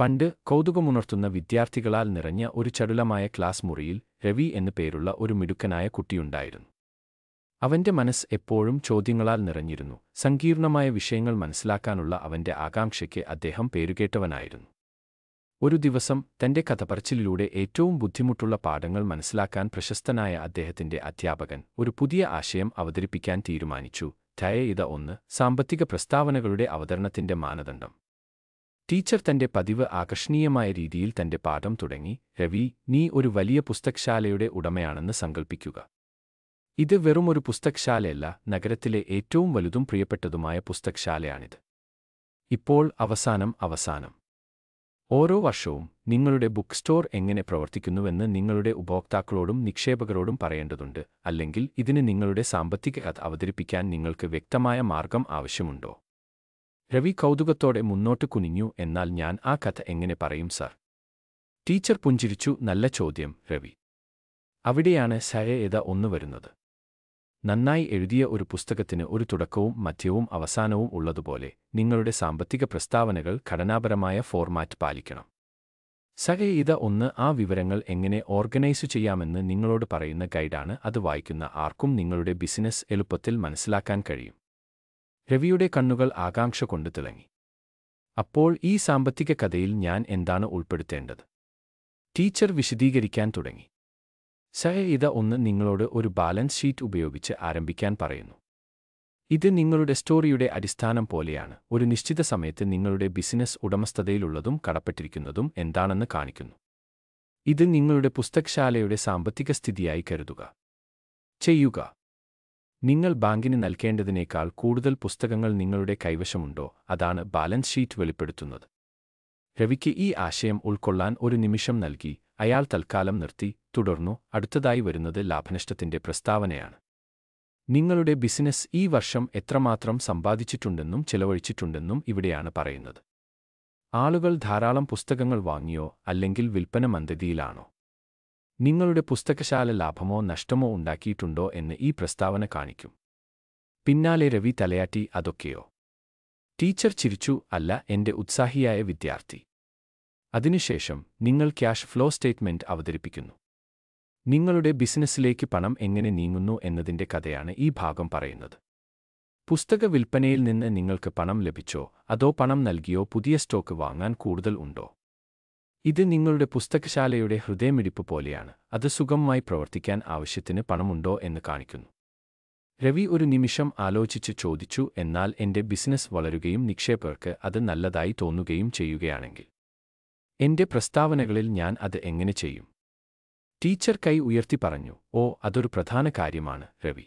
പണ്ട് കൗതുകമുണർത്തുന്ന വിദ്യാർത്ഥികളാൽ നിറഞ്ഞ ഒരു ചടുലമായ ക്ലാസ് മുറിയിൽ രവി എന്നു പേരുള്ള ഒരു മിടുക്കനായ കുട്ടിയുണ്ടായിരുന്നു അവന്റെ മനസ്സ് എപ്പോഴും ചോദ്യങ്ങളാൽ നിറഞ്ഞിരുന്നു സങ്കീർണമായ വിഷയങ്ങൾ മനസ്സിലാക്കാനുള്ള അവന്റെ ആകാംക്ഷയ്ക്ക് അദ്ദേഹം പേരുകേട്ടവനായിരുന്നു ഒരു ദിവസം തന്റെ കഥപറച്ചിലൂടെ ഏറ്റവും ബുദ്ധിമുട്ടുള്ള പാഠങ്ങൾ മനസ്സിലാക്കാൻ പ്രശസ്തനായ അദ്ദേഹത്തിന്റെ അധ്യാപകൻ ഒരു പുതിയ ആശയം അവതരിപ്പിക്കാൻ തീരുമാനിച്ചു ധയ ഇത ഒന്ന് സാമ്പത്തിക പ്രസ്താവനകളുടെ അവതരണത്തിന്റെ മാനദണ്ഡം ടീച്ചർ തന്റെ പതിവ് ആകർഷണീയമായ രീതിയിൽ തന്റെ പാഠം തുടങ്ങി രവി നീ ഒരു വലിയ പുസ്തകശാലയുടെ ഉടമയാണെന്ന് സങ്കൽപ്പിക്കുക ഇത് വെറും ഒരു പുസ്തകശാലയല്ല നഗരത്തിലെ ഏറ്റവും വലുതും പ്രിയപ്പെട്ടതുമായ പുസ്തകശാലയാണിത് ഇപ്പോൾ അവസാനം അവസാനം ഓരോ വർഷവും നിങ്ങളുടെ ബുക്ക് സ്റ്റോർ എങ്ങനെ പ്രവർത്തിക്കുന്നുവെന്ന് നിങ്ങളുടെ ഉപഭോക്താക്കളോടും നിക്ഷേപകരോടും പറയേണ്ടതുണ്ട് അല്ലെങ്കിൽ ഇതിന് നിങ്ങളുടെ സാമ്പത്തിക അവതരിപ്പിക്കാൻ നിങ്ങൾക്ക് വ്യക്തമായ മാർഗം ആവശ്യമുണ്ടോ രവി കൗതുകത്തോടെ മുന്നോട്ട് കുനിഞ്ഞു എന്നാൽ ഞാൻ ആ കഥ എങ്ങനെ പറയും സർ ടീച്ചർ പുഞ്ചിരിച്ചു നല്ല ചോദ്യം രവി അവിടെയാണ് സഴയത ഒന്നു വരുന്നത് നന്നായി എഴുതിയ ഒരു പുസ്തകത്തിന് ഒരു തുടക്കവും മധ്യവും അവസാനവും ഉള്ളതുപോലെ നിങ്ങളുടെ സാമ്പത്തിക പ്രസ്താവനകൾ ഘടനാപരമായ ഫോർമാറ്റ് പാലിക്കണം സഴയിത ഒന്ന് ആ വിവരങ്ങൾ എങ്ങനെ ഓർഗനൈസ് ചെയ്യാമെന്ന് നിങ്ങളോട് പറയുന്ന ഗൈഡാണ് അത് വായിക്കുന്ന ആർക്കും നിങ്ങളുടെ ബിസിനസ് എളുപ്പത്തിൽ മനസ്സിലാക്കാൻ കഴിയും രവിയുടെ കണ്ണുകൾ ആകാംക്ഷ കൊണ്ട് തിളങ്ങി അപ്പോൾ ഈ സാമ്പത്തിക കഥയിൽ ഞാൻ എന്താണ് ഉൾപ്പെടുത്തേണ്ടത് ടീച്ചർ വിശദീകരിക്കാൻ തുടങ്ങി സഹ ഇത ഒന്ന് നിങ്ങളോട് ഒരു ബാലൻസ് ഷീറ്റ് ഉപയോഗിച്ച് ആരംഭിക്കാൻ പറയുന്നു ഇത് നിങ്ങളുടെ സ്റ്റോറിയുടെ അടിസ്ഥാനം പോലെയാണ് ഒരു നിശ്ചിത സമയത്ത് നിങ്ങളുടെ ബിസിനസ് ഉടമസ്ഥതയിലുള്ളതും കടപ്പെട്ടിരിക്കുന്നതും എന്താണെന്ന് കാണിക്കുന്നു ഇത് നിങ്ങളുടെ പുസ്തകശാലയുടെ സാമ്പത്തിക സ്ഥിതിയായി കരുതുക ചെയ്യുക നിങ്ങൾ ബാങ്കിന് നൽകേണ്ടതിനേക്കാൾ കൂടുതൽ പുസ്തകങ്ങൾ നിങ്ങളുടെ കൈവശമുണ്ടോ അതാണ് ബാലൻസ് ഷീറ്റ് വെളിപ്പെടുത്തുന്നത് രവിക്ക് ഈ ആശയം ഉൾക്കൊള്ളാൻ ഒരു നിമിഷം നൽകി അയാൾ തൽക്കാലം നിർത്തി തുടർന്നു അടുത്തതായി വരുന്നത് ലാഭനഷ്ടത്തിന്റെ പ്രസ്താവനയാണ് നിങ്ങളുടെ ബിസിനസ് ഈ വർഷം എത്രമാത്രം സമ്പാദിച്ചിട്ടുണ്ടെന്നും ചെലവഴിച്ചിട്ടുണ്ടെന്നും ഇവിടെയാണ് പറയുന്നത് ആളുകൾ ധാരാളം പുസ്തകങ്ങൾ വാങ്ങിയോ അല്ലെങ്കിൽ വിൽപ്പന മന്ദതിയിലാണോ നിങ്ങളുടെ പുസ്തകശാല ലാഭമോ നഷ്ടമോ ഉണ്ടാക്കിയിട്ടുണ്ടോ എന്ന് ഈ പ്രസ്താവന കാണിക്കും പിന്നാലെ രവി തലയാട്ടി അതൊക്കെയോ ടീച്ചർ ചിരിച്ചു അല്ല എന്റെ ഉത്സാഹിയായ വിദ്യാർത്ഥി അതിനുശേഷം നിങ്ങൾ ക്യാഷ് ഫ്ലോ സ്റ്റേറ്റ്മെന്റ് അവതരിപ്പിക്കുന്നു നിങ്ങളുടെ ബിസിനസ്സിലേക്ക് പണം എങ്ങനെ നീങ്ങുന്നു എന്നതിന്റെ കഥയാണ് ഈ ഭാഗം പറയുന്നത് പുസ്തക വിൽപ്പനയിൽ നിന്ന് നിങ്ങൾക്ക് പണം ലഭിച്ചോ അതോ പണം നൽകിയോ പുതിയ സ്റ്റോക്ക് വാങ്ങാൻ കൂടുതൽ ഉണ്ടോ ഇത് നിങ്ങളുടെ പുസ്തകശാലയുടെ ഹൃദയമിടിപ്പ് പോലെയാണ് അത് സുഗമമായി പ്രവർത്തിക്കാൻ ആവശ്യത്തിന് പണമുണ്ടോ എന്ന് കാണിക്കുന്നു രവി ഒരു നിമിഷം ആലോചിച്ച് ചോദിച്ചു എന്നാൽ എൻ്റെ ബിസിനസ് വളരുകയും നിക്ഷേപകർക്ക് അത് നല്ലതായി തോന്നുകയും ചെയ്യുകയാണെങ്കിൽ എൻ്റെ പ്രസ്താവനകളിൽ ഞാൻ അത് എങ്ങനെ ചെയ്യും ടീച്ചർ കൈ ഉയർത്തി പറഞ്ഞു ഓ അതൊരു പ്രധാന കാര്യമാണ് രവി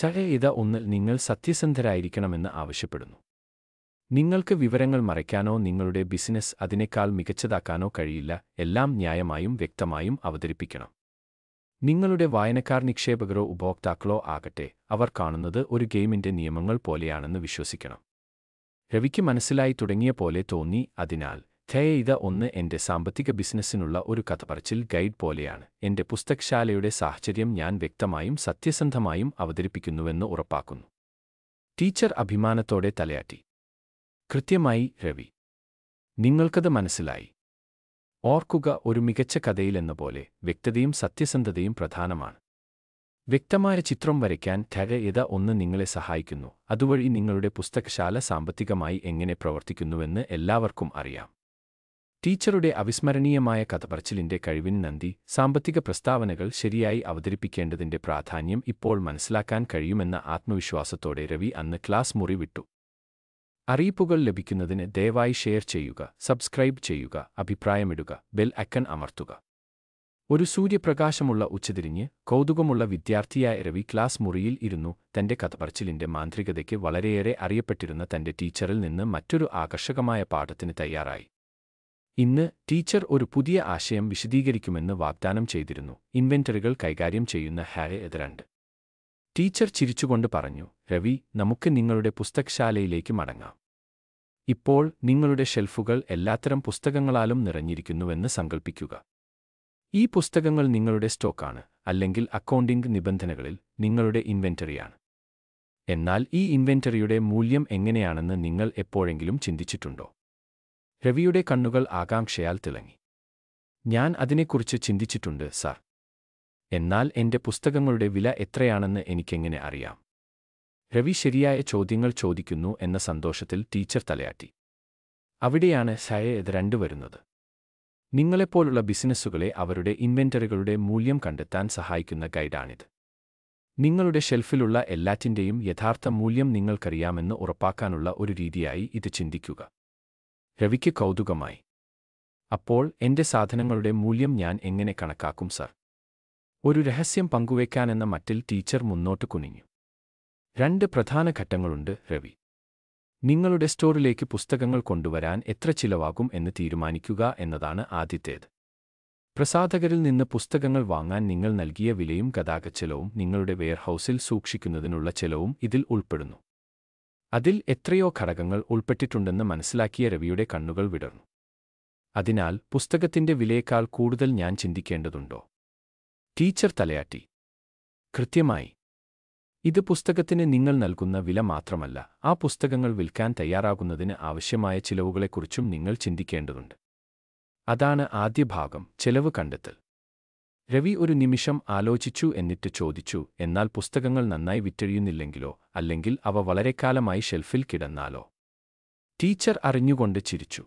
സഹ ഇത ഒന്നിൽ നിങ്ങൾ സത്യസന്ധരായിരിക്കണമെന്ന് ആവശ്യപ്പെടുന്നു നിങ്ങൾക്ക് വിവരങ്ങൾ മറയ്ക്കാനോ നിങ്ങളുടെ ബിസിനസ് അതിനേക്കാൾ മികച്ചതാക്കാനോ കഴിയില്ല എല്ലാം ന്യായമായും വ്യക്തമായും അവതരിപ്പിക്കണം നിങ്ങളുടെ വായനക്കാർ നിക്ഷേപകരോ ഉപഭോക്താക്കളോ ആകട്ടെ അവർ കാണുന്നത് ഒരു ഗെയിമിന്റെ നിയമങ്ങൾ പോലെയാണെന്ന് വിശ്വസിക്കണം രവിക്ക് മനസ്സിലായി തുടങ്ങിയ പോലെ തോന്നി അതിനാൽ ധേയ ഇത ഒന്ന് എന്റെ സാമ്പത്തിക ബിസിനസ്സിനുള്ള ഒരു കഥ പറച്ചിൽ ഗൈഡ് പോലെയാണ് എന്റെ പുസ്തകശാലയുടെ സാഹചര്യം ഞാൻ വ്യക്തമായും സത്യസന്ധമായും അവതരിപ്പിക്കുന്നുവെന്ന് ഉറപ്പാക്കുന്നു ടീച്ചർ അഭിമാനത്തോടെ തലയാട്ടി കൃത്യമായി രവി നിങ്ങൾക്കത് മനസ്സിലായി ഓർക്കുക ഒരു മികച്ച കഥയിലെന്നപോലെ പോലെ വ്യക്തതയും സത്യസന്ധതയും പ്രധാനമാണ് വ്യക്തമായ ചിത്രം വരയ്ക്കാൻ ധഗയത ഒന്ന് നിങ്ങളെ സഹായിക്കുന്നു അതുവഴി നിങ്ങളുടെ പുസ്തകശാല സാമ്പത്തികമായി എങ്ങനെ പ്രവർത്തിക്കുന്നുവെന്ന് എല്ലാവർക്കും അറിയാം ടീച്ചറുടെ അവിസ്മരണീയമായ കഥപറച്ചിലിന്റെ കഴിവിന് നന്ദി സാമ്പത്തിക പ്രസ്താവനകൾ ശരിയായി അവതരിപ്പിക്കേണ്ടതിന്റെ പ്രാധാന്യം ഇപ്പോൾ മനസ്സിലാക്കാൻ കഴിയുമെന്ന ആത്മവിശ്വാസത്തോടെ രവി അന്ന് ക്ലാസ് മുറി വിട്ടു അറിയിപ്പുകൾ ലഭിക്കുന്നതിന് ദയവായി ഷെയർ ചെയ്യുക സബ്സ്ക്രൈബ് ചെയ്യുക അഭിപ്രായമിടുക ബെൽ അക്കൺ അമർത്തുക ഒരു സൂര്യപ്രകാശമുള്ള ഉച്ചതിരിഞ്ഞ് കൗതുകമുള്ള വിദ്യാർത്ഥിയായ രവി ക്ലാസ് മുറിയിൽ ഇരുന്നു തന്റെ കഥപറച്ചിലിന്റെ മാന്ത്രികതയ്ക്ക് വളരെയേറെ അറിയപ്പെട്ടിരുന്ന തന്റെ ടീച്ചറിൽ നിന്ന് മറ്റൊരു ആകർഷകമായ പാഠത്തിന് തയ്യാറായി ഇന്ന് ടീച്ചർ ഒരു പുതിയ ആശയം വിശദീകരിക്കുമെന്ന് വാഗ്ദാനം ചെയ്തിരുന്നു ഇൻവെന്ററികൾ കൈകാര്യം ചെയ്യുന്ന ഹാരെ എതിരണ്ട് ടീച്ചർ ചിരിച്ചുകൊണ്ട് പറഞ്ഞു രവി നമുക്ക് നിങ്ങളുടെ പുസ്തകശാലയിലേക്ക് മടങ്ങാം ഇപ്പോൾ നിങ്ങളുടെ ഷെൽഫുകൾ എല്ലാത്തരം പുസ്തകങ്ങളാലും നിറഞ്ഞിരിക്കുന്നുവെന്ന് സങ്കൽപ്പിക്കുക ഈ പുസ്തകങ്ങൾ നിങ്ങളുടെ സ്റ്റോക്കാണ് അല്ലെങ്കിൽ അക്കൗണ്ടിംഗ് നിബന്ധനകളിൽ നിങ്ങളുടെ ഇൻവെന്ററിയാണ് എന്നാൽ ഈ ഇൻവെന്ററിയുടെ മൂല്യം എങ്ങനെയാണെന്ന് നിങ്ങൾ എപ്പോഴെങ്കിലും ചിന്തിച്ചിട്ടുണ്ടോ രവിയുടെ കണ്ണുകൾ ആകാംക്ഷയാൽ തിളങ്ങി ഞാൻ അതിനെക്കുറിച്ച് ചിന്തിച്ചിട്ടുണ്ട് സാർ എന്നാൽ എന്റെ പുസ്തകങ്ങളുടെ വില എത്രയാണെന്ന് എനിക്കെങ്ങനെ അറിയാം രവി ശരിയായ ചോദ്യങ്ങൾ ചോദിക്കുന്നു എന്ന സന്തോഷത്തിൽ ടീച്ചർ തലയാട്ടി അവിടെയാണ് ഛായ രണ്ടു വരുന്നത് നിങ്ങളെപ്പോലുള്ള ബിസിനസ്സുകളെ അവരുടെ ഇൻവെന്ററികളുടെ മൂല്യം കണ്ടെത്താൻ സഹായിക്കുന്ന ഗൈഡാണിത് നിങ്ങളുടെ ഷെൽഫിലുള്ള എല്ലാറ്റിൻ്റെയും യഥാർത്ഥ മൂല്യം നിങ്ങൾക്കറിയാമെന്ന് ഉറപ്പാക്കാനുള്ള ഒരു രീതിയായി ഇത് ചിന്തിക്കുക രവിക്ക് കൗതുകമായി അപ്പോൾ എൻ്റെ സാധനങ്ങളുടെ മൂല്യം ഞാൻ എങ്ങനെ കണക്കാക്കും സർ ഒരു രഹസ്യം പങ്കുവയ്ക്കാനെന്ന മട്ടിൽ ടീച്ചർ മുന്നോട്ട് കുനിഞ്ഞു രണ്ട് പ്രധാന ഘട്ടങ്ങളുണ്ട് രവി നിങ്ങളുടെ സ്റ്റോറിലേക്ക് പുസ്തകങ്ങൾ കൊണ്ടുവരാൻ എത്ര ചിലവാകും എന്ന് തീരുമാനിക്കുക എന്നതാണ് ആദ്യത്തേത് പ്രസാധകരിൽ നിന്ന് പുസ്തകങ്ങൾ വാങ്ങാൻ നിങ്ങൾ നൽകിയ വിലയും ഗതാഗതച്ചെലവും നിങ്ങളുടെ വെയർഹൌസിൽ സൂക്ഷിക്കുന്നതിനുള്ള ചെലവും ഇതിൽ ഉൾപ്പെടുന്നു അതിൽ എത്രയോ ഘടകങ്ങൾ ഉൾപ്പെട്ടിട്ടുണ്ടെന്ന് മനസ്സിലാക്കിയ രവിയുടെ കണ്ണുകൾ വിടർന്നു അതിനാൽ പുസ്തകത്തിന്റെ വിലയേക്കാൾ കൂടുതൽ ഞാൻ ചിന്തിക്കേണ്ടതുണ്ടോ ടീച്ചർ തലയാട്ടി കൃത്യമായി ഇത് പുസ്തകത്തിന് നിങ്ങൾ നൽകുന്ന വില മാത്രമല്ല ആ പുസ്തകങ്ങൾ വിൽക്കാൻ തയ്യാറാകുന്നതിന് ആവശ്യമായ ചിലവുകളെക്കുറിച്ചും നിങ്ങൾ ചിന്തിക്കേണ്ടതുണ്ട് അതാണ് ആദ്യ ഭാഗം ചെലവ് കണ്ടെത്തൽ രവി ഒരു നിമിഷം ആലോചിച്ചു എന്നിട്ട് ചോദിച്ചു എന്നാൽ പുസ്തകങ്ങൾ നന്നായി വിറ്റഴിയുന്നില്ലെങ്കിലോ അല്ലെങ്കിൽ അവ വളരെക്കാലമായി ഷെൽഫിൽ കിടന്നാലോ ടീച്ചർ അറിഞ്ഞുകൊണ്ട് ചിരിച്ചു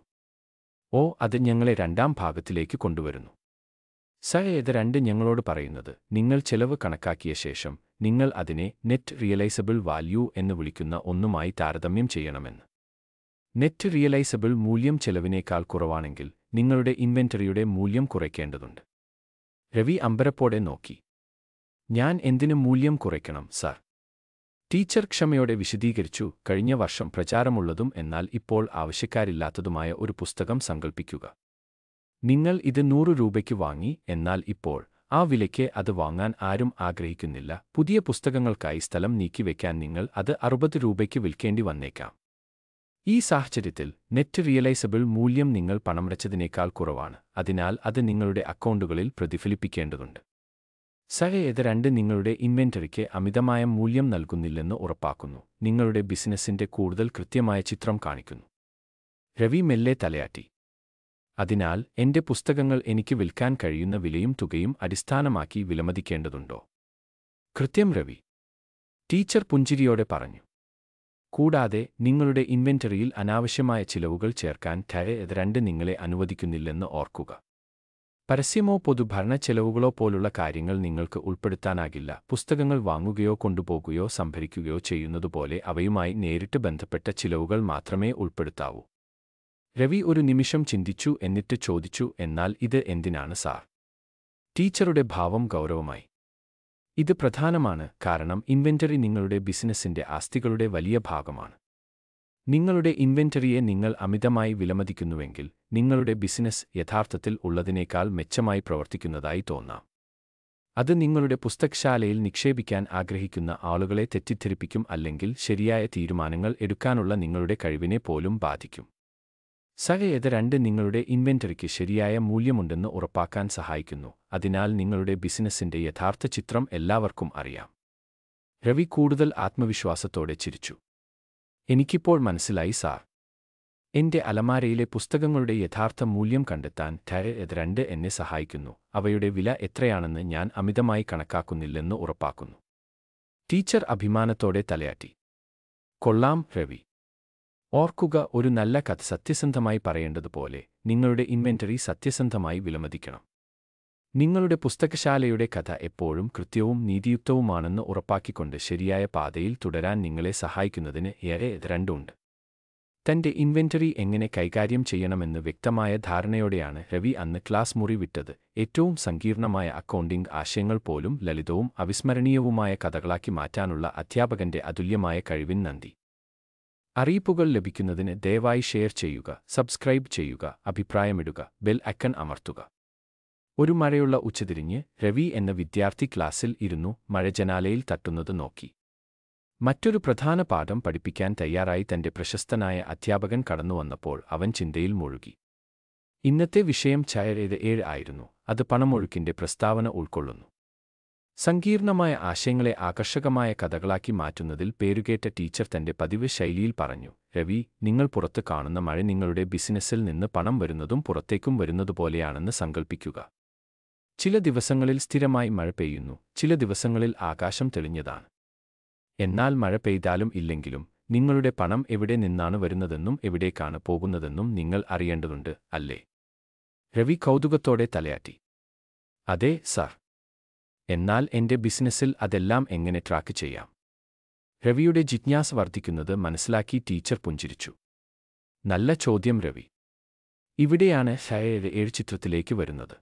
ഓ അത് ഞങ്ങളെ രണ്ടാം ഭാഗത്തിലേക്ക് കൊണ്ടുവരുന്നു ഏത് രണ്ട് ഞങ്ങളോട് പറയുന്നത് നിങ്ങൾ ചെലവ് കണക്കാക്കിയ ശേഷം നിങ്ങൾ അതിനെ നെറ്റ് റിയലൈസബിൾ വാല്യൂ എന്ന് വിളിക്കുന്ന ഒന്നുമായി താരതമ്യം ചെയ്യണമെന്ന് നെറ്റ് റിയലൈസബിൾ മൂല്യം ചെലവിനേക്കാൾ കുറവാണെങ്കിൽ നിങ്ങളുടെ ഇൻവെന്ററിയുടെ മൂല്യം കുറയ്ക്കേണ്ടതുണ്ട് രവി അമ്പരപ്പോടെ നോക്കി ഞാൻ എന്തിനു മൂല്യം കുറയ്ക്കണം സർ ടീച്ചർ ക്ഷമയോടെ വിശദീകരിച്ചു കഴിഞ്ഞ വർഷം പ്രചാരമുള്ളതും എന്നാൽ ഇപ്പോൾ ആവശ്യക്കാരില്ലാത്തതുമായ ഒരു പുസ്തകം സങ്കൽപ്പിക്കുക നിങ്ങൾ ഇത് നൂറ് രൂപയ്ക്ക് വാങ്ങി എന്നാൽ ഇപ്പോൾ ആ വിലയ്ക്ക് അത് വാങ്ങാൻ ആരും ആഗ്രഹിക്കുന്നില്ല പുതിയ പുസ്തകങ്ങൾക്കായി സ്ഥലം നീക്കിവെക്കാൻ നിങ്ങൾ അത് അറുപത് രൂപയ്ക്ക് വിൽക്കേണ്ടി വന്നേക്കാം ഈ സാഹചര്യത്തിൽ നെറ്റ് റിയലൈസബിൾ മൂല്യം നിങ്ങൾ പണമടച്ചതിനേക്കാൾ കുറവാണ് അതിനാൽ അത് നിങ്ങളുടെ അക്കൗണ്ടുകളിൽ പ്രതിഫലിപ്പിക്കേണ്ടതുണ്ട് സഹേത് രണ്ട് നിങ്ങളുടെ ഇൻവെന്ററിക്ക് അമിതമായ മൂല്യം നൽകുന്നില്ലെന്ന് ഉറപ്പാക്കുന്നു നിങ്ങളുടെ ബിസിനസ്സിന്റെ കൂടുതൽ കൃത്യമായ ചിത്രം കാണിക്കുന്നു രവി മെല്ലെ തലയാട്ടി അതിനാൽ എന്റെ പുസ്തകങ്ങൾ എനിക്ക് വിൽക്കാൻ കഴിയുന്ന വിലയും തുകയും അടിസ്ഥാനമാക്കി വിലമതിക്കേണ്ടതുണ്ടോ കൃത്യം രവി ടീച്ചർ പുഞ്ചിരിയോടെ പറഞ്ഞു കൂടാതെ നിങ്ങളുടെ ഇൻവെന്ററിയിൽ അനാവശ്യമായ ചിലവുകൾ ചേർക്കാൻ ഠയയത് രണ്ട് നിങ്ങളെ അനുവദിക്കുന്നില്ലെന്ന് ഓർക്കുക പരസ്യമോ പൊതുഭരണ ചെലവുകളോ പോലുള്ള കാര്യങ്ങൾ നിങ്ങൾക്ക് ഉൾപ്പെടുത്താനാകില്ല പുസ്തകങ്ങൾ വാങ്ങുകയോ കൊണ്ടുപോകുകയോ സംഭരിക്കുകയോ ചെയ്യുന്നതുപോലെ അവയുമായി നേരിട്ട് ബന്ധപ്പെട്ട ചിലവുകൾ മാത്രമേ ഉൾപ്പെടുത്താവൂ രവി ഒരു നിമിഷം ചിന്തിച്ചു എന്നിട്ട് ചോദിച്ചു എന്നാൽ ഇത് എന്തിനാണ് സാർ ടീച്ചറുടെ ഭാവം ഗൗരവമായി ഇത് പ്രധാനമാണ് കാരണം ഇൻവെന്ററി നിങ്ങളുടെ ബിസിനസ്സിന്റെ ആസ്തികളുടെ വലിയ ഭാഗമാണ് നിങ്ങളുടെ ഇൻവെന്ററിയെ നിങ്ങൾ അമിതമായി വിലമതിക്കുന്നുവെങ്കിൽ നിങ്ങളുടെ ബിസിനസ് യഥാർത്ഥത്തിൽ ഉള്ളതിനേക്കാൾ മെച്ചമായി പ്രവർത്തിക്കുന്നതായി തോന്നാം അത് നിങ്ങളുടെ പുസ്തകശാലയിൽ നിക്ഷേപിക്കാൻ ആഗ്രഹിക്കുന്ന ആളുകളെ തെറ്റിദ്ധരിപ്പിക്കും അല്ലെങ്കിൽ ശരിയായ തീരുമാനങ്ങൾ എടുക്കാനുള്ള നിങ്ങളുടെ കഴിവിനെ പോലും ബാധിക്കും സഹേത രണ്ട് നിങ്ങളുടെ ഇൻവെൻ്ററിക്ക് ശരിയായ മൂല്യമുണ്ടെന്ന് ഉറപ്പാക്കാൻ സഹായിക്കുന്നു അതിനാൽ നിങ്ങളുടെ ബിസിനസ്സിൻ്റെ യഥാർത്ഥ ചിത്രം എല്ലാവർക്കും അറിയാം രവി കൂടുതൽ ആത്മവിശ്വാസത്തോടെ ചിരിച്ചു എനിക്കിപ്പോൾ മനസ്സിലായി സാർ എന്റെ അലമാരയിലെ പുസ്തകങ്ങളുടെ യഥാർത്ഥ മൂല്യം കണ്ടെത്താൻ ഠരത് രണ്ട് എന്നെ സഹായിക്കുന്നു അവയുടെ വില എത്രയാണെന്ന് ഞാൻ അമിതമായി കണക്കാക്കുന്നില്ലെന്ന് ഉറപ്പാക്കുന്നു ടീച്ചർ അഭിമാനത്തോടെ തലയാട്ടി കൊള്ളാം രവി ഓർക്കുക ഒരു നല്ല കഥ സത്യസന്ധമായി പറയേണ്ടതുപോലെ നിങ്ങളുടെ ഇൻവെന്ററി സത്യസന്ധമായി വിലമതിക്കണം നിങ്ങളുടെ പുസ്തകശാലയുടെ കഥ എപ്പോഴും കൃത്യവും നീതിയുക്തവുമാണെന്ന് ഉറപ്പാക്കിക്കൊണ്ട് ശരിയായ പാതയിൽ തുടരാൻ നിങ്ങളെ സഹായിക്കുന്നതിന് ഏറെ രണ്ടുണ്ട് തന്റെ ഇൻവെന്ററി എങ്ങനെ കൈകാര്യം ചെയ്യണമെന്ന് വ്യക്തമായ ധാരണയോടെയാണ് രവി അന്ന് ക്ലാസ് മുറി വിട്ടത് ഏറ്റവും സങ്കീർണമായ അക്കൗണ്ടിംഗ് ആശയങ്ങൾ പോലും ലളിതവും അവിസ്മരണീയവുമായ കഥകളാക്കി മാറ്റാനുള്ള അധ്യാപകന്റെ അതുല്യമായ കഴിവിൻ നന്ദി അറിയിപ്പുകൾ ലഭിക്കുന്നതിന് ദയവായി ഷെയർ ചെയ്യുക സബ്സ്ക്രൈബ് ചെയ്യുക അഭിപ്രായമിടുക ബെൽ അക്കൺ അമർത്തുക ഒരു മഴയുള്ള ഉച്ചതിരിഞ്ഞ് രവി എന്ന വിദ്യാർത്ഥി ക്ലാസ്സിൽ ഇരുന്നു മഴ ജനാലയിൽ തട്ടുന്നത് നോക്കി മറ്റൊരു പ്രധാന പാഠം പഠിപ്പിക്കാൻ തയ്യാറായി തന്റെ പ്രശസ്തനായ അധ്യാപകൻ കടന്നുവന്നപ്പോൾ അവൻ ചിന്തയിൽ മുഴുകി ഇന്നത്തെ വിഷയം ചായരേത് ഏഴ് ആയിരുന്നു അത് പണമൊഴുക്കിന്റെ പ്രസ്താവന ഉൾക്കൊള്ളുന്നു സങ്കീർണമായ ആശയങ്ങളെ ആകർഷകമായ കഥകളാക്കി മാറ്റുന്നതിൽ പേരുകേറ്റ ടീച്ചർ തന്റെ പതിവ് ശൈലിയിൽ പറഞ്ഞു രവി നിങ്ങൾ പുറത്ത് കാണുന്ന മഴ നിങ്ങളുടെ ബിസിനസ്സിൽ നിന്ന് പണം വരുന്നതും പുറത്തേക്കും വരുന്നതുപോലെയാണെന്ന് സങ്കൽപ്പിക്കുക ചില ദിവസങ്ങളിൽ സ്ഥിരമായി മഴ പെയ്യുന്നു ചില ദിവസങ്ങളിൽ ആകാശം തെളിഞ്ഞതാണ് എന്നാൽ മഴ പെയ്താലും ഇല്ലെങ്കിലും നിങ്ങളുടെ പണം എവിടെ നിന്നാണ് വരുന്നതെന്നും എവിടേക്കാണ് പോകുന്നതെന്നും നിങ്ങൾ അറിയേണ്ടതുണ്ട് അല്ലേ രവി കൗതുകത്തോടെ തലയാട്ടി അതെ സാർ എന്നാൽ എൻ്റെ ബിസിനസ്സിൽ അതെല്ലാം എങ്ങനെ ട്രാക്ക് ചെയ്യാം രവിയുടെ ജിജ്ഞാസ വർദ്ധിക്കുന്നത് മനസ്സിലാക്കി ടീച്ചർ പുഞ്ചിരിച്ചു നല്ല ചോദ്യം രവി ഇവിടെയാണ് ഷയയുടെ ഏഴ് ചിത്രത്തിലേക്ക് വരുന്നത്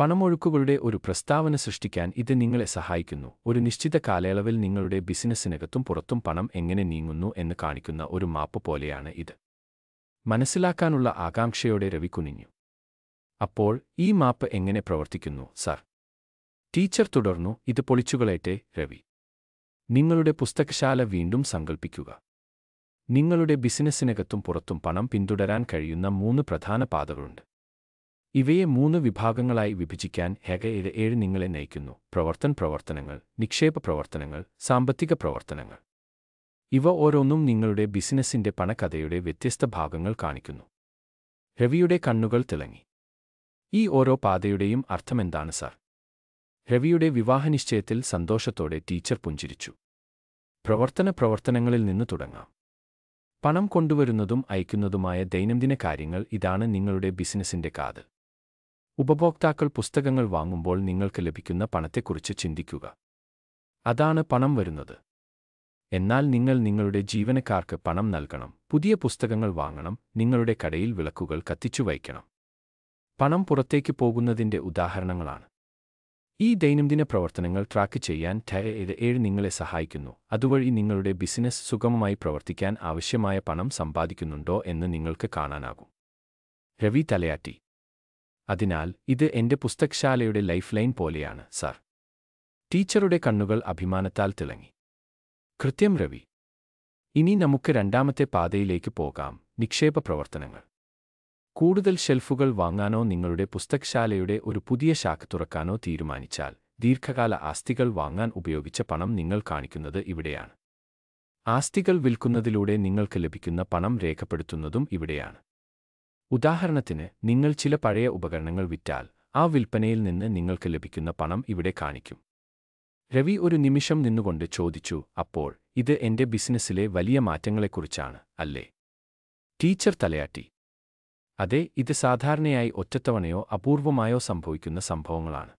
പണമൊഴുക്കുകളുടെ ഒരു പ്രസ്താവന സൃഷ്ടിക്കാൻ ഇത് നിങ്ങളെ സഹായിക്കുന്നു ഒരു നിശ്ചിത കാലയളവിൽ നിങ്ങളുടെ ബിസിനസ്സിനകത്തും പുറത്തും പണം എങ്ങനെ നീങ്ങുന്നു എന്ന് കാണിക്കുന്ന ഒരു മാപ്പ് പോലെയാണ് ഇത് മനസ്സിലാക്കാനുള്ള ആകാംക്ഷയോടെ രവി കുനിഞ്ഞു അപ്പോൾ ഈ മാപ്പ് എങ്ങനെ പ്രവർത്തിക്കുന്നു സാർ ടീച്ചർ തുടർന്നു ഇത് പൊളിച്ചുകളേറ്റെ രവി നിങ്ങളുടെ പുസ്തകശാല വീണ്ടും സങ്കൽപ്പിക്കുക നിങ്ങളുടെ ബിസിനസ്സിനകത്തും പുറത്തും പണം പിന്തുടരാൻ കഴിയുന്ന മൂന്ന് പ്രധാന പാതകളുണ്ട് ഇവയെ മൂന്ന് വിഭാഗങ്ങളായി വിഭജിക്കാൻ ഹെഗ ഇത് ഏഴ് നിങ്ങളെ നയിക്കുന്നു പ്രവർത്തൻ പ്രവർത്തനങ്ങൾ നിക്ഷേപ പ്രവർത്തനങ്ങൾ സാമ്പത്തിക പ്രവർത്തനങ്ങൾ ഇവ ഓരോന്നും നിങ്ങളുടെ ബിസിനസ്സിന്റെ പണക്കഥയുടെ വ്യത്യസ്ത ഭാഗങ്ങൾ കാണിക്കുന്നു രവിയുടെ കണ്ണുകൾ തിളങ്ങി ഈ ഓരോ പാതയുടെയും അർത്ഥമെന്താണ് സാർ രവിയുടെ വിവാഹനിശ്ചയത്തിൽ സന്തോഷത്തോടെ ടീച്ചർ പുഞ്ചിരിച്ചു പ്രവർത്തന പ്രവർത്തനങ്ങളിൽ നിന്ന് തുടങ്ങാം പണം കൊണ്ടുവരുന്നതും അയക്കുന്നതുമായ ദൈനംദിന കാര്യങ്ങൾ ഇതാണ് നിങ്ങളുടെ ബിസിനസിന്റെ കാത് ഉപഭോക്താക്കൾ പുസ്തകങ്ങൾ വാങ്ങുമ്പോൾ നിങ്ങൾക്ക് ലഭിക്കുന്ന പണത്തെക്കുറിച്ച് ചിന്തിക്കുക അതാണ് പണം വരുന്നത് എന്നാൽ നിങ്ങൾ നിങ്ങളുടെ ജീവനക്കാർക്ക് പണം നൽകണം പുതിയ പുസ്തകങ്ങൾ വാങ്ങണം നിങ്ങളുടെ കടയിൽ വിളക്കുകൾ കത്തിച്ചു വയ്ക്കണം പണം പുറത്തേക്ക് പോകുന്നതിന്റെ ഉദാഹരണങ്ങളാണ് ഈ ദൈനംദിന പ്രവർത്തനങ്ങൾ ട്രാക്ക് ചെയ്യാൻ ടയർ ഏഴ് നിങ്ങളെ സഹായിക്കുന്നു അതുവഴി നിങ്ങളുടെ ബിസിനസ് സുഗമമായി പ്രവർത്തിക്കാൻ ആവശ്യമായ പണം സമ്പാദിക്കുന്നുണ്ടോ എന്ന് നിങ്ങൾക്ക് കാണാനാകും രവി തലയാട്ടി അതിനാൽ ഇത് എൻ്റെ പുസ്തകശാലയുടെ ലൈഫ് ലൈൻ പോലെയാണ് സർ ടീച്ചറുടെ കണ്ണുകൾ അഭിമാനത്താൽ തിളങ്ങി കൃത്യം രവി ഇനി നമുക്ക് രണ്ടാമത്തെ പാതയിലേക്ക് പോകാം നിക്ഷേപ പ്രവർത്തനങ്ങൾ കൂടുതൽ ഷെൽഫുകൾ വാങ്ങാനോ നിങ്ങളുടെ പുസ്തകശാലയുടെ ഒരു പുതിയ ശാഖ തുറക്കാനോ തീരുമാനിച്ചാൽ ദീർഘകാല ആസ്തികൾ വാങ്ങാൻ ഉപയോഗിച്ച പണം നിങ്ങൾ കാണിക്കുന്നത് ഇവിടെയാണ് ആസ്തികൾ വിൽക്കുന്നതിലൂടെ നിങ്ങൾക്ക് ലഭിക്കുന്ന പണം രേഖപ്പെടുത്തുന്നതും ഇവിടെയാണ് ഉദാഹരണത്തിന് നിങ്ങൾ ചില പഴയ ഉപകരണങ്ങൾ വിറ്റാൽ ആ വിൽപ്പനയിൽ നിന്ന് നിങ്ങൾക്ക് ലഭിക്കുന്ന പണം ഇവിടെ കാണിക്കും രവി ഒരു നിമിഷം നിന്നുകൊണ്ട് ചോദിച്ചു അപ്പോൾ ഇത് എന്റെ ബിസിനസ്സിലെ വലിയ മാറ്റങ്ങളെക്കുറിച്ചാണ് അല്ലേ ടീച്ചർ തലയാട്ടി അതെ ഇത് സാധാരണയായി ഒറ്റത്തവണയോ അപൂർവമായോ സംഭവിക്കുന്ന സംഭവങ്ങളാണ്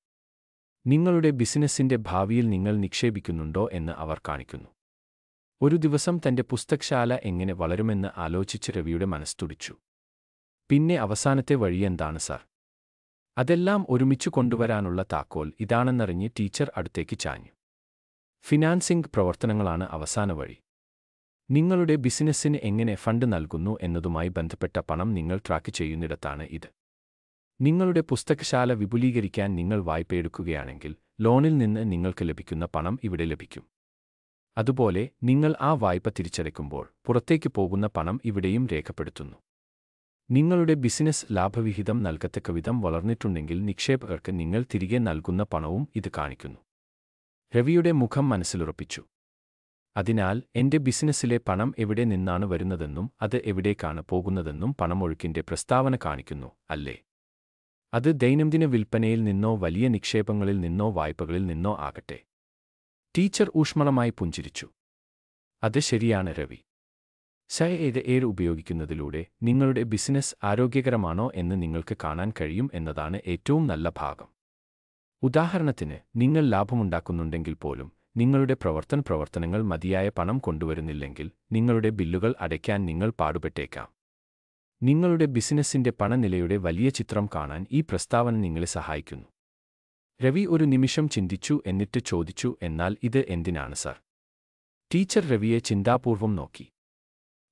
നിങ്ങളുടെ ബിസിനസ്സിന്റെ ഭാവിയിൽ നിങ്ങൾ നിക്ഷേപിക്കുന്നുണ്ടോ എന്ന് അവർ കാണിക്കുന്നു ഒരു ദിവസം തന്റെ പുസ്തകശാല എങ്ങനെ വളരുമെന്ന് ആലോചിച്ച് രവിയുടെ മനസ്സ് തുടിച്ചു പിന്നെ അവസാനത്തെ വഴിയെന്താണ് സർ അതെല്ലാം ഒരുമിച്ച് കൊണ്ടുവരാനുള്ള താക്കോൽ ഇതാണെന്നറിഞ്ഞ് ടീച്ചർ അടുത്തേക്ക് ചാഞ്ഞു ഫിനാൻസിംഗ് പ്രവർത്തനങ്ങളാണ് അവസാന വഴി നിങ്ങളുടെ ബിസിനസ്സിന് എങ്ങനെ ഫണ്ട് നൽകുന്നു എന്നതുമായി ബന്ധപ്പെട്ട പണം നിങ്ങൾ ട്രാക്ക് ചെയ്യുന്നിടത്താണ് ഇത് നിങ്ങളുടെ പുസ്തകശാല വിപുലീകരിക്കാൻ നിങ്ങൾ വായ്പയെടുക്കുകയാണെങ്കിൽ ലോണിൽ നിന്ന് നിങ്ങൾക്ക് ലഭിക്കുന്ന പണം ഇവിടെ ലഭിക്കും അതുപോലെ നിങ്ങൾ ആ വായ്പ തിരിച്ചടയ്ക്കുമ്പോൾ പുറത്തേക്ക് പോകുന്ന പണം ഇവിടെയും രേഖപ്പെടുത്തുന്നു നിങ്ങളുടെ ബിസിനസ് ലാഭവിഹിതം വിധം വളർന്നിട്ടുണ്ടെങ്കിൽ നിക്ഷേപകർക്ക് നിങ്ങൾ തിരികെ നൽകുന്ന പണവും ഇത് കാണിക്കുന്നു രവിയുടെ മുഖം മനസ്സിലുറപ്പിച്ചു അതിനാൽ എന്റെ ബിസിനസ്സിലെ പണം എവിടെ നിന്നാണ് വരുന്നതെന്നും അത് എവിടേക്കാണ് പോകുന്നതെന്നും പണമൊഴുക്കിന്റെ പ്രസ്താവന കാണിക്കുന്നു അല്ലേ അത് ദൈനംദിന വിൽപ്പനയിൽ നിന്നോ വലിയ നിക്ഷേപങ്ങളിൽ നിന്നോ വായ്പകളിൽ നിന്നോ ആകട്ടെ ടീച്ചർ ഊഷ്മളമായി പുഞ്ചിരിച്ചു അത് ശരിയാണ് രവി ശയ ഏത് ഏഴ് ഉപയോഗിക്കുന്നതിലൂടെ നിങ്ങളുടെ ബിസിനസ് ആരോഗ്യകരമാണോ എന്ന് നിങ്ങൾക്ക് കാണാൻ കഴിയും എന്നതാണ് ഏറ്റവും നല്ല ഭാഗം ഉദാഹരണത്തിന് നിങ്ങൾ ലാഭമുണ്ടാക്കുന്നുണ്ടെങ്കിൽ പോലും നിങ്ങളുടെ പ്രവർത്തന പ്രവർത്തനങ്ങൾ മതിയായ പണം കൊണ്ടുവരുന്നില്ലെങ്കിൽ നിങ്ങളുടെ ബില്ലുകൾ അടയ്ക്കാൻ നിങ്ങൾ പാടുപെട്ടേക്കാം നിങ്ങളുടെ ബിസിനസ്സിന്റെ പണനിലയുടെ വലിയ ചിത്രം കാണാൻ ഈ പ്രസ്താവന നിങ്ങളെ സഹായിക്കുന്നു രവി ഒരു നിമിഷം ചിന്തിച്ചു എന്നിട്ട് ചോദിച്ചു എന്നാൽ ഇത് എന്തിനാണ് സർ ടീച്ചർ രവിയെ ചിന്താപൂർവം നോക്കി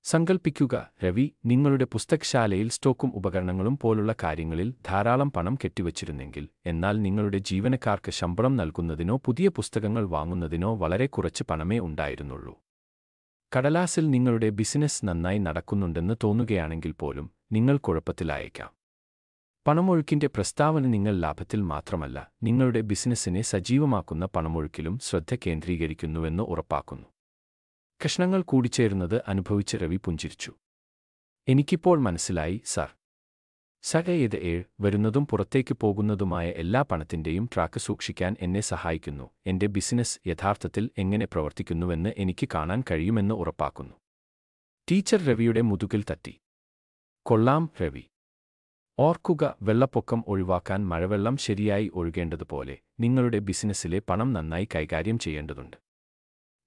സങ്കൽപ്പിക്കുക രവി നിങ്ങളുടെ പുസ്തകശാലയിൽ സ്റ്റോക്കും ഉപകരണങ്ങളും പോലുള്ള കാര്യങ്ങളിൽ ധാരാളം പണം കെട്ടിവച്ചിരുന്നെങ്കിൽ എന്നാൽ നിങ്ങളുടെ ജീവനക്കാർക്ക് ശമ്പളം നൽകുന്നതിനോ പുതിയ പുസ്തകങ്ങൾ വാങ്ങുന്നതിനോ വളരെ കുറച്ച് പണമേ ഉണ്ടായിരുന്നുള്ളൂ കടലാസിൽ നിങ്ങളുടെ ബിസിനസ് നന്നായി നടക്കുന്നുണ്ടെന്ന് തോന്നുകയാണെങ്കിൽ പോലും നിങ്ങൾ കുഴപ്പത്തിലായേക്കാം പണമൊഴുക്കിന്റെ പ്രസ്താവന നിങ്ങൾ ലാഭത്തിൽ മാത്രമല്ല നിങ്ങളുടെ ബിസിനസ്സിനെ സജീവമാക്കുന്ന പണമൊഴുക്കിലും ശ്രദ്ധ കേന്ദ്രീകരിക്കുന്നുവെന്ന് ഉറപ്പാക്കുന്നു കഷ്ണങ്ങൾ കൂടിച്ചേരുന്നത് അനുഭവിച്ച് രവി പുഞ്ചിരിച്ചു എനിക്കിപ്പോൾ മനസ്സിലായി സർ സക ഇത് ഏഴ് വരുന്നതും പുറത്തേക്ക് പോകുന്നതുമായ എല്ലാ പണത്തിൻ്റെയും ട്രാക്ക് സൂക്ഷിക്കാൻ എന്നെ സഹായിക്കുന്നു എൻ്റെ ബിസിനസ് യഥാർത്ഥത്തിൽ എങ്ങനെ പ്രവർത്തിക്കുന്നുവെന്ന് എനിക്ക് കാണാൻ കഴിയുമെന്ന് ഉറപ്പാക്കുന്നു ടീച്ചർ രവിയുടെ മുതുകിൽ തട്ടി കൊള്ളാം രവി ഓർക്കുക വെള്ളപ്പൊക്കം ഒഴിവാക്കാൻ മഴവെള്ളം ശരിയായി ഒഴുകേണ്ടതുപോലെ നിങ്ങളുടെ ബിസിനസ്സിലെ പണം നന്നായി കൈകാര്യം ചെയ്യേണ്ടതുണ്ട്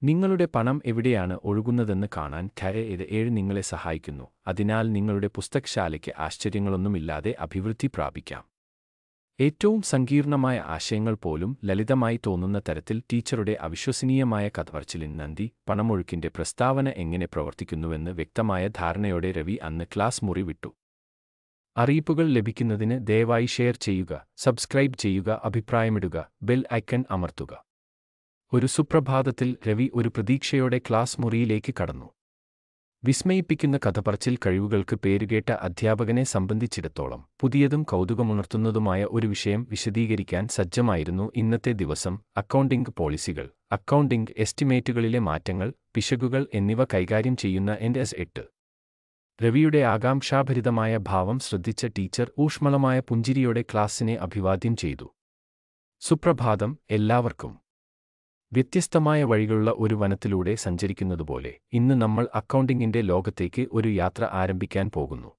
നിങ്ങളുടെ പണം എവിടെയാണ് ഒഴുകുന്നതെന്ന് കാണാൻ ഠയ ഇത് ഏഴ് നിങ്ങളെ സഹായിക്കുന്നു അതിനാൽ നിങ്ങളുടെ പുസ്തകശാലയ്ക്ക് ആശ്ചര്യങ്ങളൊന്നുമില്ലാതെ അഭിവൃദ്ധി പ്രാപിക്കാം ഏറ്റവും സങ്കീർണമായ ആശയങ്ങൾ പോലും ലളിതമായി തോന്നുന്ന തരത്തിൽ ടീച്ചറുടെ അവിശ്വസനീയമായ കഥപറച്ചിലിൻ നന്ദി പണമൊഴുക്കിന്റെ പ്രസ്താവന എങ്ങനെ പ്രവർത്തിക്കുന്നുവെന്ന് വ്യക്തമായ ധാരണയോടെ രവി അന്ന് ക്ലാസ് മുറി വിട്ടു അറിയിപ്പുകൾ ലഭിക്കുന്നതിന് ദയവായി ഷെയർ ചെയ്യുക സബ്സ്ക്രൈബ് ചെയ്യുക അഭിപ്രായമിടുക ബെൽ ഐക്കൺ അമർത്തുക ഒരു സുപ്രഭാതത്തിൽ രവി ഒരു പ്രതീക്ഷയോടെ ക്ലാസ് മുറിയിലേക്ക് കടന്നു വിസ്മയിപ്പിക്കുന്ന കഥപറച്ചിൽ കഴിവുകൾക്ക് പേരുകേട്ട അധ്യാപകനെ സംബന്ധിച്ചിടത്തോളം പുതിയതും കൗതുകമുണർത്തുന്നതുമായ ഒരു വിഷയം വിശദീകരിക്കാൻ സജ്ജമായിരുന്നു ഇന്നത്തെ ദിവസം അക്കൗണ്ടിംഗ് പോളിസികൾ അക്കൗണ്ടിംഗ് എസ്റ്റിമേറ്റുകളിലെ മാറ്റങ്ങൾ പിശകുകൾ എന്നിവ കൈകാര്യം ചെയ്യുന്ന എൻ എസ് എട്ട് രവിയുടെ ആകാംക്ഷാഭരിതമായ ഭാവം ശ്രദ്ധിച്ച ടീച്ചർ ഊഷ്മളമായ പുഞ്ചിരിയോടെ ക്ലാസ്സിനെ അഭിവാദ്യം ചെയ്തു സുപ്രഭാതം എല്ലാവർക്കും വ്യത്യസ്തമായ വഴികളുള്ള ഒരു വനത്തിലൂടെ സഞ്ചരിക്കുന്നതുപോലെ ഇന്ന് നമ്മൾ അക്കൗണ്ടിംഗിന്റെ ലോകത്തേക്ക് ഒരു യാത്ര ആരംഭിക്കാൻ പോകുന്നു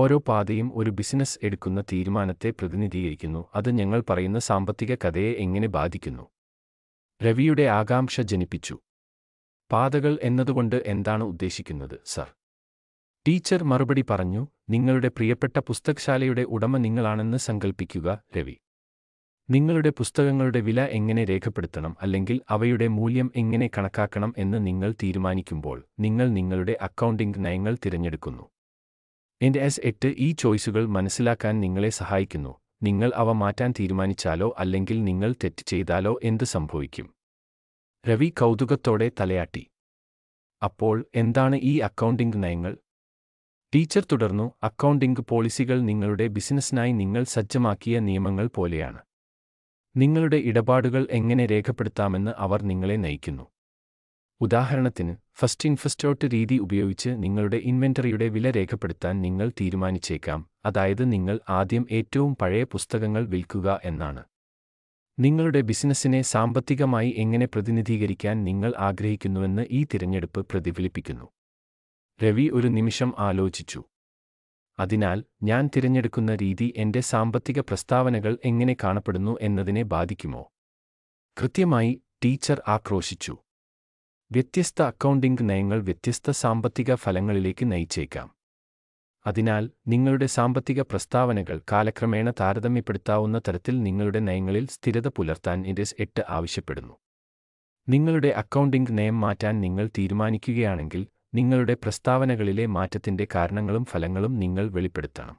ഓരോ പാതയും ഒരു ബിസിനസ് എടുക്കുന്ന തീരുമാനത്തെ പ്രതിനിധീകരിക്കുന്നു അത് ഞങ്ങൾ പറയുന്ന സാമ്പത്തിക കഥയെ എങ്ങനെ ബാധിക്കുന്നു രവിയുടെ ആകാംക്ഷ ജനിപ്പിച്ചു പാതകൾ എന്നതുകൊണ്ട് എന്താണ് ഉദ്ദേശിക്കുന്നത് സർ ടീച്ചർ മറുപടി പറഞ്ഞു നിങ്ങളുടെ പ്രിയപ്പെട്ട പുസ്തകശാലയുടെ ഉടമ നിങ്ങളാണെന്ന് സങ്കൽപ്പിക്കുക രവി നിങ്ങളുടെ പുസ്തകങ്ങളുടെ വില എങ്ങനെ രേഖപ്പെടുത്തണം അല്ലെങ്കിൽ അവയുടെ മൂല്യം എങ്ങനെ കണക്കാക്കണം എന്ന് നിങ്ങൾ തീരുമാനിക്കുമ്പോൾ നിങ്ങൾ നിങ്ങളുടെ അക്കൗണ്ടിംഗ് നയങ്ങൾ തിരഞ്ഞെടുക്കുന്നു എൻ്റെ എസ് എട്ട് ഈ ചോയ്സുകൾ മനസ്സിലാക്കാൻ നിങ്ങളെ സഹായിക്കുന്നു നിങ്ങൾ അവ മാറ്റാൻ തീരുമാനിച്ചാലോ അല്ലെങ്കിൽ നിങ്ങൾ തെറ്റ് ചെയ്താലോ എന്ത് സംഭവിക്കും രവി കൗതുകത്തോടെ തലയാട്ടി അപ്പോൾ എന്താണ് ഈ അക്കൗണ്ടിംഗ് നയങ്ങൾ ടീച്ചർ തുടർന്നു അക്കൗണ്ടിംഗ് പോളിസികൾ നിങ്ങളുടെ ബിസിനസ്സിനായി നിങ്ങൾ സജ്ജമാക്കിയ നിയമങ്ങൾ പോലെയാണ് നിങ്ങളുടെ ഇടപാടുകൾ എങ്ങനെ രേഖപ്പെടുത്താമെന്ന് അവർ നിങ്ങളെ നയിക്കുന്നു ഉദാഹരണത്തിന് ഫസ്റ്റ് ഇൻ ഫസ്റ്റ് ഔട്ട് രീതി ഉപയോഗിച്ച് നിങ്ങളുടെ ഇൻവെന്ററിയുടെ വില രേഖപ്പെടുത്താൻ നിങ്ങൾ തീരുമാനിച്ചേക്കാം അതായത് നിങ്ങൾ ആദ്യം ഏറ്റവും പഴയ പുസ്തകങ്ങൾ വിൽക്കുക എന്നാണ് നിങ്ങളുടെ ബിസിനസ്സിനെ സാമ്പത്തികമായി എങ്ങനെ പ്രതിനിധീകരിക്കാൻ നിങ്ങൾ ആഗ്രഹിക്കുന്നുവെന്ന് ഈ തിരഞ്ഞെടുപ്പ് പ്രതിഫലിപ്പിക്കുന്നു രവി ഒരു നിമിഷം ആലോചിച്ചു അതിനാൽ ഞാൻ തിരഞ്ഞെടുക്കുന്ന രീതി എന്റെ സാമ്പത്തിക പ്രസ്താവനകൾ എങ്ങനെ കാണപ്പെടുന്നു എന്നതിനെ ബാധിക്കുമോ കൃത്യമായി ടീച്ചർ ആക്രോശിച്ചു വ്യത്യസ്ത അക്കൗണ്ടിംഗ് നയങ്ങൾ വ്യത്യസ്ത സാമ്പത്തിക ഫലങ്ങളിലേക്ക് നയിച്ചേക്കാം അതിനാൽ നിങ്ങളുടെ സാമ്പത്തിക പ്രസ്താവനകൾ കാലക്രമേണ താരതമ്യപ്പെടുത്താവുന്ന തരത്തിൽ നിങ്ങളുടെ നയങ്ങളിൽ സ്ഥിരത പുലർത്താൻ ഇൻഡസ് എട്ട് ആവശ്യപ്പെടുന്നു നിങ്ങളുടെ അക്കൗണ്ടിംഗ് നയം മാറ്റാൻ നിങ്ങൾ തീരുമാനിക്കുകയാണെങ്കിൽ നിങ്ങളുടെ പ്രസ്താവനകളിലെ മാറ്റത്തിന്റെ കാരണങ്ങളും ഫലങ്ങളും നിങ്ങൾ വെളിപ്പെടുത്തണം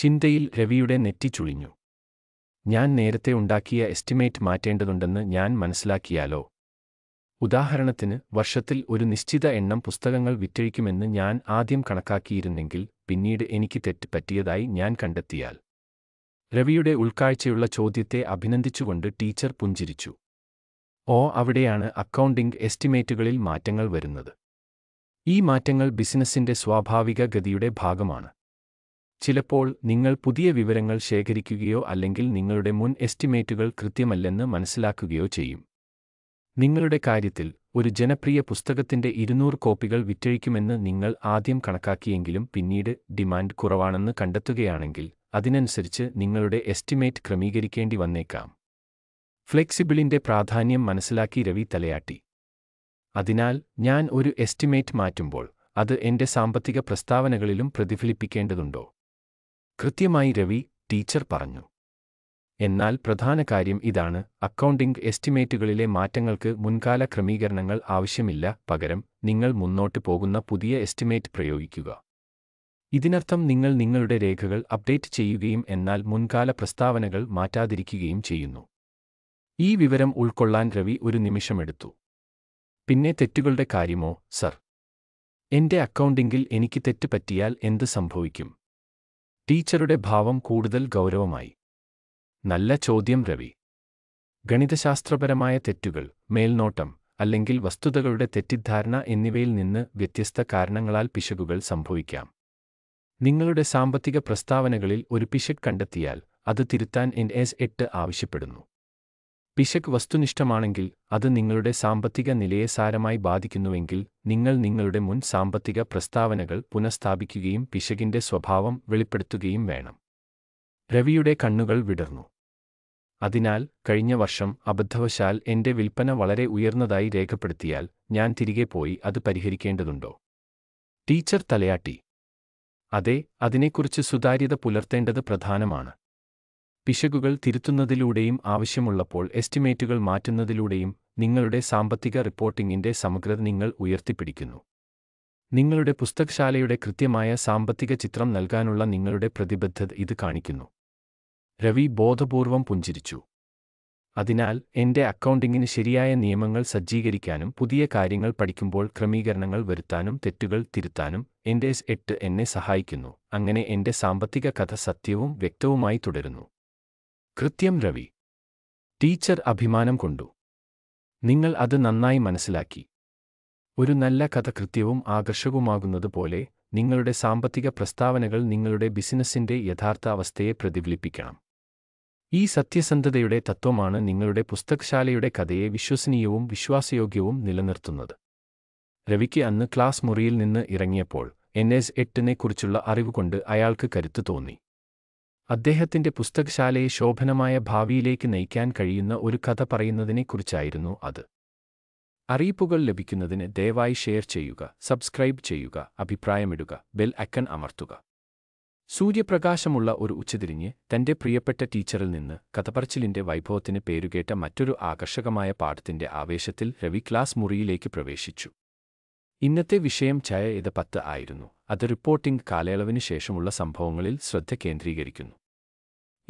ചിന്തയിൽ രവിയുടെ നെറ്റി ചുളിഞ്ഞു ഞാൻ നേരത്തെ ഉണ്ടാക്കിയ എസ്റ്റിമേറ്റ് മാറ്റേണ്ടതുണ്ടെന്ന് ഞാൻ മനസ്സിലാക്കിയാലോ ഉദാഹരണത്തിന് വർഷത്തിൽ ഒരു നിശ്ചിത എണ്ണം പുസ്തകങ്ങൾ വിറ്റഴിക്കുമെന്ന് ഞാൻ ആദ്യം കണക്കാക്കിയിരുന്നെങ്കിൽ പിന്നീട് എനിക്ക് തെറ്റ് പറ്റിയതായി ഞാൻ കണ്ടെത്തിയാൽ രവിയുടെ ഉൾക്കാഴ്ചയുള്ള ചോദ്യത്തെ അഭിനന്ദിച്ചുകൊണ്ട് ടീച്ചർ പുഞ്ചിരിച്ചു ഓ അവിടെയാണ് അക്കൗണ്ടിംഗ് എസ്റ്റിമേറ്റുകളിൽ മാറ്റങ്ങൾ വരുന്നത് ഈ മാറ്റങ്ങൾ ബിസിനസ്സിന്റെ സ്വാഭാവിക ഗതിയുടെ ഭാഗമാണ് ചിലപ്പോൾ നിങ്ങൾ പുതിയ വിവരങ്ങൾ ശേഖരിക്കുകയോ അല്ലെങ്കിൽ നിങ്ങളുടെ മുൻ എസ്റ്റിമേറ്റുകൾ കൃത്യമല്ലെന്ന് മനസ്സിലാക്കുകയോ ചെയ്യും നിങ്ങളുടെ കാര്യത്തിൽ ഒരു ജനപ്രിയ പുസ്തകത്തിന്റെ ഇരുന്നൂറ് കോപ്പികൾ വിറ്റഴിക്കുമെന്ന് നിങ്ങൾ ആദ്യം കണക്കാക്കിയെങ്കിലും പിന്നീട് ഡിമാൻഡ് കുറവാണെന്ന് കണ്ടെത്തുകയാണെങ്കിൽ അതിനനുസരിച്ച് നിങ്ങളുടെ എസ്റ്റിമേറ്റ് ക്രമീകരിക്കേണ്ടി വന്നേക്കാം ഫ്ലെക്സിബിളിന്റെ പ്രാധാന്യം മനസ്സിലാക്കി രവി തലയാട്ടി അതിനാൽ ഞാൻ ഒരു എസ്റ്റിമേറ്റ് മാറ്റുമ്പോൾ അത് എന്റെ സാമ്പത്തിക പ്രസ്താവനകളിലും പ്രതിഫലിപ്പിക്കേണ്ടതുണ്ടോ കൃത്യമായി രവി ടീച്ചർ പറഞ്ഞു എന്നാൽ പ്രധാന കാര്യം ഇതാണ് അക്കൗണ്ടിംഗ് എസ്റ്റിമേറ്റുകളിലെ മാറ്റങ്ങൾക്ക് മുൻകാല ക്രമീകരണങ്ങൾ ആവശ്യമില്ല പകരം നിങ്ങൾ മുന്നോട്ട് പോകുന്ന പുതിയ എസ്റ്റിമേറ്റ് പ്രയോഗിക്കുക ഇതിനർത്ഥം നിങ്ങൾ നിങ്ങളുടെ രേഖകൾ അപ്ഡേറ്റ് ചെയ്യുകയും എന്നാൽ മുൻകാല പ്രസ്താവനകൾ മാറ്റാതിരിക്കുകയും ചെയ്യുന്നു ഈ വിവരം ഉൾക്കൊള്ളാൻ രവി ഒരു നിമിഷമെടുത്തു പിന്നെ തെറ്റുകളുടെ കാര്യമോ സർ എന്റെ അക്കൗണ്ടിംഗിൽ എനിക്ക് തെറ്റ് പറ്റിയാൽ എന്ത് സംഭവിക്കും ടീച്ചറുടെ ഭാവം കൂടുതൽ ഗൗരവമായി നല്ല ചോദ്യം രവി ഗണിതശാസ്ത്രപരമായ തെറ്റുകൾ മേൽനോട്ടം അല്ലെങ്കിൽ വസ്തുതകളുടെ തെറ്റിദ്ധാരണ എന്നിവയിൽ നിന്ന് വ്യത്യസ്ത കാരണങ്ങളാൽ പിശകുകൾ സംഭവിക്കാം നിങ്ങളുടെ സാമ്പത്തിക പ്രസ്താവനകളിൽ ഒരു പിശക് കണ്ടെത്തിയാൽ അത് തിരുത്താൻ എൻ എസ് എട്ട് ആവശ്യപ്പെടുന്നു പിശക് വസ്തുനിഷ്ഠമാണെങ്കിൽ അത് നിങ്ങളുടെ സാമ്പത്തിക നിലയെ സാരമായി ബാധിക്കുന്നുവെങ്കിൽ നിങ്ങൾ നിങ്ങളുടെ മുൻ സാമ്പത്തിക പ്രസ്താവനകൾ പുനഃസ്ഥാപിക്കുകയും പിശകിന്റെ സ്വഭാവം വെളിപ്പെടുത്തുകയും വേണം രവിയുടെ കണ്ണുകൾ വിടർന്നു അതിനാൽ കഴിഞ്ഞ വർഷം അബദ്ധവശാൽ എന്റെ വിൽപ്പന വളരെ ഉയർന്നതായി രേഖപ്പെടുത്തിയാൽ ഞാൻ തിരികെ പോയി അത് പരിഹരിക്കേണ്ടതുണ്ടോ ടീച്ചർ തലയാട്ടി അതെ അതിനെക്കുറിച്ച് സുതാര്യത പുലർത്തേണ്ടത് പ്രധാനമാണ് പിശകുകൾ തിരുത്തുന്നതിലൂടെയും ആവശ്യമുള്ളപ്പോൾ എസ്റ്റിമേറ്റുകൾ മാറ്റുന്നതിലൂടെയും നിങ്ങളുടെ സാമ്പത്തിക റിപ്പോർട്ടിംഗിന്റെ സമഗ്രത നിങ്ങൾ ഉയർത്തിപ്പിടിക്കുന്നു നിങ്ങളുടെ പുസ്തകശാലയുടെ കൃത്യമായ സാമ്പത്തിക ചിത്രം നൽകാനുള്ള നിങ്ങളുടെ പ്രതിബദ്ധത ഇത് കാണിക്കുന്നു രവി ബോധപൂർവം പുഞ്ചിരിച്ചു അതിനാൽ എന്റെ അക്കൗണ്ടിങ്ങിന് ശരിയായ നിയമങ്ങൾ സജ്ജീകരിക്കാനും പുതിയ കാര്യങ്ങൾ പഠിക്കുമ്പോൾ ക്രമീകരണങ്ങൾ വരുത്താനും തെറ്റുകൾ തിരുത്താനും എന്റെ എട്ട് എന്നെ സഹായിക്കുന്നു അങ്ങനെ എന്റെ സാമ്പത്തിക കഥ സത്യവും വ്യക്തവുമായി തുടരുന്നു കൃത്യം രവി ടീച്ചർ അഭിമാനം കൊണ്ടു നിങ്ങൾ അത് നന്നായി മനസ്സിലാക്കി ഒരു നല്ല കഥ കൃത്യവും ആകർഷകവുമാകുന്നത് പോലെ നിങ്ങളുടെ സാമ്പത്തിക പ്രസ്താവനകൾ നിങ്ങളുടെ ബിസിനസ്സിന്റെ യഥാർത്ഥ അവസ്ഥയെ പ്രതിഫലിപ്പിക്കണം ഈ സത്യസന്ധതയുടെ തത്വമാണ് നിങ്ങളുടെ പുസ്തകശാലയുടെ കഥയെ വിശ്വസനീയവും വിശ്വാസയോഗ്യവും നിലനിർത്തുന്നത് രവിക്ക് അന്ന് ക്ലാസ് മുറിയിൽ നിന്ന് ഇറങ്ങിയപ്പോൾ എൻ എസ് എട്ടിനെക്കുറിച്ചുള്ള അറിവുകൊണ്ട് അയാൾക്ക് കരുത്തു തോന്നി അദ്ദേഹത്തിന്റെ പുസ്തകശാലയെ ശോഭനമായ ഭാവിയിലേക്ക് നയിക്കാൻ കഴിയുന്ന ഒരു കഥ പറയുന്നതിനെക്കുറിച്ചായിരുന്നു അത് അറിയിപ്പുകൾ ലഭിക്കുന്നതിന് ദയവായി ഷെയർ ചെയ്യുക സബ്സ്ക്രൈബ് ചെയ്യുക അഭിപ്രായമിടുക ബെൽ അക്കൺ അമർത്തുക സൂര്യപ്രകാശമുള്ള ഒരു ഉച്ചതിരിഞ്ഞ് തന്റെ പ്രിയപ്പെട്ട ടീച്ചറിൽ നിന്ന് കഥപറച്ചിലിന്റെ വൈഭവത്തിന് പേരുകേട്ട മറ്റൊരു ആകർഷകമായ പാഠത്തിന്റെ ആവേശത്തിൽ രവി ക്ലാസ് മുറിയിലേക്ക് പ്രവേശിച്ചു ഇന്നത്തെ വിഷയം ചായ ഇത് പത്ത് ആയിരുന്നു അത് റിപ്പോർട്ടിംഗ് കാലയളവിന് ശേഷമുള്ള സംഭവങ്ങളിൽ ശ്രദ്ധ കേന്ദ്രീകരിക്കുന്നു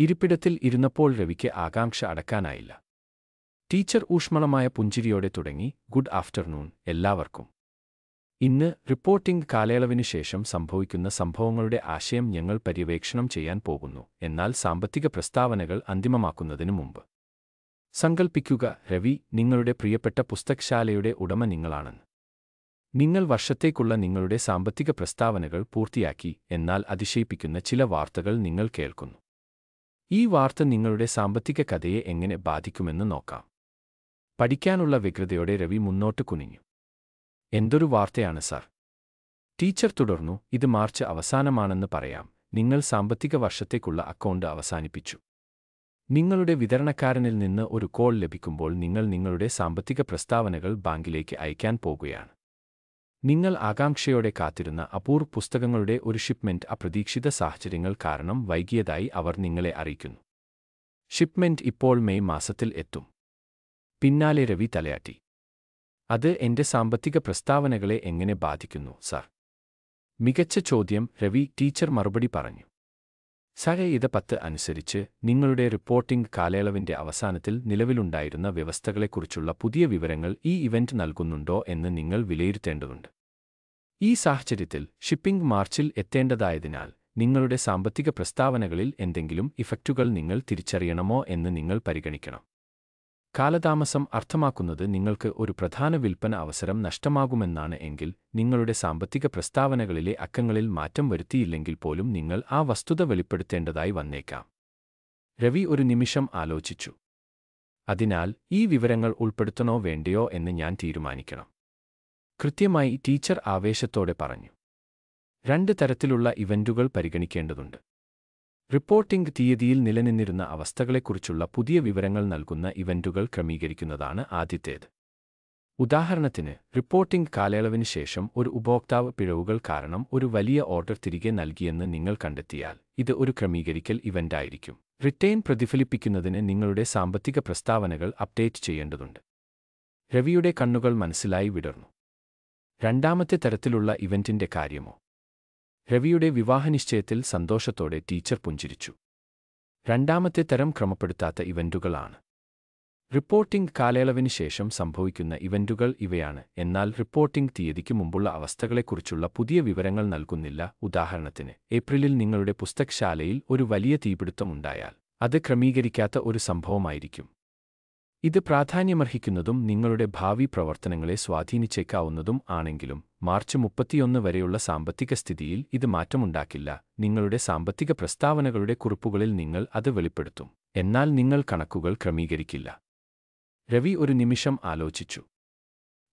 ഇരിപ്പിടത്തിൽ ഇരുന്നപ്പോൾ രവിക്ക് ആകാംക്ഷ അടക്കാനായില്ല ടീച്ചർ ഊഷ്മളമായ പുഞ്ചിരിയോടെ തുടങ്ങി ഗുഡ് ആഫ്റ്റർനൂൺ എല്ലാവർക്കും ഇന്ന് റിപ്പോർട്ടിംഗ് കാലയളവിനു ശേഷം സംഭവിക്കുന്ന സംഭവങ്ങളുടെ ആശയം ഞങ്ങൾ പര്യവേക്ഷണം ചെയ്യാൻ പോകുന്നു എന്നാൽ സാമ്പത്തിക പ്രസ്താവനകൾ അന്തിമമാക്കുന്നതിനു മുമ്പ് സങ്കൽപ്പിക്കുക രവി നിങ്ങളുടെ പ്രിയപ്പെട്ട പുസ്തകശാലയുടെ ഉടമ നിങ്ങളാണെന്ന് നിങ്ങൾ വർഷത്തേക്കുള്ള നിങ്ങളുടെ സാമ്പത്തിക പ്രസ്താവനകൾ പൂർത്തിയാക്കി എന്നാൽ അതിശയിപ്പിക്കുന്ന ചില വാർത്തകൾ നിങ്ങൾ കേൾക്കുന്നു ഈ വാർത്ത നിങ്ങളുടെ സാമ്പത്തിക കഥയെ എങ്ങനെ ബാധിക്കുമെന്ന് നോക്കാം പഠിക്കാനുള്ള വ്യഗ്രതയോടെ രവി മുന്നോട്ട് കുനിഞ്ഞു എന്തൊരു വാർത്തയാണ് സാർ ടീച്ചർ തുടർന്നു ഇത് മാർച്ച് അവസാനമാണെന്ന് പറയാം നിങ്ങൾ സാമ്പത്തിക വർഷത്തേക്കുള്ള അക്കൗണ്ട് അവസാനിപ്പിച്ചു നിങ്ങളുടെ വിതരണക്കാരനിൽ നിന്ന് ഒരു കോൾ ലഭിക്കുമ്പോൾ നിങ്ങൾ നിങ്ങളുടെ സാമ്പത്തിക പ്രസ്താവനകൾ ബാങ്കിലേക്ക് അയക്കാൻ പോകുകയാണ് നിങ്ങൾ ആകാംക്ഷയോടെ കാത്തിരുന്ന അപൂർ പുസ്തകങ്ങളുടെ ഒരു ഷിപ്മെന്റ് അപ്രതീക്ഷിത സാഹചര്യങ്ങൾ കാരണം വൈകിയതായി അവർ നിങ്ങളെ അറിയിക്കുന്നു ഷിപ്മെന്റ് ഇപ്പോൾ മെയ് മാസത്തിൽ എത്തും പിന്നാലെ രവി തലയാട്ടി അത് എന്റെ സാമ്പത്തിക പ്രസ്താവനകളെ എങ്ങനെ ബാധിക്കുന്നു സർ മികച്ച ചോദ്യം രവി ടീച്ചർ മറുപടി പറഞ്ഞു സഴയിത പത്ത് അനുസരിച്ച് നിങ്ങളുടെ റിപ്പോർട്ടിംഗ് കാലയളവിന്റെ അവസാനത്തിൽ നിലവിലുണ്ടായിരുന്ന വ്യവസ്ഥകളെക്കുറിച്ചുള്ള പുതിയ വിവരങ്ങൾ ഈ ഇവന്റ് നൽകുന്നുണ്ടോ എന്ന് നിങ്ങൾ വിലയിരുത്തേണ്ടതുണ്ട് ഈ സാഹചര്യത്തിൽ ഷിപ്പിംഗ് മാർച്ചിൽ എത്തേണ്ടതായതിനാൽ നിങ്ങളുടെ സാമ്പത്തിക പ്രസ്താവനകളിൽ എന്തെങ്കിലും ഇഫക്റ്റുകൾ നിങ്ങൾ തിരിച്ചറിയണമോ എന്ന് നിങ്ങൾ പരിഗണിക്കണം കാലതാമസം അർത്ഥമാക്കുന്നത് നിങ്ങൾക്ക് ഒരു പ്രധാന വിൽപ്പന അവസരം നഷ്ടമാകുമെന്നാണ് എങ്കിൽ നിങ്ങളുടെ സാമ്പത്തിക പ്രസ്താവനകളിലെ അക്കങ്ങളിൽ മാറ്റം വരുത്തിയില്ലെങ്കിൽ പോലും നിങ്ങൾ ആ വസ്തുത വെളിപ്പെടുത്തേണ്ടതായി വന്നേക്കാം രവി ഒരു നിമിഷം ആലോചിച്ചു അതിനാൽ ഈ വിവരങ്ങൾ ഉൾപ്പെടുത്തണോ വേണ്ടയോ എന്ന് ഞാൻ തീരുമാനിക്കണം കൃത്യമായി ടീച്ചർ ആവേശത്തോടെ പറഞ്ഞു രണ്ട് തരത്തിലുള്ള ഇവന്റുകൾ പരിഗണിക്കേണ്ടതുണ്ട് റിപ്പോർട്ടിംഗ് തീയതിയിൽ നിലനിന്നിരുന്ന അവസ്ഥകളെക്കുറിച്ചുള്ള പുതിയ വിവരങ്ങൾ നൽകുന്ന ഇവന്റുകൾ ക്രമീകരിക്കുന്നതാണ് ആദ്യത്തേത് ഉദാഹരണത്തിന് റിപ്പോർട്ടിംഗ് കാലയളവിന് ശേഷം ഒരു ഉപഭോക്താവ് പിഴവുകൾ കാരണം ഒരു വലിയ ഓർഡർ തിരികെ നൽകിയെന്ന് നിങ്ങൾ കണ്ടെത്തിയാൽ ഇത് ഒരു ക്രമീകരിക്കൽ ഇവന്റായിരിക്കും റിട്ടേൺ പ്രതിഫലിപ്പിക്കുന്നതിന് നിങ്ങളുടെ സാമ്പത്തിക പ്രസ്താവനകൾ അപ്ഡേറ്റ് ചെയ്യേണ്ടതുണ്ട് രവിയുടെ കണ്ണുകൾ മനസ്സിലായി വിടർന്നു രണ്ടാമത്തെ തരത്തിലുള്ള ഇവന്റിന്റെ കാര്യമോ രവിയുടെ വിവാഹനിശ്ചയത്തിൽ സന്തോഷത്തോടെ ടീച്ചർ പുഞ്ചിരിച്ചു രണ്ടാമത്തെ തരം ക്രമപ്പെടുത്താത്ത ഇവന്റുകളാണ് റിപ്പോർട്ടിംഗ് കാലയളവിന് ശേഷം സംഭവിക്കുന്ന ഇവന്റുകൾ ഇവയാണ് എന്നാൽ റിപ്പോർട്ടിംഗ് തീയതിക്ക് മുമ്പുള്ള അവസ്ഥകളെക്കുറിച്ചുള്ള പുതിയ വിവരങ്ങൾ നൽകുന്നില്ല ഉദാഹരണത്തിന് ഏപ്രിലിൽ നിങ്ങളുടെ പുസ്തകശാലയിൽ ഒരു വലിയ തീപിടുത്തമുണ്ടായാൽ അത് ക്രമീകരിക്കാത്ത ഒരു സംഭവമായിരിക്കും ഇത് പ്രാധാന്യമർഹിക്കുന്നതും നിങ്ങളുടെ ഭാവി പ്രവർത്തനങ്ങളെ സ്വാധീനിച്ചേക്കാവുന്നതും ആണെങ്കിലും മാർച്ച് മുപ്പത്തിയൊന്ന് വരെയുള്ള സാമ്പത്തിക സ്ഥിതിയിൽ ഇത് മാറ്റമുണ്ടാക്കില്ല നിങ്ങളുടെ സാമ്പത്തിക പ്രസ്താവനകളുടെ കുറിപ്പുകളിൽ നിങ്ങൾ അത് വെളിപ്പെടുത്തും എന്നാൽ നിങ്ങൾ കണക്കുകൾ ക്രമീകരിക്കില്ല രവി ഒരു നിമിഷം ആലോചിച്ചു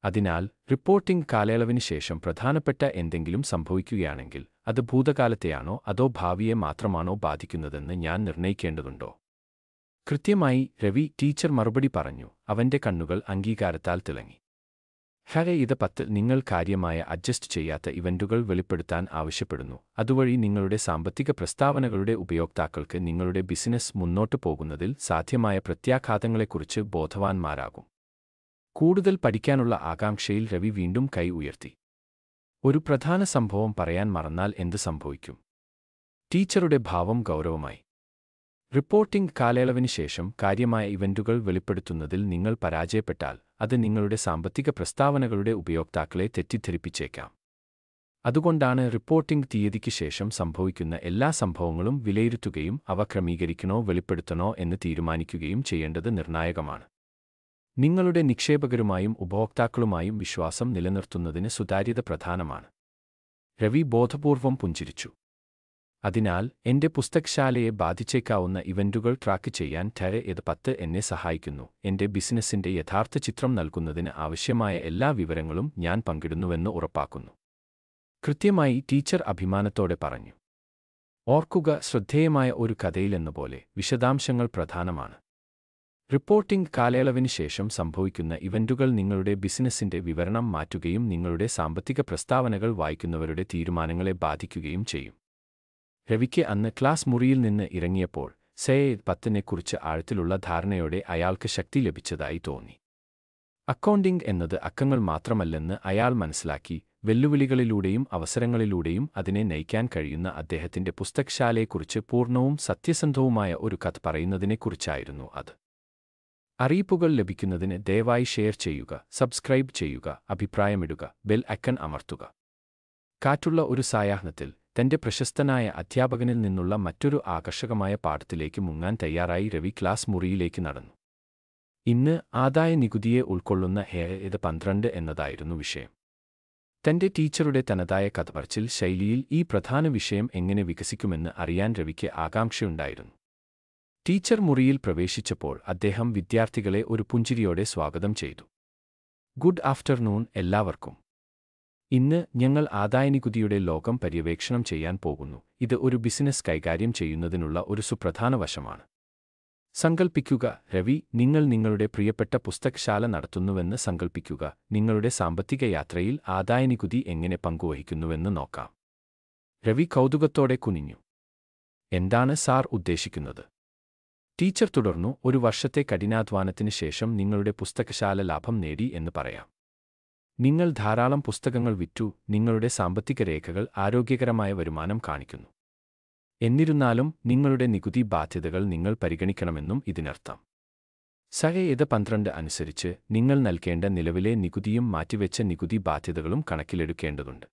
അതിനാൽ റിപ്പോർട്ടിംഗ് കാലയളവിന് ശേഷം പ്രധാനപ്പെട്ട എന്തെങ്കിലും സംഭവിക്കുകയാണെങ്കിൽ അത് ഭൂതകാലത്തെയാണോ അതോ ഭാവിയെ മാത്രമാണോ ബാധിക്കുന്നതെന്ന് ഞാൻ നിർണ്ണയിക്കേണ്ടതുണ്ടോ കൃത്യമായി രവി ടീച്ചർ മറുപടി പറഞ്ഞു അവന്റെ കണ്ണുകൾ അംഗീകാരത്താൽ തിളങ്ങി ഹരെ ഇത് പത്ത് നിങ്ങൾ കാര്യമായ അഡ്ജസ്റ്റ് ചെയ്യാത്ത ഇവന്റുകൾ വെളിപ്പെടുത്താൻ ആവശ്യപ്പെടുന്നു അതുവഴി നിങ്ങളുടെ സാമ്പത്തിക പ്രസ്താവനകളുടെ ഉപയോക്താക്കൾക്ക് നിങ്ങളുടെ ബിസിനസ് മുന്നോട്ടു പോകുന്നതിൽ സാധ്യമായ പ്രത്യാഘാതങ്ങളെക്കുറിച്ച് ബോധവാന്മാരാകും കൂടുതൽ പഠിക്കാനുള്ള ആകാംക്ഷയിൽ രവി വീണ്ടും കൈ ഉയർത്തി ഒരു പ്രധാന സംഭവം പറയാൻ മറന്നാൽ എന്ത് സംഭവിക്കും ടീച്ചറുടെ ഭാവം ഗൗരവമായി റിപ്പോർട്ടിംഗ് കാലയളവിന് ശേഷം കാര്യമായ ഇവന്റുകൾ വെളിപ്പെടുത്തുന്നതിൽ നിങ്ങൾ പരാജയപ്പെട്ടാൽ അത് നിങ്ങളുടെ സാമ്പത്തിക പ്രസ്താവനകളുടെ ഉപയോക്താക്കളെ തെറ്റിദ്ധരിപ്പിച്ചേക്കാം അതുകൊണ്ടാണ് റിപ്പോർട്ടിംഗ് തീയതിക്ക് ശേഷം സംഭവിക്കുന്ന എല്ലാ സംഭവങ്ങളും വിലയിരുത്തുകയും അവ ക്രമീകരിക്കണോ വെളിപ്പെടുത്തണോ എന്ന് തീരുമാനിക്കുകയും ചെയ്യേണ്ടത് നിർണായകമാണ് നിങ്ങളുടെ നിക്ഷേപകരുമായും ഉപഭോക്താക്കളുമായും വിശ്വാസം നിലനിർത്തുന്നതിന് സുതാര്യത പ്രധാനമാണ് രവി ബോധപൂർവം പുഞ്ചിരിച്ചു അതിനാൽ എന്റെ പുസ്തകശാലയെ ബാധിച്ചേക്കാവുന്ന ഇവന്റുകൾ ട്രാക്ക് ചെയ്യാൻ ടരെ ഇത് പത്ത് എന്നെ സഹായിക്കുന്നു എന്റെ ബിസിനസ്സിന്റെ യഥാർത്ഥ ചിത്രം നൽകുന്നതിന് ആവശ്യമായ എല്ലാ വിവരങ്ങളും ഞാൻ പങ്കിടുന്നുവെന്ന് ഉറപ്പാക്കുന്നു കൃത്യമായി ടീച്ചർ അഭിമാനത്തോടെ പറഞ്ഞു ഓർക്കുക ശ്രദ്ധേയമായ ഒരു കഥയിലെന്നപോലെ വിശദാംശങ്ങൾ പ്രധാനമാണ് റിപ്പോർട്ടിംഗ് കാലയളവിന് ശേഷം സംഭവിക്കുന്ന ഇവന്റുകൾ നിങ്ങളുടെ ബിസിനസ്സിന്റെ വിവരണം മാറ്റുകയും നിങ്ങളുടെ സാമ്പത്തിക പ്രസ്താവനകൾ വായിക്കുന്നവരുടെ തീരുമാനങ്ങളെ ബാധിക്കുകയും ചെയ്യും രവിക്ക് അന്ന് ക്ലാസ് മുറിയിൽ നിന്ന് ഇറങ്ങിയപ്പോൾ സെയ്ദ് പത്തിനെക്കുറിച്ച് ആഴത്തിലുള്ള ധാരണയോടെ അയാൾക്ക് ശക്തി ലഭിച്ചതായി തോന്നി അക്കൗണ്ടിംഗ് എന്നത് അക്കങ്ങൾ മാത്രമല്ലെന്ന് അയാൾ മനസ്സിലാക്കി വെല്ലുവിളികളിലൂടെയും അവസരങ്ങളിലൂടെയും അതിനെ നയിക്കാൻ കഴിയുന്ന അദ്ദേഹത്തിന്റെ പുസ്തകശാലയെക്കുറിച്ച് പൂർണ്ണവും സത്യസന്ധവുമായ ഒരു കഥ പറയുന്നതിനെക്കുറിച്ചായിരുന്നു അത് അറിയിപ്പുകൾ ലഭിക്കുന്നതിന് ദയവായി ഷെയർ ചെയ്യുക സബ്സ്ക്രൈബ് ചെയ്യുക അഭിപ്രായമിടുക ബെൽ അക്കൺ അമർത്തുക കാറ്റുള്ള ഒരു സായാഹ്നത്തിൽ തന്റെ പ്രശസ്തനായ അധ്യാപകനിൽ നിന്നുള്ള മറ്റൊരു ആകർഷകമായ പാഠത്തിലേക്ക് മുങ്ങാൻ തയ്യാറായി രവി ക്ലാസ് മുറിയിലേക്ക് നടന്നു ഇന്ന് ആദായ നികുതിയെ ഉൾക്കൊള്ളുന്ന ഹേ ഇത് പന്ത്രണ്ട് എന്നതായിരുന്നു വിഷയം തന്റെ ടീച്ചറുടെ തനതായ കഥപറച്ചിൽ ശൈലിയിൽ ഈ പ്രധാന വിഷയം എങ്ങനെ വികസിക്കുമെന്ന് അറിയാൻ രവിക്ക് ആകാംക്ഷയുണ്ടായിരുന്നു ടീച്ചർ മുറിയിൽ പ്രവേശിച്ചപ്പോൾ അദ്ദേഹം വിദ്യാർത്ഥികളെ ഒരു പുഞ്ചിരിയോടെ സ്വാഗതം ചെയ്തു ഗുഡ് ആഫ്റ്റർനൂൺ എല്ലാവർക്കും ഇന്ന് ഞങ്ങൾ ആദായനികുതിയുടെ ലോകം പര്യവേക്ഷണം ചെയ്യാൻ പോകുന്നു ഇത് ഒരു ബിസിനസ് കൈകാര്യം ചെയ്യുന്നതിനുള്ള ഒരു സുപ്രധാന വശമാണ് സങ്കൽപ്പിക്കുക രവി നിങ്ങൾ നിങ്ങളുടെ പ്രിയപ്പെട്ട പുസ്തകശാല നടത്തുന്നുവെന്ന് സങ്കൽപ്പിക്കുക നിങ്ങളുടെ സാമ്പത്തിക യാത്രയിൽ ആദായനികുതി എങ്ങനെ പങ്കുവഹിക്കുന്നുവെന്ന് നോക്കാം രവി കൗതുകത്തോടെ കുനിഞ്ഞു എന്താണ് സാർ ഉദ്ദേശിക്കുന്നത് ടീച്ചർ തുടർന്നു ഒരു വർഷത്തെ കഠിനാധ്വാനത്തിന് ശേഷം നിങ്ങളുടെ പുസ്തകശാല ലാഭം നേടി എന്ന് പറയാം നിങ്ങൾ ധാരാളം പുസ്തകങ്ങൾ വിറ്റു നിങ്ങളുടെ സാമ്പത്തിക രേഖകൾ ആരോഗ്യകരമായ വരുമാനം കാണിക്കുന്നു എന്നിരുന്നാലും നിങ്ങളുടെ നികുതി ബാധ്യതകൾ നിങ്ങൾ പരിഗണിക്കണമെന്നും ഇതിനർത്ഥം സഹേത പന്ത്രണ്ട് അനുസരിച്ച് നിങ്ങൾ നൽകേണ്ട നിലവിലെ നികുതിയും മാറ്റിവെച്ച നികുതി ബാധ്യതകളും കണക്കിലെടുക്കേണ്ടതുണ്ട്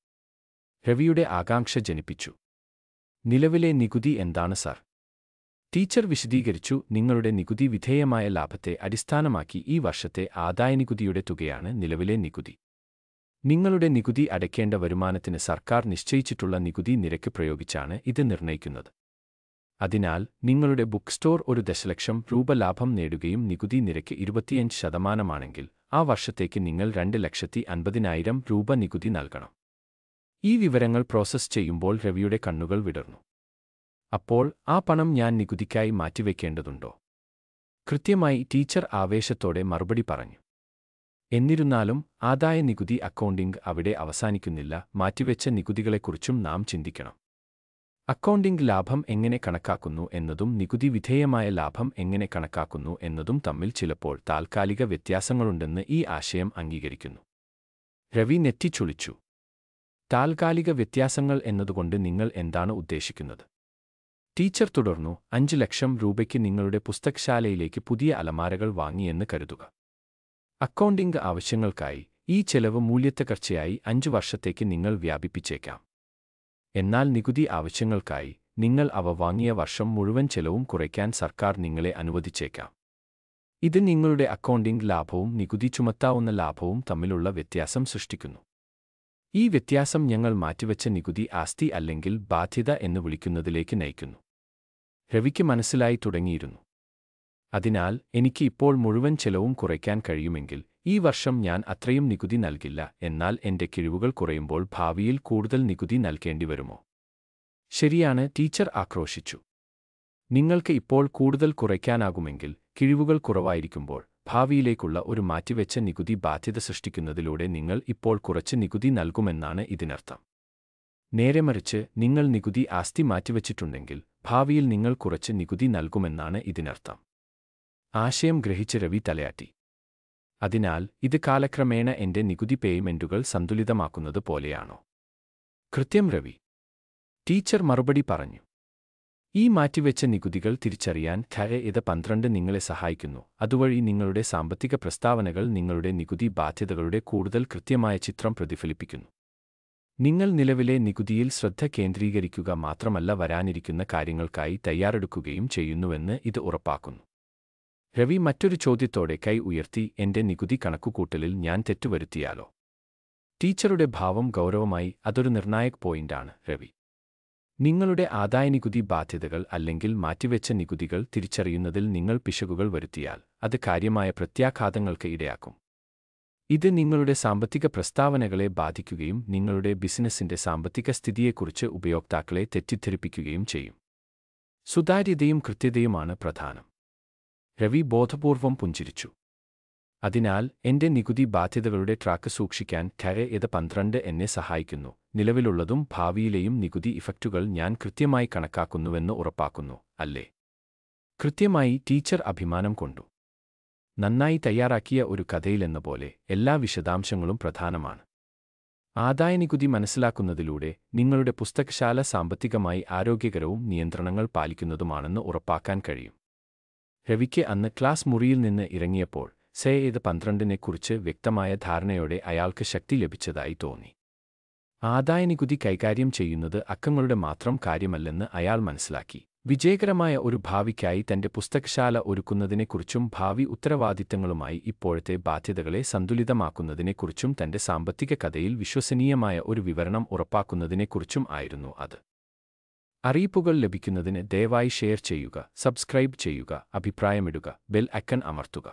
രവിയുടെ ആകാംക്ഷ ജനിപ്പിച്ചു നിലവിലെ നികുതി എന്താണ് സാർ ടീച്ചർ വിശദീകരിച്ചു നിങ്ങളുടെ നികുതി വിധേയമായ ലാഭത്തെ അടിസ്ഥാനമാക്കി ഈ വർഷത്തെ ആദായനികുതിയുടെ തുകയാണ് നിലവിലെ നികുതി നിങ്ങളുടെ നികുതി അടയ്ക്കേണ്ട വരുമാനത്തിന് സർക്കാർ നിശ്ചയിച്ചിട്ടുള്ള നികുതി നിരക്ക് പ്രയോഗിച്ചാണ് ഇത് നിർണ്ണയിക്കുന്നത് അതിനാൽ നിങ്ങളുടെ ബുക്ക് സ്റ്റോർ ഒരു ദശലക്ഷം രൂപ ലാഭം നേടുകയും നികുതി നിരക്ക് ഇരുപത്തിയഞ്ച് ശതമാനമാണെങ്കിൽ ആ വർഷത്തേക്ക് നിങ്ങൾ രണ്ട് ലക്ഷത്തി അൻപതിനായിരം രൂപ നികുതി നൽകണം ഈ വിവരങ്ങൾ പ്രോസസ്സ് ചെയ്യുമ്പോൾ രവിയുടെ കണ്ണുകൾ വിടർന്നു അപ്പോൾ ആ പണം ഞാൻ നികുതിക്കായി മാറ്റിവെക്കേണ്ടതുണ്ടോ കൃത്യമായി ടീച്ചർ ആവേശത്തോടെ മറുപടി പറഞ്ഞു എന്നിരുന്നാലും ആദായ നികുതി അക്കൗണ്ടിംഗ് അവിടെ അവസാനിക്കുന്നില്ല മാറ്റിവെച്ച നികുതികളെക്കുറിച്ചും നാം ചിന്തിക്കണം അക്കൗണ്ടിംഗ് ലാഭം എങ്ങനെ കണക്കാക്കുന്നു എന്നതും നികുതി വിധേയമായ ലാഭം എങ്ങനെ കണക്കാക്കുന്നു എന്നതും തമ്മിൽ ചിലപ്പോൾ താൽക്കാലിക വ്യത്യാസങ്ങളുണ്ടെന്ന് ഈ ആശയം അംഗീകരിക്കുന്നു രവി നെറ്റിച്ചൊളിച്ചു താൽക്കാലിക വ്യത്യാസങ്ങൾ എന്നതുകൊണ്ട് നിങ്ങൾ എന്താണ് ഉദ്ദേശിക്കുന്നത് ടീച്ചർ തുടർന്നു അഞ്ച് ലക്ഷം രൂപയ്ക്ക് നിങ്ങളുടെ പുസ്തകശാലയിലേക്ക് പുതിയ അലമാരകൾ വാങ്ങിയെന്ന് കരുതുക അക്കൗണ്ടിംഗ് ആവശ്യങ്ങൾക്കായി ഈ ചെലവ് മൂല്യത്തകർച്ചയായി അഞ്ച് വർഷത്തേക്ക് നിങ്ങൾ വ്യാപിപ്പിച്ചേക്കാം എന്നാൽ നികുതി ആവശ്യങ്ങൾക്കായി നിങ്ങൾ അവ വാങ്ങിയ വർഷം മുഴുവൻ ചെലവും കുറയ്ക്കാൻ സർക്കാർ നിങ്ങളെ അനുവദിച്ചേക്കാം ഇത് നിങ്ങളുടെ അക്കൗണ്ടിംഗ് ലാഭവും നികുതി ചുമത്താവുന്ന ലാഭവും തമ്മിലുള്ള വ്യത്യാസം സൃഷ്ടിക്കുന്നു ഈ വ്യത്യാസം ഞങ്ങൾ മാറ്റിവെച്ച നികുതി ആസ്തി അല്ലെങ്കിൽ ബാധ്യത എന്ന് വിളിക്കുന്നതിലേക്ക് നയിക്കുന്നു രവിക്ക് മനസ്സിലായി തുടങ്ങിയിരുന്നു അതിനാൽ എനിക്ക് ഇപ്പോൾ മുഴുവൻ ചെലവും കുറയ്ക്കാൻ കഴിയുമെങ്കിൽ ഈ വർഷം ഞാൻ അത്രയും നികുതി നൽകില്ല എന്നാൽ എന്റെ കിഴിവുകൾ കുറയുമ്പോൾ ഭാവിയിൽ കൂടുതൽ നികുതി നൽകേണ്ടി വരുമോ ശരിയാണ് ടീച്ചർ ആക്രോശിച്ചു നിങ്ങൾക്ക് ഇപ്പോൾ കൂടുതൽ കുറയ്ക്കാനാകുമെങ്കിൽ കിഴിവുകൾ കുറവായിരിക്കുമ്പോൾ ഭാവിയിലേക്കുള്ള ഒരു മാറ്റിവെച്ച നികുതി ബാധ്യത സൃഷ്ടിക്കുന്നതിലൂടെ നിങ്ങൾ ഇപ്പോൾ കുറച്ച് നികുതി നൽകുമെന്നാണ് ഇതിനർത്ഥം നേരെമറിച്ച് നിങ്ങൾ നികുതി ആസ്തി മാറ്റിവെച്ചിട്ടുണ്ടെങ്കിൽ ഭാവിയിൽ നിങ്ങൾ കുറച്ച് നികുതി നൽകുമെന്നാണ് ഇതിനർത്ഥം ആശയം ഗ്രഹിച്ച് രവി തലയാട്ടി അതിനാൽ ഇത് കാലക്രമേണ എന്റെ നികുതി പേയ്മെന്റുകൾ സന്തുലിതമാക്കുന്നത് പോലെയാണോ കൃത്യം രവി ടീച്ചർ മറുപടി പറഞ്ഞു ഈ മാറ്റിവെച്ച നികുതികൾ തിരിച്ചറിയാൻ ഖയ ഇത് പന്ത്രണ്ട് നിങ്ങളെ സഹായിക്കുന്നു അതുവഴി നിങ്ങളുടെ സാമ്പത്തിക പ്രസ്താവനകൾ നിങ്ങളുടെ നികുതി ബാധ്യതകളുടെ കൂടുതൽ കൃത്യമായ ചിത്രം പ്രതിഫലിപ്പിക്കുന്നു നിങ്ങൾ നിലവിലെ നികുതിയിൽ ശ്രദ്ധ കേന്ദ്രീകരിക്കുക മാത്രമല്ല വരാനിരിക്കുന്ന കാര്യങ്ങൾക്കായി തയ്യാറെടുക്കുകയും ചെയ്യുന്നുവെന്ന് ഇത് ഉറപ്പാക്കുന്നു രവി മറ്റൊരു ചോദ്യത്തോടെ കൈ ഉയർത്തി എന്റെ നികുതി കണക്കുകൂട്ടലിൽ ഞാൻ തെറ്റുവരുത്തിയാലോ ടീച്ചറുടെ ഭാവം ഗൗരവമായി അതൊരു നിർണായക പോയിന്റാണ് രവി നിങ്ങളുടെ ആദായ നികുതി ബാധ്യതകൾ അല്ലെങ്കിൽ മാറ്റിവെച്ച നികുതികൾ തിരിച്ചറിയുന്നതിൽ നിങ്ങൾ പിശകുകൾ വരുത്തിയാൽ അത് കാര്യമായ പ്രത്യാഘാതങ്ങൾക്ക് ഇടയാക്കും ഇത് നിങ്ങളുടെ സാമ്പത്തിക പ്രസ്താവനകളെ ബാധിക്കുകയും നിങ്ങളുടെ ബിസിനസ്സിന്റെ സാമ്പത്തിക സ്ഥിതിയെക്കുറിച്ച് ഉപയോക്താക്കളെ തെറ്റിദ്ധരിപ്പിക്കുകയും ചെയ്യും സുതാര്യതയും കൃത്യതയുമാണ് പ്രധാനം രവി ബോധപൂർവം പുഞ്ചിരിച്ചു അതിനാൽ എന്റെ നികുതി ബാധ്യതകളുടെ ട്രാക്ക് സൂക്ഷിക്കാൻ ഠര എത പന്ത്രണ്ട് എന്നെ സഹായിക്കുന്നു നിലവിലുള്ളതും ഭാവിയിലെയും നികുതി ഇഫക്റ്റുകൾ ഞാൻ കൃത്യമായി കണക്കാക്കുന്നുവെന്ന് ഉറപ്പാക്കുന്നു അല്ലേ കൃത്യമായി ടീച്ചർ അഭിമാനം കൊണ്ടു നന്നായി തയ്യാറാക്കിയ ഒരു കഥയിലെന്ന പോലെ എല്ലാ വിശദാംശങ്ങളും പ്രധാനമാണ് ആദായനികുതി മനസ്സിലാക്കുന്നതിലൂടെ നിങ്ങളുടെ പുസ്തകശാല സാമ്പത്തികമായി ആരോഗ്യകരവും നിയന്ത്രണങ്ങൾ പാലിക്കുന്നതുമാണെന്ന് ഉറപ്പാക്കാൻ കഴിയും രവിക്ക് അന്ന് ക്ലാസ് മുറിയിൽ നിന്ന് ഇറങ്ങിയപ്പോൾ സേ ചെയ്ത് പന്ത്രണ്ടിനെക്കുറിച്ച് വ്യക്തമായ ധാരണയോടെ അയാൾക്ക് ശക്തി ലഭിച്ചതായി തോന്നി ആദായനികുതി കൈകാര്യം ചെയ്യുന്നത് അക്കങ്ങളുടെ മാത്രം കാര്യമല്ലെന്ന് അയാൾ മനസ്സിലാക്കി വിജയകരമായ ഒരു ഭാവിക്കായി തന്റെ പുസ്തകശാല ഒരുക്കുന്നതിനെക്കുറിച്ചും ഭാവി ഉത്തരവാദിത്തങ്ങളുമായി ഇപ്പോഴത്തെ ബാധ്യതകളെ സന്തുലിതമാക്കുന്നതിനെക്കുറിച്ചും തന്റെ സാമ്പത്തിക കഥയിൽ വിശ്വസനീയമായ ഒരു വിവരണം ഉറപ്പാക്കുന്നതിനെക്കുറിച്ചും ആയിരുന്നു അത് അറിയിപ്പുകൾ ലഭിക്കുന്നതിന് ദയവായി ഷെയർ ചെയ്യുക സബ്സ്ക്രൈബ് ചെയ്യുക അഭിപ്രായമിടുക ബെൽ അക്കൺ അമർത്തുക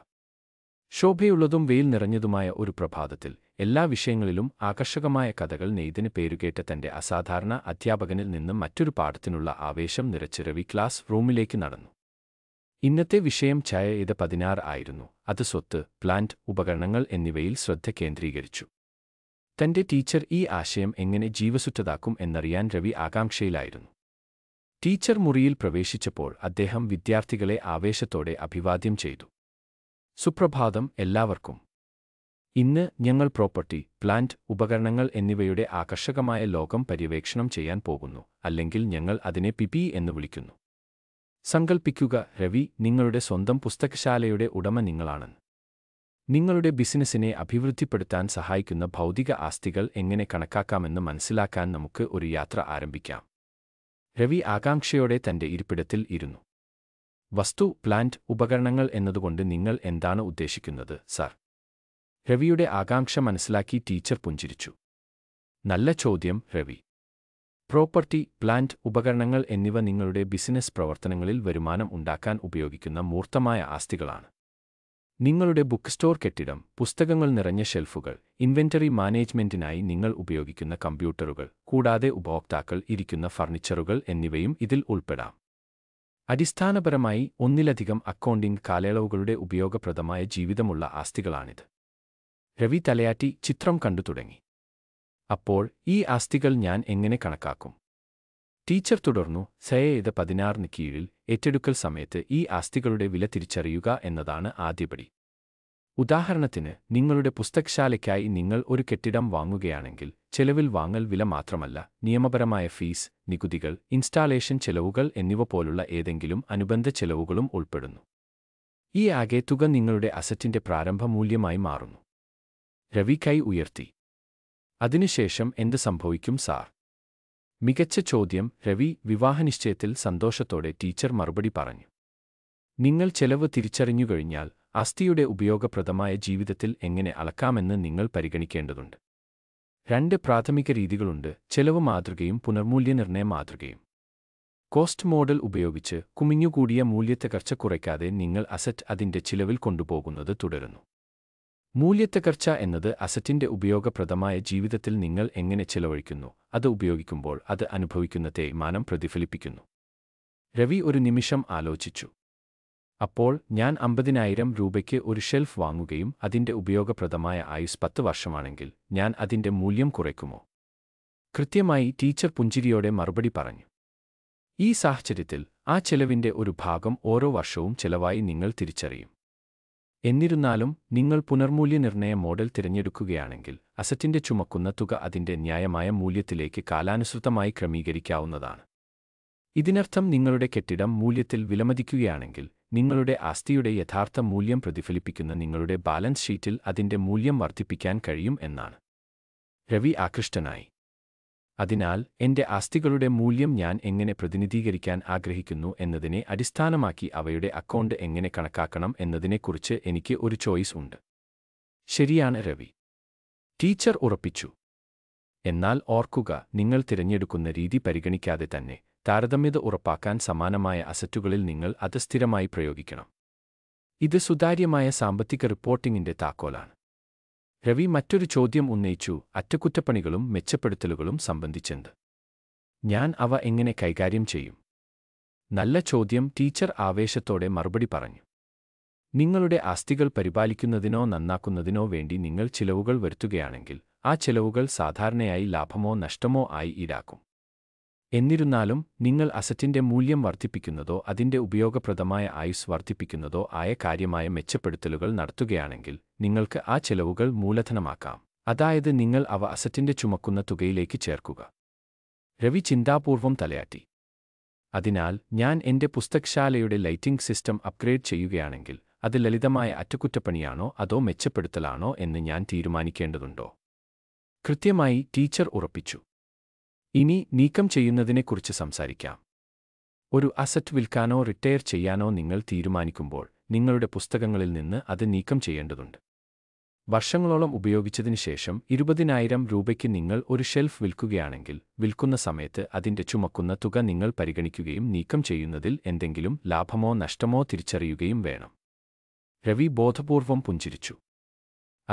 ശോഭയുള്ളതും വെയിൽ നിറഞ്ഞതുമായ ഒരു പ്രഭാതത്തിൽ എല്ലാ വിഷയങ്ങളിലും ആകർഷകമായ കഥകൾ നെയ്തിന് പേരുകേട്ട തന്റെ അസാധാരണ അധ്യാപകനിൽ നിന്നും മറ്റൊരു പാഠത്തിനുള്ള ആവേശം നിറച്ചിരവി ക്ലാസ് റൂമിലേക്ക് നടന്നു ഇന്നത്തെ വിഷയം ചായ ഇത് പതിനാറ് ആയിരുന്നു അത് സ്വത്ത് പ്ലാന്റ് ഉപകരണങ്ങൾ എന്നിവയിൽ ശ്രദ്ധ കേന്ദ്രീകരിച്ചു തന്റെ ടീച്ചർ ഈ ആശയം എങ്ങനെ ജീവസുറ്റതാക്കും എന്നറിയാൻ രവി ആകാംക്ഷയിലായിരുന്നു ടീച്ചർ മുറിയിൽ പ്രവേശിച്ചപ്പോൾ അദ്ദേഹം വിദ്യാർത്ഥികളെ ആവേശത്തോടെ അഭിവാദ്യം ചെയ്തു സുപ്രഭാതം എല്ലാവർക്കും ഇന്ന് ഞങ്ങൾ പ്രോപ്പർട്ടി പ്ലാന്റ് ഉപകരണങ്ങൾ എന്നിവയുടെ ആകർഷകമായ ലോകം പര്യവേക്ഷണം ചെയ്യാൻ പോകുന്നു അല്ലെങ്കിൽ ഞങ്ങൾ അതിനെ പിപി എന്ന് വിളിക്കുന്നു സങ്കൽപ്പിക്കുക രവി നിങ്ങളുടെ സ്വന്തം പുസ്തകശാലയുടെ ഉടമ നിങ്ങളാണെന്ന് നിങ്ങളുടെ ബിസിനസ്സിനെ അഭിവൃദ്ധിപ്പെടുത്താൻ സഹായിക്കുന്ന ഭൗതിക ആസ്തികൾ എങ്ങനെ കണക്കാക്കാമെന്ന് മനസ്സിലാക്കാൻ നമുക്ക് ഒരു യാത്ര ആരംഭിക്കാം രവി ആകാംക്ഷയോടെ തന്റെ ഇരിപ്പിടത്തിൽ ഇരുന്നു വസ്തു പ്ലാന്റ് ഉപകരണങ്ങൾ എന്നതുകൊണ്ട് നിങ്ങൾ എന്താണ് ഉദ്ദേശിക്കുന്നത് സർ രവിയുടെ ആകാംക്ഷ മനസ്സിലാക്കി ടീച്ചർ പുഞ്ചിരിച്ചു നല്ല ചോദ്യം രവി പ്രോപ്പർട്ടി പ്ലാന്റ് ഉപകരണങ്ങൾ എന്നിവ നിങ്ങളുടെ ബിസിനസ് പ്രവർത്തനങ്ങളിൽ വരുമാനം ഉണ്ടാക്കാൻ ഉപയോഗിക്കുന്ന മൂർത്തമായ ആസ്തികളാണ് നിങ്ങളുടെ ബുക്ക് സ്റ്റോർ കെട്ടിടം പുസ്തകങ്ങൾ നിറഞ്ഞ ഷെൽഫുകൾ ഇൻവെന്ററി മാനേജ്മെന്റിനായി നിങ്ങൾ ഉപയോഗിക്കുന്ന കമ്പ്യൂട്ടറുകൾ കൂടാതെ ഉപഭോക്താക്കൾ ഇരിക്കുന്ന ഫർണിച്ചറുകൾ എന്നിവയും ഇതിൽ ഉൾപ്പെടാം അടിസ്ഥാനപരമായി ഒന്നിലധികം അക്കൗണ്ടിംഗ് കാലയളവുകളുടെ ഉപയോഗപ്രദമായ ജീവിതമുള്ള ആസ്തികളാണിത് രവി തലയാറ്റി ചിത്രം കണ്ടു തുടങ്ങി അപ്പോൾ ഈ ആസ്തികൾ ഞാൻ എങ്ങനെ കണക്കാക്കും ടീച്ചർ തുടർന്നു സയേത് പതിനാറിന് കീഴിൽ ഏറ്റെടുക്കൽ സമയത്ത് ഈ ആസ്തികളുടെ വില തിരിച്ചറിയുക എന്നതാണ് ആദ്യപടി ഉദാഹരണത്തിന് നിങ്ങളുടെ പുസ്തകശാലയ്ക്കായി നിങ്ങൾ ഒരു കെട്ടിടം വാങ്ങുകയാണെങ്കിൽ ചെലവിൽ വാങ്ങൽ വില മാത്രമല്ല നിയമപരമായ ഫീസ് നികുതികൾ ഇൻസ്റ്റാളേഷൻ ചെലവുകൾ എന്നിവ പോലുള്ള ഏതെങ്കിലും അനുബന്ധ ചെലവുകളും ഉൾപ്പെടുന്നു ഈ ആകെ തുക നിങ്ങളുടെ അസറ്റിന്റെ പ്രാരംഭ മൂല്യമായി മാറുന്നു രവി കൈ ഉയർത്തി അതിനുശേഷം എന്ത് സംഭവിക്കും സാർ മികച്ച ചോദ്യം രവി വിവാഹനിശ്ചയത്തിൽ സന്തോഷത്തോടെ ടീച്ചർ മറുപടി പറഞ്ഞു നിങ്ങൾ ചെലവ് തിരിച്ചറിഞ്ഞുകഴിഞ്ഞാൽ അസ്ഥിയുടെ ഉപയോഗപ്രദമായ ജീവിതത്തിൽ എങ്ങനെ അളക്കാമെന്ന് നിങ്ങൾ പരിഗണിക്കേണ്ടതുണ്ട് രണ്ട് പ്രാഥമിക രീതികളുണ്ട് ചെലവ് മാതൃകയും പുനർമൂല്യനിർണയ മാതൃകയും കോസ്റ്റ് മോഡൽ ഉപയോഗിച്ച് കുമിഞ്ഞുകൂടിയ മൂല്യത്തകർച്ച കുറയ്ക്കാതെ നിങ്ങൾ അസറ്റ് അതിൻ്റെ ചിലവിൽ കൊണ്ടുപോകുന്നത് തുടരുന്നു മൂല്യത്തകർച്ച എന്നത് അസറ്റിൻ്റെ ഉപയോഗപ്രദമായ ജീവിതത്തിൽ നിങ്ങൾ എങ്ങനെ ചെലവഴിക്കുന്നു അത് ഉപയോഗിക്കുമ്പോൾ അത് അനുഭവിക്കുന്ന തേയ്മാനം പ്രതിഫലിപ്പിക്കുന്നു രവി ഒരു നിമിഷം ആലോചിച്ചു അപ്പോൾ ഞാൻ അമ്പതിനായിരം രൂപയ്ക്ക് ഒരു ഷെൽഫ് വാങ്ങുകയും അതിൻ്റെ ഉപയോഗപ്രദമായ ആയുസ് പത്ത് വർഷമാണെങ്കിൽ ഞാൻ അതിൻ്റെ മൂല്യം കുറയ്ക്കുമോ കൃത്യമായി ടീച്ചർ പുഞ്ചിരിയോടെ മറുപടി പറഞ്ഞു ഈ സാഹചര്യത്തിൽ ആ ചെലവിൻ്റെ ഒരു ഭാഗം ഓരോ വർഷവും ചെലവായി നിങ്ങൾ തിരിച്ചറിയും എന്നിരുന്നാലും നിങ്ങൾ പുനർമൂല്യനിർണ്ണയ മോഡൽ തിരഞ്ഞെടുക്കുകയാണെങ്കിൽ അസറ്റിന്റെ ചുമക്കുന്ന തുക അതിന്റെ ന്യായമായ മൂല്യത്തിലേക്ക് കാലാനുസൃതമായി ക്രമീകരിക്കാവുന്നതാണ് ഇതിനർത്ഥം നിങ്ങളുടെ കെട്ടിടം മൂല്യത്തിൽ വിലമതിക്കുകയാണെങ്കിൽ നിങ്ങളുടെ ആസ്തിയുടെ യഥാർത്ഥ മൂല്യം പ്രതിഫലിപ്പിക്കുന്ന നിങ്ങളുടെ ബാലൻസ് ഷീറ്റിൽ അതിന്റെ മൂല്യം വർദ്ധിപ്പിക്കാൻ കഴിയും എന്നാണ് രവി ആകൃഷ്ടനായി അതിനാൽ എന്റെ ആസ്തികളുടെ മൂല്യം ഞാൻ എങ്ങനെ പ്രതിനിധീകരിക്കാൻ ആഗ്രഹിക്കുന്നു എന്നതിനെ അടിസ്ഥാനമാക്കി അവയുടെ അക്കൗണ്ട് എങ്ങനെ കണക്കാക്കണം എന്നതിനെക്കുറിച്ച് എനിക്ക് ഒരു ചോയ്സ് ഉണ്ട് ശരിയാണ് രവി ടീച്ചർ ഉറപ്പിച്ചു എന്നാൽ ഓർക്കുക നിങ്ങൾ തിരഞ്ഞെടുക്കുന്ന രീതി പരിഗണിക്കാതെ തന്നെ താരതമ്യത ഉറപ്പാക്കാൻ സമാനമായ അസറ്റുകളിൽ നിങ്ങൾ അത് സ്ഥിരമായി പ്രയോഗിക്കണം ഇത് സുതാര്യമായ സാമ്പത്തിക റിപ്പോർട്ടിംഗിന്റെ താക്കോലാണ് രവി മറ്റൊരു ചോദ്യം ഉന്നയിച്ചു അറ്റകുറ്റപ്പണികളും മെച്ചപ്പെടുത്തലുകളും സംബന്ധിച്ചെന്ത് ഞാൻ അവ എങ്ങനെ കൈകാര്യം ചെയ്യും നല്ല ചോദ്യം ടീച്ചർ ആവേശത്തോടെ മറുപടി പറഞ്ഞു നിങ്ങളുടെ ആസ്തികൾ പരിപാലിക്കുന്നതിനോ നന്നാക്കുന്നതിനോ വേണ്ടി നിങ്ങൾ ചിലവുകൾ വരുത്തുകയാണെങ്കിൽ ആ ചെലവുകൾ സാധാരണയായി ലാഭമോ നഷ്ടമോ ആയി ഈടാക്കും എന്നിരുന്നാലും നിങ്ങൾ അസറ്റിന്റെ മൂല്യം വർദ്ധിപ്പിക്കുന്നതോ അതിന്റെ ഉപയോഗപ്രദമായ ആയുസ് വർദ്ധിപ്പിക്കുന്നതോ ആയ കാര്യമായ മെച്ചപ്പെടുത്തലുകൾ നടത്തുകയാണെങ്കിൽ നിങ്ങൾക്ക് ആ ചെലവുകൾ മൂലധനമാക്കാം അതായത് നിങ്ങൾ അവ അസറ്റിന്റെ ചുമക്കുന്ന തുകയിലേക്ക് ചേർക്കുക രവി ചിന്താപൂർവം തലയാട്ടി അതിനാൽ ഞാൻ എന്റെ പുസ്തകശാലയുടെ ലൈറ്റിംഗ് സിസ്റ്റം അപ്ഗ്രേഡ് ചെയ്യുകയാണെങ്കിൽ അത് ലളിതമായ അറ്റകുറ്റപ്പണിയാണോ അതോ മെച്ചപ്പെടുത്തലാണോ എന്ന് ഞാൻ തീരുമാനിക്കേണ്ടതുണ്ടോ കൃത്യമായി ടീച്ചർ ഉറപ്പിച്ചു ഇനി നീക്കം ചെയ്യുന്നതിനെക്കുറിച്ച് സംസാരിക്കാം ഒരു അസറ്റ് വിൽക്കാനോ റിട്ടയർ ചെയ്യാനോ നിങ്ങൾ തീരുമാനിക്കുമ്പോൾ നിങ്ങളുടെ പുസ്തകങ്ങളിൽ നിന്ന് അത് നീക്കം ചെയ്യേണ്ടതുണ്ട് വർഷങ്ങളോളം ഉപയോഗിച്ചതിന് ശേഷം ഇരുപതിനായിരം രൂപയ്ക്ക് നിങ്ങൾ ഒരു ഷെൽഫ് വിൽക്കുകയാണെങ്കിൽ വിൽക്കുന്ന സമയത്ത് അതിൻ്റെ ചുമക്കുന്ന തുക നിങ്ങൾ പരിഗണിക്കുകയും നീക്കം ചെയ്യുന്നതിൽ എന്തെങ്കിലും ലാഭമോ നഷ്ടമോ തിരിച്ചറിയുകയും വേണം രവി ബോധപൂർവം പുഞ്ചിരിച്ചു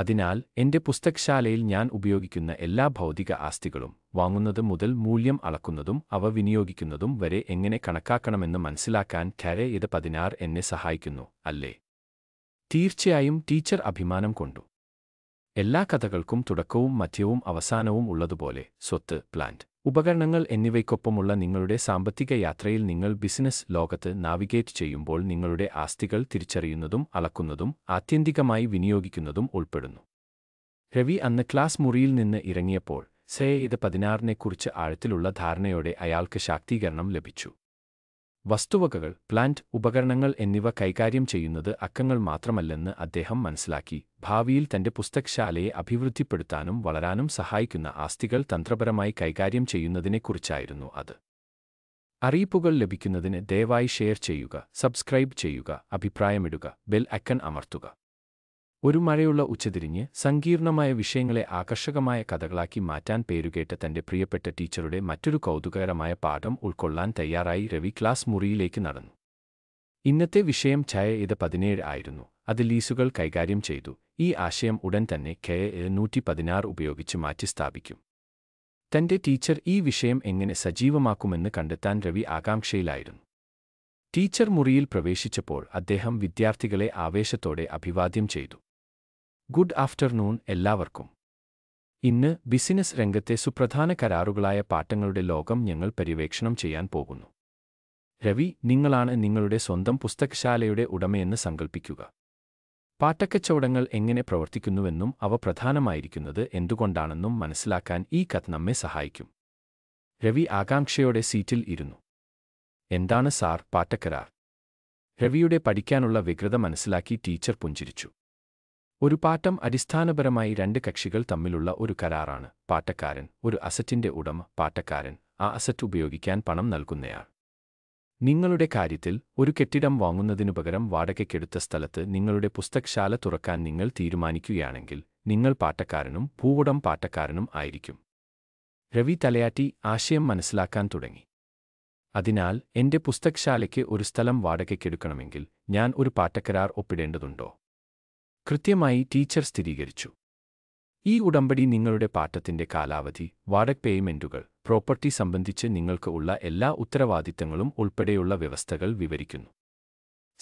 അതിനാൽ എന്റെ പുസ്തകശാലയിൽ ഞാൻ ഉപയോഗിക്കുന്ന എല്ലാ ഭൗതിക ആസ്തികളും വാങ്ങുന്നത് മുതൽ മൂല്യം അളക്കുന്നതും അവ വിനിയോഗിക്കുന്നതും വരെ എങ്ങനെ കണക്കാക്കണമെന്ന് മനസ്സിലാക്കാൻ ഖരെ ഇത് പതിനാറ് എന്നെ സഹായിക്കുന്നു അല്ലേ തീർച്ചയായും ടീച്ചർ അഭിമാനം കൊണ്ടു എല്ലാ കഥകൾക്കും തുടക്കവും മധ്യവും അവസാനവും ഉള്ളതുപോലെ സ്വത്ത് പ്ലാന്റ് ഉപകരണങ്ങൾ എന്നിവയ്ക്കൊപ്പമുള്ള നിങ്ങളുടെ സാമ്പത്തിക യാത്രയിൽ നിങ്ങൾ ബിസിനസ് ലോകത്ത് നാവിഗേറ്റ് ചെയ്യുമ്പോൾ നിങ്ങളുടെ ആസ്തികൾ തിരിച്ചറിയുന്നതും അളക്കുന്നതും ആത്യന്തികമായി വിനിയോഗിക്കുന്നതും ഉൾപ്പെടുന്നു രവി അന്ന് ക്ലാസ് മുറിയിൽ നിന്ന് ഇറങ്ങിയപ്പോൾ സേ ഇത് പതിനാറിനെക്കുറിച്ച് ആഴത്തിലുള്ള ധാരണയോടെ അയാൾക്ക് ശാക്തീകരണം ലഭിച്ചു വസ്തുവകകൾ പ്ലാന്റ് ഉപകരണങ്ങൾ എന്നിവ കൈകാര്യം ചെയ്യുന്നത് അക്കങ്ങൾ മാത്രമല്ലെന്ന് അദ്ദേഹം മനസ്സിലാക്കി ഭാവിയിൽ തന്റെ പുസ്തകശാലയെ അഭിവൃദ്ധിപ്പെടുത്താനും വളരാനും സഹായിക്കുന്ന ആസ്തികൾ തന്ത്രപരമായി കൈകാര്യം ചെയ്യുന്നതിനെക്കുറിച്ചായിരുന്നു അത് അറിയിപ്പുകൾ ലഭിക്കുന്നതിന് ദയവായി ഷെയർ ചെയ്യുക സബ്സ്ക്രൈബ് ചെയ്യുക അഭിപ്രായമിടുക ബെൽ അക്കൺ അമർത്തുക ഒരു മഴയുള്ള ഉച്ചതിരിഞ്ഞ് സങ്കീർണമായ വിഷയങ്ങളെ ആകർഷകമായ കഥകളാക്കി മാറ്റാൻ പേരുകേട്ട തന്റെ പ്രിയപ്പെട്ട ടീച്ചറുടെ മറ്റൊരു കൗതുകകരമായ പാഠം ഉൾക്കൊള്ളാൻ തയ്യാറായി രവി ക്ലാസ് മുറിയിലേക്ക് നടന്നു ഇന്നത്തെ വിഷയം ഛായ ഇത് പതിനേഴ് ആയിരുന്നു അത് ലീസുകൾ കൈകാര്യം ചെയ്തു ഈ ആശയം ഉടൻ തന്നെ കെ എഴുന്നൂറ്റി പതിനാറ് ഉപയോഗിച്ച് മാറ്റി സ്ഥാപിക്കും തന്റെ ടീച്ചർ ഈ വിഷയം എങ്ങനെ സജീവമാക്കുമെന്ന് കണ്ടെത്താൻ രവി ആകാംക്ഷയിലായിരുന്നു ടീച്ചർ മുറിയിൽ പ്രവേശിച്ചപ്പോൾ അദ്ദേഹം വിദ്യാർത്ഥികളെ ആവേശത്തോടെ അഭിവാദ്യം ചെയ്തു ഗുഡ് ആഫ്റ്റർനൂൺ എല്ലാവർക്കും ഇന്ന് ബിസിനസ് രംഗത്തെ സുപ്രധാന കരാറുകളായ പാട്ടങ്ങളുടെ ലോകം ഞങ്ങൾ പര്യവേക്ഷണം ചെയ്യാൻ പോകുന്നു രവി നിങ്ങളാണ് നിങ്ങളുടെ സ്വന്തം പുസ്തകശാലയുടെ ഉടമയെന്ന് സങ്കൽപ്പിക്കുക പാട്ടക്കച്ചവടങ്ങൾ എങ്ങനെ പ്രവർത്തിക്കുന്നുവെന്നും അവ പ്രധാനമായിരിക്കുന്നത് എന്തുകൊണ്ടാണെന്നും മനസ്സിലാക്കാൻ ഈ കഥ നമ്മെ സഹായിക്കും രവി ആകാംക്ഷയോടെ സീറ്റിൽ ഇരുന്നു എന്താണ് സാർ പാട്ടക്കരാർ രവിയുടെ പഠിക്കാനുള്ള വികൃത മനസ്സിലാക്കി ടീച്ചർ പുഞ്ചിരിച്ചു ഒരു പാട്ടം അടിസ്ഥാനപരമായി രണ്ട് കക്ഷികൾ തമ്മിലുള്ള ഒരു കരാറാണ് പാട്ടക്കാരൻ ഒരു അസറ്റിന്റെ ഉടമ പാട്ടക്കാരൻ ആ അസറ്റ് ഉപയോഗിക്കാൻ പണം നൽകുന്നയാൾ നിങ്ങളുടെ കാര്യത്തിൽ ഒരു കെട്ടിടം വാങ്ങുന്നതിനു പകരം വാടകയ്ക്കെടുത്ത സ്ഥലത്ത് നിങ്ങളുടെ പുസ്തകശാല തുറക്കാൻ നിങ്ങൾ തീരുമാനിക്കുകയാണെങ്കിൽ നിങ്ങൾ പാട്ടക്കാരനും പൂവുടം പാട്ടക്കാരനും ആയിരിക്കും രവി തലയാട്ടി ആശയം മനസ്സിലാക്കാൻ തുടങ്ങി അതിനാൽ എന്റെ പുസ്തകശാലയ്ക്ക് ഒരു സ്ഥലം വാടകയ്ക്കെടുക്കണമെങ്കിൽ ഞാൻ ഒരു പാട്ടക്കരാർ ഒപ്പിടേണ്ടതുണ്ടോ കൃത്യമായി ടീച്ചർ സ്ഥിരീകരിച്ചു ഈ ഉടമ്പടി നിങ്ങളുടെ പാട്ടത്തിന്റെ കാലാവധി വാടക പേയ്മെന്റുകൾ പ്രോപ്പർട്ടി സംബന്ധിച്ച് നിങ്ങൾക്ക് ഉള്ള എല്ലാ ഉത്തരവാദിത്തങ്ങളും ഉൾപ്പെടെയുള്ള വ്യവസ്ഥകൾ വിവരിക്കുന്നു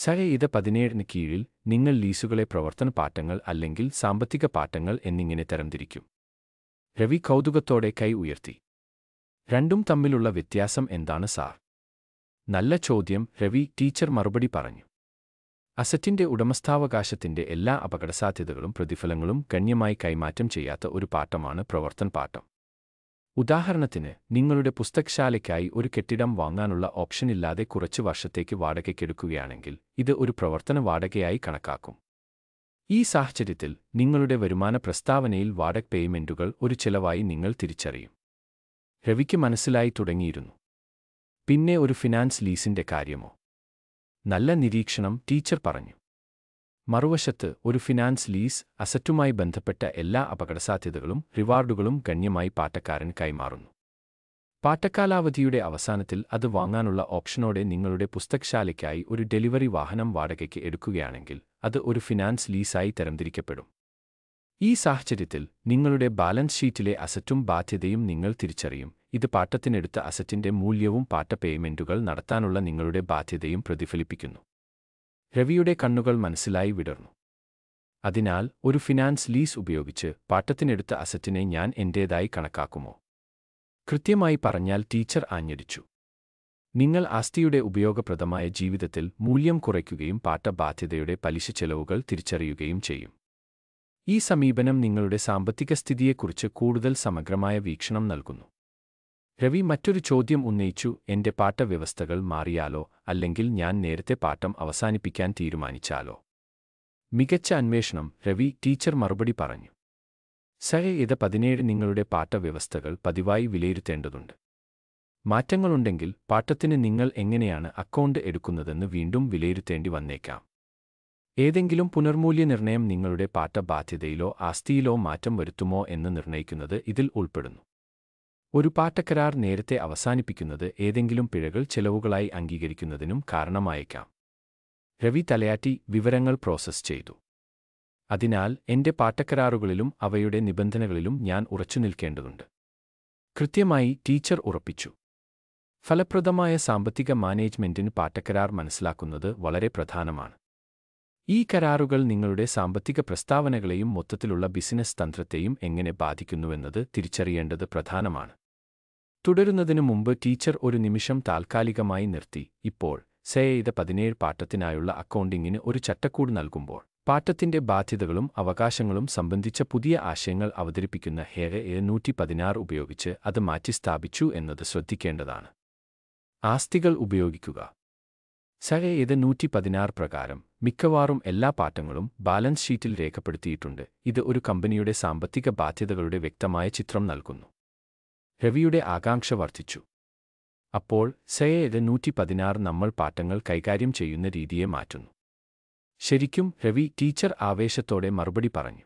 സഹ ഇത് പതിനേഴിന് കീഴിൽ നിങ്ങൾ ലീസുകളെ പ്രവർത്തന പാട്ടങ്ങൾ അല്ലെങ്കിൽ സാമ്പത്തിക പാട്ടങ്ങൾ എന്നിങ്ങനെ തരംതിരിക്കും രവി കൗതുകത്തോടെ കൈ ഉയർത്തി രണ്ടും തമ്മിലുള്ള വ്യത്യാസം എന്താണ് സാർ നല്ല ചോദ്യം രവി ടീച്ചർ മറുപടി പറഞ്ഞു അസറ്റിന്റെ ഉടമസ്ഥാവകാശത്തിന്റെ എല്ലാ അപകടസാധ്യതകളും പ്രതിഫലങ്ങളും ഗണ്യമായി കൈമാറ്റം ചെയ്യാത്ത ഒരു പാട്ടമാണ് പ്രവർത്തൻ പാട്ടം ഉദാഹരണത്തിന് നിങ്ങളുടെ പുസ്തകശാലയ്ക്കായി ഒരു കെട്ടിടം വാങ്ങാനുള്ള ഓപ്ഷൻ ഇല്ലാതെ കുറച്ച് വർഷത്തേക്ക് വാടകയ്ക്കെടുക്കുകയാണെങ്കിൽ ഇത് ഒരു പ്രവർത്തന വാടകയായി കണക്കാക്കും ഈ സാഹചര്യത്തിൽ നിങ്ങളുടെ വരുമാന പ്രസ്താവനയിൽ വാടക പേയ്മെന്റുകൾ ഒരു ചിലവായി നിങ്ങൾ തിരിച്ചറിയും രവിക്ക് മനസ്സിലായി തുടങ്ങിയിരുന്നു പിന്നെ ഒരു ഫിനാൻസ് ലീസിന്റെ കാര്യമോ നല്ല നിരീക്ഷണം ടീച്ചർ പറഞ്ഞു മറുവശത്ത് ഒരു ഫിനാൻസ് ലീസ് അസറ്റുമായി ബന്ധപ്പെട്ട എല്ലാ അപകടസാധ്യതകളും റിവാർഡുകളും ഗണ്യമായി പാട്ടക്കാരൻ കൈമാറുന്നു പാട്ടക്കാലാവധിയുടെ അവസാനത്തിൽ അത് വാങ്ങാനുള്ള ഓപ്ഷനോടെ നിങ്ങളുടെ പുസ്തകശാലയ്ക്കായി ഒരു ഡെലിവറി വാഹനം വാടകയ്ക്ക് എടുക്കുകയാണെങ്കിൽ അത് ഒരു ഫിനാൻസ് ലീസായി തരംതിരിക്കപ്പെടും ഈ സാഹചര്യത്തിൽ നിങ്ങളുടെ ബാലൻസ് ഷീറ്റിലെ അസറ്റും ബാധ്യതയും നിങ്ങൾ തിരിച്ചറിയും ഇത് പാട്ടത്തിനെടുത്ത അസറ്റിന്റെ മൂല്യവും പാട്ട പേയ്മെന്റുകൾ നടത്താനുള്ള നിങ്ങളുടെ ബാധ്യതയും പ്രതിഫലിപ്പിക്കുന്നു രവിയുടെ കണ്ണുകൾ മനസ്സിലായി വിടർന്നു അതിനാൽ ഒരു ഫിനാൻസ് ലീസ് ഉപയോഗിച്ച് പാട്ടത്തിനെടുത്ത അസറ്റിനെ ഞാൻ എൻ്റേതായി കണക്കാക്കുമോ കൃത്യമായി പറഞ്ഞാൽ ടീച്ചർ ആഞ്ഞടിച്ചു നിങ്ങൾ ആസ്തിയുടെ ഉപയോഗപ്രദമായ ജീവിതത്തിൽ മൂല്യം കുറയ്ക്കുകയും പാട്ട ബാധ്യതയുടെ പലിശ ചെലവുകൾ തിരിച്ചറിയുകയും ചെയ്യും ഈ സമീപനം നിങ്ങളുടെ സാമ്പത്തിക സ്ഥിതിയെക്കുറിച്ച് കൂടുതൽ സമഗ്രമായ വീക്ഷണം നൽകുന്നു രവി മറ്റൊരു ചോദ്യം ഉന്നയിച്ചു എന്റെ പാട്ടവ്യവസ്ഥകൾ മാറിയാലോ അല്ലെങ്കിൽ ഞാൻ നേരത്തെ പാട്ടം അവസാനിപ്പിക്കാൻ തീരുമാനിച്ചാലോ മികച്ച അന്വേഷണം രവി ടീച്ചർ മറുപടി പറഞ്ഞു സഹേ ഇത് പതിനേഴ് നിങ്ങളുടെ പാട്ടവ്യവസ്ഥകൾ പതിവായി വിലയിരുത്തേണ്ടതുണ്ട് മാറ്റങ്ങളുണ്ടെങ്കിൽ പാട്ടത്തിന് നിങ്ങൾ എങ്ങനെയാണ് അക്കൗണ്ട് എടുക്കുന്നതെന്ന് വീണ്ടും വിലയിരുത്തേണ്ടി വന്നേക്കാം ഏതെങ്കിലും പുനർമൂല്യനിർണ്ണയം നിങ്ങളുടെ പാട്ട ബാധ്യതയിലോ ആസ്തിയിലോ മാറ്റം വരുത്തുമോ എന്ന് നിർണ്ണയിക്കുന്നത് ഇതിൽ ഉൾപ്പെടുന്നു ഒരു പാട്ടക്കരാർ നേരത്തെ അവസാനിപ്പിക്കുന്നത് ഏതെങ്കിലും പിഴകൾ ചെലവുകളായി അംഗീകരിക്കുന്നതിനും കാരണമായേക്കാം രവി തലയാറ്റി വിവരങ്ങൾ പ്രോസസ്സ് ചെയ്തു അതിനാൽ എന്റെ പാട്ടക്കരാറുകളിലും അവയുടെ നിബന്ധനകളിലും ഞാൻ ഉറച്ചുനിൽക്കേണ്ടതുണ്ട് കൃത്യമായി ടീച്ചർ ഉറപ്പിച്ചു ഫലപ്രദമായ സാമ്പത്തിക മാനേജ്മെന്റിന് പാട്ടക്കരാർ മനസ്സിലാക്കുന്നത് വളരെ പ്രധാനമാണ് ഈ കരാറുകൾ നിങ്ങളുടെ സാമ്പത്തിക പ്രസ്താവനകളെയും മൊത്തത്തിലുള്ള ബിസിനസ് തന്ത്രത്തെയും എങ്ങനെ ബാധിക്കുന്നുവെന്നത് തിരിച്ചറിയേണ്ടത് പ്രധാനമാണ് തുടരുന്നതിനു മുമ്പ് ടീച്ചർ ഒരു നിമിഷം താൽക്കാലികമായി നിർത്തി ഇപ്പോൾ സേ ചെയ്ത പതിനേഴ് പാട്ടത്തിനായുള്ള അക്കൗണ്ടിങ്ങിന് ഒരു ചട്ടക്കൂട് നൽകുമ്പോൾ പാട്ടത്തിന്റെ ബാധ്യതകളും അവകാശങ്ങളും സംബന്ധിച്ച പുതിയ ആശയങ്ങൾ അവതരിപ്പിക്കുന്ന ഹേര എഴുന്നൂറ്റി പതിനാറ് ഉപയോഗിച്ച് അത് മാറ്റിസ്ഥാപിച്ചു എന്നത് ശ്രദ്ധിക്കേണ്ടതാണ് ആസ്തികൾ ഉപയോഗിക്കുക സഹ ഏത് നൂറ്റി പതിനാറ് പ്രകാരം മിക്കവാറും എല്ലാ പാട്ടങ്ങളും ബാലൻസ് ഷീറ്റിൽ രേഖപ്പെടുത്തിയിട്ടുണ്ട് ഇത് ഒരു കമ്പനിയുടെ സാമ്പത്തിക ബാധ്യതകളുടെ വ്യക്തമായ ചിത്രം നൽകുന്നു രവിയുടെ ആകാംക്ഷ വർദ്ധിച്ചു അപ്പോൾ സയെ നൂറ്റി പതിനാറ് നമ്മൾ പാട്ടങ്ങൾ കൈകാര്യം ചെയ്യുന്ന രീതിയെ മാറ്റുന്നു ശരിക്കും രവി ടീച്ചർ ആവേശത്തോടെ മറുപടി പറഞ്ഞു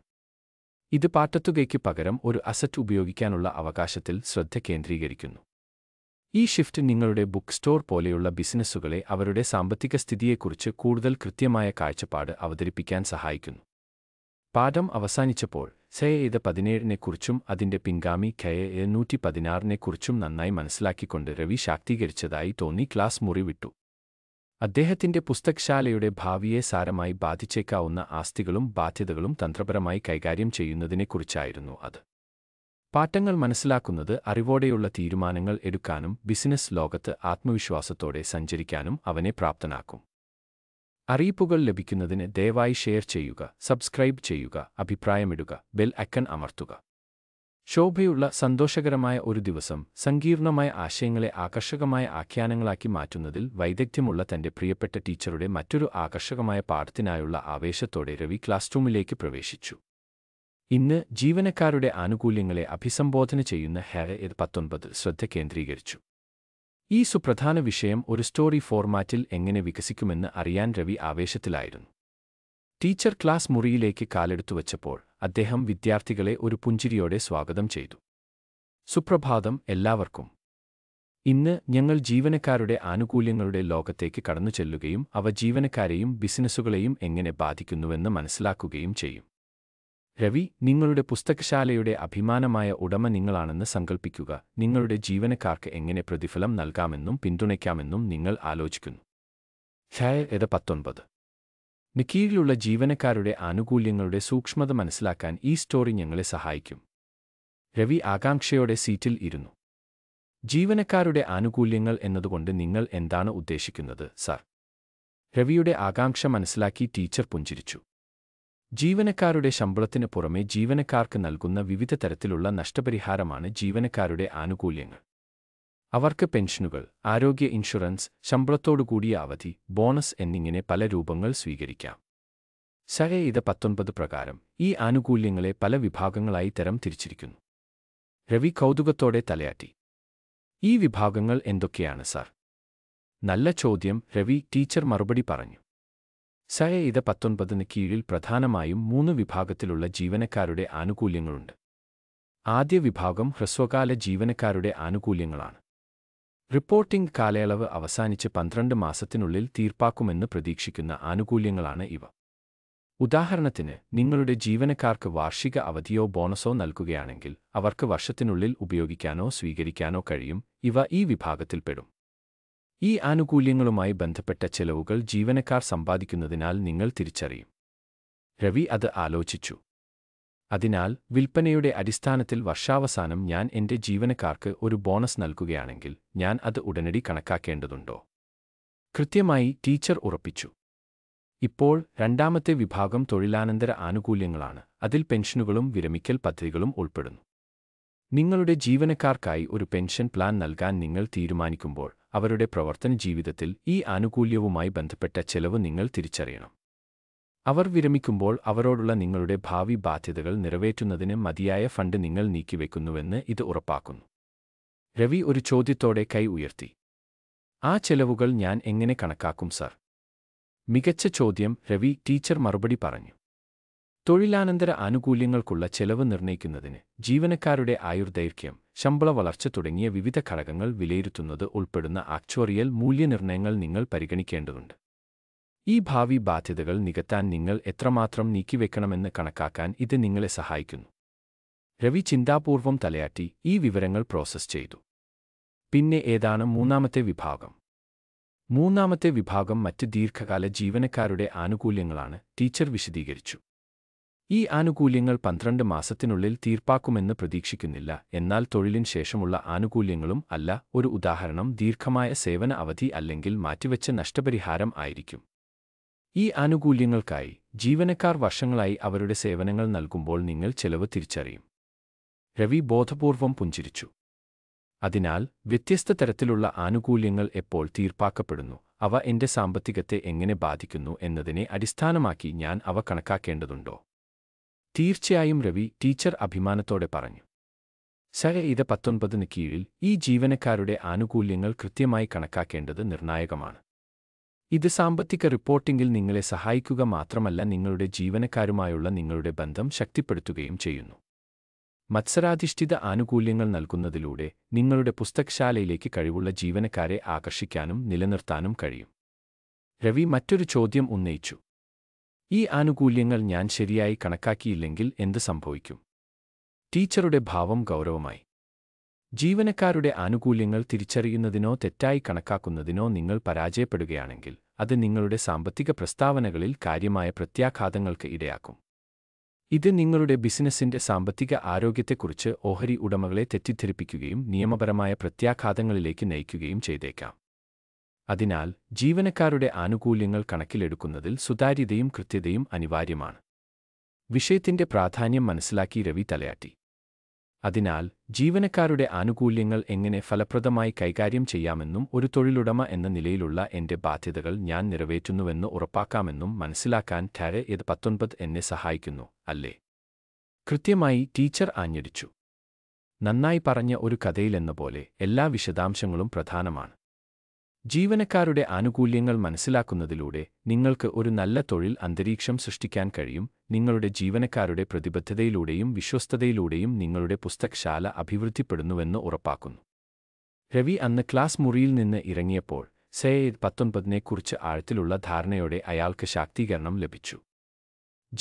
ഇത് പാട്ടത്തുകയ്ക്ക് പകരം ഒരു അസറ്റ് ഉപയോഗിക്കാനുള്ള അവകാശത്തിൽ ശ്രദ്ധ കേന്ദ്രീകരിക്കുന്നു ഈ ഷിഫ്റ്റ് നിങ്ങളുടെ ബുക്ക് സ്റ്റോർ പോലെയുള്ള ബിസിനസ്സുകളെ അവരുടെ സാമ്പത്തിക സ്ഥിതിയെക്കുറിച്ച് കൂടുതൽ കൃത്യമായ കാഴ്ചപ്പാട് അവതരിപ്പിക്കാൻ സഹായിക്കുന്നു പാഠം അവസാനിച്ചപ്പോൾ സെ ഇത് പതിനേഴിനെക്കുറിച്ചും അതിൻ്റെ പിൻഗാമി ഖയ എഴുന്നൂറ്റി പതിനാറിനെക്കുറിച്ചും നന്നായി മനസ്സിലാക്കിക്കൊണ്ട് രവി ശാക്തീകരിച്ചതായി തോന്നി ക്ലാസ് മുറി വിട്ടു അദ്ദേഹത്തിൻ്റെ പുസ്തകശാലയുടെ ഭാവിയെ സാരമായി ബാധിച്ചേക്കാവുന്ന ആസ്തികളും ബാധ്യതകളും തന്ത്രപരമായി കൈകാര്യം ചെയ്യുന്നതിനെക്കുറിച്ചായിരുന്നു അത് പാറ്റങ്ങൾ മനസ്സിലാക്കുന്നത് അറിവോടെയുള്ള തീരുമാനങ്ങൾ എടുക്കാനും ബിസിനസ് ലോകത്ത് ആത്മവിശ്വാസത്തോടെ സഞ്ചരിക്കാനും അവനെ പ്രാപ്തനാക്കും അറിയിപ്പുകൾ ലഭിക്കുന്നതിന് ദയവായി ഷെയർ ചെയ്യുക സബ്സ്ക്രൈബ് ചെയ്യുക അഭിപ്രായമിടുക ബെൽ അക്കൺ അമർത്തുക ശോഭയുള്ള സന്തോഷകരമായ ഒരു ദിവസം സങ്കീർണമായ ആശയങ്ങളെ ആകർഷകമായ ആഖ്യാനങ്ങളാക്കി മാറ്റുന്നതിൽ വൈദഗ്ധ്യമുള്ള തന്റെ പ്രിയപ്പെട്ട ടീച്ചറുടെ മറ്റൊരു ആകർഷകമായ പാഠത്തിനായുള്ള ആവേശത്തോടെ രവി ക്ലാസ് റൂമിലേക്ക് പ്രവേശിച്ചു ഇന്ന് ജീവനക്കാരുടെ ആനുകൂല്യങ്ങളെ അഭിസംബോധന ചെയ്യുന്ന ഹെറെ എത് പത്തൊൻപത് ശ്രദ്ധ കേന്ദ്രീകരിച്ചു ഈ സുപ്രധാന വിഷയം ഒരു സ്റ്റോറി ഫോർമാറ്റിൽ എങ്ങനെ വികസിക്കുമെന്ന് അറിയാൻ രവി ആവേശത്തിലായിരുന്നു ടീച്ചർ ക്ലാസ് മുറിയിലേക്ക് കാലെടുത്തു വച്ചപ്പോൾ അദ്ദേഹം വിദ്യാർത്ഥികളെ ഒരു പുഞ്ചിരിയോടെ സ്വാഗതം ചെയ്തു സുപ്രഭാതം എല്ലാവർക്കും ഇന്ന് ഞങ്ങൾ ജീവനക്കാരുടെ ആനുകൂല്യങ്ങളുടെ ലോകത്തേക്ക് കടന്നു ചെല്ലുകയും അവ ജീവനക്കാരെയും ബിസിനസ്സുകളെയും എങ്ങനെ ബാധിക്കുന്നുവെന്ന് മനസ്സിലാക്കുകയും ചെയ്യും രവി നിങ്ങളുടെ പുസ്തകശാലയുടെ അഭിമാനമായ ഉടമ നിങ്ങളാണെന്ന് സങ്കൽപ്പിക്കുക നിങ്ങളുടെ ജീവനക്കാർക്ക് എങ്ങനെ പ്രതിഫലം നൽകാമെന്നും പിന്തുണയ്ക്കാമെന്നും നിങ്ങൾ ആലോചിക്കുന്നു ഛായ എത് പത്തൊൻപത് നിക്കീഴിലുള്ള ജീവനക്കാരുടെ ആനുകൂല്യങ്ങളുടെ സൂക്ഷ്മത മനസ്സിലാക്കാൻ ഈ സ്റ്റോറി ഞങ്ങളെ സഹായിക്കും രവി ആകാംക്ഷയോടെ സീറ്റിൽ ഇരുന്നു ജീവനക്കാരുടെ ആനുകൂല്യങ്ങൾ എന്നതുകൊണ്ട് നിങ്ങൾ എന്താണ് ഉദ്ദേശിക്കുന്നത് സർ രവിയുടെ ആകാംക്ഷ മനസ്സിലാക്കി ടീച്ചർ പുഞ്ചിരിച്ചു ജീവനക്കാരുടെ ശമ്പളത്തിന് പുറമെ ജീവനക്കാർക്ക് നൽകുന്ന വിവിധ തരത്തിലുള്ള നഷ്ടപരിഹാരമാണ് ജീവനക്കാരുടെ ആനുകൂല്യങ്ങൾ അവർക്ക് പെൻഷനുകൾ ആരോഗ്യ ഇൻഷുറൻസ് ശമ്പളത്തോടുകൂടിയ അവധി ബോണസ് എന്നിങ്ങനെ പല രൂപങ്ങൾ സ്വീകരിക്കാം ഇത് പത്തൊൻപത് പ്രകാരം ഈ ആനുകൂല്യങ്ങളെ പല വിഭാഗങ്ങളായി തരം തിരിച്ചിരിക്കുന്നു രവി കൗതുകത്തോടെ തലയാട്ടി ഈ വിഭാഗങ്ങൾ എന്തൊക്കെയാണ് സാർ നല്ല ചോദ്യം രവി ടീച്ചർ മറുപടി പറഞ്ഞു സയഇത പത്തൊൻപതിന് കീഴിൽ പ്രധാനമായും മൂന്ന് വിഭാഗത്തിലുള്ള ജീവനക്കാരുടെ ആനുകൂല്യങ്ങളുണ്ട് ആദ്യ വിഭാഗം ഹ്രസ്വകാല ജീവനക്കാരുടെ ആനുകൂല്യങ്ങളാണ് റിപ്പോർട്ടിംഗ് കാലയളവ് അവസാനിച്ച് പന്ത്രണ്ട് മാസത്തിനുള്ളിൽ തീർപ്പാക്കുമെന്ന് പ്രതീക്ഷിക്കുന്ന ആനുകൂല്യങ്ങളാണ് ഇവ ഉദാഹരണത്തിന് നിങ്ങളുടെ ജീവനക്കാർക്ക് വാർഷിക അവധിയോ ബോണസോ നൽകുകയാണെങ്കിൽ അവർക്ക് വർഷത്തിനുള്ളിൽ ഉപയോഗിക്കാനോ സ്വീകരിക്കാനോ കഴിയും ഇവ ഈ വിഭാഗത്തിൽപ്പെടും ഈ ആനുകൂല്യങ്ങളുമായി ബന്ധപ്പെട്ട ചെലവുകൾ ജീവനക്കാർ സമ്പാദിക്കുന്നതിനാൽ നിങ്ങൾ തിരിച്ചറിയും രവി അത് ആലോചിച്ചു അതിനാൽ വിൽപ്പനയുടെ അടിസ്ഥാനത്തിൽ വർഷാവസാനം ഞാൻ എൻ്റെ ജീവനക്കാർക്ക് ഒരു ബോണസ് നൽകുകയാണെങ്കിൽ ഞാൻ അത് ഉടനടി കണക്കാക്കേണ്ടതുണ്ടോ കൃത്യമായി ടീച്ചർ ഉറപ്പിച്ചു ഇപ്പോൾ രണ്ടാമത്തെ വിഭാഗം തൊഴിലാനന്തര ആനുകൂല്യങ്ങളാണ് അതിൽ പെൻഷനുകളും വിരമിക്കൽ പദ്ധതികളും ഉൾപ്പെടുന്നു നിങ്ങളുടെ ജീവനക്കാർക്കായി ഒരു പെൻഷൻ പ്ലാൻ നൽകാൻ നിങ്ങൾ തീരുമാനിക്കുമ്പോൾ അവരുടെ പ്രവർത്തന ജീവിതത്തിൽ ഈ ആനുകൂല്യവുമായി ബന്ധപ്പെട്ട ചെലവ് നിങ്ങൾ തിരിച്ചറിയണം അവർ വിരമിക്കുമ്പോൾ അവരോടുള്ള നിങ്ങളുടെ ഭാവി ബാധ്യതകൾ നിറവേറ്റുന്നതിന് മതിയായ ഫണ്ട് നിങ്ങൾ നീക്കിവെക്കുന്നുവെന്ന് ഇത് ഉറപ്പാക്കുന്നു രവി ഒരു ചോദ്യത്തോടെ കൈ ഉയർത്തി ആ ചെലവുകൾ ഞാൻ എങ്ങനെ കണക്കാക്കും സർ മികച്ച ചോദ്യം രവി ടീച്ചർ മറുപടി പറഞ്ഞു തൊഴിലാനന്തര ആനുകൂല്യങ്ങൾക്കുള്ള ചെലവ് നിർണ്ണയിക്കുന്നതിന് ജീവനക്കാരുടെ ആയുർദൈർഘ്യം ശമ്പള വളർച്ച തുടങ്ങിയ വിവിധ ഘടകങ്ങൾ വിലയിരുത്തുന്നത് ഉൾപ്പെടുന്ന ആക്ച്വറിയൽ മൂല്യനിർണ്ണയങ്ങൾ നിങ്ങൾ പരിഗണിക്കേണ്ടതുണ്ട് ഈ ഭാവി ബാധ്യതകൾ നികത്താൻ നിങ്ങൾ എത്രമാത്രം നീക്കിവെക്കണമെന്ന് കണക്കാക്കാൻ ഇത് നിങ്ങളെ സഹായിക്കുന്നു രവി ചിന്താപൂർവം തലയാട്ടി ഈ വിവരങ്ങൾ പ്രോസസ്സ് ചെയ്തു പിന്നെ ഏതാണ് മൂന്നാമത്തെ വിഭാഗം മൂന്നാമത്തെ വിഭാഗം മറ്റ് ദീർഘകാല ജീവനക്കാരുടെ ആനുകൂല്യങ്ങളാണ് ടീച്ചർ വിശദീകരിച്ചു ഈ ആനുകൂല്യങ്ങൾ പന്ത്രണ്ട് മാസത്തിനുള്ളിൽ തീർപ്പാക്കുമെന്ന് പ്രതീക്ഷിക്കുന്നില്ല എന്നാൽ തൊഴിലിന് ശേഷമുള്ള ആനുകൂല്യങ്ങളും അല്ല ഒരു ഉദാഹരണം ദീർഘമായ സേവന അവധി അല്ലെങ്കിൽ മാറ്റിവെച്ച നഷ്ടപരിഹാരം ആയിരിക്കും ഈ ആനുകൂല്യങ്ങൾക്കായി ജീവനക്കാർ വർഷങ്ങളായി അവരുടെ സേവനങ്ങൾ നൽകുമ്പോൾ നിങ്ങൾ ചെലവ് തിരിച്ചറിയും രവി ബോധപൂർവം പുഞ്ചിരിച്ചു അതിനാൽ വ്യത്യസ്ത തരത്തിലുള്ള ആനുകൂല്യങ്ങൾ എപ്പോൾ തീർപ്പാക്കപ്പെടുന്നു അവ എന്റെ സാമ്പത്തികത്തെ എങ്ങനെ ബാധിക്കുന്നു എന്നതിനെ അടിസ്ഥാനമാക്കി ഞാൻ അവ കണക്കാക്കേണ്ടതുണ്ടോ തീർച്ചയായും രവി ടീച്ചർ അഭിമാനത്തോടെ പറഞ്ഞു സഹ ഇത് പത്തൊൻപതിന് കീഴിൽ ഈ ജീവനക്കാരുടെ ആനുകൂല്യങ്ങൾ കൃത്യമായി കണക്കാക്കേണ്ടത് നിർണായകമാണ് ഇത് സാമ്പത്തിക റിപ്പോർട്ടിംഗിൽ നിങ്ങളെ സഹായിക്കുക മാത്രമല്ല നിങ്ങളുടെ ജീവനക്കാരുമായുള്ള നിങ്ങളുടെ ബന്ധം ശക്തിപ്പെടുത്തുകയും ചെയ്യുന്നു മത്സരാധിഷ്ഠിത ആനുകൂല്യങ്ങൾ നൽകുന്നതിലൂടെ നിങ്ങളുടെ പുസ്തകശാലയിലേക്ക് കഴിവുള്ള ജീവനക്കാരെ ആകർഷിക്കാനും നിലനിർത്താനും കഴിയും രവി മറ്റൊരു ചോദ്യം ഉന്നയിച്ചു ഈ ആനുകൂല്യങ്ങൾ ഞാൻ ശരിയായി കണക്കാക്കിയില്ലെങ്കിൽ എന്ത് സംഭവിക്കും ടീച്ചറുടെ ഭാവം ഗൗരവമായി ജീവനക്കാരുടെ ആനുകൂല്യങ്ങൾ തിരിച്ചറിയുന്നതിനോ തെറ്റായി കണക്കാക്കുന്നതിനോ നിങ്ങൾ പരാജയപ്പെടുകയാണെങ്കിൽ അത് നിങ്ങളുടെ സാമ്പത്തിക പ്രസ്താവനകളിൽ കാര്യമായ പ്രത്യാഘാതങ്ങൾക്ക് ഇടയാക്കും ഇത് നിങ്ങളുടെ ബിസിനസ്സിന്റെ സാമ്പത്തിക ആരോഗ്യത്തെക്കുറിച്ച് ഓഹരി ഉടമകളെ തെറ്റിദ്ധരിപ്പിക്കുകയും നിയമപരമായ പ്രത്യാഘാതങ്ങളിലേക്ക് നയിക്കുകയും ചെയ്തേക്കാം അതിനാൽ ജീവനക്കാരുടെ ആനുകൂല്യങ്ങൾ കണക്കിലെടുക്കുന്നതിൽ സുതാര്യതയും കൃത്യതയും അനിവാര്യമാണ് വിഷയത്തിന്റെ പ്രാധാന്യം മനസ്സിലാക്കി രവി തലയാട്ടി അതിനാൽ ജീവനക്കാരുടെ ആനുകൂല്യങ്ങൾ എങ്ങനെ ഫലപ്രദമായി കൈകാര്യം ചെയ്യാമെന്നും ഒരു തൊഴിലുടമ എന്ന നിലയിലുള്ള എന്റെ ബാധ്യതകൾ ഞാൻ നിറവേറ്റുന്നുവെന്ന് ഉറപ്പാക്കാമെന്നും മനസ്സിലാക്കാൻ ടാരെ ഇത് പത്തൊൻപത് എന്നെ സഹായിക്കുന്നു അല്ലേ കൃത്യമായി ടീച്ചർ ആഞ്ഞടിച്ചു നന്നായി പറഞ്ഞ ഒരു കഥയിലെന്ന പോലെ എല്ലാ വിശദാംശങ്ങളും പ്രധാനമാണ് ജീവനക്കാരുടെ ആനുകൂല്യങ്ങൾ മനസ്സിലാക്കുന്നതിലൂടെ നിങ്ങൾക്ക് ഒരു നല്ല തൊഴിൽ അന്തരീക്ഷം സൃഷ്ടിക്കാൻ കഴിയും നിങ്ങളുടെ ജീവനക്കാരുടെ പ്രതിബദ്ധതയിലൂടെയും വിശ്വസ്തതയിലൂടെയും നിങ്ങളുടെ പുസ്തകശാല അഭിവൃദ്ധിപ്പെടുന്നുവെന്ന് ഉറപ്പാക്കുന്നു രവി അന്ന് ക്ലാസ് മുറിയിൽ നിന്ന് ഇറങ്ങിയപ്പോൾ സെയ്ദ് പത്തൊൻപതിനെക്കുറിച്ച് ആഴത്തിലുള്ള ധാരണയോടെ അയാൾക്ക് ശാക്തീകരണം ലഭിച്ചു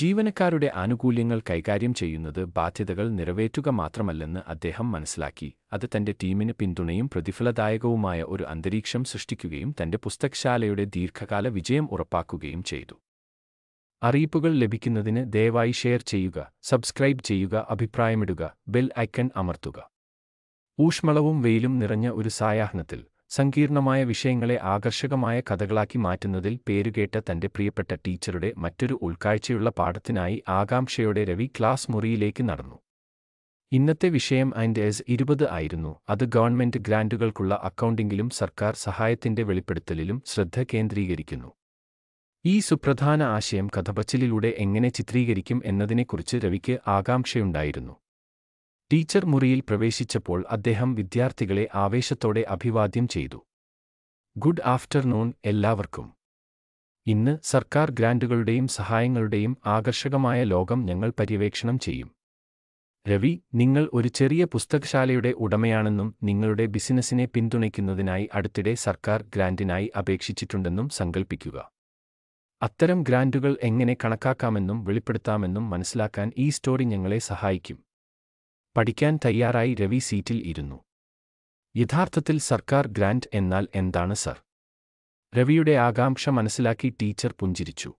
ജീവനക്കാരുടെ ആനുകൂല്യങ്ങൾ കൈകാര്യം ചെയ്യുന്നത് ബാധ്യതകൾ നിറവേറ്റുക മാത്രമല്ലെന്ന് അദ്ദേഹം മനസ്സിലാക്കി അത് തന്റെ ടീമിന് പിന്തുണയും പ്രതിഫലദായകവുമായ ഒരു അന്തരീക്ഷം സൃഷ്ടിക്കുകയും തന്റെ പുസ്തകശാലയുടെ ദീർഘകാല വിജയം ഉറപ്പാക്കുകയും ചെയ്തു അറിയിപ്പുകൾ ലഭിക്കുന്നതിന് ദയവായി ഷെയർ ചെയ്യുക സബ്സ്ക്രൈബ് ചെയ്യുക അഭിപ്രായമിടുക ബെൽ ഐക്കൺ അമർത്തുക ഊഷ്മളവും വെയിലും നിറഞ്ഞ ഒരു സായാഹ്നത്തിൽ സങ്കീർണമായ വിഷയങ്ങളെ ആകർഷകമായ കഥകളാക്കി മാറ്റുന്നതിൽ പേരുകേട്ട തന്റെ പ്രിയപ്പെട്ട ടീച്ചറുടെ മറ്റൊരു ഉൾക്കാഴ്ചയുള്ള പാഠത്തിനായി ആകാംക്ഷയോടെ രവി ക്ലാസ് മുറിയിലേക്ക് നടന്നു ഇന്നത്തെ വിഷയം ആൻഡ് എസ് ഇരുപത് ആയിരുന്നു അത് ഗവൺമെന്റ് ഗ്രാൻഡുകൾക്കുള്ള അക്കൗണ്ടിംഗിലും സർക്കാർ സഹായത്തിന്റെ വെളിപ്പെടുത്തലിലും ശ്രദ്ധ കേന്ദ്രീകരിക്കുന്നു ഈ സുപ്രധാന ആശയം കഥപച്ചിലൂടെ എങ്ങനെ ചിത്രീകരിക്കും എന്നതിനെക്കുറിച്ച് രവിക്ക് ആകാംക്ഷയുണ്ടായിരുന്നു ടീച്ചർ മുറിയിൽ പ്രവേശിച്ചപ്പോൾ അദ്ദേഹം വിദ്യാർത്ഥികളെ ആവേശത്തോടെ അഭിവാദ്യം ചെയ്തു ഗുഡ് ആഫ്റ്റർനൂൺ എല്ലാവർക്കും ഇന്ന് സർക്കാർ ഗ്രാൻഡുകളുടെയും സഹായങ്ങളുടെയും ആകർഷകമായ ലോകം ഞങ്ങൾ പര്യവേക്ഷണം ചെയ്യും രവി നിങ്ങൾ ഒരു ചെറിയ പുസ്തകശാലയുടെ ഉടമയാണെന്നും നിങ്ങളുടെ ബിസിനസ്സിനെ പിന്തുണയ്ക്കുന്നതിനായി അടുത്തിടെ സർക്കാർ ഗ്രാൻഡിനായി അപേക്ഷിച്ചിട്ടുണ്ടെന്നും സങ്കൽപ്പിക്കുക അത്തരം ഗ്രാൻഡുകൾ എങ്ങനെ കണക്കാക്കാമെന്നും വെളിപ്പെടുത്താമെന്നും മനസ്സിലാക്കാൻ ഈ സ്റ്റോറി ഞങ്ങളെ സഹായിക്കും പഠിക്കാൻ തയ്യാറായി രവി സീറ്റിൽ ഇരുന്നു യഥാർത്ഥത്തിൽ സർക്കാർ ഗ്രാൻഡ് എന്നാൽ എന്താണ് സർ രവിയുടെ ആകാംക്ഷ മനസ്സിലാക്കി ടീച്ചർ പുഞ്ചിരിച്ചു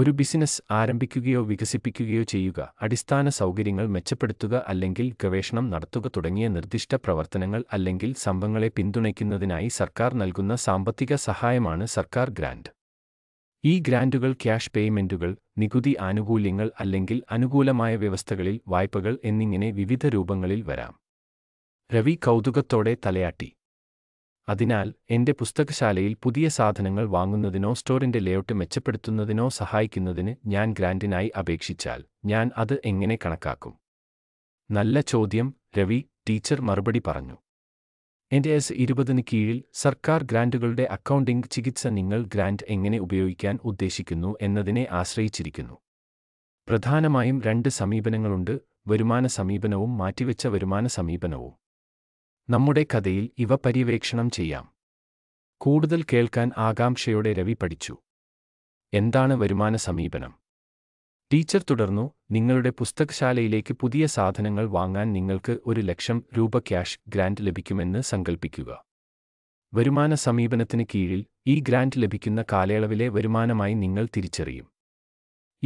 ഒരു ബിസിനസ് ആരംഭിക്കുകയോ വികസിപ്പിക്കുകയോ ചെയ്യുക അടിസ്ഥാന സൗകര്യങ്ങൾ മെച്ചപ്പെടുത്തുക അല്ലെങ്കിൽ ഗവേഷണം നടത്തുക തുടങ്ങിയ നിർദ്ദിഷ്ട പ്രവർത്തനങ്ങൾ അല്ലെങ്കിൽ സംഭവങ്ങളെ പിന്തുണയ്ക്കുന്നതിനായി സർക്കാർ നൽകുന്ന സാമ്പത്തിക സഹായമാണ് സർക്കാർ ഗ്രാൻഡ് ഈ ഗ്രാൻഡുകൾ ക്യാഷ് പേയ്മെന്റുകൾ നികുതി ആനുകൂല്യങ്ങൾ അല്ലെങ്കിൽ അനുകൂലമായ വ്യവസ്ഥകളിൽ വായ്പകൾ എന്നിങ്ങനെ വിവിധ രൂപങ്ങളിൽ വരാം രവി കൗതുകത്തോടെ തലയാട്ടി അതിനാൽ എന്റെ പുസ്തകശാലയിൽ പുതിയ സാധനങ്ങൾ വാങ്ങുന്നതിനോ സ്റ്റോറിന്റെ ലേഔട്ട് മെച്ചപ്പെടുത്തുന്നതിനോ സഹായിക്കുന്നതിന് ഞാൻ ഗ്രാൻഡിനായി അപേക്ഷിച്ചാൽ ഞാൻ അത് എങ്ങനെ കണക്കാക്കും നല്ല ചോദ്യം രവി ടീച്ചർ മറുപടി പറഞ്ഞു എൻ്റെ എസ് ഇരുപതിന് കീഴിൽ സർക്കാർ ഗ്രാൻറ്റുകളുടെ അക്കൗണ്ടിംഗ് ചികിത്സ നിങ്ങൾ ഗ്രാൻറ്റ് എങ്ങനെ ഉപയോഗിക്കാൻ ഉദ്ദേശിക്കുന്നു എന്നതിനെ ആശ്രയിച്ചിരിക്കുന്നു പ്രധാനമായും രണ്ട് സമീപനങ്ങളുണ്ട് വരുമാന സമീപനവും മാറ്റിവെച്ച വരുമാന സമീപനവും നമ്മുടെ കഥയിൽ ഇവ പര്യവേക്ഷണം ചെയ്യാം കൂടുതൽ കേൾക്കാൻ ആകാംക്ഷയോടെ രവി പഠിച്ചു എന്താണ് വരുമാന സമീപനം ടീച്ചർ തുടർന്നു നിങ്ങളുടെ പുസ്തകശാലയിലേക്ക് പുതിയ സാധനങ്ങൾ വാങ്ങാൻ നിങ്ങൾക്ക് ഒരു ലക്ഷം രൂപ ക്യാഷ് ഗ്രാൻഡ് ലഭിക്കുമെന്ന് സങ്കൽപ്പിക്കുക വരുമാന സമീപനത്തിന് കീഴിൽ ഈ ഗ്രാൻഡ് ലഭിക്കുന്ന കാലയളവിലെ വരുമാനമായി നിങ്ങൾ തിരിച്ചറിയും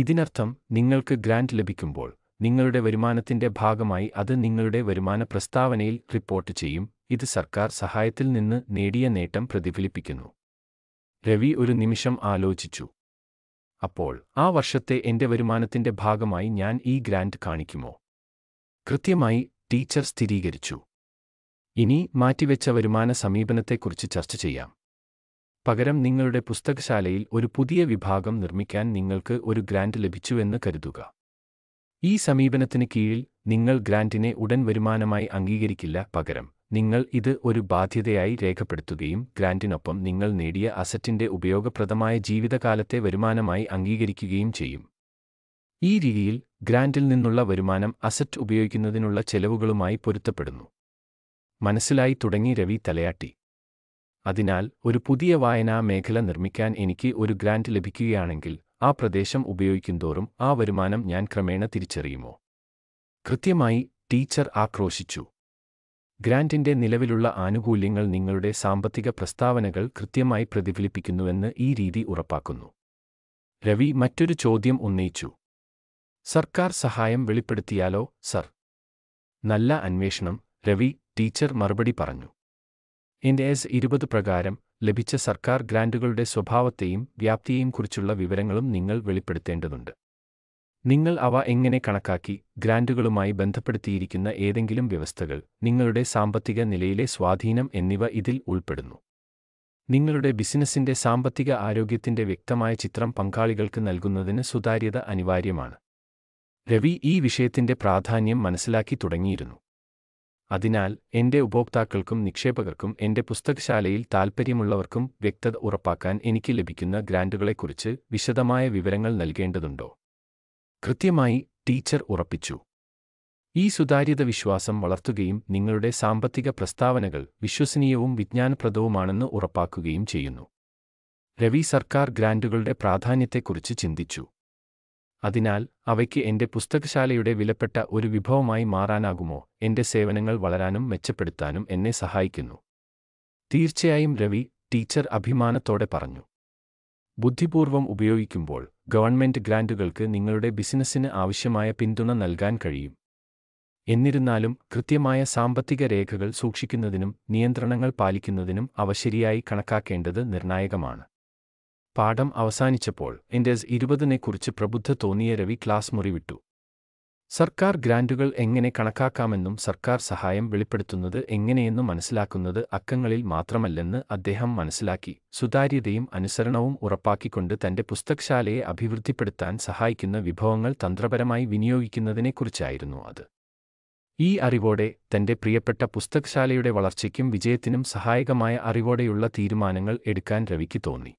ഇതിനർത്ഥം നിങ്ങൾക്ക് ഗ്രാൻഡ് ലഭിക്കുമ്പോൾ നിങ്ങളുടെ വരുമാനത്തിന്റെ ഭാഗമായി അത് നിങ്ങളുടെ വരുമാന പ്രസ്താവനയിൽ റിപ്പോർട്ട് ചെയ്യും ഇത് സർക്കാർ സഹായത്തിൽ നിന്ന് നേടിയ നേട്ടം പ്രതിഫലിപ്പിക്കുന്നു രവി ഒരു നിമിഷം ആലോചിച്ചു അപ്പോൾ ആ വർഷത്തെ എന്റെ വരുമാനത്തിന്റെ ഭാഗമായി ഞാൻ ഈ ഗ്രാൻഡ് കാണിക്കുമോ കൃത്യമായി ടീച്ചർ സ്ഥിരീകരിച്ചു ഇനി മാറ്റിവെച്ച വരുമാന സമീപനത്തെക്കുറിച്ച് ചർച്ച ചെയ്യാം പകരം നിങ്ങളുടെ പുസ്തകശാലയിൽ ഒരു പുതിയ വിഭാഗം നിർമ്മിക്കാൻ നിങ്ങൾക്ക് ഒരു ഗ്രാൻഡ് ലഭിച്ചുവെന്ന് കരുതുക ഈ സമീപനത്തിന് കീഴിൽ നിങ്ങൾ ഗ്രാൻഡിനെ ഉടൻ വരുമാനമായി അംഗീകരിക്കില്ല പകരം നിങ്ങൾ ഇത് ഒരു ബാധ്യതയായി രേഖപ്പെടുത്തുകയും ഗ്രാൻറ്റിനൊപ്പം നിങ്ങൾ നേടിയ അസറ്റിന്റെ ഉപയോഗപ്രദമായ ജീവിതകാലത്തെ വരുമാനമായി അംഗീകരിക്കുകയും ചെയ്യും ഈ രീതിയിൽ ഗ്രാൻറ്റിൽ നിന്നുള്ള വരുമാനം അസറ്റ് ഉപയോഗിക്കുന്നതിനുള്ള ചെലവുകളുമായി പൊരുത്തപ്പെടുന്നു മനസ്സിലായി തുടങ്ങി രവി തലയാട്ടി അതിനാൽ ഒരു പുതിയ വായനാ മേഖല നിർമ്മിക്കാൻ എനിക്ക് ഒരു ഗ്രാൻറ്റ് ലഭിക്കുകയാണെങ്കിൽ ആ പ്രദേശം ഉപയോഗിക്കുന്തോറും ആ വരുമാനം ഞാൻ ക്രമേണ തിരിച്ചറിയുമോ കൃത്യമായി ടീച്ചർ ആക്രോശിച്ചു ഗ്രാൻറ്റിൻ്റെ നിലവിലുള്ള ആനുകൂല്യങ്ങൾ നിങ്ങളുടെ സാമ്പത്തിക പ്രസ്താവനകൾ കൃത്യമായി പ്രതിഫലിപ്പിക്കുന്നുവെന്ന് ഈ രീതി ഉറപ്പാക്കുന്നു രവി മറ്റൊരു ചോദ്യം ഉന്നയിച്ചു സർക്കാർ സഹായം വെളിപ്പെടുത്തിയാലോ സർ നല്ല അന്വേഷണം രവി ടീച്ചർ മറുപടി പറഞ്ഞു എൻ്റെ എസ് ഇരുപത് പ്രകാരം ലഭിച്ച സർക്കാർ ഗ്രാൻറ്റുകളുടെ സ്വഭാവത്തെയും വ്യാപ്തിയെയും കുറിച്ചുള്ള വിവരങ്ങളും നിങ്ങൾ വെളിപ്പെടുത്തേണ്ടതുണ്ട് നിങ്ങൾ അവ എങ്ങനെ കണക്കാക്കി ഗ്രാൻഡുകളുമായി ബന്ധപ്പെടുത്തിയിരിക്കുന്ന ഏതെങ്കിലും വ്യവസ്ഥകൾ നിങ്ങളുടെ സാമ്പത്തിക നിലയിലെ സ്വാധീനം എന്നിവ ഇതിൽ ഉൾപ്പെടുന്നു നിങ്ങളുടെ ബിസിനസ്സിന്റെ സാമ്പത്തിക ആരോഗ്യത്തിന്റെ വ്യക്തമായ ചിത്രം പങ്കാളികൾക്ക് നൽകുന്നതിന് സുതാര്യത അനിവാര്യമാണ് രവി ഈ വിഷയത്തിന്റെ പ്രാധാന്യം മനസ്സിലാക്കി തുടങ്ങിയിരുന്നു അതിനാൽ എന്റെ ഉപഭോക്താക്കൾക്കും നിക്ഷേപകർക്കും എന്റെ പുസ്തകശാലയിൽ താൽപ്പര്യമുള്ളവർക്കും വ്യക്തത ഉറപ്പാക്കാൻ എനിക്ക് ലഭിക്കുന്ന ഗ്രാൻഡുകളെക്കുറിച്ച് വിശദമായ വിവരങ്ങൾ നൽകേണ്ടതുണ്ടോ കൃത്യമായി ടീച്ചർ ഉറപ്പിച്ചു ഈ സുതാര്യത വിശ്വാസം വളർത്തുകയും നിങ്ങളുടെ സാമ്പത്തിക പ്രസ്താവനകൾ വിശ്വസനീയവും വിജ്ഞാനപ്രദവുമാണെന്ന് ഉറപ്പാക്കുകയും ചെയ്യുന്നു രവി സർക്കാർ ഗ്രാൻഡുകളുടെ പ്രാധാന്യത്തെക്കുറിച്ച് ചിന്തിച്ചു അതിനാൽ അവയ്ക്ക് എൻ്റെ പുസ്തകശാലയുടെ വിലപ്പെട്ട ഒരു വിഭവമായി മാറാനാകുമോ എൻ്റെ സേവനങ്ങൾ വളരാനും മെച്ചപ്പെടുത്താനും എന്നെ സഹായിക്കുന്നു തീർച്ചയായും രവി ടീച്ചർ അഭിമാനത്തോടെ പറഞ്ഞു ബുദ്ധിപൂർവം ഉപയോഗിക്കുമ്പോൾ ഗവൺമെന്റ് ഗ്രാൻഡുകൾക്ക് നിങ്ങളുടെ ബിസിനസ്സിന് ആവശ്യമായ പിന്തുണ നൽകാൻ കഴിയും എന്നിരുന്നാലും കൃത്യമായ സാമ്പത്തിക രേഖകൾ സൂക്ഷിക്കുന്നതിനും നിയന്ത്രണങ്ങൾ പാലിക്കുന്നതിനും അവ ശരിയായി കണക്കാക്കേണ്ടത് നിർണായകമാണ് പാഠം അവസാനിച്ചപ്പോൾ എൻ്റെ ഇരുപതിനെക്കുറിച്ച് പ്രബുദ്ധ തോന്നിയ രവി ക്ലാസ് മുറിവിട്ടു സർക്കാർ ഗ്രാൻറ്റുകൾ എങ്ങനെ കണക്കാക്കാമെന്നും സർക്കാർ സഹായം വെളിപ്പെടുത്തുന്നത് എങ്ങനെയെന്നും മനസ്സിലാക്കുന്നത് അക്കങ്ങളിൽ മാത്രമല്ലെന്ന് അദ്ദേഹം മനസ്സിലാക്കി സുതാര്യതയും അനുസരണവും ഉറപ്പാക്കിക്കൊണ്ട് തന്റെ പുസ്തകശാലയെ അഭിവൃദ്ധിപ്പെടുത്താൻ സഹായിക്കുന്ന വിഭവങ്ങൾ തന്ത്രപരമായി വിനിയോഗിക്കുന്നതിനെക്കുറിച്ചായിരുന്നു അത് ഈ അറിവോടെ തന്റെ പ്രിയപ്പെട്ട പുസ്തകശാലയുടെ വളർച്ചയ്ക്കും വിജയത്തിനും സഹായകമായ അറിവോടെയുള്ള തീരുമാനങ്ങൾ എടുക്കാൻ രവിക്ക് തോന്നി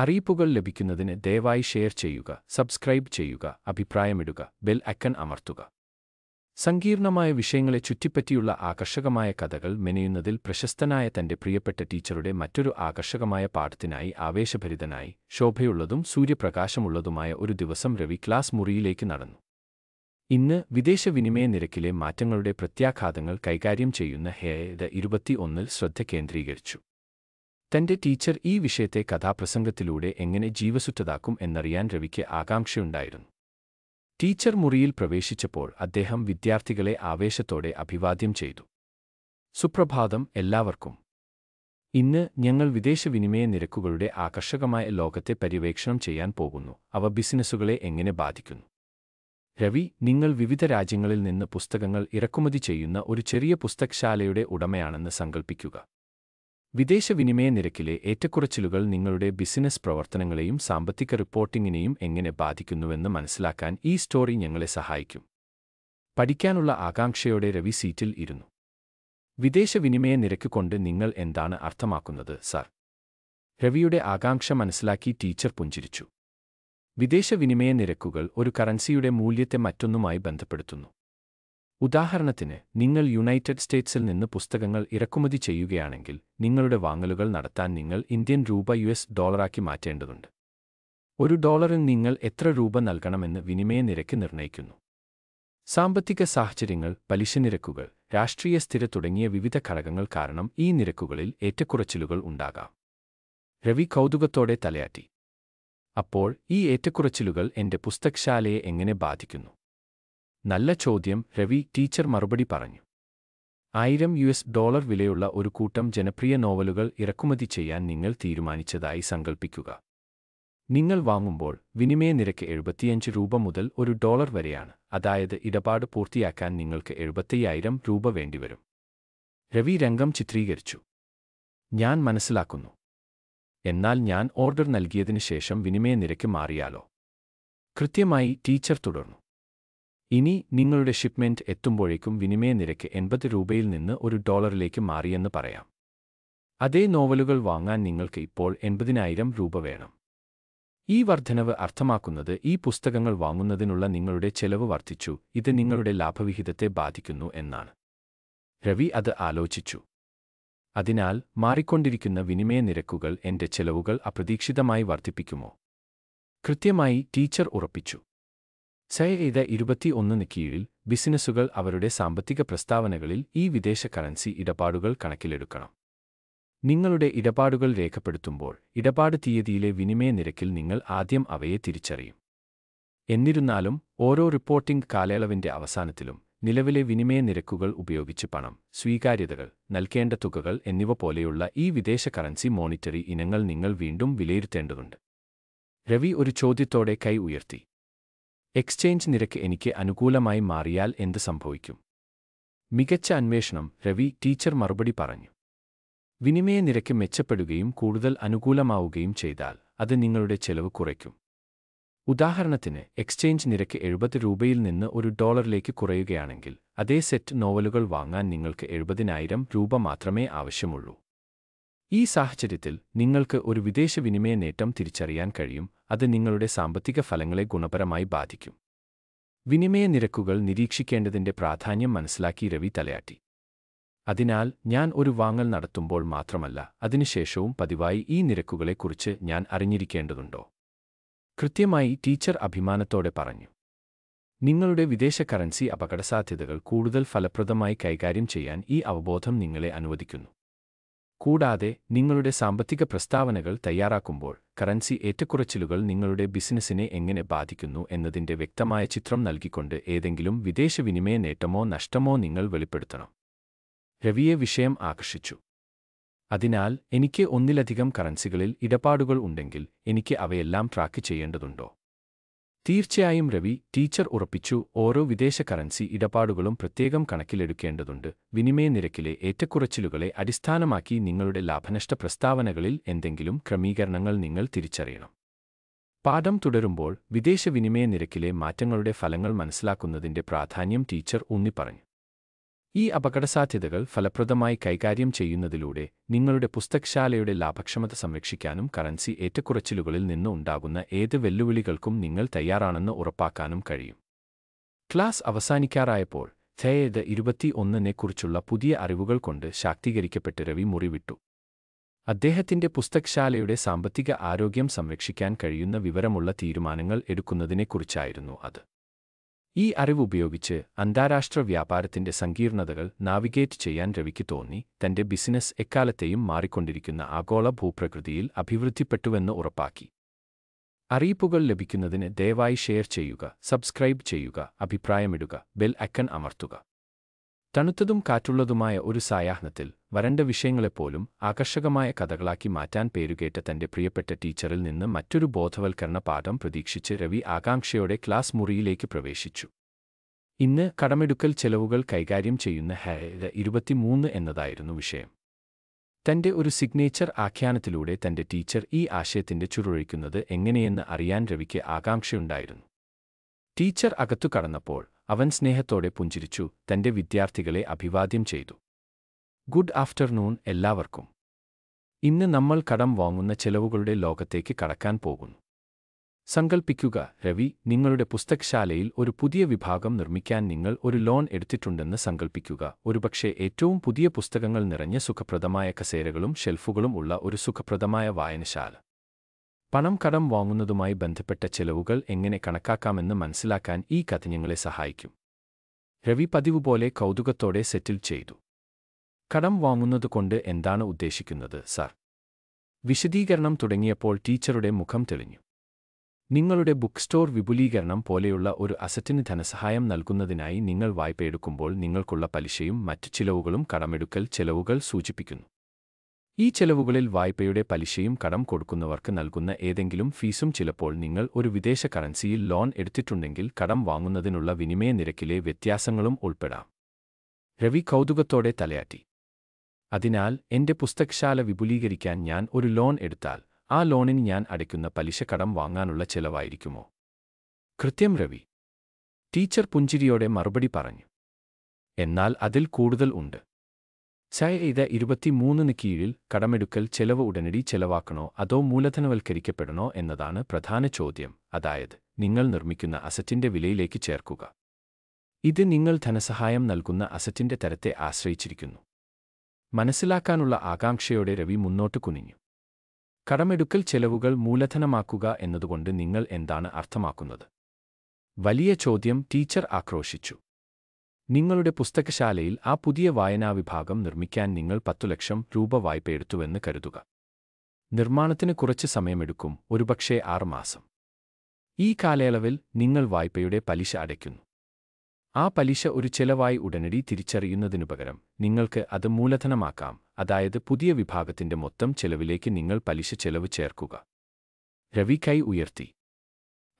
അറിയിപ്പുകൾ ലഭിക്കുന്നതിന് ദയവായി ഷെയർ ചെയ്യുക സബ്സ്ക്രൈബ് ചെയ്യുക അഭിപ്രായമിടുക ബെൽ അക്കൺ അമർത്തുക സങ്കീർണമായ വിഷയങ്ങളെ ചുറ്റിപ്പറ്റിയുള്ള ആകർഷകമായ കഥകൾ മെനയുന്നതിൽ പ്രശസ്തനായ തന്റെ പ്രിയപ്പെട്ട ടീച്ചറുടെ മറ്റൊരു ആകർഷകമായ പാഠത്തിനായി ആവേശഭരിതനായി ശോഭയുള്ളതും സൂര്യപ്രകാശമുള്ളതുമായ ഒരു ദിവസം രവി ക്ലാസ് മുറിയിലേക്ക് നടന്നു ഇന്ന് വിദേശ വിനിമയ നിരക്കിലെ മാറ്റങ്ങളുടെ പ്രത്യാഘാതങ്ങൾ കൈകാര്യം ചെയ്യുന്ന ഹേയത ഇരുപത്തിയൊന്നിൽ ശ്രദ്ധ കേന്ദ്രീകരിച്ചു തന്റെ ടീച്ചർ ഈ വിഷയത്തെ കഥാപ്രസംഗത്തിലൂടെ എങ്ങനെ ജീവസുറ്റതാക്കും എന്നറിയാൻ രവിക്ക് ആകാംക്ഷയുണ്ടായിരുന്നു ടീച്ചർ മുറിയിൽ പ്രവേശിച്ചപ്പോൾ അദ്ദേഹം വിദ്യാർത്ഥികളെ ആവേശത്തോടെ അഭിവാദ്യം ചെയ്തു സുപ്രഭാതം എല്ലാവർക്കും ഇന്ന് ഞങ്ങൾ വിദേശ വിനിമയ നിരക്കുകളുടെ ആകർഷകമായ ലോകത്തെ പര്യവേക്ഷണം ചെയ്യാൻ പോകുന്നു അവ ബിസിനസ്സുകളെ എങ്ങനെ ബാധിക്കുന്നു രവി നിങ്ങൾ വിവിധ രാജ്യങ്ങളിൽ നിന്ന് പുസ്തകങ്ങൾ ഇറക്കുമതി ചെയ്യുന്ന ഒരു ചെറിയ പുസ്തകശാലയുടെ ഉടമയാണെന്ന് സങ്കൽപ്പിക്കുക വിദേശ വിനിമയ നിരക്കിലെ ഏറ്റക്കുറച്ചിലുകൾ നിങ്ങളുടെ ബിസിനസ് പ്രവർത്തനങ്ങളെയും സാമ്പത്തിക റിപ്പോർട്ടിംഗിനെയും എങ്ങനെ ബാധിക്കുന്നുവെന്ന് മനസ്സിലാക്കാൻ ഈ സ്റ്റോറി ഞങ്ങളെ സഹായിക്കും പഠിക്കാനുള്ള ആകാംക്ഷയോടെ രവി സീറ്റിൽ ഇരുന്നു വിദേശ വിനിമയ നിരക്ക് കൊണ്ട് നിങ്ങൾ എന്താണ് അർത്ഥമാക്കുന്നത് സർ രവിയുടെ ആകാംക്ഷ മനസ്സിലാക്കി ടീച്ചർ പുഞ്ചിരിച്ചു വിദേശ വിനിമയ നിരക്കുകൾ ഒരു കറൻസിയുടെ മൂല്യത്തെ മറ്റൊന്നുമായി ബന്ധപ്പെടുത്തുന്നു ഉദാഹരണത്തിന് നിങ്ങൾ യുണൈറ്റഡ് സ്റ്റേറ്റ്സിൽ നിന്ന് പുസ്തകങ്ങൾ ഇറക്കുമതി ചെയ്യുകയാണെങ്കിൽ നിങ്ങളുടെ വാങ്ങലുകൾ നടത്താൻ നിങ്ങൾ ഇന്ത്യൻ രൂപ യു എസ് ഡോളറാക്കി മാറ്റേണ്ടതുണ്ട് ഒരു ഡോളറിൽ നിങ്ങൾ എത്ര രൂപ നൽകണമെന്ന് വിനിമയ നിരക്ക് നിർണ്ണയിക്കുന്നു സാമ്പത്തിക സാഹചര്യങ്ങൾ പലിശ നിരക്കുകൾ രാഷ്ട്രീയ സ്ഥിര തുടങ്ങിയ വിവിധ ഘടകങ്ങൾ കാരണം ഈ നിരക്കുകളിൽ ഏറ്റക്കുറച്ചിലുകൾ ഉണ്ടാകാം രവി കൗതുകത്തോടെ തലയാട്ടി അപ്പോൾ ഈ ഏറ്റക്കുറച്ചിലുകൾ എന്റെ പുസ്തകശാലയെ എങ്ങനെ ബാധിക്കുന്നു നല്ല ചോദ്യം രവി ടീച്ചർ മറുപടി പറഞ്ഞു ആയിരം യു എസ് ഡോളർ വിലയുള്ള ഒരു കൂട്ടം ജനപ്രിയ നോവലുകൾ ഇറക്കുമതി ചെയ്യാൻ നിങ്ങൾ തീരുമാനിച്ചതായി സങ്കൽപ്പിക്കുക നിങ്ങൾ വാങ്ങുമ്പോൾ വിനിമയ നിരക്ക് എഴുപത്തിയഞ്ച് രൂപ മുതൽ ഒരു ഡോളർ വരെയാണ് അതായത് ഇടപാട് പൂർത്തിയാക്കാൻ നിങ്ങൾക്ക് എഴുപത്തയ്യായിരം രൂപ വേണ്ടിവരും രവി രംഗം ചിത്രീകരിച്ചു ഞാൻ മനസ്സിലാക്കുന്നു എന്നാൽ ഞാൻ ഓർഡർ നൽകിയതിനു ശേഷം വിനിമയ നിരക്ക് മാറിയാലോ കൃത്യമായി ടീച്ചർ തുടർന്നു ഇനി നിങ്ങളുടെ ഷിപ്മെന്റ് എത്തുമ്പോഴേക്കും വിനിമയ നിരക്ക് എൺപത് രൂപയിൽ നിന്ന് ഒരു ഡോളറിലേക്ക് മാറിയെന്ന് പറയാം അതേ നോവലുകൾ വാങ്ങാൻ നിങ്ങൾക്ക് ഇപ്പോൾ എൺപതിനായിരം രൂപ വേണം ഈ വർധനവ് അർത്ഥമാക്കുന്നത് ഈ പുസ്തകങ്ങൾ വാങ്ങുന്നതിനുള്ള നിങ്ങളുടെ ചെലവ് വർദ്ധിച്ചു ഇത് നിങ്ങളുടെ ലാഭവിഹിതത്തെ ബാധിക്കുന്നു എന്നാണ് രവി അത് ആലോചിച്ചു അതിനാൽ മാറിക്കൊണ്ടിരിക്കുന്ന വിനിമയ നിരക്കുകൾ എന്റെ ചെലവുകൾ അപ്രതീക്ഷിതമായി വർദ്ധിപ്പിക്കുമോ കൃത്യമായി ടീച്ചർ ഉറപ്പിച്ചു ചെയ്ത ഇരുപത്തിയൊന്നിന് കീഴിൽ ബിസിനസ്സുകൾ അവരുടെ സാമ്പത്തിക പ്രസ്താവനകളിൽ ഈ വിദേശ കറൻസി ഇടപാടുകൾ കണക്കിലെടുക്കണം നിങ്ങളുടെ ഇടപാടുകൾ രേഖപ്പെടുത്തുമ്പോൾ ഇടപാട് തീയതിയിലെ വിനിമയ നിരക്കിൽ നിങ്ങൾ ആദ്യം അവയെ തിരിച്ചറിയും എന്നിരുന്നാലും ഓരോ റിപ്പോർട്ടിംഗ് കാലയളവിന്റെ അവസാനത്തിലും നിലവിലെ വിനിമയ നിരക്കുകൾ ഉപയോഗിച്ച് പണം സ്വീകാര്യതകൾ നൽകേണ്ട തുകകൾ എന്നിവ പോലെയുള്ള ഈ വിദേശ കറൻസി മോണിറ്ററി ഇനങ്ങൾ നിങ്ങൾ വീണ്ടും വിലയിരുത്തേണ്ടതുണ്ട് രവി ഒരു ചോദ്യത്തോടെ കൈ ഉയർത്തി എക്സ്ചേഞ്ച് നിരക്ക് എനിക്ക് അനുകൂലമായി മാറിയാൽ എന്ത് സംഭവിക്കും മികച്ച അന്വേഷണം രവി ടീച്ചർ മറുപടി പറഞ്ഞു വിനിമയ നിരക്ക് മെച്ചപ്പെടുകയും കൂടുതൽ അനുകൂലമാവുകയും ചെയ്താൽ അത് നിങ്ങളുടെ ചെലവ് കുറയ്ക്കും ഉദാഹരണത്തിന് എക്സ്ചേഞ്ച് നിരക്ക് എഴുപത് രൂപയിൽ നിന്ന് ഒരു ഡോളറിലേക്ക് കുറയുകയാണെങ്കിൽ അതേ സെറ്റ് നോവലുകൾ വാങ്ങാൻ നിങ്ങൾക്ക് എഴുപതിനായിരം രൂപ മാത്രമേ ആവശ്യമുള്ളൂ ഈ സാഹചര്യത്തിൽ നിങ്ങൾക്ക് ഒരു വിദേശ വിനിമയ നേട്ടം തിരിച്ചറിയാൻ കഴിയും അത് നിങ്ങളുടെ സാമ്പത്തിക ഫലങ്ങളെ ഗുണപരമായി ബാധിക്കും വിനിമയ നിരക്കുകൾ നിരീക്ഷിക്കേണ്ടതിന്റെ പ്രാധാന്യം മനസ്സിലാക്കി രവി തലയാട്ടി അതിനാൽ ഞാൻ ഒരു വാങ്ങൽ നടത്തുമ്പോൾ മാത്രമല്ല അതിനുശേഷവും പതിവായി ഈ നിരക്കുകളെക്കുറിച്ച് ഞാൻ അറിഞ്ഞിരിക്കേണ്ടതുണ്ടോ കൃത്യമായി ടീച്ചർ അഭിമാനത്തോടെ പറഞ്ഞു നിങ്ങളുടെ വിദേശ കറൻസി അപകടസാധ്യതകൾ കൂടുതൽ ഫലപ്രദമായി കൈകാര്യം ചെയ്യാൻ ഈ അവബോധം നിങ്ങളെ അനുവദിക്കുന്നു കൂടാതെ നിങ്ങളുടെ സാമ്പത്തിക പ്രസ്താവനകൾ തയ്യാറാക്കുമ്പോൾ കറൻസി ഏറ്റക്കുറച്ചിലുകൾ നിങ്ങളുടെ ബിസിനസ്സിനെ എങ്ങനെ ബാധിക്കുന്നു എന്നതിന്റെ വ്യക്തമായ ചിത്രം നൽകിക്കൊണ്ട് ഏതെങ്കിലും വിദേശ വിനിമയ നേട്ടമോ നഷ്ടമോ നിങ്ങൾ വെളിപ്പെടുത്തണം രവിയെ വിഷയം ആകർഷിച്ചു അതിനാൽ എനിക്ക് ഒന്നിലധികം കറൻസികളിൽ ഇടപാടുകൾ ഉണ്ടെങ്കിൽ എനിക്ക് അവയെല്ലാം ട്രാക്ക് ചെയ്യേണ്ടതുണ്ടോ തീർച്ചയായും രവി ടീച്ചർ ഉറപ്പിച്ചു ഓരോ വിദേശ കറൻസി ഇടപാടുകളും പ്രത്യേകം കണക്കിലെടുക്കേണ്ടതുണ്ട് വിനിമയ നിരക്കിലെ ഏറ്റക്കുറച്ചിലുകളെ അടിസ്ഥാനമാക്കി നിങ്ങളുടെ ലാഭനഷ്ട പ്രസ്താവനകളിൽ എന്തെങ്കിലും ക്രമീകരണങ്ങൾ നിങ്ങൾ തിരിച്ചറിയണം പാഠം തുടരുമ്പോൾ വിദേശ വിനിമയ നിരക്കിലെ മാറ്റങ്ങളുടെ ഫലങ്ങൾ മനസ്സിലാക്കുന്നതിന്റെ പ്രാധാന്യം ടീച്ചർ ഊന്നിപ്പറഞ്ഞു ഈ അപകടസാധ്യതകൾ ഫലപ്രദമായി കൈകാര്യം ചെയ്യുന്നതിലൂടെ നിങ്ങളുടെ പുസ്തകശാലയുടെ ലാഭക്ഷമത സംരക്ഷിക്കാനും കറൻസി ഏറ്റക്കുറച്ചിലുകളിൽ നിന്ന് ഉണ്ടാകുന്ന ഏത് വെല്ലുവിളികൾക്കും നിങ്ങൾ തയ്യാറാണെന്ന് ഉറപ്പാക്കാനും കഴിയും ക്ലാസ് അവസാനിക്കാറായപ്പോൾ ഥേയത് ഇരുപത്തിയൊന്നിനെക്കുറിച്ചുള്ള പുതിയ അറിവുകൾ കൊണ്ട് ശാക്തീകരിക്കപ്പെട്ട് രവി മുറിവിട്ടു അദ്ദേഹത്തിന്റെ പുസ്തകശാലയുടെ സാമ്പത്തിക ആരോഗ്യം സംരക്ഷിക്കാൻ കഴിയുന്ന വിവരമുള്ള തീരുമാനങ്ങൾ എടുക്കുന്നതിനെക്കുറിച്ചായിരുന്നു അത് ഈ അറിവുപയോഗിച്ച് അന്താരാഷ്ട്ര വ്യാപാരത്തിന്റെ സങ്കീർണതകൾ നാവിഗേറ്റ് ചെയ്യാൻ രവിക്ക് തോന്നി തന്റെ ബിസിനസ് എക്കാലത്തെയും മാറിക്കൊണ്ടിരിക്കുന്ന ആഗോള ഭൂപ്രകൃതിയിൽ അഭിവൃദ്ധിപ്പെട്ടുവെന്ന് ഉറപ്പാക്കി അറിയിപ്പുകൾ ലഭിക്കുന്നതിന് ദയവായി ഷെയർ ചെയ്യുക സബ്സ്ക്രൈബ് ചെയ്യുക അഭിപ്രായമിടുക ബെൽ അക്കൺ അമർത്തുക തണുത്തതും കാറ്റുള്ളതുമായ ഒരു സായാഹ്നത്തിൽ വരണ്ട വിഷയങ്ങളെപ്പോലും ആകർഷകമായ കഥകളാക്കി മാറ്റാൻ പേരുകേട്ട തന്റെ പ്രിയപ്പെട്ട ടീച്ചറിൽ നിന്ന് മറ്റൊരു ബോധവൽക്കരണ പാഠം പ്രതീക്ഷിച്ച് രവി ആകാംക്ഷയോടെ ക്ലാസ് മുറിയിലേക്ക് പ്രവേശിച്ചു ഇന്ന് കടമെടുക്കൽ ചെലവുകൾ കൈകാര്യം ചെയ്യുന്ന ഹേര ഇരുപത്തിമൂന്ന് എന്നതായിരുന്നു വിഷയം തന്റെ ഒരു സിഗ്നേച്ചർ ആഖ്യാനത്തിലൂടെ തന്റെ ടീച്ചർ ഈ ആശയത്തിന്റെ ചുരുഴിക്കുന്നത് എങ്ങനെയെന്ന് അറിയാൻ രവിക്ക് ആകാംക്ഷയുണ്ടായിരുന്നു ടീച്ചർ അകത്തു കടന്നപ്പോൾ അവൻ സ്നേഹത്തോടെ പുഞ്ചിരിച്ചു തന്റെ വിദ്യാർത്ഥികളെ അഭിവാദ്യം ചെയ്തു ഗുഡ് ആഫ്റ്റർനൂൺ എല്ലാവർക്കും ഇന്ന് നമ്മൾ കടം വാങ്ങുന്ന ചെലവുകളുടെ ലോകത്തേക്ക് കടക്കാൻ പോകുന്നു സങ്കൽപ്പിക്കുക രവി നിങ്ങളുടെ പുസ്തകശാലയിൽ ഒരു പുതിയ വിഭാഗം നിർമ്മിക്കാൻ നിങ്ങൾ ഒരു ലോൺ എടുത്തിട്ടുണ്ടെന്ന് സങ്കൽപ്പിക്കുക ഒരുപക്ഷെ ഏറ്റവും പുതിയ പുസ്തകങ്ങൾ നിറഞ്ഞ സുഖപ്രദമായ കസേരകളും ഷെൽഫുകളും ഉള്ള ഒരു സുഖപ്രദമായ വായനശാല പണം കടം വാങ്ങുന്നതുമായി ബന്ധപ്പെട്ട ചെലവുകൾ എങ്ങനെ കണക്കാക്കാമെന്ന് മനസ്സിലാക്കാൻ ഈ കഥ ഞങ്ങളെ സഹായിക്കും രവി പതിവ് പോലെ കൗതുകത്തോടെ സെറ്റിൽ ചെയ്തു കടം വാങ്ങുന്നതുകൊണ്ട് എന്താണ് ഉദ്ദേശിക്കുന്നത് സർ വിശദീകരണം തുടങ്ങിയപ്പോൾ ടീച്ചറുടെ മുഖം തെളിഞ്ഞു നിങ്ങളുടെ ബുക്ക് സ്റ്റോർ വിപുലീകരണം പോലെയുള്ള ഒരു അസറ്റിന് ധനസഹായം നൽകുന്നതിനായി നിങ്ങൾ വായ്പയെടുക്കുമ്പോൾ നിങ്ങൾക്കുള്ള പലിശയും മറ്റു ചിലവുകളും കടമെടുക്കൽ ചെലവുകൾ സൂചിപ്പിക്കുന്നു ഈ ചെലവുകളിൽ വായ്പയുടെ പലിശയും കടം കൊടുക്കുന്നവർക്ക് നൽകുന്ന ഏതെങ്കിലും ഫീസും ചിലപ്പോൾ നിങ്ങൾ ഒരു വിദേശ കറൻസിയിൽ ലോൺ എടുത്തിട്ടുണ്ടെങ്കിൽ കടം വാങ്ങുന്നതിനുള്ള വിനിമയ നിരക്കിലെ വ്യത്യാസങ്ങളും ഉൾപ്പെടാം രവി കൗതുകത്തോടെ തലയാറ്റി അതിനാൽ എന്റെ പുസ്തകശാല വിപുലീകരിക്കാൻ ഞാൻ ഒരു ലോൺ എടുത്താൽ ആ ലോണിന് ഞാൻ അടയ്ക്കുന്ന പലിശ കടം വാങ്ങാനുള്ള ചെലവായിരിക്കുമോ കൃത്യം രവി ടീച്ചർ പുഞ്ചിരിയോടെ മറുപടി പറഞ്ഞു എന്നാൽ അതിൽ കൂടുതൽ ഉണ്ട് ചായ ചെയ്ത ഇരുപത്തിമൂന്നിന് കീഴിൽ കടമെടുക്കൽ ചെലവ് ഉടനടി ചെലവാക്കണോ അതോ മൂലധനവൽക്കരിക്കപ്പെടണോ എന്നതാണ് പ്രധാന ചോദ്യം അതായത് നിങ്ങൾ നിർമ്മിക്കുന്ന അസറ്റിന്റെ വിലയിലേക്ക് ചേർക്കുക ഇത് നിങ്ങൾ ധനസഹായം നൽകുന്ന അസറ്റിന്റെ തരത്തെ ആശ്രയിച്ചിരിക്കുന്നു മനസ്സിലാക്കാനുള്ള ആകാംക്ഷയോടെ രവി മുന്നോട്ട് കുനിഞ്ഞു കടമെടുക്കൽ ചെലവുകൾ മൂലധനമാക്കുക എന്നതുകൊണ്ട് നിങ്ങൾ എന്താണ് അർത്ഥമാക്കുന്നത് വലിയ ചോദ്യം ടീച്ചർ ആക്രോശിച്ചു നിങ്ങളുടെ പുസ്തകശാലയിൽ ആ പുതിയ വായനാ വിഭാഗം നിർമ്മിക്കാൻ നിങ്ങൾ പത്തു ലക്ഷം രൂപ വായ്പയെടുത്തുവെന്ന് കരുതുക നിർമ്മാണത്തിന് കുറച്ച് സമയമെടുക്കും ഒരുപക്ഷേ ആറുമാസം ഈ കാലയളവിൽ നിങ്ങൾ വായ്പയുടെ പലിശ അടയ്ക്കുന്നു ആ പലിശ ഒരു ചെലവായി ഉടനടി പകരം നിങ്ങൾക്ക് അത് മൂലധനമാക്കാം അതായത് പുതിയ വിഭാഗത്തിന്റെ മൊത്തം ചെലവിലേക്ക് നിങ്ങൾ പലിശ ചെലവ് ചേർക്കുക രവി കൈ ഉയർത്തി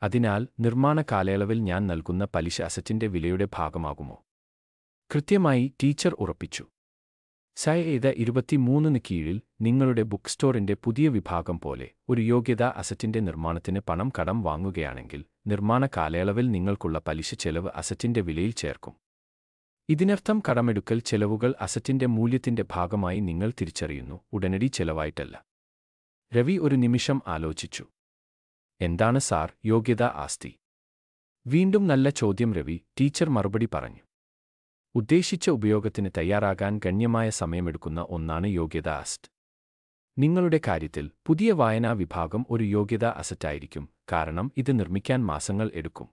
അതിനാൽ നിർമ്മാണ കാലയളവിൽ ഞാൻ നൽകുന്ന പലിശ അസറ്റിന്റെ വിലയുടെ ഭാഗമാകുമോ കൃത്യമായി ടീച്ചർ ഉറപ്പിച്ചു സയ ചെയ്ത ഇരുപത്തിമൂന്നിന് കീഴിൽ നിങ്ങളുടെ ബുക്ക് സ്റ്റോറിന്റെ പുതിയ വിഭാഗം പോലെ ഒരു യോഗ്യതാ അസറ്റിന്റെ നിർമ്മാണത്തിന് പണം കടം വാങ്ങുകയാണെങ്കിൽ നിർമ്മാണ കാലയളവിൽ നിങ്ങൾക്കുള്ള പലിശ ചെലവ് അസറ്റിന്റെ വിലയിൽ ചേർക്കും ഇതിനർത്ഥം കടമെടുക്കൽ ചെലവുകൾ അസറ്റിന്റെ മൂല്യത്തിന്റെ ഭാഗമായി നിങ്ങൾ തിരിച്ചറിയുന്നു ഉടനടി ചെലവായിട്ടല്ല രവി ഒരു നിമിഷം ആലോചിച്ചു എന്താണ് സാർ യോഗ്യതാ ആസ്തി വീണ്ടും നല്ല ചോദ്യം രവി ടീച്ചർ മറുപടി പറഞ്ഞു ഉദ്ദേശിച്ച ഉപയോഗത്തിന് തയ്യാറാകാൻ ഗണ്യമായ സമയമെടുക്കുന്ന ഒന്നാണ് യോഗ്യത അസ്റ്റ് നിങ്ങളുടെ കാര്യത്തിൽ പുതിയ വായനാ വിഭാഗം ഒരു യോഗ്യതാ അസറ്റായിരിക്കും കാരണം ഇത് നിർമ്മിക്കാൻ മാസങ്ങൾ എടുക്കും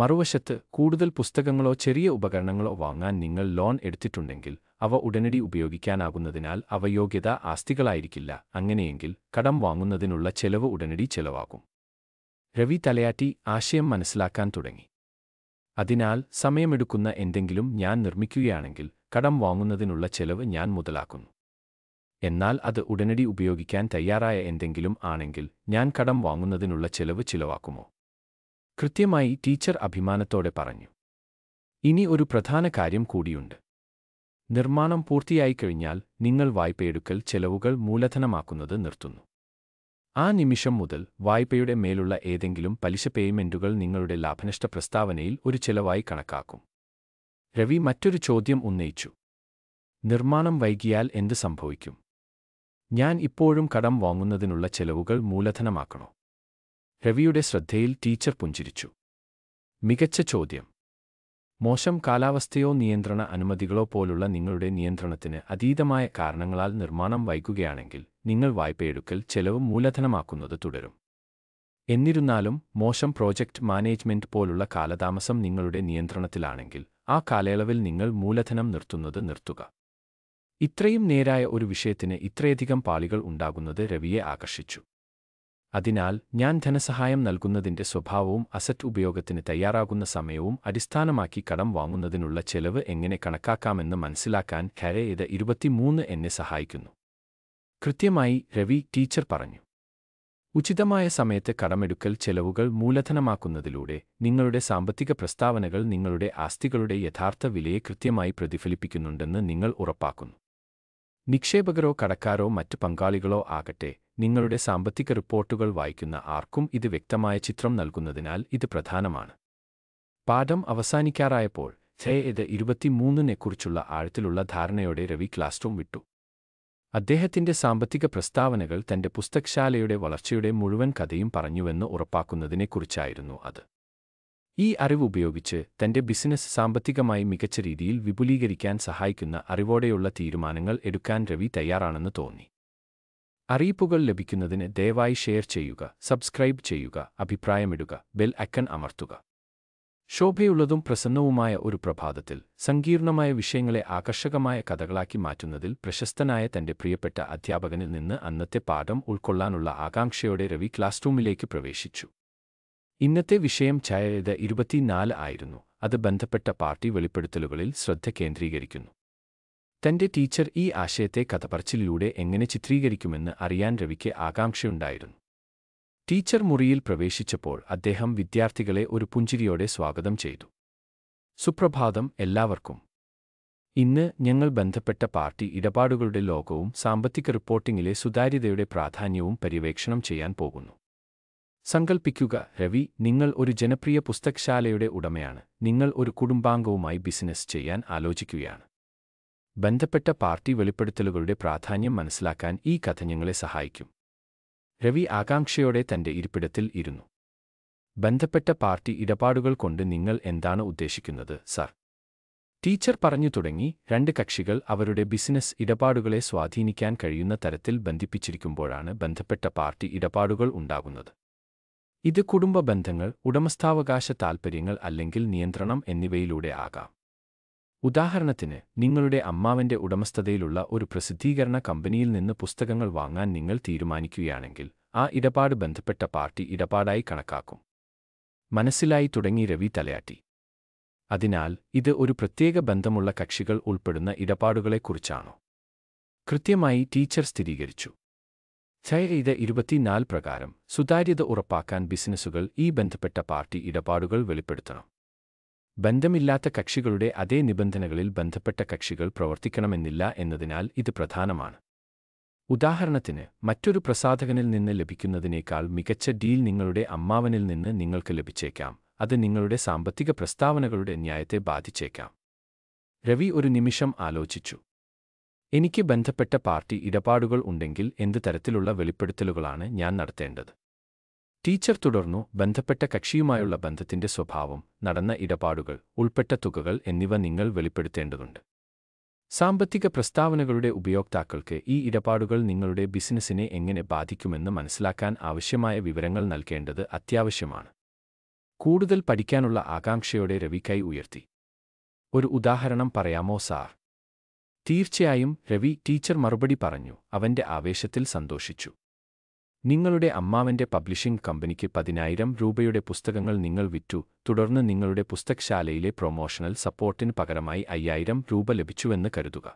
മറുവശത്ത് കൂടുതൽ പുസ്തകങ്ങളോ ചെറിയ ഉപകരണങ്ങളോ വാങ്ങാൻ നിങ്ങൾ ലോൺ എടുത്തിട്ടുണ്ടെങ്കിൽ അവ ഉടനടി ഉപയോഗിക്കാനാകുന്നതിനാൽ അവ യോഗ്യതാ ആസ്തികളായിരിക്കില്ല അങ്ങനെയെങ്കിൽ കടം വാങ്ങുന്നതിനുള്ള ചെലവ് ഉടനടി ചെലവാകും രവി തലയാട്ടി ആശയം മനസ്സിലാക്കാൻ തുടങ്ങി അതിനാൽ സമയമെടുക്കുന്ന എന്തെങ്കിലും ഞാൻ നിർമ്മിക്കുകയാണെങ്കിൽ കടം വാങ്ങുന്നതിനുള്ള ചെലവ് ഞാൻ മുതലാക്കുന്നു എന്നാൽ അത് ഉടനടി ഉപയോഗിക്കാൻ തയ്യാറായ എന്തെങ്കിലും ആണെങ്കിൽ ഞാൻ കടം വാങ്ങുന്നതിനുള്ള ചെലവ് ചിലവാക്കുമോ കൃത്യമായി ടീച്ചർ അഭിമാനത്തോടെ പറഞ്ഞു ഇനി ഒരു പ്രധാന കാര്യം കൂടിയുണ്ട് നിർമ്മാണം പൂർത്തിയായിക്കഴിഞ്ഞാൽ നിങ്ങൾ വായ്പയെടുക്കൽ ചെലവുകൾ മൂലധനമാക്കുന്നത് നിർത്തുന്നു ആ നിമിഷം മുതൽ വായ്പയുടെ മേലുള്ള ഏതെങ്കിലും പലിശ പേയ്മെന്റുകൾ നിങ്ങളുടെ ലാഭനഷ്ട പ്രസ്താവനയിൽ ഒരു ചെലവായി കണക്കാക്കും രവി മറ്റൊരു ചോദ്യം ഉന്നയിച്ചു നിർമ്മാണം വൈകിയാൽ എന്ത് സംഭവിക്കും ഞാൻ ഇപ്പോഴും കടം വാങ്ങുന്നതിനുള്ള ചെലവുകൾ മൂലധനമാക്കണോ രവിയുടെ ശ്രദ്ധയിൽ ടീച്ചർ പുഞ്ചിരിച്ചു മികച്ച ചോദ്യം മോശം കാലാവസ്ഥയോ നിയന്ത്രണ അനുമതികളോ പോലുള്ള നിങ്ങളുടെ നിയന്ത്രണത്തിന് അതീതമായ കാരണങ്ങളാൽ നിർമ്മാണം വൈകുകയാണെങ്കിൽ നിങ്ങൾ വായ്പയെടുക്കൽ ചെലവ് മൂലധനമാക്കുന്നത് തുടരും എന്നിരുന്നാലും മോശം പ്രോജക്റ്റ് മാനേജ്മെന്റ് പോലുള്ള കാലതാമസം നിങ്ങളുടെ നിയന്ത്രണത്തിലാണെങ്കിൽ ആ കാലയളവിൽ നിങ്ങൾ മൂലധനം നിർത്തുന്നത് നിർത്തുക ഇത്രയും നേരായ ഒരു വിഷയത്തിന് ഇത്രയധികം പാളികൾ ഉണ്ടാകുന്നത് രവിയെ ആകർഷിച്ചു അതിനാൽ ഞാൻ ധനസഹായം നൽകുന്നതിന്റെ സ്വഭാവവും അസറ്റ് ഉപയോഗത്തിന് തയ്യാറാകുന്ന സമയവും അടിസ്ഥാനമാക്കി കടം വാങ്ങുന്നതിനുള്ള ചെലവ് എങ്ങനെ കണക്കാക്കാമെന്ന് മനസ്സിലാക്കാൻ ഖരയത് ഇരുപത്തിമൂന്ന് എന്നെ സഹായിക്കുന്നു കൃത്യമായി രവി ടീച്ചർ പറഞ്ഞു ഉചിതമായ സമയത്ത് കടമെടുക്കൽ ചെലവുകൾ മൂലധനമാക്കുന്നതിലൂടെ നിങ്ങളുടെ സാമ്പത്തിക പ്രസ്താവനകൾ നിങ്ങളുടെ ആസ്തികളുടെ യഥാർത്ഥ വിലയെ കൃത്യമായി പ്രതിഫലിപ്പിക്കുന്നുണ്ടെന്ന് നിങ്ങൾ ഉറപ്പാക്കുന്നു നിക്ഷേപകരോ കടക്കാരോ മറ്റ് പങ്കാളികളോ ആകട്ടെ നിങ്ങളുടെ സാമ്പത്തിക റിപ്പോർട്ടുകൾ വായിക്കുന്ന ആർക്കും ഇത് വ്യക്തമായ ചിത്രം നൽകുന്നതിനാൽ ഇത് പ്രധാനമാണ് പാഠം അവസാനിക്കാറായപ്പോൾ ഛേ ഇത് ഇരുപത്തിമൂന്നിനെക്കുറിച്ചുള്ള ആഴത്തിലുള്ള ധാരണയോടെ രവി ക്ലാസ് റൂം വിട്ടു അദ്ദേഹത്തിന്റെ സാമ്പത്തിക പ്രസ്താവനകൾ തന്റെ പുസ്തകശാലയുടെ വളർച്ചയുടെ മുഴുവൻ കഥയും പറഞ്ഞുവെന്ന് ഉറപ്പാക്കുന്നതിനെക്കുറിച്ചായിരുന്നു അത് ഈ അറിവ് ഉപയോഗിച്ച് തന്റെ ബിസിനസ് സാമ്പത്തികമായി മികച്ച രീതിയിൽ വിപുലീകരിക്കാൻ സഹായിക്കുന്ന അറിവോടെയുള്ള തീരുമാനങ്ങൾ എടുക്കാൻ രവി തയ്യാറാണെന്ന് തോന്നി അറിയിപ്പുകൾ ലഭിക്കുന്നതിന് ദയവായി ഷെയർ ചെയ്യുക സബ്സ്ക്രൈബ് ചെയ്യുക അഭിപ്രായമിടുക ബെൽ അക്കൺ അമർത്തുക ശോഭയുള്ളതും പ്രസന്നവുമായ ഒരു പ്രഭാതത്തിൽ സങ്കീർണമായ വിഷയങ്ങളെ ആകർഷകമായ കഥകളാക്കി മാറ്റുന്നതിൽ പ്രശസ്തനായ തന്റെ പ്രിയപ്പെട്ട അധ്യാപകനിൽ നിന്ന് അന്നത്തെ പാഠം ഉൾക്കൊള്ളാനുള്ള ആകാംക്ഷയോടെ രവി ക്ലാസ് റൂമിലേക്ക് പ്രവേശിച്ചു ഇന്നത്തെ വിഷയം ചായത് ഇരുപത്തിനാല് ആയിരുന്നു അത് ബന്ധപ്പെട്ട പാർട്ടി വെളിപ്പെടുത്തലുകളിൽ ശ്രദ്ധ കേന്ദ്രീകരിക്കുന്നു തന്റെ ടീച്ചർ ഈ ആശയത്തെ കഥപറച്ചിലൂടെ എങ്ങനെ ചിത്രീകരിക്കുമെന്ന് അറിയാൻ രവിക്ക് ആകാംക്ഷയുണ്ടായിരുന്നു ടീച്ചർ മുറിയിൽ പ്രവേശിച്ചപ്പോൾ അദ്ദേഹം വിദ്യാർത്ഥികളെ ഒരു പുഞ്ചിരിയോടെ സ്വാഗതം ചെയ്തു സുപ്രഭാതം എല്ലാവർക്കും ഇന്ന് ഞങ്ങൾ ബന്ധപ്പെട്ട പാർട്ടി ഇടപാടുകളുടെ ലോകവും സാമ്പത്തിക റിപ്പോർട്ടിംഗിലെ സുതാര്യതയുടെ പ്രാധാന്യവും പര്യവേക്ഷണം ചെയ്യാൻ പോകുന്നു സങ്കൽപ്പിക്കുക രവി നിങ്ങൾ ഒരു ജനപ്രിയ പുസ്തകശാലയുടെ ഉടമയാണ് നിങ്ങൾ ഒരു കുടുംബാംഗവുമായി ബിസിനസ് ചെയ്യാൻ ആലോചിക്കുകയാണ് ബന്ധപ്പെട്ട പാർട്ടി വെളിപ്പെടുത്തലുകളുടെ പ്രാധാന്യം മനസ്സിലാക്കാൻ ഈ കഥ ഞങ്ങളെ സഹായിക്കും രവി ആകാംക്ഷയോടെ തന്റെ ഇരിപ്പിടത്തിൽ ഇരുന്നു ബന്ധപ്പെട്ട പാർട്ടി ഇടപാടുകൾ കൊണ്ട് നിങ്ങൾ എന്താണ് ഉദ്ദേശിക്കുന്നത് സർ ടീച്ചർ പറഞ്ഞു തുടങ്ങി രണ്ട് കക്ഷികൾ അവരുടെ ബിസിനസ് ഇടപാടുകളെ സ്വാധീനിക്കാൻ കഴിയുന്ന തരത്തിൽ ബന്ധിപ്പിച്ചിരിക്കുമ്പോഴാണ് ബന്ധപ്പെട്ട പാർട്ടി ഇടപാടുകൾ ഉണ്ടാകുന്നത് ഇത് കുടുംബ ബന്ധങ്ങൾ ഉടമസ്ഥാവകാശ താൽപ്പര്യങ്ങൾ അല്ലെങ്കിൽ നിയന്ത്രണം എന്നിവയിലൂടെ ആകാം ഉദാഹരണത്തിന് നിങ്ങളുടെ അമ്മാവന്റെ ഉടമസ്ഥതയിലുള്ള ഒരു പ്രസിദ്ധീകരണ കമ്പനിയിൽ നിന്ന് പുസ്തകങ്ങൾ വാങ്ങാൻ നിങ്ങൾ തീരുമാനിക്കുകയാണെങ്കിൽ ആ ഇടപാട് ബന്ധപ്പെട്ട പാർട്ടി ഇടപാടായി കണക്കാക്കും മനസ്സിലായി തുടങ്ങി രവി തലയാട്ടി അതിനാൽ ഇത് ഒരു പ്രത്യേക ബന്ധമുള്ള കക്ഷികൾ ഉൾപ്പെടുന്ന ഇടപാടുകളെക്കുറിച്ചാണോ കൃത്യമായി ടീച്ചർ സ്ഥിരീകരിച്ചു ഛൈത ഇരുപത്തിനാല് പ്രകാരം സുതാര്യത ഉറപ്പാക്കാൻ ബിസിനസ്സുകൾ ഈ ബന്ധപ്പെട്ട പാർട്ടി ഇടപാടുകൾ വെളിപ്പെടുത്തണം ബന്ധമില്ലാത്ത കക്ഷികളുടെ അതേ നിബന്ധനകളിൽ ബന്ധപ്പെട്ട കക്ഷികൾ പ്രവർത്തിക്കണമെന്നില്ല എന്നതിനാൽ ഇത് പ്രധാനമാണ് ഉദാഹരണത്തിന് മറ്റൊരു പ്രസാധകനിൽ നിന്ന് ലഭിക്കുന്നതിനേക്കാൾ മികച്ച ഡീൽ നിങ്ങളുടെ അമ്മാവനിൽ നിന്ന് നിങ്ങൾക്ക് ലഭിച്ചേക്കാം അത് നിങ്ങളുടെ സാമ്പത്തിക പ്രസ്താവനകളുടെ ന്യായത്തെ ബാധിച്ചേക്കാം രവി ഒരു നിമിഷം ആലോചിച്ചു എനിക്ക് ബന്ധപ്പെട്ട പാർട്ടി ഇടപാടുകൾ ഉണ്ടെങ്കിൽ എന്ത് തരത്തിലുള്ള വെളിപ്പെടുത്തലുകളാണ് ഞാൻ നടത്തേണ്ടത് ടീച്ചർ തുടർന്നു ബന്ധപ്പെട്ട കക്ഷിയുമായുള്ള ബന്ധത്തിന്റെ സ്വഭാവം നടന്ന ഇടപാടുകൾ ഉൾപ്പെട്ട തുകകൾ എന്നിവ നിങ്ങൾ വെളിപ്പെടുത്തേണ്ടതുണ്ട് സാമ്പത്തിക പ്രസ്താവനകളുടെ ഉപയോക്താക്കൾക്ക് ഈ ഇടപാടുകൾ നിങ്ങളുടെ ബിസിനസ്സിനെ എങ്ങനെ ബാധിക്കുമെന്ന് മനസ്സിലാക്കാൻ ആവശ്യമായ വിവരങ്ങൾ നൽകേണ്ടത് അത്യാവശ്യമാണ് കൂടുതൽ പഠിക്കാനുള്ള ആകാംക്ഷയോടെ രവി കൈ ഉയർത്തി ഒരു ഉദാഹരണം പറയാമോ സാർ തീർച്ചയായും രവി ടീച്ചർ മറുപടി പറഞ്ഞു അവന്റെ ആവേശത്തിൽ സന്തോഷിച്ചു നിങ്ങളുടെ അമ്മാവന്റെ പബ്ലിഷിംഗ് കമ്പനിക്ക് പതിനായിരം രൂപയുടെ പുസ്തകങ്ങൾ നിങ്ങൾ വിറ്റു തുടർന്ന് നിങ്ങളുടെ പുസ്തകശാലയിലെ പ്രൊമോഷണൽ സപ്പോർട്ടിന് പകരമായി അയ്യായിരം രൂപ ലഭിച്ചുവെന്ന് കരുതുക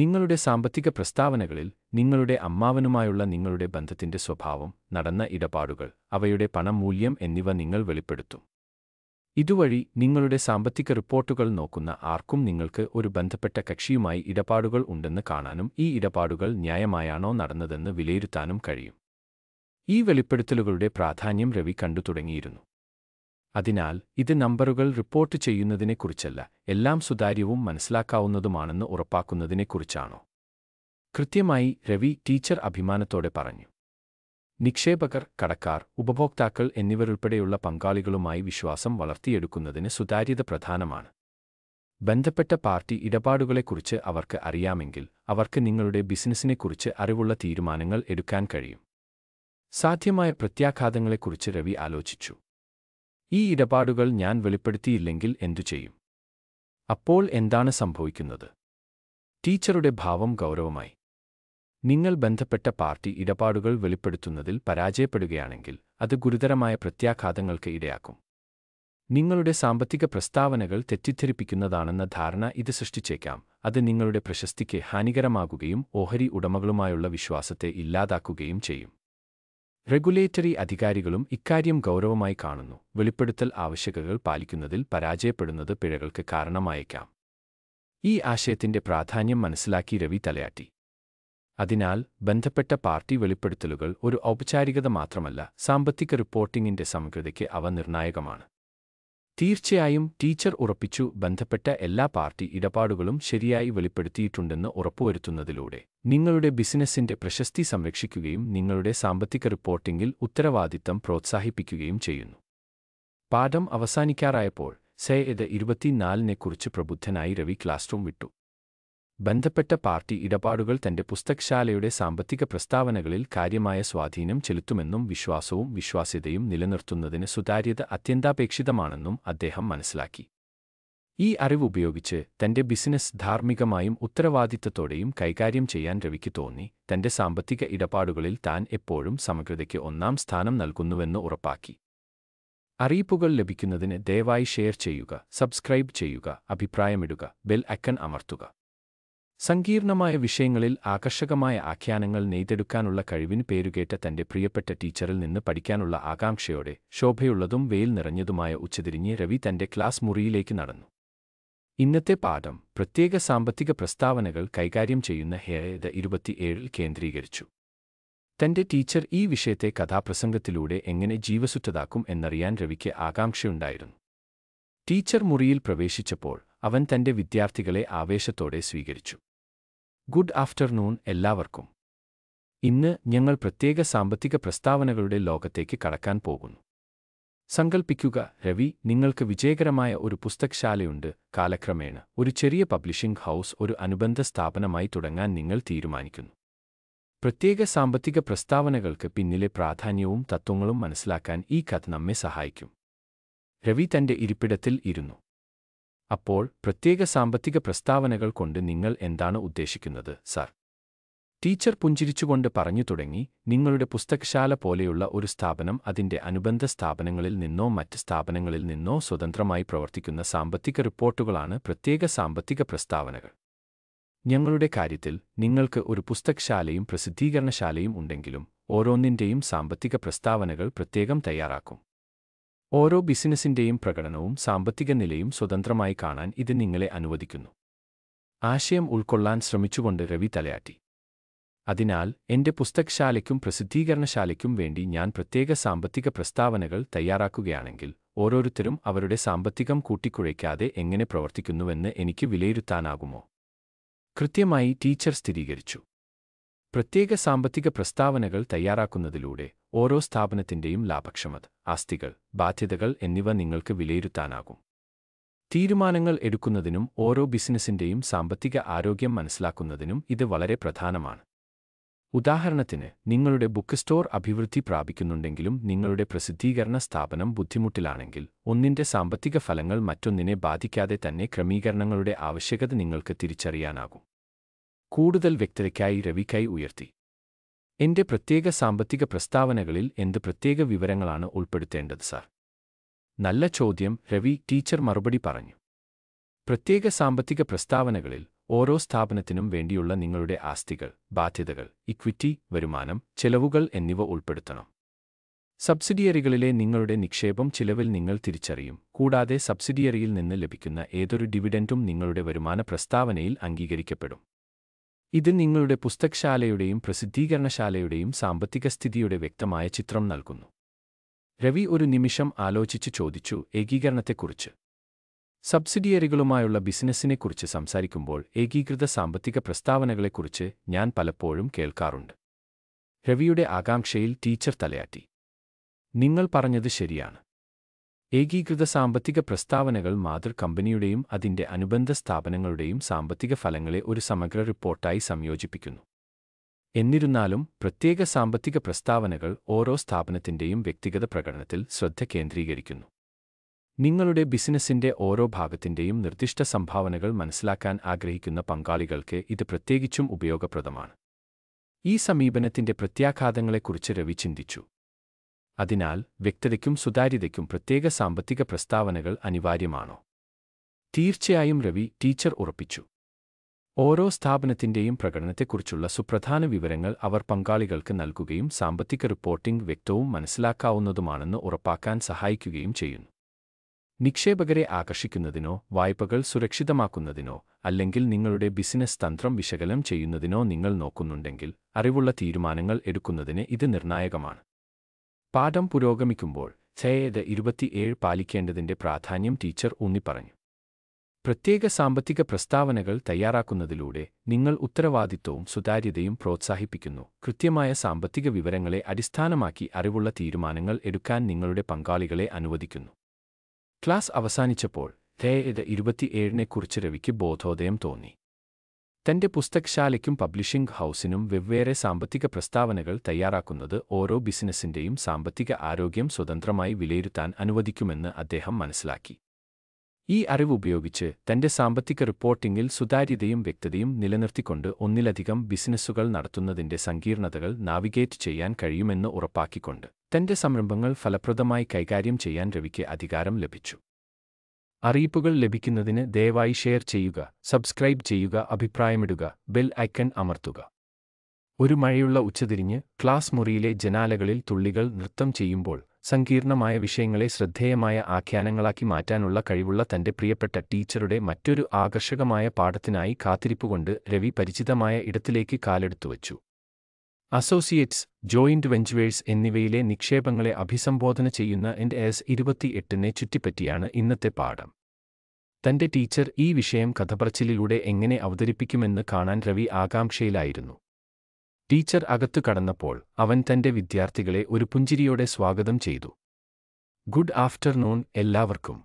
നിങ്ങളുടെ സാമ്പത്തിക പ്രസ്താവനകളിൽ നിങ്ങളുടെ അമ്മാവനുമായുള്ള നിങ്ങളുടെ ബന്ധത്തിന്റെ സ്വഭാവം നടന്ന ഇടപാടുകൾ അവയുടെ പണമൂല്യം എന്നിവ നിങ്ങൾ വെളിപ്പെടുത്തും ഇതുവഴി നിങ്ങളുടെ സാമ്പത്തിക റിപ്പോർട്ടുകൾ നോക്കുന്ന ആർക്കും നിങ്ങൾക്ക് ഒരു ബന്ധപ്പെട്ട കക്ഷിയുമായി ഇടപാടുകൾ ഉണ്ടെന്ന് കാണാനും ഈ ഇടപാടുകൾ ന്യായമായാണോ നടന്നതെന്ന് വിലയിരുത്താനും കഴിയും ഈ വെളിപ്പെടുത്തലുകളുടെ പ്രാധാന്യം രവി കണ്ടു തുടങ്ങിയിരുന്നു അതിനാൽ ഇത് നമ്പറുകൾ റിപ്പോർട്ട് ചെയ്യുന്നതിനെക്കുറിച്ചല്ല എല്ലാം സുതാര്യവും മനസ്സിലാക്കാവുന്നതുമാണെന്ന് ഉറപ്പാക്കുന്നതിനെക്കുറിച്ചാണോ കൃത്യമായി രവി ടീച്ചർ അഭിമാനത്തോടെ പറഞ്ഞു നിക്ഷേപകർ കടക്കാർ ഉപഭോക്താക്കൾ എന്നിവരുൾപ്പെടെയുള്ള പങ്കാളികളുമായി വിശ്വാസം വളർത്തിയെടുക്കുന്നതിന് സുതാര്യത പ്രധാനമാണ് ബന്ധപ്പെട്ട പാർട്ടി ഇടപാടുകളെക്കുറിച്ച് അവർക്ക് അറിയാമെങ്കിൽ അവർക്ക് നിങ്ങളുടെ ബിസിനസ്സിനെക്കുറിച്ച് അറിവുള്ള തീരുമാനങ്ങൾ എടുക്കാൻ കഴിയും സാധ്യമായ പ്രത്യാഘാതങ്ങളെക്കുറിച്ച് രവി ആലോചിച്ചു ഈ ഇടപാടുകൾ ഞാൻ വെളിപ്പെടുത്തിയില്ലെങ്കിൽ എന്തു ചെയ്യും അപ്പോൾ എന്താണ് സംഭവിക്കുന്നത് ടീച്ചറുടെ ഭാവം ഗൗരവമായി നിങ്ങൾ ബന്ധപ്പെട്ട പാർട്ടി ഇടപാടുകൾ വെളിപ്പെടുത്തുന്നതിൽ പരാജയപ്പെടുകയാണെങ്കിൽ അത് ഗുരുതരമായ പ്രത്യാഘാതങ്ങൾക്ക് ഇടയാക്കും നിങ്ങളുടെ സാമ്പത്തിക പ്രസ്താവനകൾ തെറ്റിദ്ധരിപ്പിക്കുന്നതാണെന്ന ധാരണ ഇത് സൃഷ്ടിച്ചേക്കാം അത് നിങ്ങളുടെ പ്രശസ്തിക്ക് ഹാനികരമാകുകയും ഓഹരി ഉടമകളുമായുള്ള വിശ്വാസത്തെ ഇല്ലാതാക്കുകയും ചെയ്യും റെഗുലേറ്ററി അധികാരികളും ഇക്കാര്യം ഗൗരവമായി കാണുന്നു വെളിപ്പെടുത്തൽ ആവശ്യകതകൾ പാലിക്കുന്നതിൽ പരാജയപ്പെടുന്നത് പിഴകൾക്ക് കാരണമായേക്കാം ഈ ആശയത്തിന്റെ പ്രാധാന്യം മനസ്സിലാക്കി രവി തലയാട്ടി അതിനാൽ ബന്ധപ്പെട്ട പാർട്ടി വെളിപ്പെടുത്തലുകൾ ഒരു ഔപചാരികത മാത്രമല്ല സാമ്പത്തിക റിപ്പോർട്ടിംഗിന്റെ സമഗ്രതയ്ക്ക് അവ നിർണായകമാണ് തീർച്ചയായും ടീച്ചർ ഉറപ്പിച്ചു ബന്ധപ്പെട്ട എല്ലാ പാർട്ടി ഇടപാടുകളും ശരിയായി വെളിപ്പെടുത്തിയിട്ടുണ്ടെന്ന് ഉറപ്പുവരുത്തുന്നതിലൂടെ നിങ്ങളുടെ ബിസിനസ്സിന്റെ പ്രശസ്തി സംരക്ഷിക്കുകയും നിങ്ങളുടെ സാമ്പത്തിക റിപ്പോർട്ടിംഗിൽ ഉത്തരവാദിത്തം പ്രോത്സാഹിപ്പിക്കുകയും ചെയ്യുന്നു പാഠം അവസാനിക്കാറായപ്പോൾ സെ ഇത് ഇരുപത്തിനാലിനെക്കുറിച്ച് പ്രബുദ്ധനായി രവി ക്ലാസ് റൂം വിട്ടു ബന്ധപ്പെട്ട പാർട്ടി ഇടപാടുകൾ തന്റെ പുസ്തകശാലയുടെ സാമ്പത്തിക പ്രസ്താവനകളിൽ കാര്യമായ സ്വാധീനം ചെലുത്തുമെന്നും വിശ്വാസവും വിശ്വാസ്യതയും നിലനിർത്തുന്നതിന് സുതാര്യത അത്യന്താപേക്ഷിതമാണെന്നും അദ്ദേഹം മനസ്സിലാക്കി ഈ അറിവ് ഉപയോഗിച്ച് തന്റെ ബിസിനസ് ധാർമ്മികമായും ഉത്തരവാദിത്തത്തോടെയും കൈകാര്യം ചെയ്യാൻ രവിക്ക് തോന്നി തന്റെ സാമ്പത്തിക ഇടപാടുകളിൽ താൻ എപ്പോഴും സമഗ്രതയ്ക്ക് ഒന്നാം സ്ഥാനം നൽകുന്നുവെന്ന് ഉറപ്പാക്കി അറിയിപ്പുകൾ ലഭിക്കുന്നതിന് ദയവായി ഷെയർ ചെയ്യുക സബ്സ്ക്രൈബ് ചെയ്യുക അഭിപ്രായമിടുക ബെൽ അക്കൺ അമർത്തുക സങ്കീർണമായ വിഷയങ്ങളിൽ ആകർഷകമായ ആഖ്യാനങ്ങൾ നെയ്തെടുക്കാനുള്ള കഴിവിന് പേരുകേറ്റ തന്റെ പ്രിയപ്പെട്ട ടീച്ചറിൽ നിന്ന് പഠിക്കാനുള്ള ആകാംക്ഷയോടെ ശോഭയുള്ളതും വെയിൽ നിറഞ്ഞതുമായ ഉച്ചതിരിഞ്ഞ് രവി തന്റെ ക്ലാസ് മുറിയിലേക്ക് നടന്നു ഇന്നത്തെ പാഠം പ്രത്യേക സാമ്പത്തിക പ്രസ്താവനകൾ കൈകാര്യം ചെയ്യുന്ന ഹേയത ഇരുപത്തിയേഴിൽ കേന്ദ്രീകരിച്ചു തന്റെ ടീച്ചർ ഈ വിഷയത്തെ കഥാപ്രസംഗത്തിലൂടെ എങ്ങനെ ജീവസുറ്റതാക്കും എന്നറിയാൻ രവിക്ക് ആകാംക്ഷയുണ്ടായിരുന്നു ടീച്ചർ മുറിയിൽ പ്രവേശിച്ചപ്പോൾ അവൻ തന്റെ വിദ്യാർത്ഥികളെ ആവേശത്തോടെ സ്വീകരിച്ചു ഗുഡ് ആഫ്റ്റർനൂൺ എല്ലാവർക്കും ഇന്ന് ഞങ്ങൾ പ്രത്യേക സാമ്പത്തിക പ്രസ്താവനകളുടെ ലോകത്തേക്ക് കടക്കാൻ പോകുന്നു സങ്കൽപ്പിക്കുക രവി നിങ്ങൾക്ക് വിജയകരമായ ഒരു പുസ്തകശാലയുണ്ട് കാലക്രമേണ ഒരു ചെറിയ പബ്ലിഷിംഗ് ഹൗസ് ഒരു അനുബന്ധ സ്ഥാപനമായി തുടങ്ങാൻ നിങ്ങൾ തീരുമാനിക്കുന്നു പ്രത്യേക സാമ്പത്തിക പ്രസ്താവനകൾക്ക് പിന്നിലെ പ്രാധാന്യവും തത്വങ്ങളും മനസ്സിലാക്കാൻ ഈ കഥ നമ്മെ സഹായിക്കും രവി തന്റെ ഇരിപ്പിടത്തിൽ ഇരുന്നു അപ്പോൾ പ്രത്യേക സാമ്പത്തിക പ്രസ്താവനകൾ കൊണ്ട് നിങ്ങൾ എന്താണ് ഉദ്ദേശിക്കുന്നത് സർ ടീച്ചർ പുഞ്ചിരിച്ചുകൊണ്ട് പറഞ്ഞു തുടങ്ങി നിങ്ങളുടെ പുസ്തകശാല പോലെയുള്ള ഒരു സ്ഥാപനം അതിന്റെ അനുബന്ധ സ്ഥാപനങ്ങളിൽ നിന്നോ മറ്റ് സ്ഥാപനങ്ങളിൽ നിന്നോ സ്വതന്ത്രമായി പ്രവർത്തിക്കുന്ന സാമ്പത്തിക റിപ്പോർട്ടുകളാണ് പ്രത്യേക സാമ്പത്തിക പ്രസ്താവനകൾ ഞങ്ങളുടെ കാര്യത്തിൽ നിങ്ങൾക്ക് ഒരു പുസ്തകശാലയും പ്രസിദ്ധീകരണശാലയും ഉണ്ടെങ്കിലും ഓരോന്നിൻ്റെയും സാമ്പത്തിക പ്രസ്താവനകൾ പ്രത്യേകം തയ്യാറാക്കും ഓരോ ബിസിനസ്സിന്റെയും പ്രകടനവും സാമ്പത്തിക നിലയും സ്വതന്ത്രമായി കാണാൻ ഇത് നിങ്ങളെ അനുവദിക്കുന്നു ആശയം ഉൾക്കൊള്ളാൻ ശ്രമിച്ചുകൊണ്ട് രവി തലയാട്ടി അതിനാൽ എന്റെ പുസ്തകശാലയ്ക്കും പ്രസിദ്ധീകരണശാലയ്ക്കും വേണ്ടി ഞാൻ പ്രത്യേക സാമ്പത്തിക പ്രസ്താവനകൾ തയ്യാറാക്കുകയാണെങ്കിൽ ഓരോരുത്തരും അവരുടെ സാമ്പത്തികം കൂട്ടിക്കുഴയ്ക്കാതെ എങ്ങനെ പ്രവർത്തിക്കുന്നുവെന്ന് എനിക്ക് വിലയിരുത്താനാകുമോ കൃത്യമായി ടീച്ചർ സ്ഥിരീകരിച്ചു പ്രത്യേക സാമ്പത്തിക പ്രസ്താവനകൾ തയ്യാറാക്കുന്നതിലൂടെ ഓരോ സ്ഥാപനത്തിന്റെയും ലാഭക്ഷമത ആസ്തികൾ ബാധ്യതകൾ എന്നിവ നിങ്ങൾക്ക് വിലയിരുത്താനാകും തീരുമാനങ്ങൾ എടുക്കുന്നതിനും ഓരോ ബിസിനസിന്റെയും സാമ്പത്തിക ആരോഗ്യം മനസ്സിലാക്കുന്നതിനും ഇത് വളരെ പ്രധാനമാണ് ഉദാഹരണത്തിന് നിങ്ങളുടെ ബുക്ക് സ്റ്റോർ അഭിവൃദ്ധി പ്രാപിക്കുന്നുണ്ടെങ്കിലും നിങ്ങളുടെ പ്രസിദ്ധീകരണ സ്ഥാപനം ബുദ്ധിമുട്ടിലാണെങ്കിൽ ഒന്നിന്റെ സാമ്പത്തിക ഫലങ്ങൾ മറ്റൊന്നിനെ ബാധിക്കാതെ തന്നെ ക്രമീകരണങ്ങളുടെ ആവശ്യകത നിങ്ങൾക്ക് തിരിച്ചറിയാനാകും കൂടുതൽ വ്യക്തതയ്ക്കായി രവിക്കായി ഉയർത്തി എന്റെ പ്രത്യേക സാമ്പത്തിക പ്രസ്താവനകളിൽ എന്ത് പ്രത്യേക വിവരങ്ങളാണ് ഉൾപ്പെടുത്തേണ്ടത് സാർ നല്ല ചോദ്യം രവി ടീച്ചർ മറുപടി പറഞ്ഞു പ്രത്യേക സാമ്പത്തിക പ്രസ്താവനകളിൽ ഓരോ സ്ഥാപനത്തിനും വേണ്ടിയുള്ള നിങ്ങളുടെ ആസ്തികൾ ബാധ്യതകൾ ഇക്വിറ്റി വരുമാനം ചെലവുകൾ എന്നിവ ഉൾപ്പെടുത്തണം സബ്സിഡിയറികളിലെ നിങ്ങളുടെ നിക്ഷേപം ചിലവിൽ നിങ്ങൾ തിരിച്ചറിയും കൂടാതെ സബ്സിഡിയറിയിൽ നിന്ന് ലഭിക്കുന്ന ഏതൊരു ഡിവിഡൻറ്റും നിങ്ങളുടെ വരുമാന പ്രസ്താവനയിൽ അംഗീകരിക്കപ്പെടും ഇത് നിങ്ങളുടെ പുസ്തകശാലയുടെയും പ്രസിദ്ധീകരണശാലയുടെയും സാമ്പത്തിക സ്ഥിതിയുടെ വ്യക്തമായ ചിത്രം നൽകുന്നു രവി ഒരു നിമിഷം ആലോചിച്ച് ചോദിച്ചു ഏകീകരണത്തെക്കുറിച്ച് സബ്സിഡിയറികളുമായുള്ള ബിസിനസ്സിനെക്കുറിച്ച് സംസാരിക്കുമ്പോൾ ഏകീകൃത സാമ്പത്തിക പ്രസ്താവനകളെക്കുറിച്ച് ഞാൻ പലപ്പോഴും കേൾക്കാറുണ്ട് രവിയുടെ ആകാംക്ഷയിൽ ടീച്ചർ തലയാറ്റി നിങ്ങൾ പറഞ്ഞത് ശരിയാണ് ഏകീകൃത സാമ്പത്തിക പ്രസ്താവനകൾ മാതൃ കമ്പനിയുടെയും അതിന്റെ അനുബന്ധ സ്ഥാപനങ്ങളുടെയും സാമ്പത്തിക ഫലങ്ങളെ ഒരു സമഗ്ര റിപ്പോർട്ടായി സംയോജിപ്പിക്കുന്നു എന്നിരുന്നാലും പ്രത്യേക സാമ്പത്തിക പ്രസ്താവനകൾ ഓരോ സ്ഥാപനത്തിന്റെയും വ്യക്തിഗത പ്രകടനത്തിൽ ശ്രദ്ധ കേന്ദ്രീകരിക്കുന്നു നിങ്ങളുടെ ബിസിനസ്സിന്റെ ഓരോ ഭാഗത്തിന്റെയും നിർദ്ദിഷ്ട സംഭാവനകൾ മനസ്സിലാക്കാൻ ആഗ്രഹിക്കുന്ന പങ്കാളികൾക്ക് ഇത് പ്രത്യേകിച്ചും ഉപയോഗപ്രദമാണ് ഈ സമീപനത്തിന്റെ പ്രത്യാഘാതങ്ങളെക്കുറിച്ച് രവി ചിന്തിച്ചു അതിനാൽ വ്യക്തതയ്ക്കും സുതാര്യതയ്ക്കും പ്രത്യേക സാമ്പത്തിക പ്രസ്താവനകൾ അനിവാര്യമാണോ തീർച്ചയായും രവി ടീച്ചർ ഉറപ്പിച്ചു ഓരോ സ്ഥാപനത്തിന്റെയും പ്രകടനത്തെക്കുറിച്ചുള്ള സുപ്രധാന വിവരങ്ങൾ അവർ പങ്കാളികൾക്ക് നൽകുകയും സാമ്പത്തിക റിപ്പോർട്ടിംഗ് വ്യക്തവും മനസ്സിലാക്കാവുന്നതുമാണെന്ന് ഉറപ്പാക്കാൻ സഹായിക്കുകയും ചെയ്യുന്നു നിക്ഷേപകരെ ആകർഷിക്കുന്നതിനോ വായ്പകൾ സുരക്ഷിതമാക്കുന്നതിനോ അല്ലെങ്കിൽ നിങ്ങളുടെ ബിസിനസ് തന്ത്രം വിശകലനം ചെയ്യുന്നതിനോ നിങ്ങൾ നോക്കുന്നുണ്ടെങ്കിൽ അറിവുള്ള തീരുമാനങ്ങൾ എടുക്കുന്നതിന് ഇത് നിർണായകമാണ് പാഠം പുരോഗമിക്കുമ്പോൾ ഛയത് ഇരുപത്തിയേഴ് പാലിക്കേണ്ടതിന്റെ പ്രാധാന്യം ടീച്ചർ ഊന്നിപ്പറഞ്ഞു പ്രത്യേക സാമ്പത്തിക പ്രസ്താവനകൾ തയ്യാറാക്കുന്നതിലൂടെ നിങ്ങൾ ഉത്തരവാദിത്വവും സുതാര്യതയും പ്രോത്സാഹിപ്പിക്കുന്നു കൃത്യമായ സാമ്പത്തിക വിവരങ്ങളെ അടിസ്ഥാനമാക്കി അറിവുള്ള തീരുമാനങ്ങൾ എടുക്കാൻ നിങ്ങളുടെ പങ്കാളികളെ അനുവദിക്കുന്നു ക്ലാസ് അവസാനിച്ചപ്പോൾ ധേയത ഇരുപത്തിയേഴിനെക്കുറിച്ച് രവിക്ക് ബോധോദയം തോന്നി തന്റെ പുസ്തകശാലയ്ക്കും പബ്ലിഷിംഗ് ഹൗസിനും വെവ്വേറെ സാമ്പത്തിക പ്രസ്താവനകൾ തയ്യാറാക്കുന്നത് ഓരോ ബിസിനസ്സിന്റെയും സാമ്പത്തിക ആരോഗ്യം സ്വതന്ത്രമായി വിലയിരുത്താൻ അനുവദിക്കുമെന്ന് അദ്ദേഹം മനസ്സിലാക്കി ഈ അറിവ് ഉപയോഗിച്ച് തന്റെ സാമ്പത്തിക റിപ്പോർട്ടിംഗിൽ സുതാര്യതയും വ്യക്തതയും നിലനിർത്തിക്കൊണ്ട് ഒന്നിലധികം ബിസിനസ്സുകൾ നടത്തുന്നതിന്റെ സങ്കീർണതകൾ നാവിഗേറ്റ് ചെയ്യാൻ കഴിയുമെന്ന് ഉറപ്പാക്കിക്കൊണ്ട് തന്റെ സംരംഭങ്ങൾ ഫലപ്രദമായി കൈകാര്യം ചെയ്യാൻ രവിക്ക് അധികാരം ലഭിച്ചു അറിയിപ്പുകൾ ലഭിക്കുന്നതിന് ദയവായി ഷെയർ ചെയ്യുക സബ്സ്ക്രൈബ് ചെയ്യുക അഭിപ്രായമിടുക ബെൽ ഐക്കൺ അമർത്തുക ഒരു മഴയുള്ള ഉച്ചതിരിഞ്ഞ് ക്ലാസ് മുറിയിലെ ജനാലകളിൽ തുള്ളികൾ നൃത്തം ചെയ്യുമ്പോൾ സങ്കീർണമായ വിഷയങ്ങളെ ശ്രദ്ധേയമായ ആഖ്യാനങ്ങളാക്കി മാറ്റാനുള്ള കഴിവുള്ള തന്റെ പ്രിയപ്പെട്ട ടീച്ചറുടെ മറ്റൊരു ആകർഷകമായ പാഠത്തിനായി കാത്തിരിപ്പുകൊണ്ട് രവി പരിചിതമായ ഇടത്തിലേക്ക് കാലെടുത്തുവച്ചു അസോസിയേറ്റ്സ് ജോയിന്റ് വെഞ്ചുവേഴ്സ് എന്നിവയിലെ നിക്ഷേപങ്ങളെ അഭിസംബോധന ചെയ്യുന്ന എൻ്റെ എസ് ഇരുപത്തിയെട്ടിനെ ചുറ്റിപ്പറ്റിയാണ് ഇന്നത്തെ പാഠം തന്റെ ടീച്ചർ ഈ വിഷയം കഥപറച്ചിലൂടെ എങ്ങനെ അവതരിപ്പിക്കുമെന്ന് കാണാൻ രവി ആകാംക്ഷയിലായിരുന്നു ടീച്ചർ അകത്തു കടന്നപ്പോൾ അവൻ തന്റെ വിദ്യാർത്ഥികളെ ഒരു പുഞ്ചിരിയോടെ സ്വാഗതം ചെയ്തു ഗുഡ് ആഫ്റ്റർനൂൺ എല്ലാവർക്കും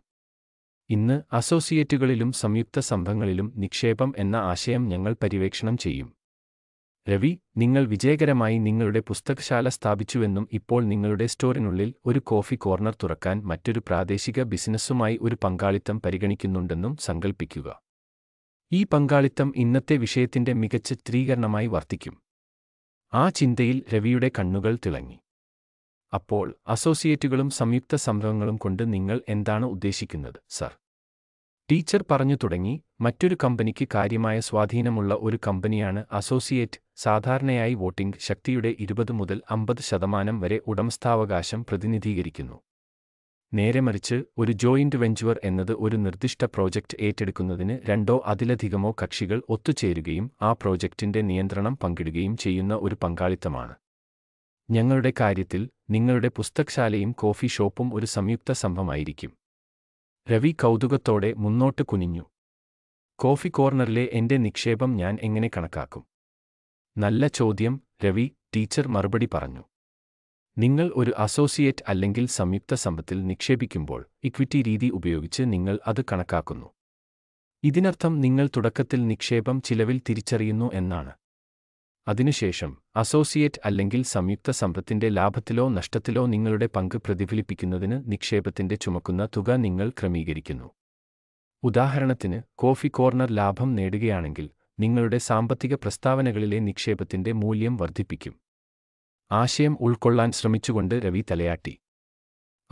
ഇന്ന് അസോസിയേറ്റുകളിലും സംയുക്ത സംഭവങ്ങളിലും നിക്ഷേപം എന്ന ആശയം ഞങ്ങൾ പര്യവേക്ഷണം ചെയ്യും രവി നിങ്ങൾ വിജയകരമായി നിങ്ങളുടെ പുസ്തകശാല സ്ഥാപിച്ചുവെന്നും ഇപ്പോൾ നിങ്ങളുടെ സ്റ്റോറിനുള്ളിൽ ഒരു കോഫി കോർണർ തുറക്കാൻ മറ്റൊരു പ്രാദേശിക ബിസിനസ്സുമായി ഒരു പങ്കാളിത്തം പരിഗണിക്കുന്നുണ്ടെന്നും സങ്കൽപ്പിക്കുക ഈ പങ്കാളിത്തം ഇന്നത്തെ വിഷയത്തിന്റെ മികച്ച ചിത്രീകരണമായി വർത്തിക്കും ആ ചിന്തയിൽ രവിയുടെ കണ്ണുകൾ തിളങ്ങി അപ്പോൾ അസോസിയേറ്റുകളും സംയുക്ത സംരംഭങ്ങളും കൊണ്ട് നിങ്ങൾ എന്താണ് ഉദ്ദേശിക്കുന്നത് സർ ടീച്ചർ പറഞ്ഞു തുടങ്ങി മറ്റൊരു കമ്പനിക്ക് കാര്യമായ സ്വാധീനമുള്ള ഒരു കമ്പനിയാണ് അസോസിയേറ്റ് സാധാരണയായി വോട്ടിംഗ് ശക്തിയുടെ ഇരുപത് മുതൽ അമ്പത് ശതമാനം വരെ ഉടമസ്ഥാവകാശം പ്രതിനിധീകരിക്കുന്നു നേരെമറിച്ച് ഒരു ജോയിന്റ് വെഞ്ചുവർ എന്നത് ഒരു നിർദ്ദിഷ്ട പ്രോജക്റ്റ് ഏറ്റെടുക്കുന്നതിന് രണ്ടോ അതിലധികമോ കക്ഷികൾ ഒത്തുചേരുകയും ആ പ്രോജക്റ്റിന്റെ നിയന്ത്രണം പങ്കിടുകയും ചെയ്യുന്ന ഒരു പങ്കാളിത്തമാണ് ഞങ്ങളുടെ കാര്യത്തിൽ നിങ്ങളുടെ പുസ്തകശാലയും കോഫി ഷോപ്പും ഒരു സംയുക്ത സംഭവമായിരിക്കും രവി കൗതുകത്തോടെ മുന്നോട്ട് കുനിഞ്ഞു കോഫി കോർണറിലെ എന്റെ നിക്ഷേപം ഞാൻ എങ്ങനെ കണക്കാക്കും നല്ല ചോദ്യം രവി ടീച്ചർ മറുപടി പറഞ്ഞു നിങ്ങൾ ഒരു അസോസിയേറ്റ് അല്ലെങ്കിൽ സംയുക്ത സമ്പത്തിൽ നിക്ഷേപിക്കുമ്പോൾ ഇക്വിറ്റി രീതി ഉപയോഗിച്ച് നിങ്ങൾ അത് കണക്കാക്കുന്നു ഇതിനർത്ഥം നിങ്ങൾ തുടക്കത്തിൽ നിക്ഷേപം ചിലവിൽ തിരിച്ചറിയുന്നു എന്നാണ് അതിനുശേഷം അസോസിയേറ്റ് അല്ലെങ്കിൽ സംയുക്ത സമ്പത്തിന്റെ ലാഭത്തിലോ നഷ്ടത്തിലോ നിങ്ങളുടെ പങ്ക് പ്രതിഫലിപ്പിക്കുന്നതിന് നിക്ഷേപത്തിന്റെ ചുമക്കുന്ന തുക നിങ്ങൾ ക്രമീകരിക്കുന്നു ഉദാഹരണത്തിന് കോഫി കോർണർ ലാഭം നേടുകയാണെങ്കിൽ നിങ്ങളുടെ സാമ്പത്തിക പ്രസ്താവനകളിലെ നിക്ഷേപത്തിന്റെ മൂല്യം വർദ്ധിപ്പിക്കും ആശയം ഉൾക്കൊള്ളാൻ ശ്രമിച്ചുകൊണ്ട് രവി തലയാട്ടി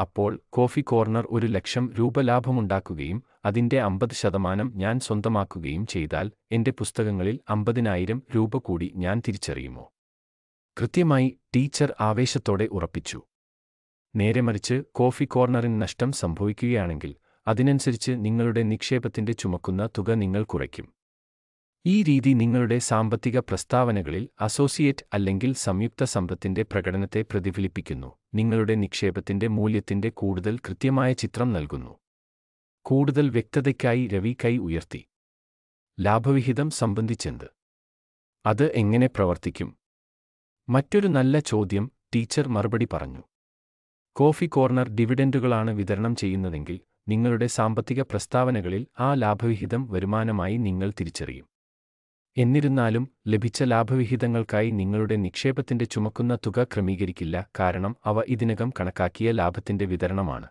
അപ്പോൾ കോഫി കോർണർ ഒരു ലക്ഷം രൂപ ലാഭമുണ്ടാക്കുകയും അതിൻ്റെ അമ്പത് ശതമാനം ഞാൻ സ്വന്തമാക്കുകയും ചെയ്താൽ എൻ്റെ പുസ്തകങ്ങളിൽ അമ്പതിനായിരം രൂപ കൂടി ഞാൻ തിരിച്ചറിയുമോ കൃത്യമായി ടീച്ചർ ആവേശത്തോടെ ഉറപ്പിച്ചു നേരെമറിച്ച് കോഫി കോർണറിന് നഷ്ടം സംഭവിക്കുകയാണെങ്കിൽ അതിനനുസരിച്ച് നിങ്ങളുടെ നിക്ഷേപത്തിന്റെ ചുമക്കുന്ന തുക നിങ്ങൾ കുറയ്ക്കും ഈ രീതി നിങ്ങളുടെ സാമ്പത്തിക പ്രസ്താവനകളിൽ അസോസിയേറ്റ് അല്ലെങ്കിൽ സംയുക്ത സമ്പത്തിന്റെ പ്രകടനത്തെ പ്രതിഫലിപ്പിക്കുന്നു നിങ്ങളുടെ നിക്ഷേപത്തിന്റെ മൂല്യത്തിന്റെ കൂടുതൽ കൃത്യമായ ചിത്രം നൽകുന്നു കൂടുതൽ വ്യക്തതയ്ക്കായി രവി കൈ ഉയർത്തി ലാഭവിഹിതം സംബന്ധിച്ചെന്ത് അത് എങ്ങനെ പ്രവർത്തിക്കും മറ്റൊരു നല്ല ചോദ്യം ടീച്ചർ മറുപടി പറഞ്ഞു കോഫി കോർണർ ഡിവിഡൻഡുകളാണ് വിതരണം ചെയ്യുന്നതെങ്കിൽ നിങ്ങളുടെ സാമ്പത്തിക പ്രസ്താവനകളിൽ ആ ലാഭവിഹിതം വരുമാനമായി നിങ്ങൾ തിരിച്ചറിയും എന്നിരുന്നാലും ലഭിച്ച ലാഭവിഹിതങ്ങൾക്കായി നിങ്ങളുടെ നിക്ഷേപത്തിന്റെ ചുമക്കുന്ന തുക ക്രമീകരിക്കില്ല കാരണം അവ ഇതിനകം കണക്കാക്കിയ ലാഭത്തിന്റെ വിതരണമാണ്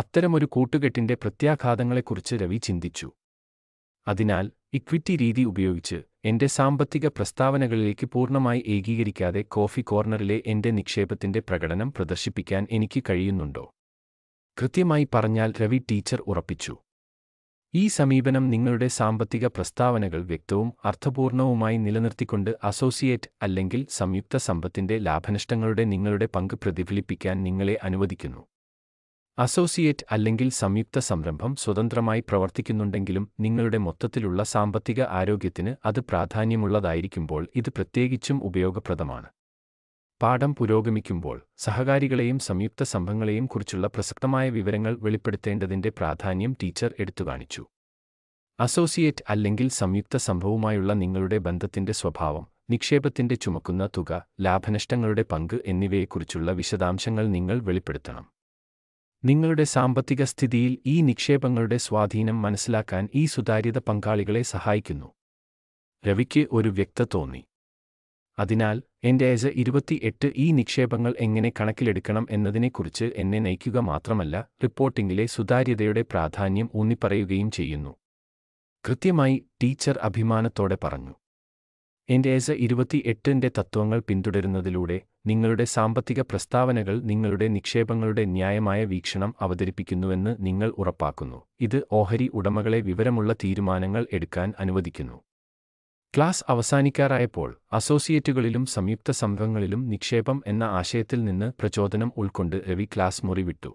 അത്തരമൊരു കൂട്ടുകെട്ടിന്റെ പ്രത്യാഘാതങ്ങളെക്കുറിച്ച് രവി ചിന്തിച്ചു അതിനാൽ ഇക്വിറ്റി രീതി ഉപയോഗിച്ച് എന്റെ സാമ്പത്തിക പ്രസ്താവനകളിലേക്ക് പൂർണ്ണമായി ഏകീകരിക്കാതെ കോഫി കോർണറിലെ എന്റെ നിക്ഷേപത്തിന്റെ പ്രകടനം പ്രദർശിപ്പിക്കാൻ എനിക്ക് കഴിയുന്നുണ്ടോ കൃത്യമായി പറഞ്ഞാൽ രവി ടീച്ചർ ഉറപ്പിച്ചു ഈ സമീപനം നിങ്ങളുടെ സാമ്പത്തിക പ്രസ്താവനകൾ വ്യക്തവും അർത്ഥപൂർണവുമായി നിലനിർത്തിക്കൊണ്ട് അസോസിയേറ്റ് അല്ലെങ്കിൽ സംയുക്ത സമ്പത്തിന്റെ ലാഭനഷ്ടങ്ങളുടെ നിങ്ങളുടെ പങ്ക് പ്രതിഫലിപ്പിക്കാൻ നിങ്ങളെ അനുവദിക്കുന്നു അസോസിയേറ്റ് അല്ലെങ്കിൽ സംയുക്ത സംരംഭം സ്വതന്ത്രമായി പ്രവർത്തിക്കുന്നുണ്ടെങ്കിലും നിങ്ങളുടെ മൊത്തത്തിലുള്ള സാമ്പത്തിക ആരോഗ്യത്തിന് അത് പ്രാധാന്യമുള്ളതായിരിക്കുമ്പോൾ ഇത് പ്രത്യേകിച്ചും ഉപയോഗപ്രദമാണ് പാഠം പുരോഗമിക്കുമ്പോൾ സഹകാരികളെയും സംയുക്ത സംഭവങ്ങളെയും കുറിച്ചുള്ള പ്രസക്തമായ വിവരങ്ങൾ വെളിപ്പെടുത്തേണ്ടതിന്റെ പ്രാധാന്യം ടീച്ചർ എടുത്തുകാണിച്ചു അസോസിയേറ്റ് അല്ലെങ്കിൽ സംയുക്ത സംഭവവുമായുള്ള നിങ്ങളുടെ ബന്ധത്തിന്റെ സ്വഭാവം നിക്ഷേപത്തിന്റെ ചുമക്കുന്ന തുക ലാഭനഷ്ടങ്ങളുടെ പങ്ക് എന്നിവയെക്കുറിച്ചുള്ള വിശദാംശങ്ങൾ നിങ്ങൾ വെളിപ്പെടുത്തണം നിങ്ങളുടെ സാമ്പത്തിക സ്ഥിതിയിൽ ഈ നിക്ഷേപങ്ങളുടെ സ്വാധീനം മനസ്സിലാക്കാൻ ഈ സുതാര്യത പങ്കാളികളെ സഹായിക്കുന്നു രവിക്ക് ഒരു വ്യക്ത തോന്നി അതിനാൽ എന്റെ ഏജ് ഇരുപത്തിയെട്ട് ഈ നിക്ഷേപങ്ങൾ എങ്ങനെ കണക്കിലെടുക്കണം എന്നതിനെക്കുറിച്ച് എന്നെ നയിക്കുക മാത്രമല്ല റിപ്പോർട്ടിംഗിലെ സുതാര്യതയുടെ പ്രാധാന്യം ഊന്നിപ്പറയുകയും ചെയ്യുന്നു കൃത്യമായി ടീച്ചർ അഭിമാനത്തോടെ പറഞ്ഞു എന്റെ ഏജ് ഇരുപത്തിയെട്ടിന്റെ തത്വങ്ങൾ പിന്തുടരുന്നതിലൂടെ നിങ്ങളുടെ സാമ്പത്തിക പ്രസ്താവനകൾ നിങ്ങളുടെ നിക്ഷേപങ്ങളുടെ ന്യായമായ വീക്ഷണം അവതരിപ്പിക്കുന്നുവെന്ന് നിങ്ങൾ ഉറപ്പാക്കുന്നു ഇത് ഓഹരി ഉടമകളെ വിവരമുള്ള തീരുമാനങ്ങൾ എടുക്കാൻ അനുവദിക്കുന്നു ക്ലാസ് അവസാനിക്കാറായപ്പോൾ അസോസിയേറ്റുകളിലും സംയുക്ത സംഘങ്ങളിലും നിക്ഷേപം എന്ന ആശയത്തിൽ നിന്ന് പ്രചോദനം ഉൾക്കൊണ്ട് രവി ക്ലാസ് മുറി വിട്ടു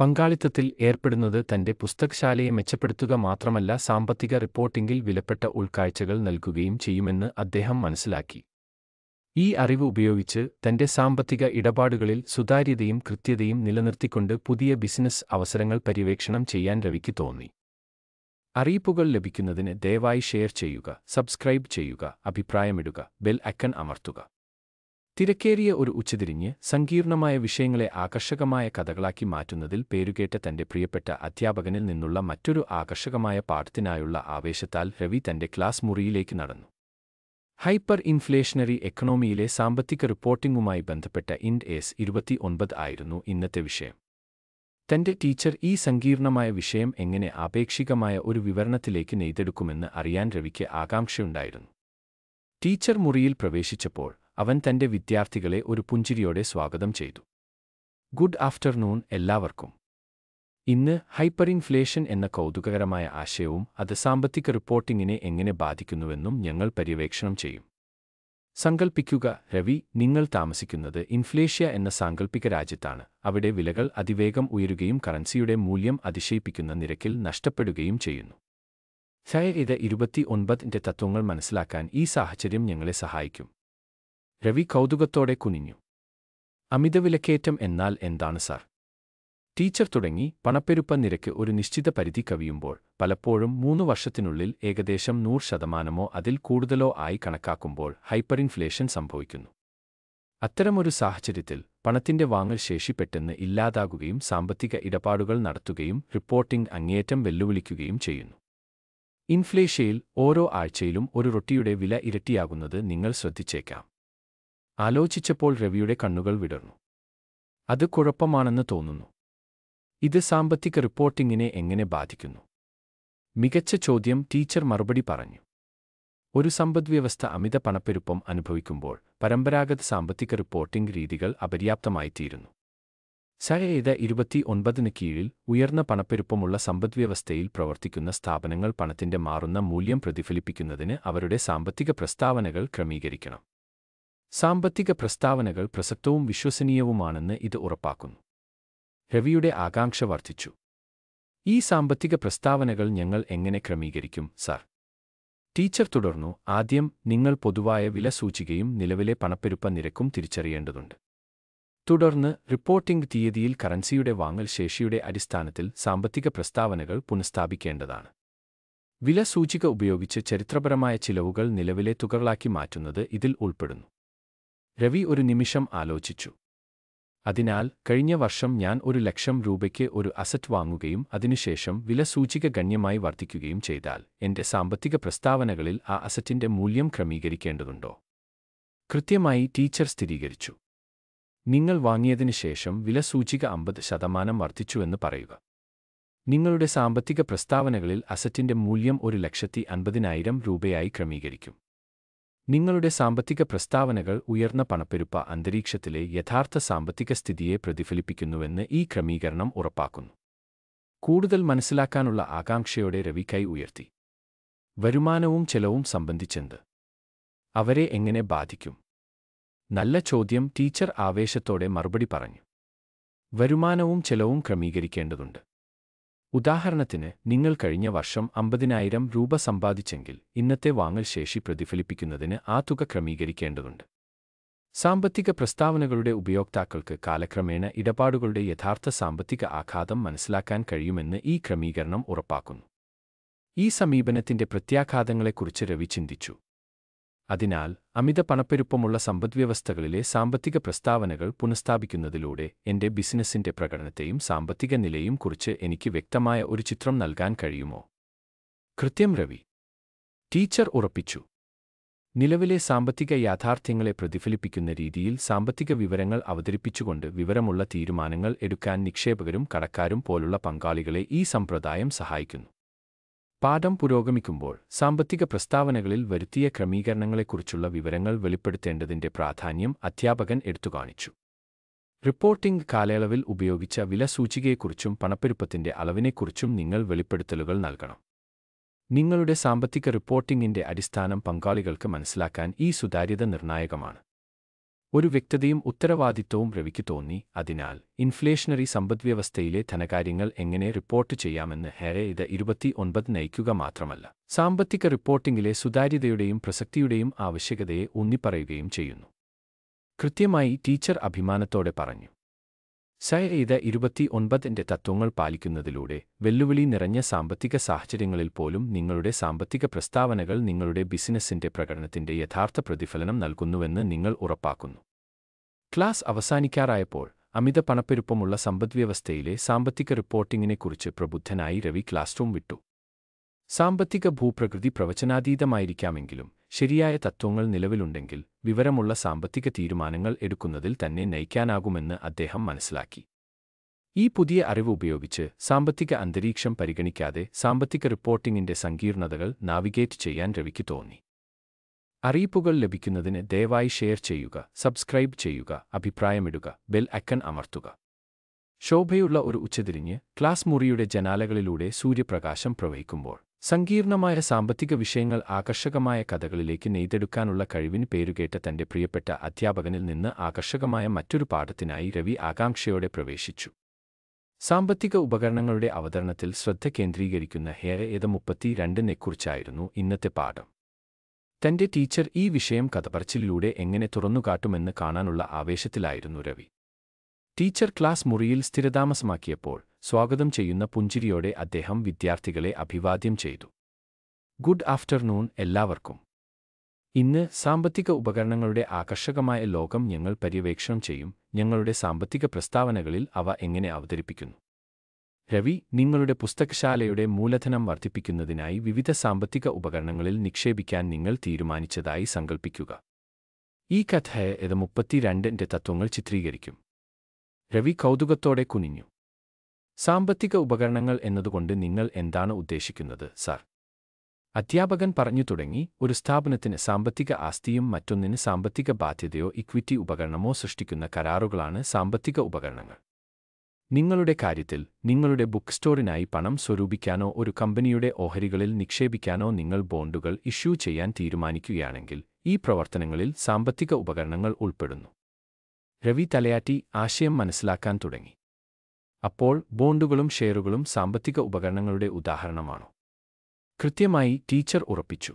പങ്കാളിത്തത്തിൽ ഏർപ്പെടുന്നത് തന്റെ പുസ്തകശാലയെ മെച്ചപ്പെടുത്തുക മാത്രമല്ല സാമ്പത്തിക റിപ്പോർട്ടിംഗിൽ വിലപ്പെട്ട ഉൾക്കാഴ്ചകൾ നൽകുകയും ചെയ്യുമെന്ന് അദ്ദേഹം മനസ്സിലാക്കി ഈ അറിവ് ഉപയോഗിച്ച് തന്റെ സാമ്പത്തിക ഇടപാടുകളിൽ സുതാര്യതയും കൃത്യതയും നിലനിർത്തിക്കൊണ്ട് പുതിയ ബിസിനസ് അവസരങ്ങൾ പര്യവേക്ഷണം ചെയ്യാൻ രവിക്ക് തോന്നി അറിയിപ്പുകൾ ലഭിക്കുന്നതിന് ദയവായി ഷെയർ ചെയ്യുക സബ്സ്ക്രൈബ് ചെയ്യുക അഭിപ്രായമിടുക ബെൽ ഐക്കൺ അമർത്തുക തിരക്കേറിയ ഒരു ഉച്ചതിരിഞ്ഞ് സങ്കീർണമായ വിഷയങ്ങളെ ആകർഷകമായ കഥകളാക്കി മാറ്റുന്നതിൽ പേരുകേട്ട തന്റെ പ്രിയപ്പെട്ട അധ്യാപകനിൽ നിന്നുള്ള മറ്റൊരു ആകർഷകമായ പാഠത്തിനായുള്ള ആവേശത്താൽ രവി തന്റെ ക്ലാസ് മുറിയിലേക്ക് നടന്നു ഹൈപ്പർ ഇൻഫ്ലേഷണറി എക്കണോമിയിലെ സാമ്പത്തിക റിപ്പോർട്ടിംഗുമായി ബന്ധപ്പെട്ട ഇൻഡ് എസ് ഇരുപത്തി ആയിരുന്നു ഇന്നത്തെ വിഷയം തന്റെ ടീച്ചർ ഈ സങ്കീർണമായ വിഷയം എങ്ങനെ ആപേക്ഷികമായ ഒരു വിവരണത്തിലേക്ക് നെയ്തെടുക്കുമെന്ന് അറിയാൻ രവിക്ക് ആകാംക്ഷയുണ്ടായിരുന്നു ടീച്ചർ മുറിയിൽ പ്രവേശിച്ചപ്പോൾ അവൻ തന്റെ വിദ്യാർത്ഥികളെ ഒരു പുഞ്ചിരിയോടെ സ്വാഗതം ചെയ്തു ഗുഡ് ആഫ്റ്റർനൂൺ എല്ലാവർക്കും ഇന്ന് ഹൈപ്പർ ഇൻഫ്ലേഷൻ എന്ന കൗതുകകരമായ ആശയവും അത് സാമ്പത്തിക റിപ്പോർട്ടിങ്ങിനെ എങ്ങനെ ബാധിക്കുന്നുവെന്നും ഞങ്ങൾ പര്യവേക്ഷണം ചെയ്യും സങ്കൽപ്പിക്കുക രവി നിങ്ങൾ താമസിക്കുന്നത് ഇൻഫ്ലേഷ്യ എന്ന സാങ്കൽപ്പിക രാജ്യത്താണ് അവിടെ വിലകൾ അതിവേഗം ഉയരുകയും കറൻസിയുടെ മൂല്യം അതിശയിപ്പിക്കുന്ന നിരക്കിൽ നഷ്ടപ്പെടുകയും ചെയ്യുന്നു ഛയ ഇത് ഇരുപത്തി തത്വങ്ങൾ മനസ്സിലാക്കാൻ ഈ സാഹചര്യം ഞങ്ങളെ സഹായിക്കും രവി കൗതുകത്തോടെ കുനിഞ്ഞു അമിതവിലക്കയറ്റം എന്നാൽ എന്താണ് സാർ ടീച്ചർ തുടങ്ങി പണപ്പെരുപ്പ നിരക്ക് ഒരു നിശ്ചിത പരിധി കവിയുമ്പോൾ പലപ്പോഴും മൂന്ന് വർഷത്തിനുള്ളിൽ ഏകദേശം നൂറ് ശതമാനമോ അതിൽ കൂടുതലോ ആയി കണക്കാക്കുമ്പോൾ ഹൈപ്പർ ഇൻഫ്ലേഷൻ സംഭവിക്കുന്നു അത്തരമൊരു സാഹചര്യത്തിൽ പണത്തിന്റെ വാങ്ങൽ ശേഷി പെട്ടെന്ന് ഇല്ലാതാകുകയും സാമ്പത്തിക ഇടപാടുകൾ നടത്തുകയും റിപ്പോർട്ടിംഗ് അങ്ങേയറ്റം വെല്ലുവിളിക്കുകയും ചെയ്യുന്നു ഇൻഫ്ലേഷ്യയിൽ ഓരോ ആഴ്ചയിലും ഒരു റൊട്ടിയുടെ വില ഇരട്ടിയാകുന്നത് നിങ്ങൾ ശ്രദ്ധിച്ചേക്കാം ആലോചിച്ചപ്പോൾ രവിയുടെ കണ്ണുകൾ വിടർന്നു അത് കുഴപ്പമാണെന്ന് തോന്നുന്നു ഇത് സാമ്പത്തിക റിപ്പോർട്ടിംഗിനെ എങ്ങനെ ബാധിക്കുന്നു മികച്ച ചോദ്യം ടീച്ചർ മറുപടി പറഞ്ഞു ഒരു സമ്പദ്വ്യവസ്ഥ അമിത പണപ്പെരുപ്പം അനുഭവിക്കുമ്പോൾ പരമ്പരാഗത സാമ്പത്തിക റിപ്പോർട്ടിംഗ് രീതികൾ അപര്യാപ്തമായിത്തീരുന്നു സഹേത ഒൻപതിന് കീഴിൽ ഉയർന്ന പണപ്പെരുപ്പമുള്ള സമ്പദ്വ്യവസ്ഥയിൽ പ്രവർത്തിക്കുന്ന സ്ഥാപനങ്ങൾ പണത്തിന്റെ മാറുന്ന മൂല്യം പ്രതിഫലിപ്പിക്കുന്നതിന് അവരുടെ സാമ്പത്തിക പ്രസ്താവനകൾ ക്രമീകരിക്കണം സാമ്പത്തിക പ്രസ്താവനകൾ പ്രസക്തവും വിശ്വസനീയവുമാണെന്ന് ഇത് ഉറപ്പാക്കുന്നു രവിയുടെ ആകാംക്ഷ വർദ്ധിച്ചു ഈ സാമ്പത്തിക പ്രസ്താവനകൾ ഞങ്ങൾ എങ്ങനെ ക്രമീകരിക്കും സർ ടീച്ചർ തുടർന്നു ആദ്യം നിങ്ങൾ പൊതുവായ വില സൂചികയും നിലവിലെ പണപ്പെരുപ്പ നിരക്കും തിരിച്ചറിയേണ്ടതുണ്ട് തുടർന്ന് റിപ്പോർട്ടിംഗ് തീയതിയിൽ കറൻസിയുടെ വാങ്ങൽ ശേഷിയുടെ അടിസ്ഥാനത്തിൽ സാമ്പത്തിക പ്രസ്താവനകൾ പുനഃസ്ഥാപിക്കേണ്ടതാണ് വില സൂചിക ഉപയോഗിച്ച് ചരിത്രപരമായ ചിലവുകൾ നിലവിലെ തുകകളാക്കി മാറ്റുന്നത് ഇതിൽ ഉൾപ്പെടുന്നു രവി ഒരു നിമിഷം ആലോചിച്ചു അതിനാൽ കഴിഞ്ഞ വർഷം ഞാൻ ഒരു ലക്ഷം രൂപയ്ക്ക് ഒരു അസറ്റ് വാങ്ങുകയും അതിനുശേഷം വില സൂചിക ഗണ്യമായി വർദ്ധിക്കുകയും ചെയ്താൽ എൻ്റെ സാമ്പത്തിക പ്രസ്താവനകളിൽ ആ അസറ്റിൻ്റെ മൂല്യം ക്രമീകരിക്കേണ്ടതുണ്ടോ കൃത്യമായി ടീച്ചർ സ്ഥിരീകരിച്ചു നിങ്ങൾ വാങ്ങിയതിനു ശേഷം വില സൂചിക അമ്പത് ശതമാനം വർദ്ധിച്ചുവെന്ന് പറയുക നിങ്ങളുടെ സാമ്പത്തിക പ്രസ്താവനകളിൽ അസറ്റിൻ്റെ മൂല്യം ഒരു ലക്ഷത്തി അൻപതിനായിരം രൂപയായി ക്രമീകരിക്കും നിങ്ങളുടെ സാമ്പത്തിക പ്രസ്താവനകൾ ഉയർന്ന പണപ്പെരുപ്പ അന്തരീക്ഷത്തിലെ യഥാർത്ഥ സാമ്പത്തിക സ്ഥിതിയെ പ്രതിഫലിപ്പിക്കുന്നുവെന്ന് ഈ ക്രമീകരണം ഉറപ്പാക്കുന്നു കൂടുതൽ മനസ്സിലാക്കാനുള്ള ആകാംക്ഷയോടെ രവി കൈ ഉയർത്തി വരുമാനവും ചെലവും സംബന്ധിച്ചെന്ത് അവരെ എങ്ങനെ ബാധിക്കും നല്ല ചോദ്യം ടീച്ചർ ആവേശത്തോടെ മറുപടി പറഞ്ഞു വരുമാനവും ചെലവും ക്രമീകരിക്കേണ്ടതുണ്ട് ഉദാഹരണത്തിന് നിങ്ങൾ കഴിഞ്ഞ വർഷം അമ്പതിനായിരം രൂപ സമ്പാദിച്ചെങ്കിൽ ഇന്നത്തെ വാങ്ങൽ ശേഷി പ്രതിഫലിപ്പിക്കുന്നതിന് ആ തുക ക്രമീകരിക്കേണ്ടതുണ്ട് സാമ്പത്തിക പ്രസ്താവനകളുടെ ഉപയോക്താക്കൾക്ക് കാലക്രമേണ ഇടപാടുകളുടെ യഥാർത്ഥ സാമ്പത്തിക ആഘാതം മനസ്സിലാക്കാൻ കഴിയുമെന്ന് ഈ ക്രമീകരണം ഉറപ്പാക്കുന്നു ഈ സമീപനത്തിന്റെ പ്രത്യാഘാതങ്ങളെക്കുറിച്ച് രവി ചിന്തിച്ചു അതിനാൽ അമിത പണപ്പെരുപ്പമുള്ള സമ്പദ്വ്യവസ്ഥകളിലെ സാമ്പത്തിക പ്രസ്താവനകൾ പുനഃസ്ഥാപിക്കുന്നതിലൂടെ എന്റെ ബിസിനസ്സിന്റെ പ്രകടനത്തെയും സാമ്പത്തിക നിലയും കുറിച്ച് എനിക്ക് വ്യക്തമായ ഒരു ചിത്രം നൽകാൻ കഴിയുമോ കൃത്യം രവി ടീച്ചർ ഉറപ്പിച്ചു നിലവിലെ സാമ്പത്തിക യാഥാർത്ഥ്യങ്ങളെ പ്രതിഫലിപ്പിക്കുന്ന രീതിയിൽ സാമ്പത്തിക വിവരങ്ങൾ അവതരിപ്പിച്ചുകൊണ്ട് വിവരമുള്ള തീരുമാനങ്ങൾ എടുക്കാൻ നിക്ഷേപകരും കടക്കാരും പോലുള്ള പങ്കാളികളെ ഈ സമ്പ്രദായം സഹായിക്കുന്നു പാഠം പുരോഗമിക്കുമ്പോൾ സാമ്പത്തിക പ്രസ്താവനകളിൽ വരുത്തിയ ക്രമീകരണങ്ങളെക്കുറിച്ചുള്ള വിവരങ്ങൾ വെളിപ്പെടുത്തേണ്ടതിന്റെ പ്രാധാന്യം അധ്യാപകൻ എടുത്തുകാണിച്ചു റിപ്പോർട്ടിംഗ് കാലയളവിൽ ഉപയോഗിച്ച വില സൂചികയെക്കുറിച്ചും പണപ്പെരുപ്പത്തിന്റെ അളവിനെക്കുറിച്ചും നിങ്ങൾ വെളിപ്പെടുത്തലുകൾ നൽകണം നിങ്ങളുടെ സാമ്പത്തിക റിപ്പോർട്ടിംഗിന്റെ അടിസ്ഥാനം പങ്കാളികൾക്ക് മനസ്സിലാക്കാൻ ഈ സുതാര്യത നിർണായകമാണ് ഒരു വ്യക്തതയും ഉത്തരവാദിത്വവും രവിക്ക് തോന്നി അതിനാൽ ഇൻഫ്ലേഷണറി സമ്പദ്വ്യവസ്ഥയിലെ ധനകാര്യങ്ങൾ എങ്ങനെ റിപ്പോർട്ട് ചെയ്യാമെന്ന് ഹെറെ ഇത് ഒൻപത് നയിക്കുക മാത്രമല്ല സാമ്പത്തിക റിപ്പോർട്ടിംഗിലെ സുതാര്യതയുടെയും പ്രസക്തിയുടെയും ആവശ്യകതയെ ഊന്നിപ്പറയുകയും ചെയ്യുന്നു കൃത്യമായി ടീച്ചർ അഭിമാനത്തോടെ പറഞ്ഞു സയഇത ഇരുപത്തി തത്വങ്ങൾ പാലിക്കുന്നതിലൂടെ വെല്ലുവിളി നിറഞ്ഞ സാമ്പത്തിക സാഹചര്യങ്ങളിൽ പോലും നിങ്ങളുടെ സാമ്പത്തിക പ്രസ്താവനകൾ നിങ്ങളുടെ ബിസിനസ്സിന്റെ പ്രകടനത്തിന്റെ യഥാർത്ഥ പ്രതിഫലനം നൽകുന്നുവെന്ന് നിങ്ങൾ ഉറപ്പാക്കുന്നു ക്ലാസ് അവസാനിക്കാറായപ്പോൾ അമിത പണപ്പെരുപ്പമുള്ള സമ്പദ്വ്യവസ്ഥയിലെ സാമ്പത്തിക റിപ്പോർട്ടിങ്ങിനെക്കുറിച്ച് പ്രബുദ്ധനായി രവി ക്ലാസ് റൂം വിട്ടു സാമ്പത്തിക ഭൂപ്രകൃതി പ്രവചനാതീതമായിരിക്കാമെങ്കിലും ശരിയായ തത്വങ്ങൾ നിലവിലുണ്ടെങ്കിൽ വിവരമുള്ള സാമ്പത്തിക തീരുമാനങ്ങൾ എടുക്കുന്നതിൽ തന്നെ നയിക്കാനാകുമെന്ന് അദ്ദേഹം മനസ്സിലാക്കി ഈ പുതിയ അറിവ് ഉപയോഗിച്ച് സാമ്പത്തിക അന്തരീക്ഷം പരിഗണിക്കാതെ സാമ്പത്തിക റിപ്പോർട്ടിംഗിന്റെ സങ്കീർണതകൾ നാവിഗേറ്റ് ചെയ്യാൻ രവിക്ക് തോന്നി അറിയിപ്പുകൾ ലഭിക്കുന്നതിന് ദയവായി ഷെയർ ചെയ്യുക സബ്സ്ക്രൈബ് ചെയ്യുക അഭിപ്രായമിടുക ബെൽ അക്കൺ അമർത്തുക ശോഭയുള്ള ഒരു ഉച്ചതിരിഞ്ഞ് ക്ലാസ് മുറിയുടെ ജനാലകളിലൂടെ സൂര്യപ്രകാശം പ്രവഹിക്കുമ്പോൾ സങ്കീർണമായ സാമ്പത്തിക വിഷയങ്ങൾ ആകർഷകമായ കഥകളിലേക്ക് നെയ്തെടുക്കാനുള്ള കഴിവിന് പേരുകേട്ട തന്റെ പ്രിയപ്പെട്ട അധ്യാപകനിൽ നിന്ന് ആകർഷകമായ മറ്റൊരു പാഠത്തിനായി രവി ആകാംക്ഷയോടെ പ്രവേശിച്ചു സാമ്പത്തിക ഉപകരണങ്ങളുടെ അവതരണത്തിൽ ശ്രദ്ധ കേന്ദ്രീകരിക്കുന്ന ഹേയ ഏത മുപ്പത്തിരണ്ടിനെക്കുറിച്ചായിരുന്നു ഇന്നത്തെ പാഠം തന്റെ ടീച്ചർ ഈ വിഷയം കഥപറച്ചിലൂടെ എങ്ങനെ തുറന്നുകാട്ടുമെന്ന് കാണാനുള്ള ആവേശത്തിലായിരുന്നു രവി ടീച്ചർ ക്ലാസ് മുറിയിൽ സ്ഥിരതാമസമാക്കിയപ്പോൾ സ്വാഗതം ചെയ്യുന്ന പുഞ്ചിരിയോടെ അദ്ദേഹം വിദ്യാർത്ഥികളെ അഭിവാദ്യം ചെയ്തു ഗുഡ് ആഫ്റ്റർനൂൺ എല്ലാവർക്കും ഇന്ന് സാമ്പത്തിക ഉപകരണങ്ങളുടെ ആകർഷകമായ ലോകം ഞങ്ങൾ പര്യവേക്ഷണം ചെയ്യും ഞങ്ങളുടെ സാമ്പത്തിക പ്രസ്താവനകളിൽ അവ എങ്ങനെ അവതരിപ്പിക്കുന്നു രവി നിങ്ങളുടെ പുസ്തകശാലയുടെ മൂലധനം വർദ്ധിപ്പിക്കുന്നതിനായി വിവിധ സാമ്പത്തിക ഉപകരണങ്ങളിൽ നിക്ഷേപിക്കാൻ നിങ്ങൾ തീരുമാനിച്ചതായി സങ്കൽപ്പിക്കുക ഈ കഥയെ ഇത് മുപ്പത്തിരണ്ടിൻ്റെ തത്വങ്ങൾ ചിത്രീകരിക്കും രവി കൗതുകത്തോടെ കുനിഞ്ഞു സാമ്പത്തിക ഉപകരണങ്ങൾ എന്നതുകൊണ്ട് നിങ്ങൾ എന്താണ് ഉദ്ദേശിക്കുന്നത് സാർ അധ്യാപകൻ പറഞ്ഞു തുടങ്ങി ഒരു സ്ഥാപനത്തിന് സാമ്പത്തിക ആസ്തിയും മറ്റൊന്നിന് സാമ്പത്തിക ബാധ്യതയോ ഇക്വിറ്റി ഉപകരണമോ സൃഷ്ടിക്കുന്ന കരാറുകളാണ് സാമ്പത്തിക ഉപകരണങ്ങൾ നിങ്ങളുടെ കാര്യത്തിൽ നിങ്ങളുടെ ബുക്ക് സ്റ്റോറിനായി പണം സ്വരൂപിക്കാനോ ഒരു കമ്പനിയുടെ ഓഹരികളിൽ നിക്ഷേപിക്കാനോ നിങ്ങൾ ബോണ്ടുകൾ ഇഷ്യൂ ചെയ്യാൻ തീരുമാനിക്കുകയാണെങ്കിൽ ഈ പ്രവർത്തനങ്ങളിൽ സാമ്പത്തിക ഉപകരണങ്ങൾ ഉൾപ്പെടുന്നു രവി തലയാറ്റി ആശയം മനസ്സിലാക്കാൻ തുടങ്ങി അപ്പോൾ ബോണ്ടുകളും ഷെയറുകളും സാമ്പത്തിക ഉപകരണങ്ങളുടെ ഉദാഹരണമാണോ കൃത്യമായി ടീച്ചർ ഉറപ്പിച്ചു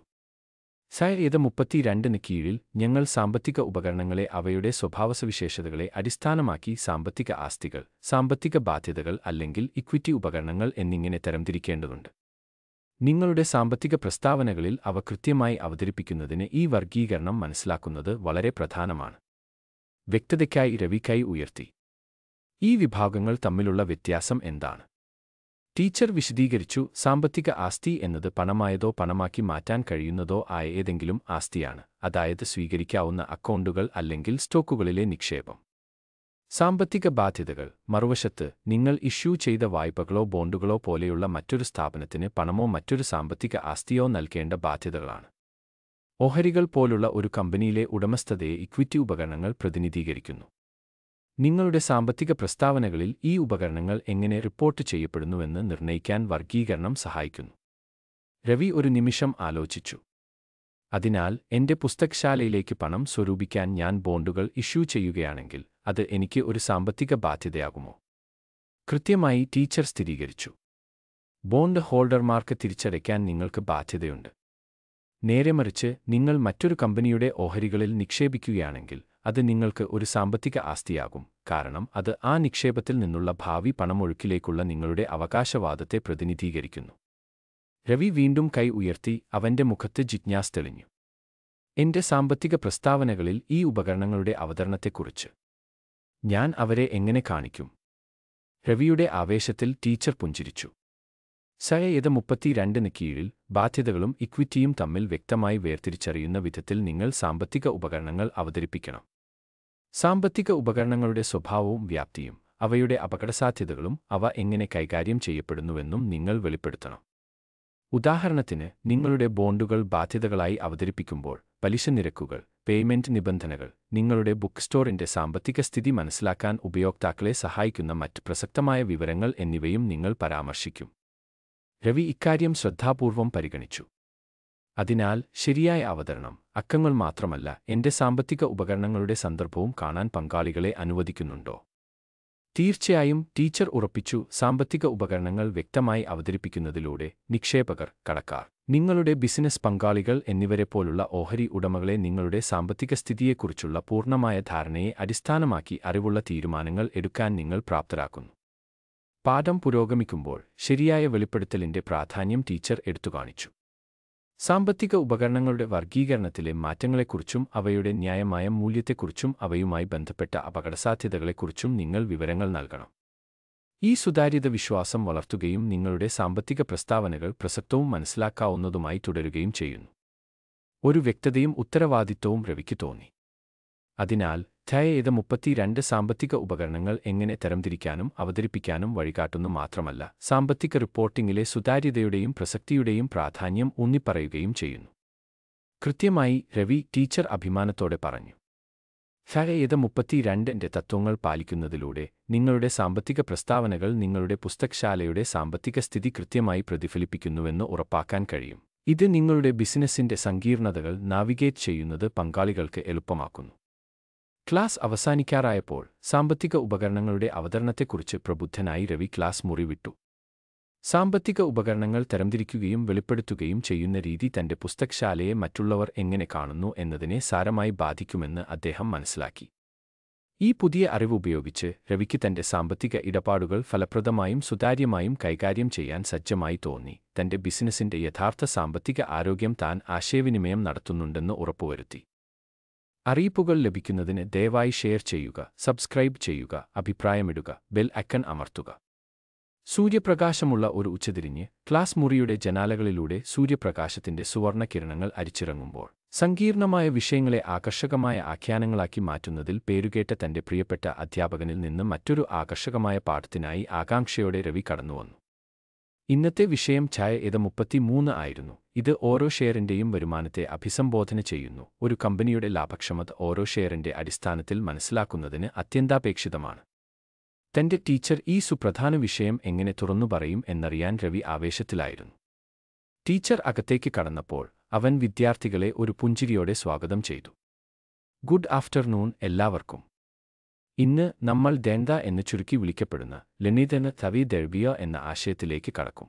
സയത മുപ്പത്തിരണ്ടിന് കീഴിൽ ഞങ്ങൾ സാമ്പത്തിക ഉപകരണങ്ങളെ അവയുടെ സ്വഭാവസവിശേഷതകളെ അടിസ്ഥാനമാക്കി സാമ്പത്തിക ആസ്തികൾ സാമ്പത്തിക ബാധ്യതകൾ അല്ലെങ്കിൽ ഇക്വിറ്റി ഉപകരണങ്ങൾ എന്നിങ്ങനെ തരംതിരിക്കേണ്ടതുണ്ട് നിങ്ങളുടെ സാമ്പത്തിക പ്രസ്താവനകളിൽ അവ കൃത്യമായി അവതരിപ്പിക്കുന്നതിന് ഈ വർഗീകരണം മനസ്സിലാക്കുന്നത് വളരെ പ്രധാനമാണ് വ്യക്തതയ്ക്കായി രവിക്കായി ഉയർത്തി ഈ വിഭാഗങ്ങൾ തമ്മിലുള്ള വ്യത്യാസം എന്താണ് ടീച്ചർ വിശദീകരിച്ചു സാമ്പത്തിക ആസ്തി എന്നത് പണമായതോ പണമാക്കി മാറ്റാൻ കഴിയുന്നതോ ആയ ഏതെങ്കിലും ആസ്തിയാണ് അതായത് സ്വീകരിക്കാവുന്ന അക്കൗണ്ടുകൾ അല്ലെങ്കിൽ സ്റ്റോക്കുകളിലെ നിക്ഷേപം സാമ്പത്തിക ബാധ്യതകൾ മറുവശത്ത് നിങ്ങൾ ഇഷ്യൂ ചെയ്ത വായ്പകളോ ബോണ്ടുകളോ പോലെയുള്ള മറ്റൊരു സ്ഥാപനത്തിന് പണമോ മറ്റൊരു സാമ്പത്തിക ആസ്തിയോ നൽകേണ്ട ബാധ്യതകളാണ് ഓഹരികൾ പോലുള്ള ഒരു കമ്പനിയിലെ ഉടമസ്ഥതയെ ഇക്വിറ്റി ഉപകരണങ്ങൾ പ്രതിനിധീകരിക്കുന്നു നിങ്ങളുടെ സാമ്പത്തിക പ്രസ്താവനകളിൽ ഈ ഉപകരണങ്ങൾ എങ്ങനെ റിപ്പോർട്ട് ചെയ്യപ്പെടുന്നുവെന്ന് നിർണ്ണയിക്കാൻ വർഗീകരണം സഹായിക്കുന്നു രവി ഒരു നിമിഷം ആലോചിച്ചു അതിനാൽ എൻ്റെ പുസ്തകശാലയിലേക്ക് പണം സ്വരൂപിക്കാൻ ഞാൻ ബോണ്ടുകൾ ഇഷ്യൂ ചെയ്യുകയാണെങ്കിൽ അത് എനിക്ക് ഒരു സാമ്പത്തിക ബാധ്യതയാകുമോ കൃത്യമായി ടീച്ചർ സ്ഥിരീകരിച്ചു ബോണ്ട് ഹോൾഡർമാർക്ക് തിരിച്ചടയ്ക്കാൻ നിങ്ങൾക്ക് ബാധ്യതയുണ്ട് നേരെമറിച്ച് നിങ്ങൾ മറ്റൊരു കമ്പനിയുടെ ഓഹരികളിൽ നിക്ഷേപിക്കുകയാണെങ്കിൽ അത് നിങ്ങൾക്ക് ഒരു സാമ്പത്തിക ആസ്തിയാകും കാരണം അത് ആ നിക്ഷേപത്തിൽ നിന്നുള്ള ഭാവി പണമൊഴുക്കിലേക്കുള്ള നിങ്ങളുടെ അവകാശവാദത്തെ പ്രതിനിധീകരിക്കുന്നു രവി വീണ്ടും കൈ ഉയർത്തി അവന്റെ മുഖത്ത് ജിജ്ഞാസ് തെളിഞ്ഞു എന്റെ സാമ്പത്തിക പ്രസ്താവനകളിൽ ഈ ഉപകരണങ്ങളുടെ അവതരണത്തെക്കുറിച്ച് ഞാൻ അവരെ എങ്ങനെ കാണിക്കും രവിയുടെ ആവേശത്തിൽ ടീച്ചർ പുഞ്ചിരിച്ചു സയയത് മുപ്പത്തിരണ്ടിന് കീഴിൽ ബാധ്യതകളും ഇക്വിറ്റിയും തമ്മിൽ വ്യക്തമായി വേർതിരിച്ചറിയുന്ന വിധത്തിൽ നിങ്ങൾ സാമ്പത്തിക ഉപകരണങ്ങൾ അവതരിപ്പിക്കണം സാമ്പത്തിക ഉപകരണങ്ങളുടെ സ്വഭാവവും വ്യാപ്തിയും അവയുടെ അപകടസാധ്യതകളും അവ എങ്ങനെ കൈകാര്യം ചെയ്യപ്പെടുന്നുവെന്നും നിങ്ങൾ വെളിപ്പെടുത്തണം ഉദാഹരണത്തിന് നിങ്ങളുടെ ബോണ്ടുകൾ ബാധ്യതകളായി അവതരിപ്പിക്കുമ്പോൾ പലിശ നിരക്കുകൾ പേയ്മെന്റ് നിബന്ധനകൾ നിങ്ങളുടെ ബുക്ക് സ്റ്റോറിന്റെ സാമ്പത്തിക സ്ഥിതി മനസ്സിലാക്കാൻ ഉപയോക്താക്കളെ സഹായിക്കുന്ന മറ്റ് പ്രസക്തമായ വിവരങ്ങൾ എന്നിവയും നിങ്ങൾ പരാമർശിക്കും രവി ഇക്കാര്യം ശ്രദ്ധാപൂർവം പരിഗണിച്ചു അതിനാൽ ശരിയായ അവതരണം അക്കങ്ങൾ മാത്രമല്ല എന്റെ സാമ്പത്തിക ഉപകരണങ്ങളുടെ സന്ദർഭവും കാണാൻ പങ്കാളികളെ അനുവദിക്കുന്നുണ്ടോ തീർച്ചയായും ടീച്ചർ ഉറപ്പിച്ചു സാമ്പത്തിക ഉപകരണങ്ങൾ വ്യക്തമായി അവതരിപ്പിക്കുന്നതിലൂടെ നിക്ഷേപകർ കടക്കാർ നിങ്ങളുടെ ബിസിനസ് പങ്കാളികൾ എന്നിവരെപ്പോലുള്ള ഓഹരി ഉടമകളെ നിങ്ങളുടെ സാമ്പത്തിക സ്ഥിതിയെക്കുറിച്ചുള്ള പൂർണ്ണമായ ധാരണയെ അടിസ്ഥാനമാക്കി അറിവുള്ള തീരുമാനങ്ങൾ എടുക്കാൻ നിങ്ങൾ പ്രാപ്തരാക്കുന്നു പാഠം പുരോഗമിക്കുമ്പോൾ ശരിയായ വെളിപ്പെടുത്തലിന്റെ പ്രാധാന്യം ടീച്ചർ എടുത്തുകാണിച്ചു സാമ്പത്തിക ഉപകരണങ്ങളുടെ വർഗീകരണത്തിലെ മാറ്റങ്ങളെക്കുറിച്ചും അവയുടെ ന്യായമായ മൂല്യത്തെക്കുറിച്ചും അവയുമായി ബന്ധപ്പെട്ട അപകടസാധ്യതകളെക്കുറിച്ചും നിങ്ങൾ വിവരങ്ങൾ നൽകണം ഈ സുതാര്യത വിശ്വാസം വളർത്തുകയും നിങ്ങളുടെ സാമ്പത്തിക പ്രസ്താവനകൾ പ്രസക്തവും മനസ്സിലാക്കാവുന്നതുമായി തുടരുകയും ചെയ്യുന്നു ഒരു വ്യക്തതയും ഉത്തരവാദിത്വവും രവിക്ക് തോന്നി അതിനാൽ അധ്യായ ഇത് മുപ്പത്തിരണ്ട് സാമ്പത്തിക ഉപകരണങ്ങൾ എങ്ങനെ തരംതിരിക്കാനും അവതരിപ്പിക്കാനും വഴികാട്ടുന്നു മാത്രമല്ല സാമ്പത്തിക റിപ്പോർട്ടിംഗിലെ സുതാര്യതയുടെയും പ്രസക്തിയുടെയും പ്രാധാന്യം ഊന്നിപ്പറയുകയും ചെയ്യുന്നു കൃത്യമായി രവി ടീച്ചർ അഭിമാനത്തോടെ പറഞ്ഞു ഥയയത് മുപ്പത്തിരണ്ടിൻ്റെ തത്വങ്ങൾ പാലിക്കുന്നതിലൂടെ നിങ്ങളുടെ സാമ്പത്തിക പ്രസ്താവനകൾ നിങ്ങളുടെ പുസ്തകശാലയുടെ സാമ്പത്തിക സ്ഥിതി കൃത്യമായി പ്രതിഫലിപ്പിക്കുന്നുവെന്ന് ഉറപ്പാക്കാൻ കഴിയും ഇത് നിങ്ങളുടെ ബിസിനസ്സിന്റെ സങ്കീർണതകൾ നാവിഗേറ്റ് ചെയ്യുന്നത് പങ്കാളികൾക്ക് എളുപ്പമാക്കുന്നു ക്ലാസ് അവസാനിക്കാറായപ്പോൾ സാമ്പത്തിക ഉപകരണങ്ങളുടെ അവതരണത്തെക്കുറിച്ച് പ്രബുദ്ധനായി രവി ക്ലാസ് മുറി വിട്ടു സാമ്പത്തിക ഉപകരണങ്ങൾ തരംതിരിക്കുകയും വെളിപ്പെടുത്തുകയും ചെയ്യുന്ന രീതി തന്റെ പുസ്തകശാലയെ മറ്റുള്ളവർ എങ്ങനെ കാണുന്നു എന്നതിനെ സാരമായി ബാധിക്കുമെന്ന് അദ്ദേഹം മനസ്സിലാക്കി ഈ പുതിയ അറിവ് ഉപയോഗിച്ച് രവിക്ക് തന്റെ സാമ്പത്തിക ഇടപാടുകൾ ഫലപ്രദമായും സുതാര്യമായും കൈകാര്യം ചെയ്യാൻ സജ്ജമായി തോന്നി തന്റെ ബിസിനസിന്റെ യഥാർത്ഥ സാമ്പത്തിക ആരോഗ്യം താൻ ആശയവിനിമയം നടത്തുന്നുണ്ടെന്ന് ഉറപ്പുവരുത്തി അറിയിപ്പുകൾ ലഭിക്കുന്നതിന് ദയവായി ഷെയർ ചെയ്യുക സബ്സ്ക്രൈബ് ചെയ്യുക അഭിപ്രായമിടുക ബെൽ അക്കൺ അമർത്തുക സൂര്യപ്രകാശമുള്ള ഒരു ഉച്ചതിരിഞ്ഞ് ക്ലാസ് മുറിയുടെ ജനാലകളിലൂടെ സൂര്യപ്രകാശത്തിന്റെ സുവർണ അരിച്ചിറങ്ങുമ്പോൾ സങ്കീർണമായ വിഷയങ്ങളെ ആകർഷകമായ ആഖ്യാനങ്ങളാക്കി മാറ്റുന്നതിൽ പേരുകേട്ട തന്റെ പ്രിയപ്പെട്ട അധ്യാപകനിൽ നിന്ന് മറ്റൊരു ആകർഷകമായ പാഠത്തിനായി ആകാംക്ഷയോടെ രവി കടന്നുവന്നു ഇന്നത്തെ വിഷയം ഛായ ഇത് മുപ്പത്തിമൂന്ന് ആയിരുന്നു ഇത് ഓരോ ഷെയറിന്റെയും വരുമാനത്തെ അഭിസംബോധന ചെയ്യുന്നു ഒരു കമ്പനിയുടെ ലാഭക്ഷമത ഓരോ ഷെയറിന്റെ അടിസ്ഥാനത്തിൽ മനസ്സിലാക്കുന്നതിന് അത്യന്താപേക്ഷിതമാണ് തന്റെ ടീച്ചർ ഈ സുപ്രധാന വിഷയം എങ്ങനെ തുറന്നു പറയും എന്നറിയാൻ രവി ആവേശത്തിലായിരുന്നു ടീച്ചർ അകത്തേക്ക് കടന്നപ്പോൾ അവൻ വിദ്യാർത്ഥികളെ ഒരു പുഞ്ചിരിയോടെ സ്വാഗതം ചെയ്തു ഗുഡ് ആഫ്റ്റർനൂൺ എല്ലാവർക്കും ഇന്ന് നമ്മൾ ദേന്ത എന്ന് ചുരുക്കി വിളിക്കപ്പെടുന്ന ലനിതന തവി ദഴ്ബിയ എന്ന ആശയത്തിലേക്ക് കടക്കും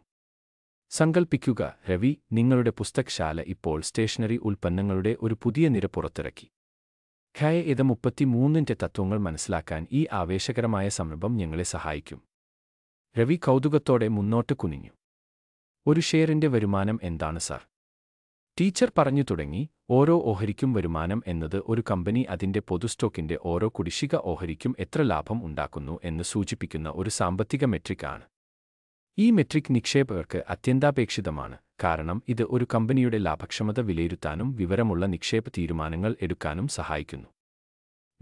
സങ്കൽപ്പിക്കുക രവി നിങ്ങളുടെ പുസ്തകശാല ഇപ്പോൾ സ്റ്റേഷനറി ഉൽപ്പന്നങ്ങളുടെ ഒരു പുതിയ നിര പുറത്തിറക്കി ഖയ ഇത് മുപ്പത്തിമൂന്നിൻ്റെ തത്വങ്ങൾ മനസ്സിലാക്കാൻ ഈ ആവേശകരമായ സംരംഭം ഞങ്ങളെ സഹായിക്കും രവി കൗതുകത്തോടെ മുന്നോട്ട് കുനിഞ്ഞു ഒരു ഷെയറിൻ്റെ വരുമാനം എന്താണ് സാർ ടീച്ചർ പറഞ്ഞു തുടങ്ങി ഓരോ ഓഹരിക്കും വരുമാനം എന്നത് ഒരു കമ്പനി അതിന്റെ പൊതു സ്റ്റോക്കിന്റെ ഓരോ കുടിശ്ശിക ഓഹരിക്കും എത്ര ലാഭം ഉണ്ടാക്കുന്നു എന്ന് സൂചിപ്പിക്കുന്ന ഒരു സാമ്പത്തിക മെട്രിക് ആണ് ഈ മെട്രിക് നിക്ഷേപകർക്ക് അത്യന്താപേക്ഷിതമാണ് കാരണം ഇത് ഒരു കമ്പനിയുടെ ലാഭക്ഷമത വിലയിരുത്താനും വിവരമുള്ള നിക്ഷേപ തീരുമാനങ്ങൾ എടുക്കാനും സഹായിക്കുന്നു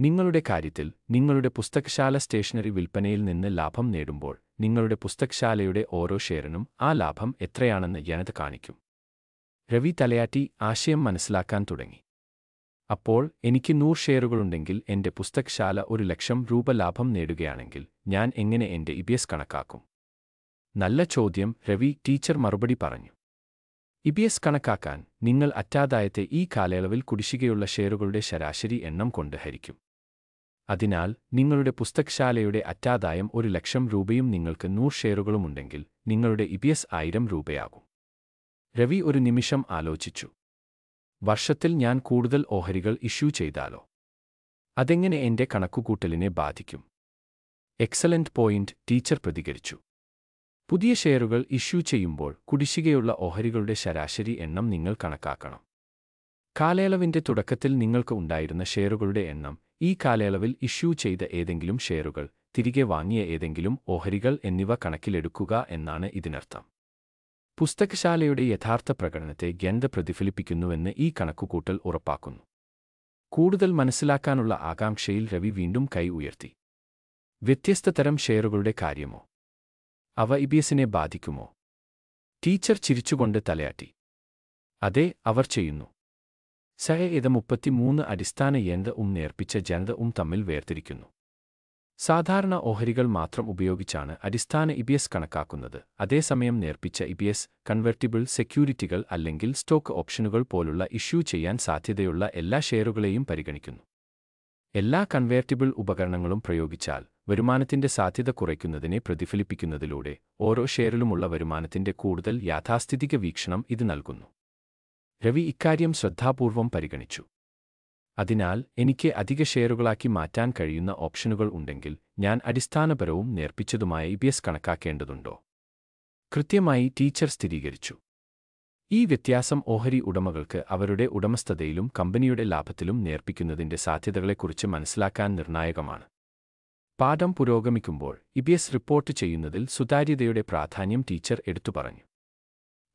നിങ്ങളുടെ കാര്യത്തിൽ നിങ്ങളുടെ പുസ്തകശാല സ്റ്റേഷനറി വിൽപ്പനയിൽ നിന്ന് ലാഭം നേടുമ്പോൾ നിങ്ങളുടെ പുസ്തകശാലയുടെ ഓരോ ഷെയറിനും ആ ലാഭം എത്രയാണെന്ന് ജനത കാണിക്കും രവി തലയാട്ടി ആശയം മനസ്സിലാക്കാൻ തുടങ്ങി അപ്പോൾ എനിക്ക് നൂറ് ഷെയറുകളുണ്ടെങ്കിൽ എൻ്റെ പുസ്തകശാല ഒരു ലക്ഷം രൂപ ലാഭം നേടുകയാണെങ്കിൽ ഞാൻ എങ്ങനെ എൻ്റെ ഇബിയസ് കണക്കാക്കും നല്ല ചോദ്യം രവി ടീച്ചർ മറുപടി പറഞ്ഞു ഇബിയസ് കണക്കാക്കാൻ നിങ്ങൾ അറ്റാദായത്തെ ഈ കാലയളവിൽ കുടിശികയുള്ള ഷെയറുകളുടെ ശരാശരി എണ്ണം കൊണ്ട് ഹരിക്കും അതിനാൽ നിങ്ങളുടെ പുസ്തകശാലയുടെ അറ്റാദായം ഒരു ലക്ഷം രൂപയും നിങ്ങൾക്ക് നൂറ് ഷെയറുകളുമുണ്ടെങ്കിൽ നിങ്ങളുടെ ഇബിയസ് ആയിരം രൂപയാകും രവി ഒരു നിമിഷം ആലോചിച്ചു വർഷത്തിൽ ഞാൻ കൂടുതൽ ഓഹരികൾ ഇഷ്യൂ ചെയ്താലോ അതെങ്ങനെ എൻ്റെ കണക്കുകൂട്ടലിനെ ബാധിക്കും എക്സലന്റ് പോയിന്റ് ടീച്ചർ പ്രതികരിച്ചു പുതിയ ഷെയറുകൾ ഇഷ്യൂ ചെയ്യുമ്പോൾ കുടിശ്ശികയുള്ള ഓഹരികളുടെ ശരാശരി എണ്ണം നിങ്ങൾ കണക്കാക്കണം കാലയളവിൻ്റെ തുടക്കത്തിൽ നിങ്ങൾക്ക് ഉണ്ടായിരുന്ന ഷെയറുകളുടെ എണ്ണം ഈ കാലയളവിൽ ഇഷ്യൂ ചെയ്ത ഏതെങ്കിലും ഷെയറുകൾ തിരികെ വാങ്ങിയ ഏതെങ്കിലും ഓഹരികൾ എന്നിവ കണക്കിലെടുക്കുക എന്നാണ് ഇതിനർത്ഥം പുസ്തകശാലയുടെ യഥാർത്ഥ പ്രകടനത്തെ ഗന്ധ പ്രതിഫലിപ്പിക്കുന്നുവെന്ന് ഈ കണക്കുകൂട്ടൽ ഉറപ്പാക്കുന്നു കൂടുതൽ മനസ്സിലാക്കാനുള്ള ആകാംക്ഷയിൽ രവി വീണ്ടും കൈ ഉയർത്തി വ്യത്യസ്ത തരം ഷെയറുകളുടെ കാര്യമോ അവ ഇബിയസിനെ ബാധിക്കുമോ ടീച്ചർ ചിരിച്ചുകൊണ്ട് തലയാട്ടി അതെ അവർ ചെയ്യുന്നു സഹ ഇത് മുപ്പത്തിമൂന്ന് അടിസ്ഥാന യന്ത ഉം നേർപ്പിച്ച ജന്ത ഉം തമ്മിൽ വേർതിരിക്കുന്നു സാധാരണ ഓഹരികൾ മാത്രം ഉപയോഗിച്ചാണ് അടിസ്ഥാന ഇ കണക്കാക്കുന്നത് അതേസമയം നേർപ്പിച്ച ഇ കൺവെർട്ടിബിൾ സെക്യൂരിറ്റികൾ അല്ലെങ്കിൽ സ്റ്റോക്ക് ഓപ്ഷനുകൾ പോലുള്ള ഇഷ്യൂ ചെയ്യാൻ സാധ്യതയുള്ള എല്ലാ ഷെയറുകളെയും പരിഗണിക്കുന്നു എല്ലാ കൺവേർട്ടിബിൾ ഉപകരണങ്ങളും പ്രയോഗിച്ചാൽ വരുമാനത്തിന്റെ സാധ്യത കുറയ്ക്കുന്നതിനെ പ്രതിഫലിപ്പിക്കുന്നതിലൂടെ ഓരോ ഷെയറിലുമുള്ള വരുമാനത്തിന്റെ കൂടുതൽ യാഥാസ്ഥിതിക വീക്ഷണം ഇത് നൽകുന്നു രവി ഇക്കാര്യം ശ്രദ്ധാപൂർവം പരിഗണിച്ചു അതിനാൽ എനിക്ക് അധിക ഷെയറുകളാക്കി മാറ്റാൻ കഴിയുന്ന ഓപ്ഷനുകൾ ഉണ്ടെങ്കിൽ ഞാൻ അടിസ്ഥാനപരവും നേർപ്പിച്ചതുമായ ഇ കണക്കാക്കേണ്ടതുണ്ടോ കൃത്യമായി ടീച്ചർ സ്ഥിരീകരിച്ചു ഈ വ്യത്യാസം ഓഹരി ഉടമകൾക്ക് അവരുടെ ഉടമസ്ഥതയിലും കമ്പനിയുടെ ലാഭത്തിലും നേർപ്പിക്കുന്നതിന്റെ സാധ്യതകളെക്കുറിച്ച് മനസ്സിലാക്കാൻ നിർണായകമാണ് പാഠം പുരോഗമിക്കുമ്പോൾ ഇബിഎസ് റിപ്പോർട്ട് ചെയ്യുന്നതിൽ സുതാര്യതയുടെ പ്രാധാന്യം ടീച്ചർ എടുത്തു പറഞ്ഞു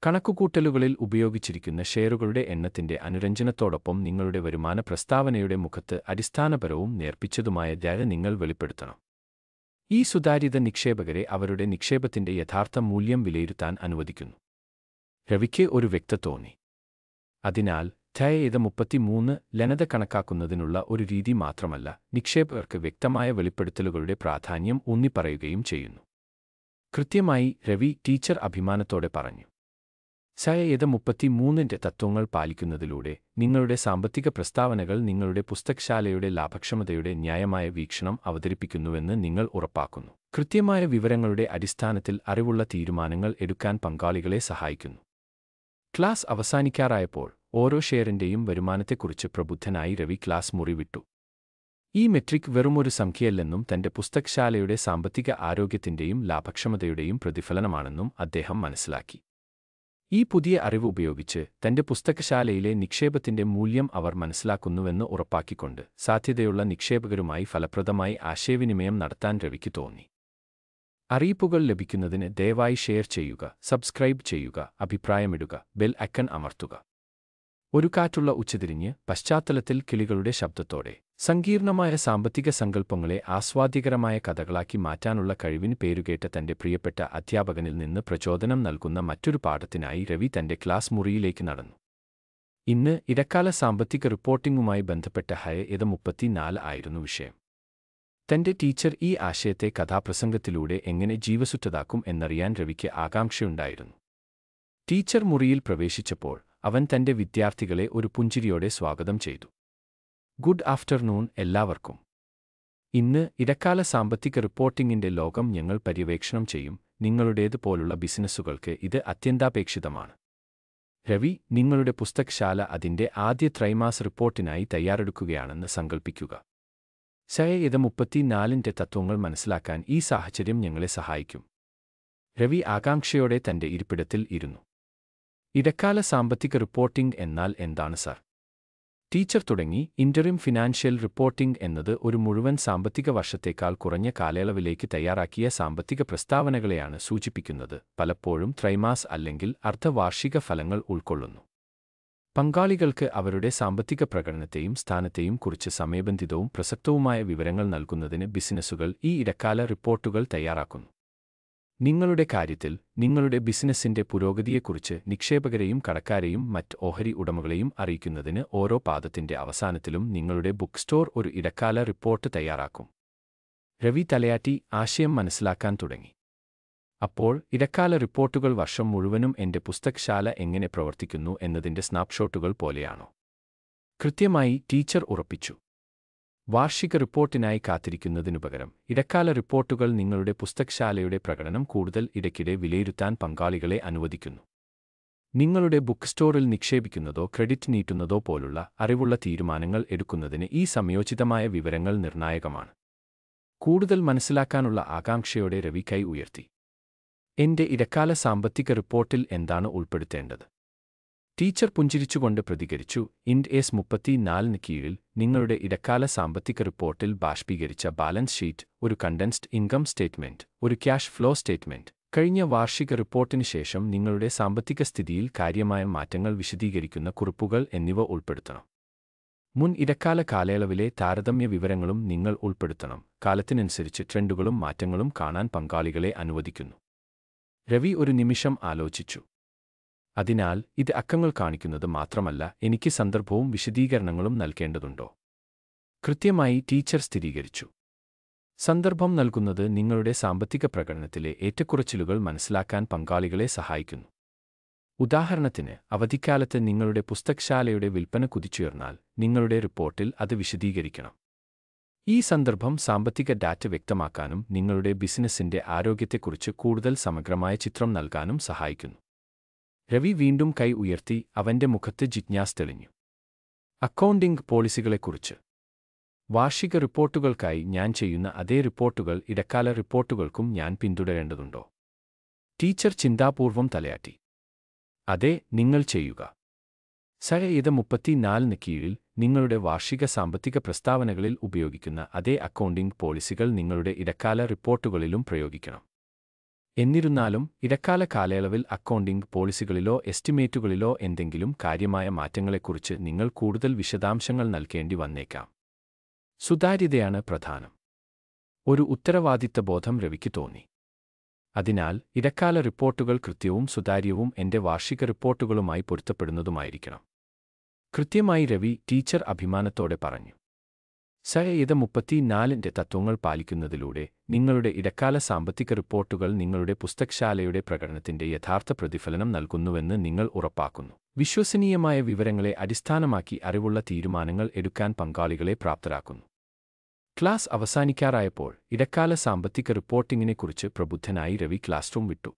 കണക്കുകൂട്ടലുകളിൽ ഉപയോഗിച്ചിരിക്കുന്ന ഷെയറുകളുടെ എണ്ണത്തിന്റെ അനുരഞ്ജനത്തോടൊപ്പം നിങ്ങളുടെ വരുമാന പ്രസ്താവനയുടെ മുഖത്ത് അടിസ്ഥാനപരവും നേർപ്പിച്ചതുമായ ധ്യാന നിങ്ങൾ വെളിപ്പെടുത്തണം ഈ സുതാര്യത നിക്ഷേപകരെ അവരുടെ നിക്ഷേപത്തിന്റെ യഥാർത്ഥ മൂല്യം വിലയിരുത്താൻ അനുവദിക്കുന്നു രവിക്ക് ഒരു വ്യക്ത തോന്നി അതിനാൽ ധ്യയേത മുപ്പത്തിമൂന്ന് ലനത കണക്കാക്കുന്നതിനുള്ള ഒരു രീതി മാത്രമല്ല നിക്ഷേപകർക്ക് വ്യക്തമായ വെളിപ്പെടുത്തലുകളുടെ പ്രാധാന്യം ഊന്നിപ്പറയുകയും ചെയ്യുന്നു കൃത്യമായി രവി ടീച്ചർ അഭിമാനത്തോടെ പറഞ്ഞു ശയയത മുപ്പത്തിമൂന്നിൻ്റെ തത്വങ്ങൾ പാലിക്കുന്നതിലൂടെ നിങ്ങളുടെ സാമ്പത്തിക പ്രസ്താവനകൾ നിങ്ങളുടെ പുസ്തകശാലയുടെ ലാഭക്ഷമതയുടെ ന്യായമായ വീക്ഷണം അവതരിപ്പിക്കുന്നുവെന്ന് നിങ്ങൾ ഉറപ്പാക്കുന്നു കൃത്യമായ വിവരങ്ങളുടെ അടിസ്ഥാനത്തിൽ അറിവുള്ള തീരുമാനങ്ങൾ എടുക്കാൻ പങ്കാളികളെ സഹായിക്കുന്നു ക്ലാസ് അവസാനിക്കാറായപ്പോൾ ഓരോ ഷെയറിൻ്റെയും വരുമാനത്തെക്കുറിച്ച് പ്രബുദ്ധനായി രവി ക്ലാസ് മുറി വിട്ടു ഈ മെട്രിക് വെറുമൊരു സംഖ്യയല്ലെന്നും തന്റെ പുസ്തകശാലയുടെ സാമ്പത്തിക ആരോഗ്യത്തിന്റെയും ലാഭക്ഷമതയുടെയും പ്രതിഫലനമാണെന്നും അദ്ദേഹം മനസ്സിലാക്കി ഈ പുതിയ അറിവ് ഉപയോഗിച്ച് തന്റെ പുസ്തകശാലയിലെ നിക്ഷേപത്തിന്റെ മൂല്യം അവർ മനസ്സിലാക്കുന്നുവെന്ന് ഉറപ്പാക്കിക്കൊണ്ട് സാധ്യതയുള്ള നിക്ഷേപകരുമായി ഫലപ്രദമായി ആശയവിനിമയം നടത്താൻ രവിക്ക് തോന്നി അറിയിപ്പുകൾ ലഭിക്കുന്നതിന് ദയവായി ഷെയർ ചെയ്യുക സബ്സ്ക്രൈബ് ചെയ്യുക അഭിപ്രായമിടുക ബെൽ അക്കൺ അമർത്തുക ഒരു കാറ്റുള്ള ഉച്ചതിരിഞ്ഞ് പശ്ചാത്തലത്തിൽ കിളികളുടെ ശബ്ദത്തോടെ സങ്കീർണമായ സാമ്പത്തിക സങ്കല്പങ്ങളെ ആസ്വാദ്യകരമായ കഥകളാക്കി മാറ്റാനുള്ള കഴിവിന് പേരുകേട്ട തന്റെ പ്രിയപ്പെട്ട അധ്യാപകനിൽ നിന്ന് പ്രചോദനം നൽകുന്ന മറ്റൊരു പാഠത്തിനായി രവി തന്റെ ക്ലാസ് മുറിയിലേക്ക് നടന്നു ഇന്ന് ഇടക്കാല സാമ്പത്തിക റിപ്പോർട്ടിംഗുമായി ബന്ധപ്പെട്ട ഹയ ഇത് മുപ്പത്തിനാല് ആയിരുന്നു വിഷയം തന്റെ ടീച്ചർ ഈ ആശയത്തെ കഥാപ്രസംഗത്തിലൂടെ എങ്ങനെ ജീവസുറ്റതാക്കും എന്നറിയാൻ രവിക്ക് ആകാംക്ഷയുണ്ടായിരുന്നു ടീച്ചർ മുറിയിൽ പ്രവേശിച്ചപ്പോൾ അവൻ തന്റെ വിദ്യാർത്ഥികളെ ഒരു പുഞ്ചിരിയോടെ സ്വാഗതം ചെയ്തു ഗുഡ് ആഫ്റ്റർനൂൺ എല്ലാവർക്കും ഇന്ന് ഇടക്കാല സാമ്പത്തിക റിപ്പോർട്ടിംഗിന്റെ ലോകം ഞങ്ങൾ പര്യവേക്ഷണം ചെയ്യും നിങ്ങളുടേതുപോലുള്ള പോലുള്ള ബിസിനസ്സുകൾക്ക് ഇത് അത്യന്താപേക്ഷിതമാണ് രവി നിങ്ങളുടെ പുസ്തകശാല അതിന്റെ ആദ്യ ത്രൈമാസ റിപ്പോർട്ടിനായി തയ്യാറെടുക്കുകയാണെന്ന് സങ്കൽപ്പിക്കുക ശയ ഇത് മുപ്പത്തിനാലിൻ്റെ തത്വങ്ങൾ മനസ്സിലാക്കാൻ ഈ സാഹചര്യം ഞങ്ങളെ സഹായിക്കും രവി ആകാംക്ഷയോടെ തന്റെ ഇരിപ്പിടത്തിൽ ഇരുന്നു ഇടക്കാല സാമ്പത്തിക റിപ്പോർട്ടിംഗ് എന്നാൽ എന്താണ് സാർ ടീച്ചർ തുടങ്ങി ഇന്ററിം ഫിനാൻഷ്യൽ റിപ്പോർട്ടിംഗ് എന്നത് ഒരു മുഴുവൻ സാമ്പത്തിക വർഷത്തേക്കാൾ കുറഞ്ഞ കാലയളവിലേക്ക് തയ്യാറാക്കിയ സാമ്പത്തിക പ്രസ്താവനകളെയാണ് സൂചിപ്പിക്കുന്നത് പലപ്പോഴും ത്രൈമാസ് അല്ലെങ്കിൽ അർദ്ധവാർഷിക ഫലങ്ങൾ ഉൾക്കൊള്ളുന്നു പങ്കാളികൾക്ക് അവരുടെ സാമ്പത്തിക പ്രകടനത്തെയും സ്ഥാനത്തെയും കുറിച്ച് സമയബന്ധിതവും പ്രസക്തവുമായ വിവരങ്ങൾ നൽകുന്നതിന് ബിസിനസ്സുകൾ ഈ ഇടക്കാല റിപ്പോർട്ടുകൾ തയ്യാറാക്കുന്നു നിങ്ങളുടെ കാര്യത്തിൽ നിങ്ങളുടെ ബിസിനസ്സിന്റെ പുരോഗതിയെക്കുറിച്ച് നിക്ഷേപകരെയും കടക്കാരെയും മറ്റ് ഓഹരി ഉടമകളെയും അറിയിക്കുന്നതിന് ഓരോ പാദത്തിന്റെ അവസാനത്തിലും നിങ്ങളുടെ ബുക്ക് സ്റ്റോർ ഒരു ഇടക്കാല റിപ്പോർട്ട് തയ്യാറാക്കും രവി തലയാട്ടി ആശയം മനസ്സിലാക്കാൻ തുടങ്ങി അപ്പോൾ ഇടക്കാല റിപ്പോർട്ടുകൾ വർഷം മുഴുവനും എൻ്റെ പുസ്തകശാല എങ്ങനെ പ്രവർത്തിക്കുന്നു എന്നതിൻ്റെ സ്നാപ്ഷോട്ടുകൾ പോലെയാണോ കൃത്യമായി ടീച്ചർ ഉറപ്പിച്ചു വാർഷിക റിപ്പോർട്ടിനായി കാത്തിരിക്കുന്നതിനു പകരം ഇടക്കാല റിപ്പോർട്ടുകൾ നിങ്ങളുടെ പുസ്തകശാലയുടെ പ്രകടനം കൂടുതൽ ഇടയ്ക്കിടെ വിലയിരുത്താൻ പങ്കാളികളെ അനുവദിക്കുന്നു നിങ്ങളുടെ ബുക്ക് സ്റ്റോറിൽ നിക്ഷേപിക്കുന്നതോ ക്രെഡിറ്റ് നീട്ടുന്നതോ പോലുള്ള അറിവുള്ള തീരുമാനങ്ങൾ എടുക്കുന്നതിന് ഈ സമയോചിതമായ വിവരങ്ങൾ നിർണായകമാണ് കൂടുതൽ മനസ്സിലാക്കാനുള്ള ആകാംക്ഷയോടെ രവി കൈ ഉയർത്തി എന്റെ ഇടക്കാല സാമ്പത്തിക റിപ്പോർട്ടിൽ എന്താണ് ഉൾപ്പെടുത്തേണ്ടത് ടീച്ചർ പുഞ്ചിരിച്ചുകൊണ്ട് പ്രതികരിച്ചു ഇൻഡ് എസ് മുപ്പത്തിനാലിന് കീഴിൽ നിങ്ങളുടെ ഇടക്കാല സാമ്പത്തിക റിപ്പോർട്ടിൽ ബാഷ്പീകരിച്ച ബാലൻസ് ഷീറ്റ് ഒരു കണ്ടൻസ്ഡ് ഇൻകം സ്റ്റേറ്റ്മെന്റ് ഒരു ക്യാഷ് ഫ്ലോ സ്റ്റേറ്റ്മെന്റ് കഴിഞ്ഞ വാർഷിക റിപ്പോർട്ടിന് ശേഷം നിങ്ങളുടെ സാമ്പത്തിക സ്ഥിതിയിൽ കാര്യമായ മാറ്റങ്ങൾ വിശദീകരിക്കുന്ന കുറിപ്പുകൾ എന്നിവ ഉൾപ്പെടുത്തണം മുൻ ഇടക്കാല കാലയളവിലെ താരതമ്യ വിവരങ്ങളും നിങ്ങൾ ഉൾപ്പെടുത്തണം കാലത്തിനനുസരിച്ച് ട്രെൻഡുകളും മാറ്റങ്ങളും കാണാൻ പങ്കാളികളെ അനുവദിക്കുന്നു രവി ഒരു നിമിഷം ആലോചിച്ചു അതിനാൽ ഇത് അക്കങ്ങൾ കാണിക്കുന്നത് മാത്രമല്ല എനിക്ക് സന്ദർഭവും വിശദീകരണങ്ങളും നൽകേണ്ടതുണ്ടോ കൃത്യമായി ടീച്ചർ സ്ഥിരീകരിച്ചു സന്ദർഭം നൽകുന്നത് നിങ്ങളുടെ സാമ്പത്തിക പ്രകടനത്തിലെ ഏറ്റക്കുറച്ചിലുകൾ മനസ്സിലാക്കാൻ പങ്കാളികളെ സഹായിക്കുന്നു ഉദാഹരണത്തിന് അവധിക്കാലത്ത് നിങ്ങളുടെ പുസ്തകശാലയുടെ വിൽപ്പന കുതിച്ചുയർന്നാൽ നിങ്ങളുടെ റിപ്പോർട്ടിൽ അത് വിശദീകരിക്കണം ഈ സന്ദർഭം സാമ്പത്തിക ഡാറ്റ വ്യക്തമാക്കാനും നിങ്ങളുടെ ബിസിനസ്സിന്റെ ആരോഗ്യത്തെക്കുറിച്ച് കൂടുതൽ സമഗ്രമായ ചിത്രം നൽകാനും സഹായിക്കുന്നു രവി വീണ്ടും കൈ ഉയർത്തി അവന്റെ മുഖത്ത് ജിജ്ഞാസ് തെളിഞ്ഞു അക്കൗണ്ടിംഗ് പോളിസികളെക്കുറിച്ച് വാർഷിക റിപ്പോർട്ടുകൾക്കായി ഞാൻ ചെയ്യുന്ന അതേ റിപ്പോർട്ടുകൾ ഇടക്കാല റിപ്പോർട്ടുകൾക്കും ഞാൻ പിന്തുടരേണ്ടതുണ്ടോ ടീച്ചർ ചിന്താപൂർവം തലയാട്ടി അതെ നിങ്ങൾ ചെയ്യുക സഴ ഇത് മുപ്പത്തിനാലിന് കീഴിൽ നിങ്ങളുടെ വാർഷിക സാമ്പത്തിക പ്രസ്താവനകളിൽ ഉപയോഗിക്കുന്ന അതേ അക്കൗണ്ടിംഗ് പോളിസികൾ നിങ്ങളുടെ ഇടക്കാല റിപ്പോർട്ടുകളിലും പ്രയോഗിക്കണം എന്നിരുന്നാലും ഇടക്കാല കാലയളവിൽ അക്കൗണ്ടിംഗ് പോളിസികളിലോ എസ്റ്റിമേറ്റുകളിലോ എന്തെങ്കിലും കാര്യമായ മാറ്റങ്ങളെക്കുറിച്ച് നിങ്ങൾ കൂടുതൽ വിശദാംശങ്ങൾ നൽകേണ്ടി വന്നേക്കാം സുതാര്യതയാണ് പ്രധാനം ഒരു ഉത്തരവാദിത്ത ബോധം രവിക്ക് തോന്നി അതിനാൽ ഇടക്കാല റിപ്പോർട്ടുകൾ കൃത്യവും സുതാര്യവും എന്റെ വാർഷിക റിപ്പോർട്ടുകളുമായി പൊരുത്തപ്പെടുന്നതുമായിരിക്കണം കൃത്യമായി രവി ടീച്ചർ അഭിമാനത്തോടെ പറഞ്ഞു സഹയിത മുപ്പത്തിനാലിൻ്റെ തത്വങ്ങൾ പാലിക്കുന്നതിലൂടെ നിങ്ങളുടെ ഇടക്കാല സാമ്പത്തിക റിപ്പോർട്ടുകൾ നിങ്ങളുടെ പുസ്തകശാലയുടെ പ്രകടനത്തിന്റെ യഥാർത്ഥ പ്രതിഫലനം നൽകുന്നുവെന്ന് നിങ്ങൾ ഉറപ്പാക്കുന്നു വിശ്വസനീയമായ വിവരങ്ങളെ അടിസ്ഥാനമാക്കി അറിവുള്ള തീരുമാനങ്ങൾ എടുക്കാൻ പങ്കാളികളെ പ്രാപ്തരാക്കുന്നു ക്ലാസ് അവസാനിക്കാറായപ്പോൾ ഇടക്കാല സാമ്പത്തിക റിപ്പോർട്ടിങ്ങിനെക്കുറിച്ച് പ്രബുദ്ധനായി രവി ക്ലാസ് റൂം വിട്ടു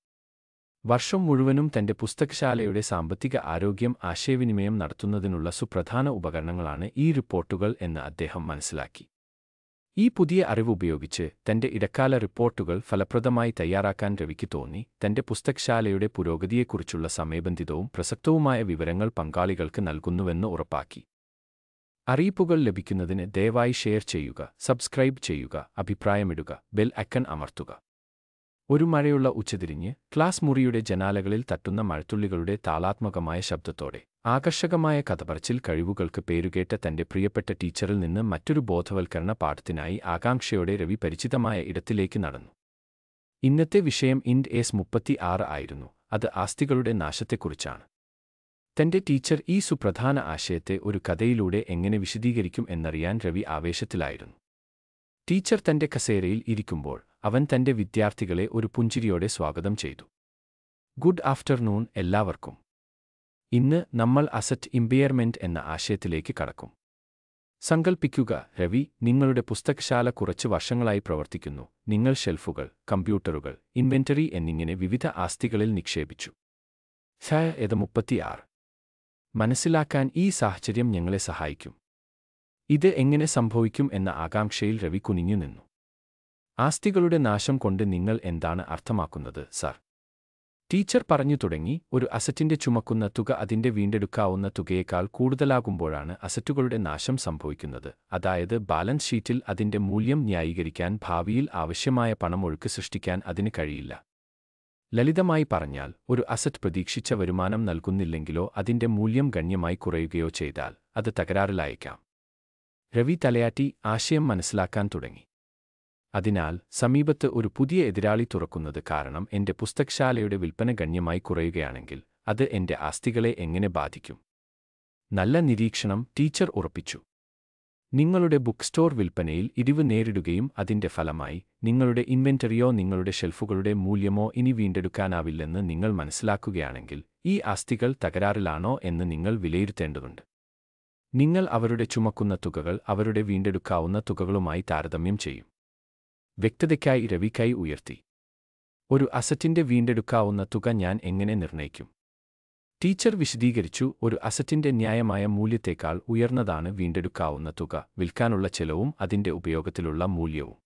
വർഷം മുഴുവനും തന്റെ പുസ്തകശാലയുടെ സാമ്പത്തിക ആരോഗ്യം ആശയവിനിമയം നടത്തുന്നതിനുള്ള സുപ്രധാന ഉപകരണങ്ങളാണ് ഈ റിപ്പോർട്ടുകൾ എന്ന് അദ്ദേഹം മനസ്സിലാക്കി ഈ പുതിയ അറിവ് ഉപയോഗിച്ച് തന്റെ ഇടക്കാല റിപ്പോർട്ടുകൾ ഫലപ്രദമായി തയ്യാറാക്കാൻ രവിക്ക് തോന്നി തന്റെ പുസ്തകശാലയുടെ പുരോഗതിയെക്കുറിച്ചുള്ള സമയബന്ധിതവും പ്രസക്തവുമായ വിവരങ്ങൾ പങ്കാളികൾക്ക് നൽകുന്നുവെന്ന് ഉറപ്പാക്കി അറിയിപ്പുകൾ ലഭിക്കുന്നതിന് ദയവായി ഷെയർ ചെയ്യുക സബ്സ്ക്രൈബ് ചെയ്യുക അഭിപ്രായമിടുക ബെൽ അക്കൺ അമർത്തുക ഒരു മഴയുള്ള ഉച്ചതിരിഞ്ഞ് ക്ലാസ് മുറിയുടെ ജനാലകളിൽ തട്ടുന്ന മഴത്തുള്ളികളുടെ താളാത്മകമായ ശബ്ദത്തോടെ ആകർഷകമായ കഥപറച്ചിൽ കഴിവുകൾക്ക് പേരുകേട്ട തന്റെ പ്രിയപ്പെട്ട ടീച്ചറിൽ നിന്ന് മറ്റൊരു ബോധവൽക്കരണ പാഠത്തിനായി ആകാംക്ഷയോടെ രവി പരിചിതമായ ഇടത്തിലേക്ക് നടന്നു ഇന്നത്തെ വിഷയം ഇൻഡ് എസ് മുപ്പത്തി ആറ് ആയിരുന്നു അത് ആസ്തികളുടെ നാശത്തെക്കുറിച്ചാണ് തന്റെ ടീച്ചർ ഈ സുപ്രധാന ആശയത്തെ ഒരു കഥയിലൂടെ എങ്ങനെ വിശദീകരിക്കും എന്നറിയാൻ രവി ആവേശത്തിലായിരുന്നു ടീച്ചർ തന്റെ കസേരയിൽ ഇരിക്കുമ്പോൾ അവൻ തന്റെ വിദ്യാർത്ഥികളെ ഒരു പുഞ്ചിരിയോടെ സ്വാഗതം ചെയ്തു ഗുഡ് ആഫ്റ്റർനൂൺ എല്ലാവർക്കും ഇന്ന് നമ്മൾ അസറ്റ് ഇമ്പയർമെന്റ് എന്ന ആശയത്തിലേക്ക് കടക്കും സങ്കൽപ്പിക്കുക രവി നിങ്ങളുടെ പുസ്തകശാല കുറച്ച് വർഷങ്ങളായി പ്രവർത്തിക്കുന്നു നിങ്ങൾ ഷെൽഫുകൾ കമ്പ്യൂട്ടറുകൾ ഇൻവെന്ററി എന്നിങ്ങനെ വിവിധ ആസ്തികളിൽ നിക്ഷേപിച്ചു ഏത് മുപ്പത്തിയാറ് മനസ്സിലാക്കാൻ ഈ സാഹചര്യം ഞങ്ങളെ സഹായിക്കും ഇത് എങ്ങനെ സംഭവിക്കും എന്ന ആകാംക്ഷയിൽ രവി കുനിഞ്ഞു നിന്നു ആസ്തികളുടെ നാശം കൊണ്ട് നിങ്ങൾ എന്താണ് അർത്ഥമാക്കുന്നത് സർ ടീച്ചർ പറഞ്ഞു തുടങ്ങി ഒരു അസറ്റിന്റെ ചുമക്കുന്ന തുക അതിന്റെ വീണ്ടെടുക്കാവുന്ന തുകയേക്കാൾ കൂടുതലാകുമ്പോഴാണ് അസറ്റുകളുടെ നാശം സംഭവിക്കുന്നത് അതായത് ബാലൻസ് ഷീറ്റിൽ അതിന്റെ മൂല്യം ന്യായീകരിക്കാൻ ഭാവിയിൽ ആവശ്യമായ പണമൊഴുക്ക് സൃഷ്ടിക്കാൻ അതിന് കഴിയില്ല ലളിതമായി പറഞ്ഞാൽ ഒരു അസറ്റ് പ്രതീക്ഷിച്ച വരുമാനം നൽകുന്നില്ലെങ്കിലോ അതിന്റെ മൂല്യം ഗണ്യമായി കുറയുകയോ ചെയ്താൽ അത് തകരാറിലായേക്കാം രവി തലയാട്ടി ആശയം മനസ്സിലാക്കാൻ തുടങ്ങി അതിനാൽ സമീപത്ത് ഒരു പുതിയ എതിരാളി തുറക്കുന്നത് കാരണം എൻ്റെ പുസ്തകശാലയുടെ വിൽപ്പന ഗണ്യമായി കുറയുകയാണെങ്കിൽ അത് എൻ്റെ ആസ്തികളെ എങ്ങനെ ബാധിക്കും നല്ല നിരീക്ഷണം ടീച്ചർ ഉറപ്പിച്ചു നിങ്ങളുടെ ബുക്ക് സ്റ്റോർ വിൽപ്പനയിൽ ഇടിവ് നേരിടുകയും അതിൻ്റെ ഫലമായി നിങ്ങളുടെ ഇൻവെന്ററിയോ നിങ്ങളുടെ ഷെൽഫുകളുടെ മൂല്യമോ ഇനി വീണ്ടെടുക്കാനാവില്ലെന്ന് നിങ്ങൾ മനസ്സിലാക്കുകയാണെങ്കിൽ ഈ ആസ്തികൾ തകരാറിലാണോ എന്ന് നിങ്ങൾ വിലയിരുത്തേണ്ടതുണ്ട് നിങ്ങൾ അവരുടെ ചുമക്കുന്ന തുകകൾ അവരുടെ വീണ്ടെടുക്കാവുന്ന തുകകളുമായി താരതമ്യം ചെയ്യും വ്യക്തതയ്ക്കായി രവിക്കൈ ഉയർത്തി ഒരു അസറ്റിന്റെ വീണ്ടെടുക്കാവുന്ന തുക ഞാൻ എങ്ങനെ നിർണയിക്കും ടീച്ചർ വിശദീകരിച്ചു ഒരു അസറ്റിന്റെ ന്യായമായ മൂല്യത്തേക്കാൾ ഉയർന്നതാണ് വീണ്ടെടുക്കാവുന്ന തുക വിൽക്കാനുള്ള ചെലവും അതിന്റെ ഉപയോഗത്തിലുള്ള മൂല്യവും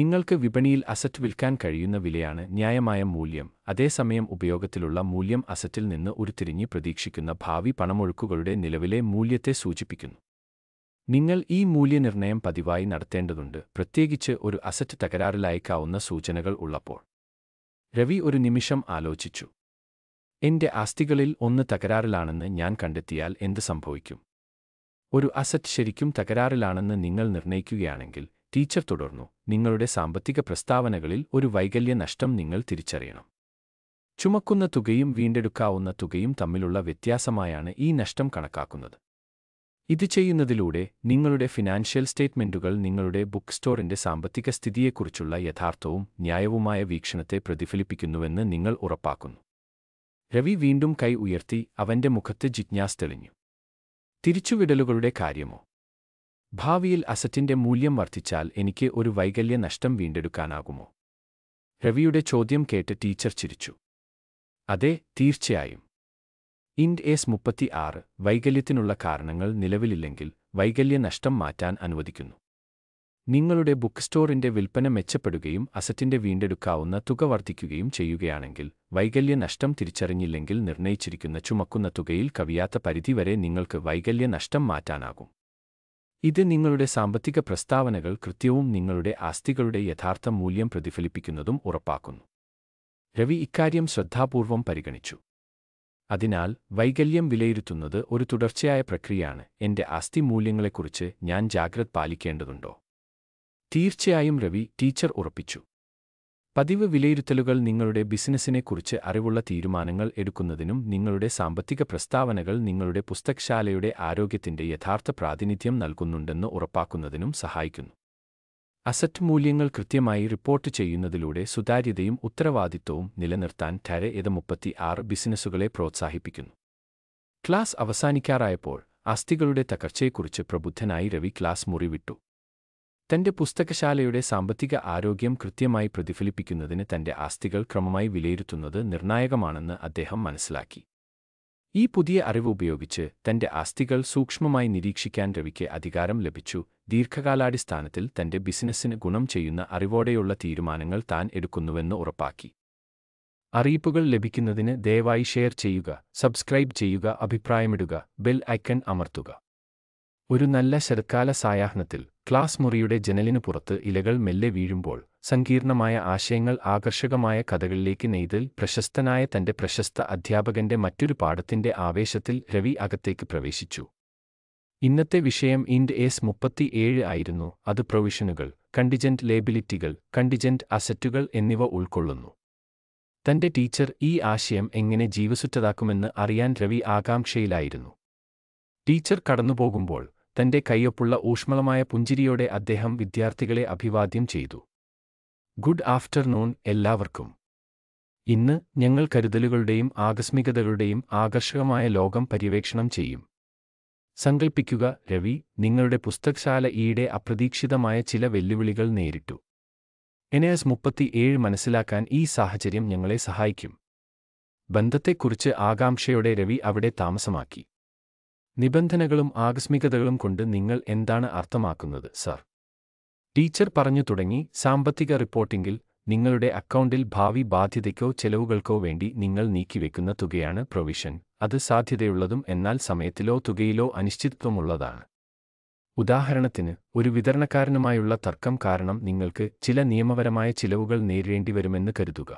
നിങ്ങൾക്ക് വിപണിയിൽ അസറ്റ് വിൽക്കാൻ കഴിയുന്ന വിലയാണ് ന്യായമായ മൂല്യം അതേസമയം ഉപയോഗത്തിലുള്ള മൂല്യം അസറ്റിൽ നിന്ന് ഉരുത്തിരിഞ്ഞ് പ്രതീക്ഷിക്കുന്ന ഭാവി പണമൊഴുക്കുകളുടെ നിലവിലെ മൂല്യത്തെ സൂചിപ്പിക്കുന്നു നിങ്ങൾ ഈ മൂല്യനിർണ്ണയം പതിവായി നടത്തേണ്ടതുണ്ട് പ്രത്യേകിച്ച് ഒരു അസറ്റ് തകരാറിലായേക്കാവുന്ന സൂചനകൾ ഉള്ളപ്പോൾ രവി ഒരു നിമിഷം ആലോചിച്ചു എന്റെ ആസ്തികളിൽ ഒന്ന് തകരാറിലാണെന്ന് ഞാൻ കണ്ടെത്തിയാൽ എന്ത് സംഭവിക്കും ഒരു അസറ്റ് ശരിക്കും തകരാറിലാണെന്ന് നിങ്ങൾ നിർണ്ണയിക്കുകയാണെങ്കിൽ ടീച്ചർ തുടർന്നു നിങ്ങളുടെ സാമ്പത്തിക പ്രസ്താവനകളിൽ ഒരു വൈകല്യ നഷ്ടം നിങ്ങൾ തിരിച്ചറിയണം ചുമക്കുന്ന തുകയും വീണ്ടെടുക്കാവുന്ന തുകയും തമ്മിലുള്ള വ്യത്യാസമായാണ് ഈ നഷ്ടം കണക്കാക്കുന്നത് ഇത് ചെയ്യുന്നതിലൂടെ നിങ്ങളുടെ ഫിനാൻഷ്യൽ സ്റ്റേറ്റ്മെന്റുകൾ നിങ്ങളുടെ ബുക്ക് സ്റ്റോറിന്റെ സാമ്പത്തിക സ്ഥിതിയെക്കുറിച്ചുള്ള യഥാർത്ഥവും ന്യായവുമായ വീക്ഷണത്തെ പ്രതിഫലിപ്പിക്കുന്നുവെന്ന് നിങ്ങൾ ഉറപ്പാക്കുന്നു രവി വീണ്ടും കൈ ഉയർത്തി അവന്റെ മുഖത്ത് ജിജ്ഞാസ് തെളിഞ്ഞു തിരിച്ചുവിടലുകളുടെ കാര്യമോ ഭാവിയിൽ അസറ്റിന്റെ മൂല്യം വർദ്ധിച്ചാൽ എനിക്ക് ഒരു വൈകല്യ നഷ്ടം വീണ്ടെടുക്കാനാകുമോ രവിയുടെ ചോദ്യം കേട്ട് ടീച്ചർ ചിരിച്ചു അതെ തീർച്ചയായും ഇൻഡ് എസ് മുപ്പത്തി ആറ് വൈകല്യത്തിനുള്ള കാരണങ്ങൾ നിലവിലില്ലെങ്കിൽ വൈകല്യ നഷ്ടം മാറ്റാൻ അനുവദിക്കുന്നു നിങ്ങളുടെ ബുക്ക് സ്റ്റോറിന്റെ വിൽപ്പന മെച്ചപ്പെടുകയും അസറ്റിന്റെ വീണ്ടെടുക്കാവുന്ന തുക വർദ്ധിക്കുകയും ചെയ്യുകയാണെങ്കിൽ വൈകല്യ നഷ്ടം തിരിച്ചറിഞ്ഞില്ലെങ്കിൽ നിർണയിച്ചിരിക്കുന്ന ചുമക്കുന്ന തുകയിൽ കവിയാത്ത പരിധിവരെ നിങ്ങൾക്ക് വൈകല്യ നഷ്ടം മാറ്റാനാകും ഇത് നിങ്ങളുടെ സാമ്പത്തിക പ്രസ്താവനകൾ കൃത്യവും നിങ്ങളുടെ ആസ്തികളുടെ യഥാർത്ഥ മൂല്യം പ്രതിഫലിപ്പിക്കുന്നതും ഉറപ്പാക്കുന്നു രവി ഇക്കാര്യം ശ്രദ്ധാപൂർവം പരിഗണിച്ചു അതിനാൽ വൈകല്യം വിലയിരുത്തുന്നത് ഒരു തുടർച്ചയായ പ്രക്രിയയാണ് എന്റെ ആസ്തി മൂല്യങ്ങളെക്കുറിച്ച് ഞാൻ ജാഗ്രത പാലിക്കേണ്ടതുണ്ടോ തീർച്ചയായും രവി ടീച്ചർ ഉറപ്പിച്ചു പതിവ് വിലയിരുത്തലുകൾ നിങ്ങളുടെ ബിസിനസ്സിനെക്കുറിച്ച് അറിവുള്ള തീരുമാനങ്ങൾ എടുക്കുന്നതിനും നിങ്ങളുടെ സാമ്പത്തിക പ്രസ്താവനകൾ നിങ്ങളുടെ പുസ്തകശാലയുടെ ആരോഗ്യത്തിന്റെ യഥാർത്ഥ പ്രാതിനിധ്യം നൽകുന്നുണ്ടെന്ന് ഉറപ്പാക്കുന്നതിനും സഹായിക്കുന്നു അസറ്റ് മൂല്യങ്ങൾ കൃത്യമായി റിപ്പോർട്ട് ചെയ്യുന്നതിലൂടെ സുതാര്യതയും ഉത്തരവാദിത്വവും നിലനിർത്താൻ ഠരെ ഇത് മുപ്പത്തി ആറ് ബിസിനസ്സുകളെ പ്രോത്സാഹിപ്പിക്കുന്നു ക്ലാസ് അവസാനിക്കാറായപ്പോൾ ആസ്തികളുടെ തകർച്ചയെക്കുറിച്ച് പ്രബുദ്ധനായി രവി ക്ലാസ് മുറി വിട്ടു തന്റെ പുസ്തകശാലയുടെ സാമ്പത്തിക ആരോഗ്യം കൃത്യമായി പ്രതിഫലിപ്പിക്കുന്നതിന് തന്റെ ആസ്തികൾ ക്രമമായി വിലയിരുത്തുന്നത് നിർണായകമാണെന്ന് അദ്ദേഹം മനസ്സിലാക്കി ഈ പുതിയ അറിവ് ഉപയോഗിച്ച് തന്റെ ആസ്തികൾ സൂക്ഷ്മമായി നിരീക്ഷിക്കാൻ രവിക്ക് അധികാരം ലഭിച്ചു ദീർഘകാലാടിസ്ഥാനത്തിൽ തന്റെ ബിസിനസ്സിന് ഗുണം ചെയ്യുന്ന അറിവോടെയുള്ള തീരുമാനങ്ങൾ താൻ എടുക്കുന്നുവെന്ന് ഉറപ്പാക്കി അറിയിപ്പുകൾ ലഭിക്കുന്നതിന് ദയവായി ഷെയർ ചെയ്യുക സബ്സ്ക്രൈബ് ചെയ്യുക അഭിപ്രായമിടുക ബെൽ ഐക്കൺ അമർത്തുക ഒരു നല്ല ശരത്കാല സായാഹ്നത്തിൽ ക്ലാസ് മുറിയുടെ ജനലിനു പുറത്ത് ഇലകൾ മെല്ലെ വീഴുമ്പോൾ സങ്കീർണമായ ആശയങ്ങൾ ആകർഷകമായ കഥകളിലേക്ക് നെയ്തൽ പ്രശസ്തനായ തന്റെ പ്രശസ്ത അധ്യാപകന്റെ മറ്റൊരു പാഠത്തിന്റെ ആവേശത്തിൽ രവി അകത്തേക്ക് പ്രവേശിച്ചു ഇന്നത്തെ വിഷയം ഇൻഡ് എസ് മുപ്പത്തിയേഴ് ആയിരുന്നു അത് പ്രൊവിഷനുകൾ കണ്ടിജന്റ് ലേബിലിറ്റികൾ കണ്ടിജന്റ് അസറ്റുകൾ എന്നിവ ഉൾക്കൊള്ളുന്നു തന്റെ ടീച്ചർ ഈ ആശയം എങ്ങനെ ജീവസുറ്റതാക്കുമെന്ന് അറിയാൻ രവി ആകാംക്ഷയിലായിരുന്നു ടീച്ചർ കടന്നുപോകുമ്പോൾ തന്റെ കയ്യൊപ്പുള്ള ഊഷ്മളമായ പുഞ്ചിരിയോടെ അദ്ദേഹം വിദ്യാർത്ഥികളെ അഭിവാദ്യം ചെയ്തു ഗുഡ് ആഫ്റ്റർനൂൺ എല്ലാവർക്കും ഇന്ന് ഞങ്ങൾ കരുതലുകളുടെയും ആകസ്മികതകളുടെയും ആകർഷകമായ ലോകം പര്യവേക്ഷണം ചെയ്യും സങ്കൽപ്പിക്കുക രവി നിങ്ങളുടെ പുസ്തകശാല ഈയിടെ അപ്രതീക്ഷിതമായ ചില വെല്ലുവിളികൾ നേരിട്ടു എനേസ് മുപ്പത്തിയേഴ് മനസ്സിലാക്കാൻ ഈ സാഹചര്യം ഞങ്ങളെ സഹായിക്കും ബന്ധത്തെക്കുറിച്ച് ആകാംക്ഷയോടെ രവി അവിടെ താമസമാക്കി നിബന്ധനകളും ആകസ്മികതകളും കൊണ്ട് നിങ്ങൾ എന്താണ് അർത്ഥമാക്കുന്നത് സർ ടീച്ചർ പറഞ്ഞു തുടങ്ങി സാമ്പത്തിക റിപ്പോർട്ടിംഗിൽ നിങ്ങളുടെ അക്കൗണ്ടിൽ ഭാവി ബാധ്യതയ്ക്കോ ചെലവുകൾക്കോ വേണ്ടി നിങ്ങൾ നീക്കിവെക്കുന്ന തുകയാണ് പ്രൊവിഷൻ അത് സാധ്യതയുള്ളതും എന്നാൽ സമയത്തിലോ തുകയിലോ അനിശ്ചിതത്വമുള്ളതാണ് ഉദാഹരണത്തിന് ഒരു വിതരണക്കാരനുമായുള്ള തർക്കം കാരണം നിങ്ങൾക്ക് ചില നിയമപരമായ ചിലവുകൾ വരുമെന്ന് കരുതുക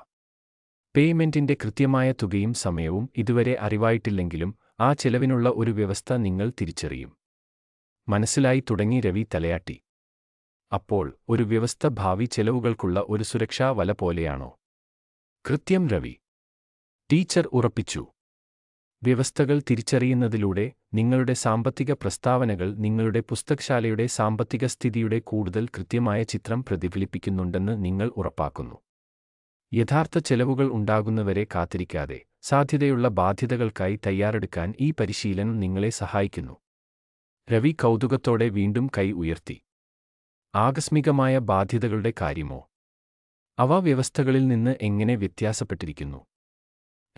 പേയ്മെന്റിന്റെ കൃത്യമായ തുകയും സമയവും ഇതുവരെ അറിവായിട്ടില്ലെങ്കിലും ആ ചെലവിനുള്ള ഒരു വ്യവസ്ഥ നിങ്ങൾ തിരിച്ചറിയും മനസ്സിലായി തുടങ്ങി രവി തലയാട്ടി അപ്പോൾ ഒരു വ്യവസ്ഥ ഭാവി ചെലവുകൾക്കുള്ള ഒരു സുരക്ഷാ വല പോലെയാണോ കൃത്യം രവി ടീച്ചർ ഉറപ്പിച്ചു വ്യവസ്ഥകൾ തിരിച്ചറിയുന്നതിലൂടെ നിങ്ങളുടെ സാമ്പത്തിക പ്രസ്താവനകൾ നിങ്ങളുടെ പുസ്തകശാലയുടെ സാമ്പത്തിക സ്ഥിതിയുടെ കൂടുതൽ കൃത്യമായ ചിത്രം പ്രതിഫലിപ്പിക്കുന്നുണ്ടെന്ന് നിങ്ങൾ ഉറപ്പാക്കുന്നു യഥാർത്ഥ ചെലവുകൾ ഉണ്ടാകുന്നവരെ കാത്തിരിക്കാതെ സാധ്യതയുള്ള ബാധ്യതകൾക്കായി തയ്യാറെടുക്കാൻ ഈ പരിശീലനം നിങ്ങളെ സഹായിക്കുന്നു രവി കൗതുകത്തോടെ വീണ്ടും കൈ ഉയർത്തി ആകസ്മികമായ ബാധ്യതകളുടെ കാര്യമോ അവ വ്യവസ്ഥകളിൽ നിന്ന് എങ്ങനെ വ്യത്യാസപ്പെട്ടിരിക്കുന്നു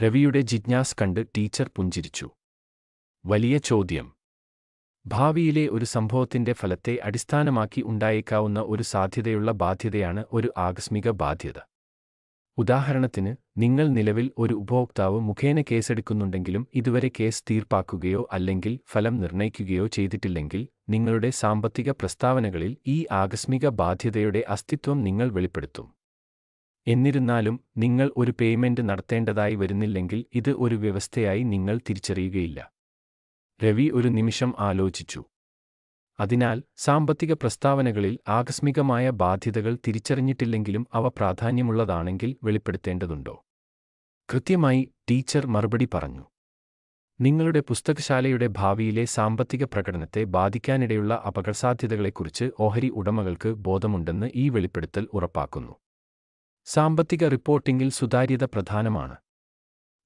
രവിയുടെ ജിജ്ഞാസ് കണ്ട് ടീച്ചർ പുഞ്ചിരിച്ചു വലിയ ചോദ്യം ഭാവിയിലെ ഒരു സംഭവത്തിന്റെ ഫലത്തെ അടിസ്ഥാനമാക്കി ഉണ്ടായേക്കാവുന്ന ഒരു സാധ്യതയുള്ള ബാധ്യതയാണ് ഒരു ആകസ്മിക ബാധ്യത ഉദാഹരണത്തിന് നിങ്ങൾ നിലവിൽ ഒരു ഉപഭോക്താവ് മുഖേന കേസെടുക്കുന്നുണ്ടെങ്കിലും ഇതുവരെ കേസ് തീർപ്പാക്കുകയോ അല്ലെങ്കിൽ ഫലം നിർണ്ണയിക്കുകയോ ചെയ്തിട്ടില്ലെങ്കിൽ നിങ്ങളുടെ സാമ്പത്തിക പ്രസ്താവനകളിൽ ഈ ആകസ്മിക ബാധ്യതയുടെ അസ്തിത്വം നിങ്ങൾ വെളിപ്പെടുത്തും എന്നിരുന്നാലും നിങ്ങൾ ഒരു പേയ്മെന്റ് നടത്തേണ്ടതായി വരുന്നില്ലെങ്കിൽ ഇത് ഒരു വ്യവസ്ഥയായി നിങ്ങൾ തിരിച്ചറിയുകയില്ല രവി ഒരു നിമിഷം ആലോചിച്ചു അതിനാൽ സാമ്പത്തിക പ്രസ്താവനകളിൽ ആകസ്മികമായ ബാധ്യതകൾ തിരിച്ചറിഞ്ഞിട്ടില്ലെങ്കിലും അവ പ്രാധാന്യമുള്ളതാണെങ്കിൽ വെളിപ്പെടുത്തേണ്ടതുണ്ടോ കൃത്യമായി ടീച്ചർ മറുപടി പറഞ്ഞു നിങ്ങളുടെ പുസ്തകശാലയുടെ ഭാവിയിലെ സാമ്പത്തിക പ്രകടനത്തെ ബാധിക്കാനിടയുള്ള അപകടസാധ്യതകളെക്കുറിച്ച് ഓഹരി ഉടമകൾക്ക് ബോധമുണ്ടെന്ന് ഈ വെളിപ്പെടുത്തൽ ഉറപ്പാക്കുന്നു സാമ്പത്തിക റിപ്പോർട്ടിംഗിൽ സുതാര്യത പ്രധാനമാണ്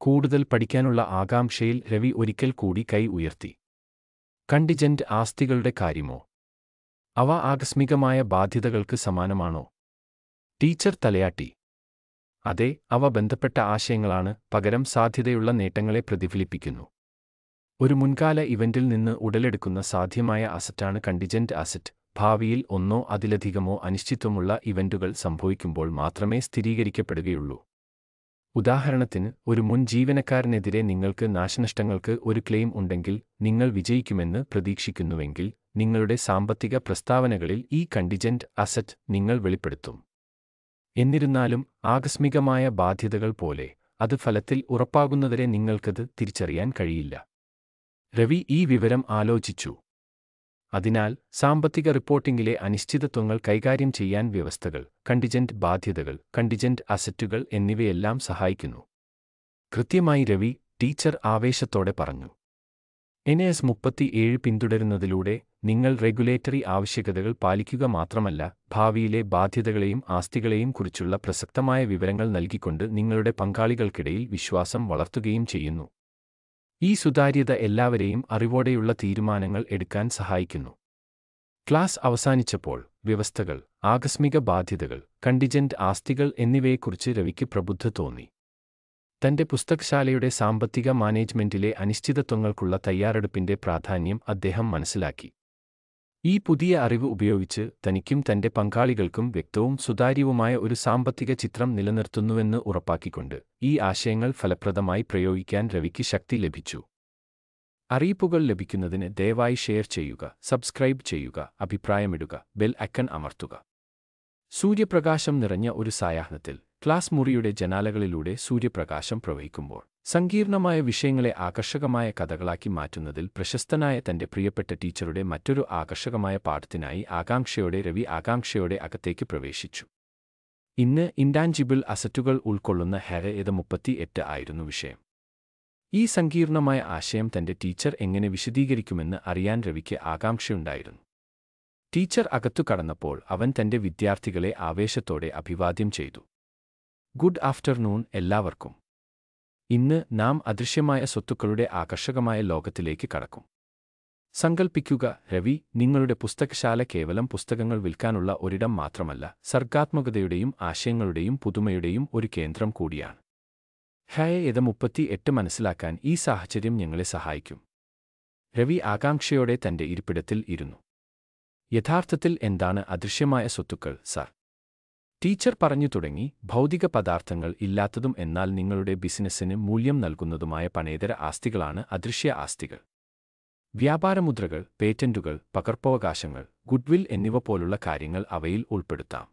കൂടുതൽ പഠിക്കാനുള്ള ആകാംക്ഷയിൽ രവി ഒരിക്കൽ കൂടി കൈ ഉയർത്തി കണ്ടിജന്റ് ആസ്തികളുടെ കാര്യമോ അവ ആകസ്മികമായ ബാധ്യതകൾക്ക് സമാനമാണോ ടീച്ചർ തലയാട്ടി അതെ അവ ബന്ധപ്പെട്ട ആശയങ്ങളാണ് പകരം സാധ്യതയുള്ള നേട്ടങ്ങളെ പ്രതിഫലിപ്പിക്കുന്നു ഒരു മുൻകാല ഇവന്റിൽ നിന്ന് ഉടലെടുക്കുന്ന സാധ്യമായ അസറ്റാണ് കണ്ടിജന്റ് അസറ്റ് ഭാവിയിൽ ഒന്നോ അതിലധികമോ അനിശ്ചിത്വമുള്ള ഇവന്റുകൾ സംഭവിക്കുമ്പോൾ മാത്രമേ സ്ഥിരീകരിക്കപ്പെടുകയുള്ളൂ ഉദാഹരണത്തിന് ഒരു മുൻ ജീവനക്കാരനെതിരെ നിങ്ങൾക്ക് നാശനഷ്ടങ്ങൾക്ക് ഒരു ക്ലെയിം ഉണ്ടെങ്കിൽ നിങ്ങൾ വിജയിക്കുമെന്ന് പ്രതീക്ഷിക്കുന്നുവെങ്കിൽ നിങ്ങളുടെ സാമ്പത്തിക പ്രസ്താവനകളിൽ ഈ കണ്ടിജന്റ് അസറ്റ് നിങ്ങൾ വെളിപ്പെടുത്തും എന്നിരുന്നാലും ആകസ്മികമായ ബാധ്യതകൾ പോലെ അത് ഫലത്തിൽ ഉറപ്പാകുന്നവരെ നിങ്ങൾക്കത് തിരിച്ചറിയാൻ കഴിയില്ല രവി ഈ വിവരം ആലോചിച്ചു അതിനാൽ സാമ്പത്തിക റിപ്പോർട്ടിംഗിലെ അനിശ്ചിതത്വങ്ങൾ കൈകാര്യം ചെയ്യാൻ വ്യവസ്ഥകൾ കണ്ടിജന്റ് ബാധ്യതകൾ കണ്ടിജന്റ് അസറ്റുകൾ എന്നിവയെല്ലാം സഹായിക്കുന്നു കൃത്യമായി രവി ടീച്ചർ ആവേശത്തോടെ പറഞ്ഞു എൻ എസ് മുപ്പത്തിയേഴ് പിന്തുടരുന്നതിലൂടെ നിങ്ങൾ റെഗുലേറ്ററി ആവശ്യകതകൾ പാലിക്കുക മാത്രമല്ല ഭാവിയിലെ ബാധ്യതകളെയും ആസ്തികളെയും കുറിച്ചുള്ള പ്രസക്തമായ വിവരങ്ങൾ നൽകിക്കൊണ്ട് നിങ്ങളുടെ പങ്കാളികൾക്കിടയിൽ വിശ്വാസം വളർത്തുകയും ചെയ്യുന്നു ഈ സുതാര്യത എല്ലാവരെയും അറിവോടെയുള്ള തീരുമാനങ്ങൾ എടുക്കാൻ സഹായിക്കുന്നു ക്ലാസ് അവസാനിച്ചപ്പോൾ വ്യവസ്ഥകൾ ആകസ്മിക ബാധ്യതകൾ കണ്ടിജന്റ് ആസ്തികൾ എന്നിവയെക്കുറിച്ച് രവിക്ക് പ്രബുദ്ധ തോന്നി തന്റെ പുസ്തകശാലയുടെ സാമ്പത്തിക മാനേജ്മെന്റിലെ അനിശ്ചിതത്വങ്ങൾക്കുള്ള തയ്യാറെടുപ്പിന്റെ പ്രാധാന്യം അദ്ദേഹം മനസ്സിലാക്കി ഈ പുതിയ അറിവ് ഉപയോഗിച്ച് തനിക്കും തന്റെ പങ്കാളികൾക്കും വ്യക്തവും സുതാര്യവുമായ ഒരു സാമ്പത്തിക ചിത്രം നിലനിർത്തുന്നുവെന്ന് ഉറപ്പാക്കിക്കൊണ്ട് ഈ ആശയങ്ങൾ ഫലപ്രദമായി പ്രയോഗിക്കാൻ രവിക്ക് ശക്തി ലഭിച്ചു അറിയിപ്പുകൾ ലഭിക്കുന്നതിന് ദയവായി ഷെയർ ചെയ്യുക സബ്സ്ക്രൈബ് ചെയ്യുക അഭിപ്രായമിടുക ബെൽ അക്കൺ അമർത്തുക സൂര്യപ്രകാശം നിറഞ്ഞ ഒരു സായാഹ്നത്തിൽ ക്ലാസ് മുറിയുടെ ജനാലകളിലൂടെ സൂര്യപ്രകാശം പ്രവഹിക്കുമ്പോൾ സങ്കീർണമായ വിഷയങ്ങളെ ആകർഷകമായ കഥകളാക്കി മാറ്റുന്നതിൽ പ്രശസ്തനായ തന്റെ പ്രിയപ്പെട്ട ടീച്ചറുടെ മറ്റൊരു ആകർഷകമായ പാഠത്തിനായി ആകാംക്ഷയോടെ രവി ആകാംക്ഷയോടെ അകത്തേക്ക് പ്രവേശിച്ചു ഇന്ന് ഇൻഡാൻജിബിൾ അസറ്റുകൾ ഉൾക്കൊള്ളുന്ന ഹെര ഏത് മുപ്പത്തിയെട്ട് ആയിരുന്നു വിഷയം ഈ സങ്കീർണമായ ആശയം തന്റെ ടീച്ചർ എങ്ങനെ വിശദീകരിക്കുമെന്ന് അറിയാൻ രവിക്ക് ആകാംക്ഷയുണ്ടായിരുന്നു ടീച്ചർ അകത്തു കടന്നപ്പോൾ അവൻ തന്റെ വിദ്യാർത്ഥികളെ ആവേശത്തോടെ അഭിവാദ്യം ചെയ്തു ഗുഡ് ആഫ്റ്റർനൂൺ എല്ലാവർക്കും ഇന്ന് നാം അദൃശ്യമായ സ്വത്തുക്കളുടെ ആകർഷകമായ ലോകത്തിലേക്ക് കടക്കും സങ്കൽപ്പിക്കുക രവി നിങ്ങളുടെ പുസ്തകശാല കേവലം പുസ്തകങ്ങൾ വിൽക്കാനുള്ള ഒരിടം മാത്രമല്ല സർഗാത്മകതയുടെയും ആശയങ്ങളുടെയും പുതുമയുടെയും ഒരു കേന്ദ്രം കൂടിയാണ് ഹയ മുപ്പത്തി എട്ട് മനസ്സിലാക്കാൻ ഈ സാഹചര്യം ഞങ്ങളെ സഹായിക്കും രവി ആകാംക്ഷയോടെ തന്റെ ഇരിപ്പിടത്തിൽ ഇരുന്നു യഥാർത്ഥത്തിൽ എന്താണ് അദൃശ്യമായ സ്വത്തുക്കൾ സാർ ടീച്ചർ പറഞ്ഞു തുടങ്ങി ഭൗതിക പദാർത്ഥങ്ങൾ ഇല്ലാത്തതും എന്നാൽ നിങ്ങളുടെ ബിസിനസ്സിന് മൂല്യം നൽകുന്നതുമായ പണേതര ആസ്തികളാണ് അദൃശ്യ ആസ്തികൾ വ്യാപാരമുദ്രകൾ പേറ്റന്റുകൾ പകർപ്പവകാശങ്ങൾ ഗുഡ്വിൽ എന്നിവ പോലുള്ള കാര്യങ്ങൾ അവയിൽ ഉൾപ്പെടുത്താം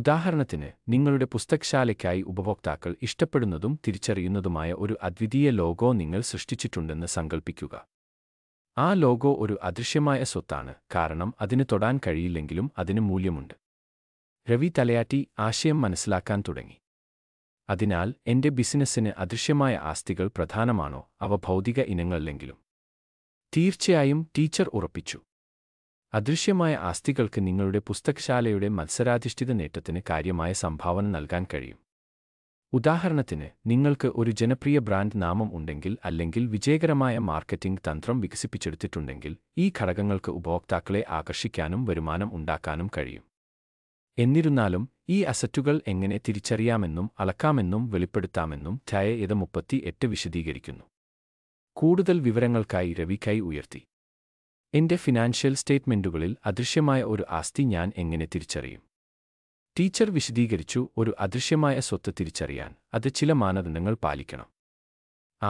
ഉദാഹരണത്തിന് നിങ്ങളുടെ പുസ്തകശാലയ്ക്കായി ഉപഭോക്താക്കൾ ഇഷ്ടപ്പെടുന്നതും തിരിച്ചറിയുന്നതുമായ ഒരു അദ്വിതീയ ലോഗോ നിങ്ങൾ സൃഷ്ടിച്ചിട്ടുണ്ടെന്ന് സങ്കൽപ്പിക്കുക ആ ലോഗോ ഒരു അദൃശ്യമായ സ്വത്താണ് കാരണം അതിന് തൊടാൻ കഴിയില്ലെങ്കിലും അതിന് മൂല്യമുണ്ട് രവി തലയാറ്റി ആശയം മനസ്സിലാക്കാൻ തുടങ്ങി അതിനാൽ എന്റെ ബിസിനസ്സിന് അദൃശ്യമായ ആസ്തികൾ പ്രധാനമാണോ അവ ഭൗതിക ഇനങ്ങളിലെങ്കിലും തീർച്ചയായും ടീച്ചർ ഉറപ്പിച്ചു അദൃശ്യമായ ആസ്തികൾക്ക് നിങ്ങളുടെ പുസ്തകശാലയുടെ മത്സരാധിഷ്ഠിത നേട്ടത്തിന് കാര്യമായ സംഭാവന നൽകാൻ കഴിയും ഉദാഹരണത്തിന് നിങ്ങൾക്ക് ഒരു ജനപ്രിയ ബ്രാൻഡ് നാമം ഉണ്ടെങ്കിൽ അല്ലെങ്കിൽ വിജയകരമായ മാർക്കറ്റിംഗ് തന്ത്രം വികസിപ്പിച്ചെടുത്തിട്ടുണ്ടെങ്കിൽ ഈ ഘടകങ്ങൾക്ക് ഉപഭോക്താക്കളെ ആകർഷിക്കാനും വരുമാനം ഉണ്ടാക്കാനും കഴിയും എന്നിരുന്നാലും ഈ അസറ്റുകൾ എങ്ങനെ തിരിച്ചറിയാമെന്നും അളക്കാമെന്നും വെളിപ്പെടുത്താമെന്നും ഛായ ഇത് മുപ്പത്തി എട്ട് വിശദീകരിക്കുന്നു കൂടുതൽ വിവരങ്ങൾക്കായി രവി കൈ ഉയർത്തി എന്റെ ഫിനാൻഷ്യൽ സ്റ്റേറ്റ്മെന്റുകളിൽ അദൃശ്യമായ ഒരു ആസ്തി ഞാൻ എങ്ങനെ തിരിച്ചറിയും ടീച്ചർ വിശദീകരിച്ചു ഒരു അദൃശ്യമായ സ്വത്ത് തിരിച്ചറിയാൻ അത് ചില മാനദണ്ഡങ്ങൾ പാലിക്കണം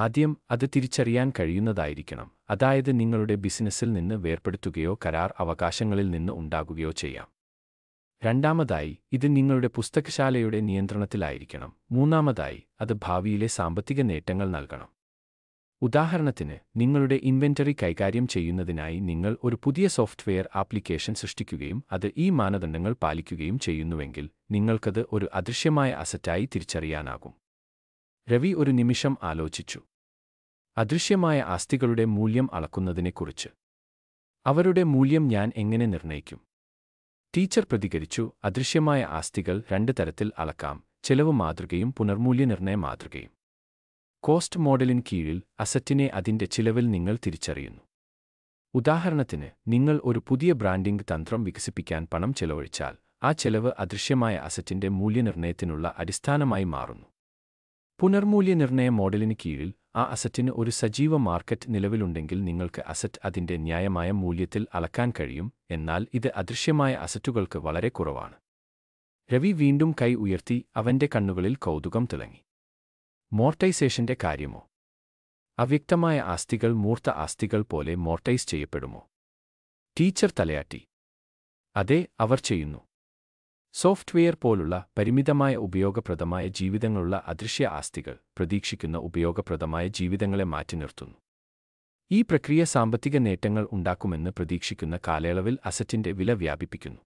ആദ്യം അത് തിരിച്ചറിയാൻ കഴിയുന്നതായിരിക്കണം അതായത് നിങ്ങളുടെ ബിസിനസ്സിൽ നിന്ന് വേർപ്പെടുത്തുകയോ കരാർ അവകാശങ്ങളിൽ നിന്ന് ഉണ്ടാകുകയോ ചെയ്യാം രണ്ടാമതായി ഇത് നിങ്ങളുടെ പുസ്തകശാലയുടെ നിയന്ത്രണത്തിലായിരിക്കണം മൂന്നാമതായി അത് ഭാവിയിലെ സാമ്പത്തിക നേട്ടങ്ങൾ നൽകണം ഉദാഹരണത്തിന് നിങ്ങളുടെ ഇൻവെന്ററി കൈകാര്യം ചെയ്യുന്നതിനായി നിങ്ങൾ ഒരു പുതിയ സോഫ്റ്റ്വെയർ ആപ്ലിക്കേഷൻ സൃഷ്ടിക്കുകയും അത് ഈ മാനദണ്ഡങ്ങൾ പാലിക്കുകയും ചെയ്യുന്നുവെങ്കിൽ നിങ്ങൾക്കത് ഒരു അദൃശ്യമായ അസറ്റായി തിരിച്ചറിയാനാകും രവി ഒരു നിമിഷം ആലോചിച്ചു അദൃശ്യമായ ആസ്തികളുടെ മൂല്യം അളക്കുന്നതിനെക്കുറിച്ച് അവരുടെ മൂല്യം ഞാൻ എങ്ങനെ നിർണ്ണയിക്കും ടീച്ചർ പ്രതികരിച്ചു അദൃശ്യമായ ആസ്തികൾ രണ്ട് തരത്തിൽ അളക്കാം ചെലവ് മാതൃകയും പുനർമൂല്യനിർണയ മാതൃകയും കോസ്റ്റ് മോഡലിൻ കീഴിൽ അസറ്റിനെ അതിൻ്റെ ചിലവിൽ നിങ്ങൾ തിരിച്ചറിയുന്നു ഉദാഹരണത്തിന് നിങ്ങൾ ഒരു പുതിയ ബ്രാൻഡിംഗ് തന്ത്രം വികസിപ്പിക്കാൻ പണം ചെലവഴിച്ചാൽ ആ ചെലവ് അദൃശ്യമായ അസറ്റിൻ്റെ മൂല്യനിർണ്ണയത്തിനുള്ള അടിസ്ഥാനമായി മാറുന്നു പുനർമൂല്യനിർണയ മോഡലിന് കീഴിൽ ആ അസറ്റിന് ഒരു സജീവ മാർക്കറ്റ് നിലവിലുണ്ടെങ്കിൽ നിങ്ങൾക്ക് അസറ്റ് അതിന്റെ ന്യായമായ മൂല്യത്തിൽ അളക്കാൻ കഴിയും എന്നാൽ ഇത് അദൃശ്യമായ അസറ്റുകൾക്ക് വളരെ കുറവാണ് രവി വീണ്ടും കൈ ഉയർത്തി അവന്റെ കണ്ണുകളിൽ കൗതുകം തിളങ്ങി മോർട്ടൈസേഷന്റെ കാര്യമോ അവ്യക്തമായ ആസ്തികൾ മൂർത്ത ആസ്തികൾ പോലെ മോർട്ടൈസ് ചെയ്യപ്പെടുമോ ടീച്ചർ തലയാട്ടി അതെ അവർ ചെയ്യുന്നു സോഫ്റ്റ്വെയർ പോലുള്ള പരിമിതമായ ഉപയോഗപ്രദമായ ജീവിതങ്ങളുള്ള അദൃശ്യ ആസ്തികൾ പ്രതീക്ഷിക്കുന്ന ഉപയോഗപ്രദമായ ജീവിതങ്ങളെ മാറ്റി നിർത്തുന്നു ഈ പ്രക്രിയ സാമ്പത്തിക നേട്ടങ്ങൾ ഉണ്ടാക്കുമെന്ന് പ്രതീക്ഷിക്കുന്ന കാലയളവിൽ അസറ്റിന്റെ വില വ്യാപിപ്പിക്കുന്നു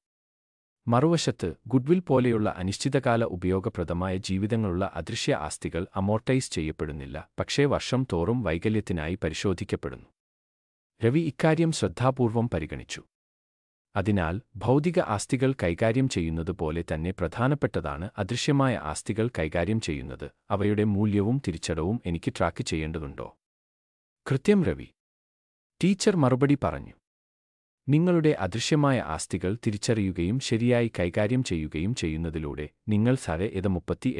മറുവശത്ത് ഗുഡ്വിൽ പോലെയുള്ള അനിശ്ചിതകാല ഉപയോഗപ്രദമായ ജീവിതങ്ങളുള്ള അദൃശ്യ ആസ്തികൾ അമോർട്ടൈസ് ചെയ്യപ്പെടുന്നില്ല പക്ഷേ വർഷം തോറും വൈകല്യത്തിനായി പരിശോധിക്കപ്പെടുന്നു രവി ഇക്കാര്യം ശ്രദ്ധാപൂർവം പരിഗണിച്ചു അതിനാൽ ഭൗതിക ആസ്തികൾ കൈകാര്യം ചെയ്യുന്നതുപോലെ തന്നെ പ്രധാനപ്പെട്ടതാണ് അദൃശ്യമായ ആസ്തികൾ കൈകാര്യം ചെയ്യുന്നത് അവയുടെ മൂല്യവും തിരിച്ചടവും എനിക്ക് ട്രാക്ക് ചെയ്യേണ്ടതുണ്ടോ കൃത്യം രവി ടീച്ചർ മറുപടി പറഞ്ഞു നിങ്ങളുടെ അദൃശ്യമായ ആസ്തികൾ തിരിച്ചറിയുകയും ശരിയായി കൈകാര്യം ചെയ്യുകയും ചെയ്യുന്നതിലൂടെ നിങ്ങൾ സരെ ഇത്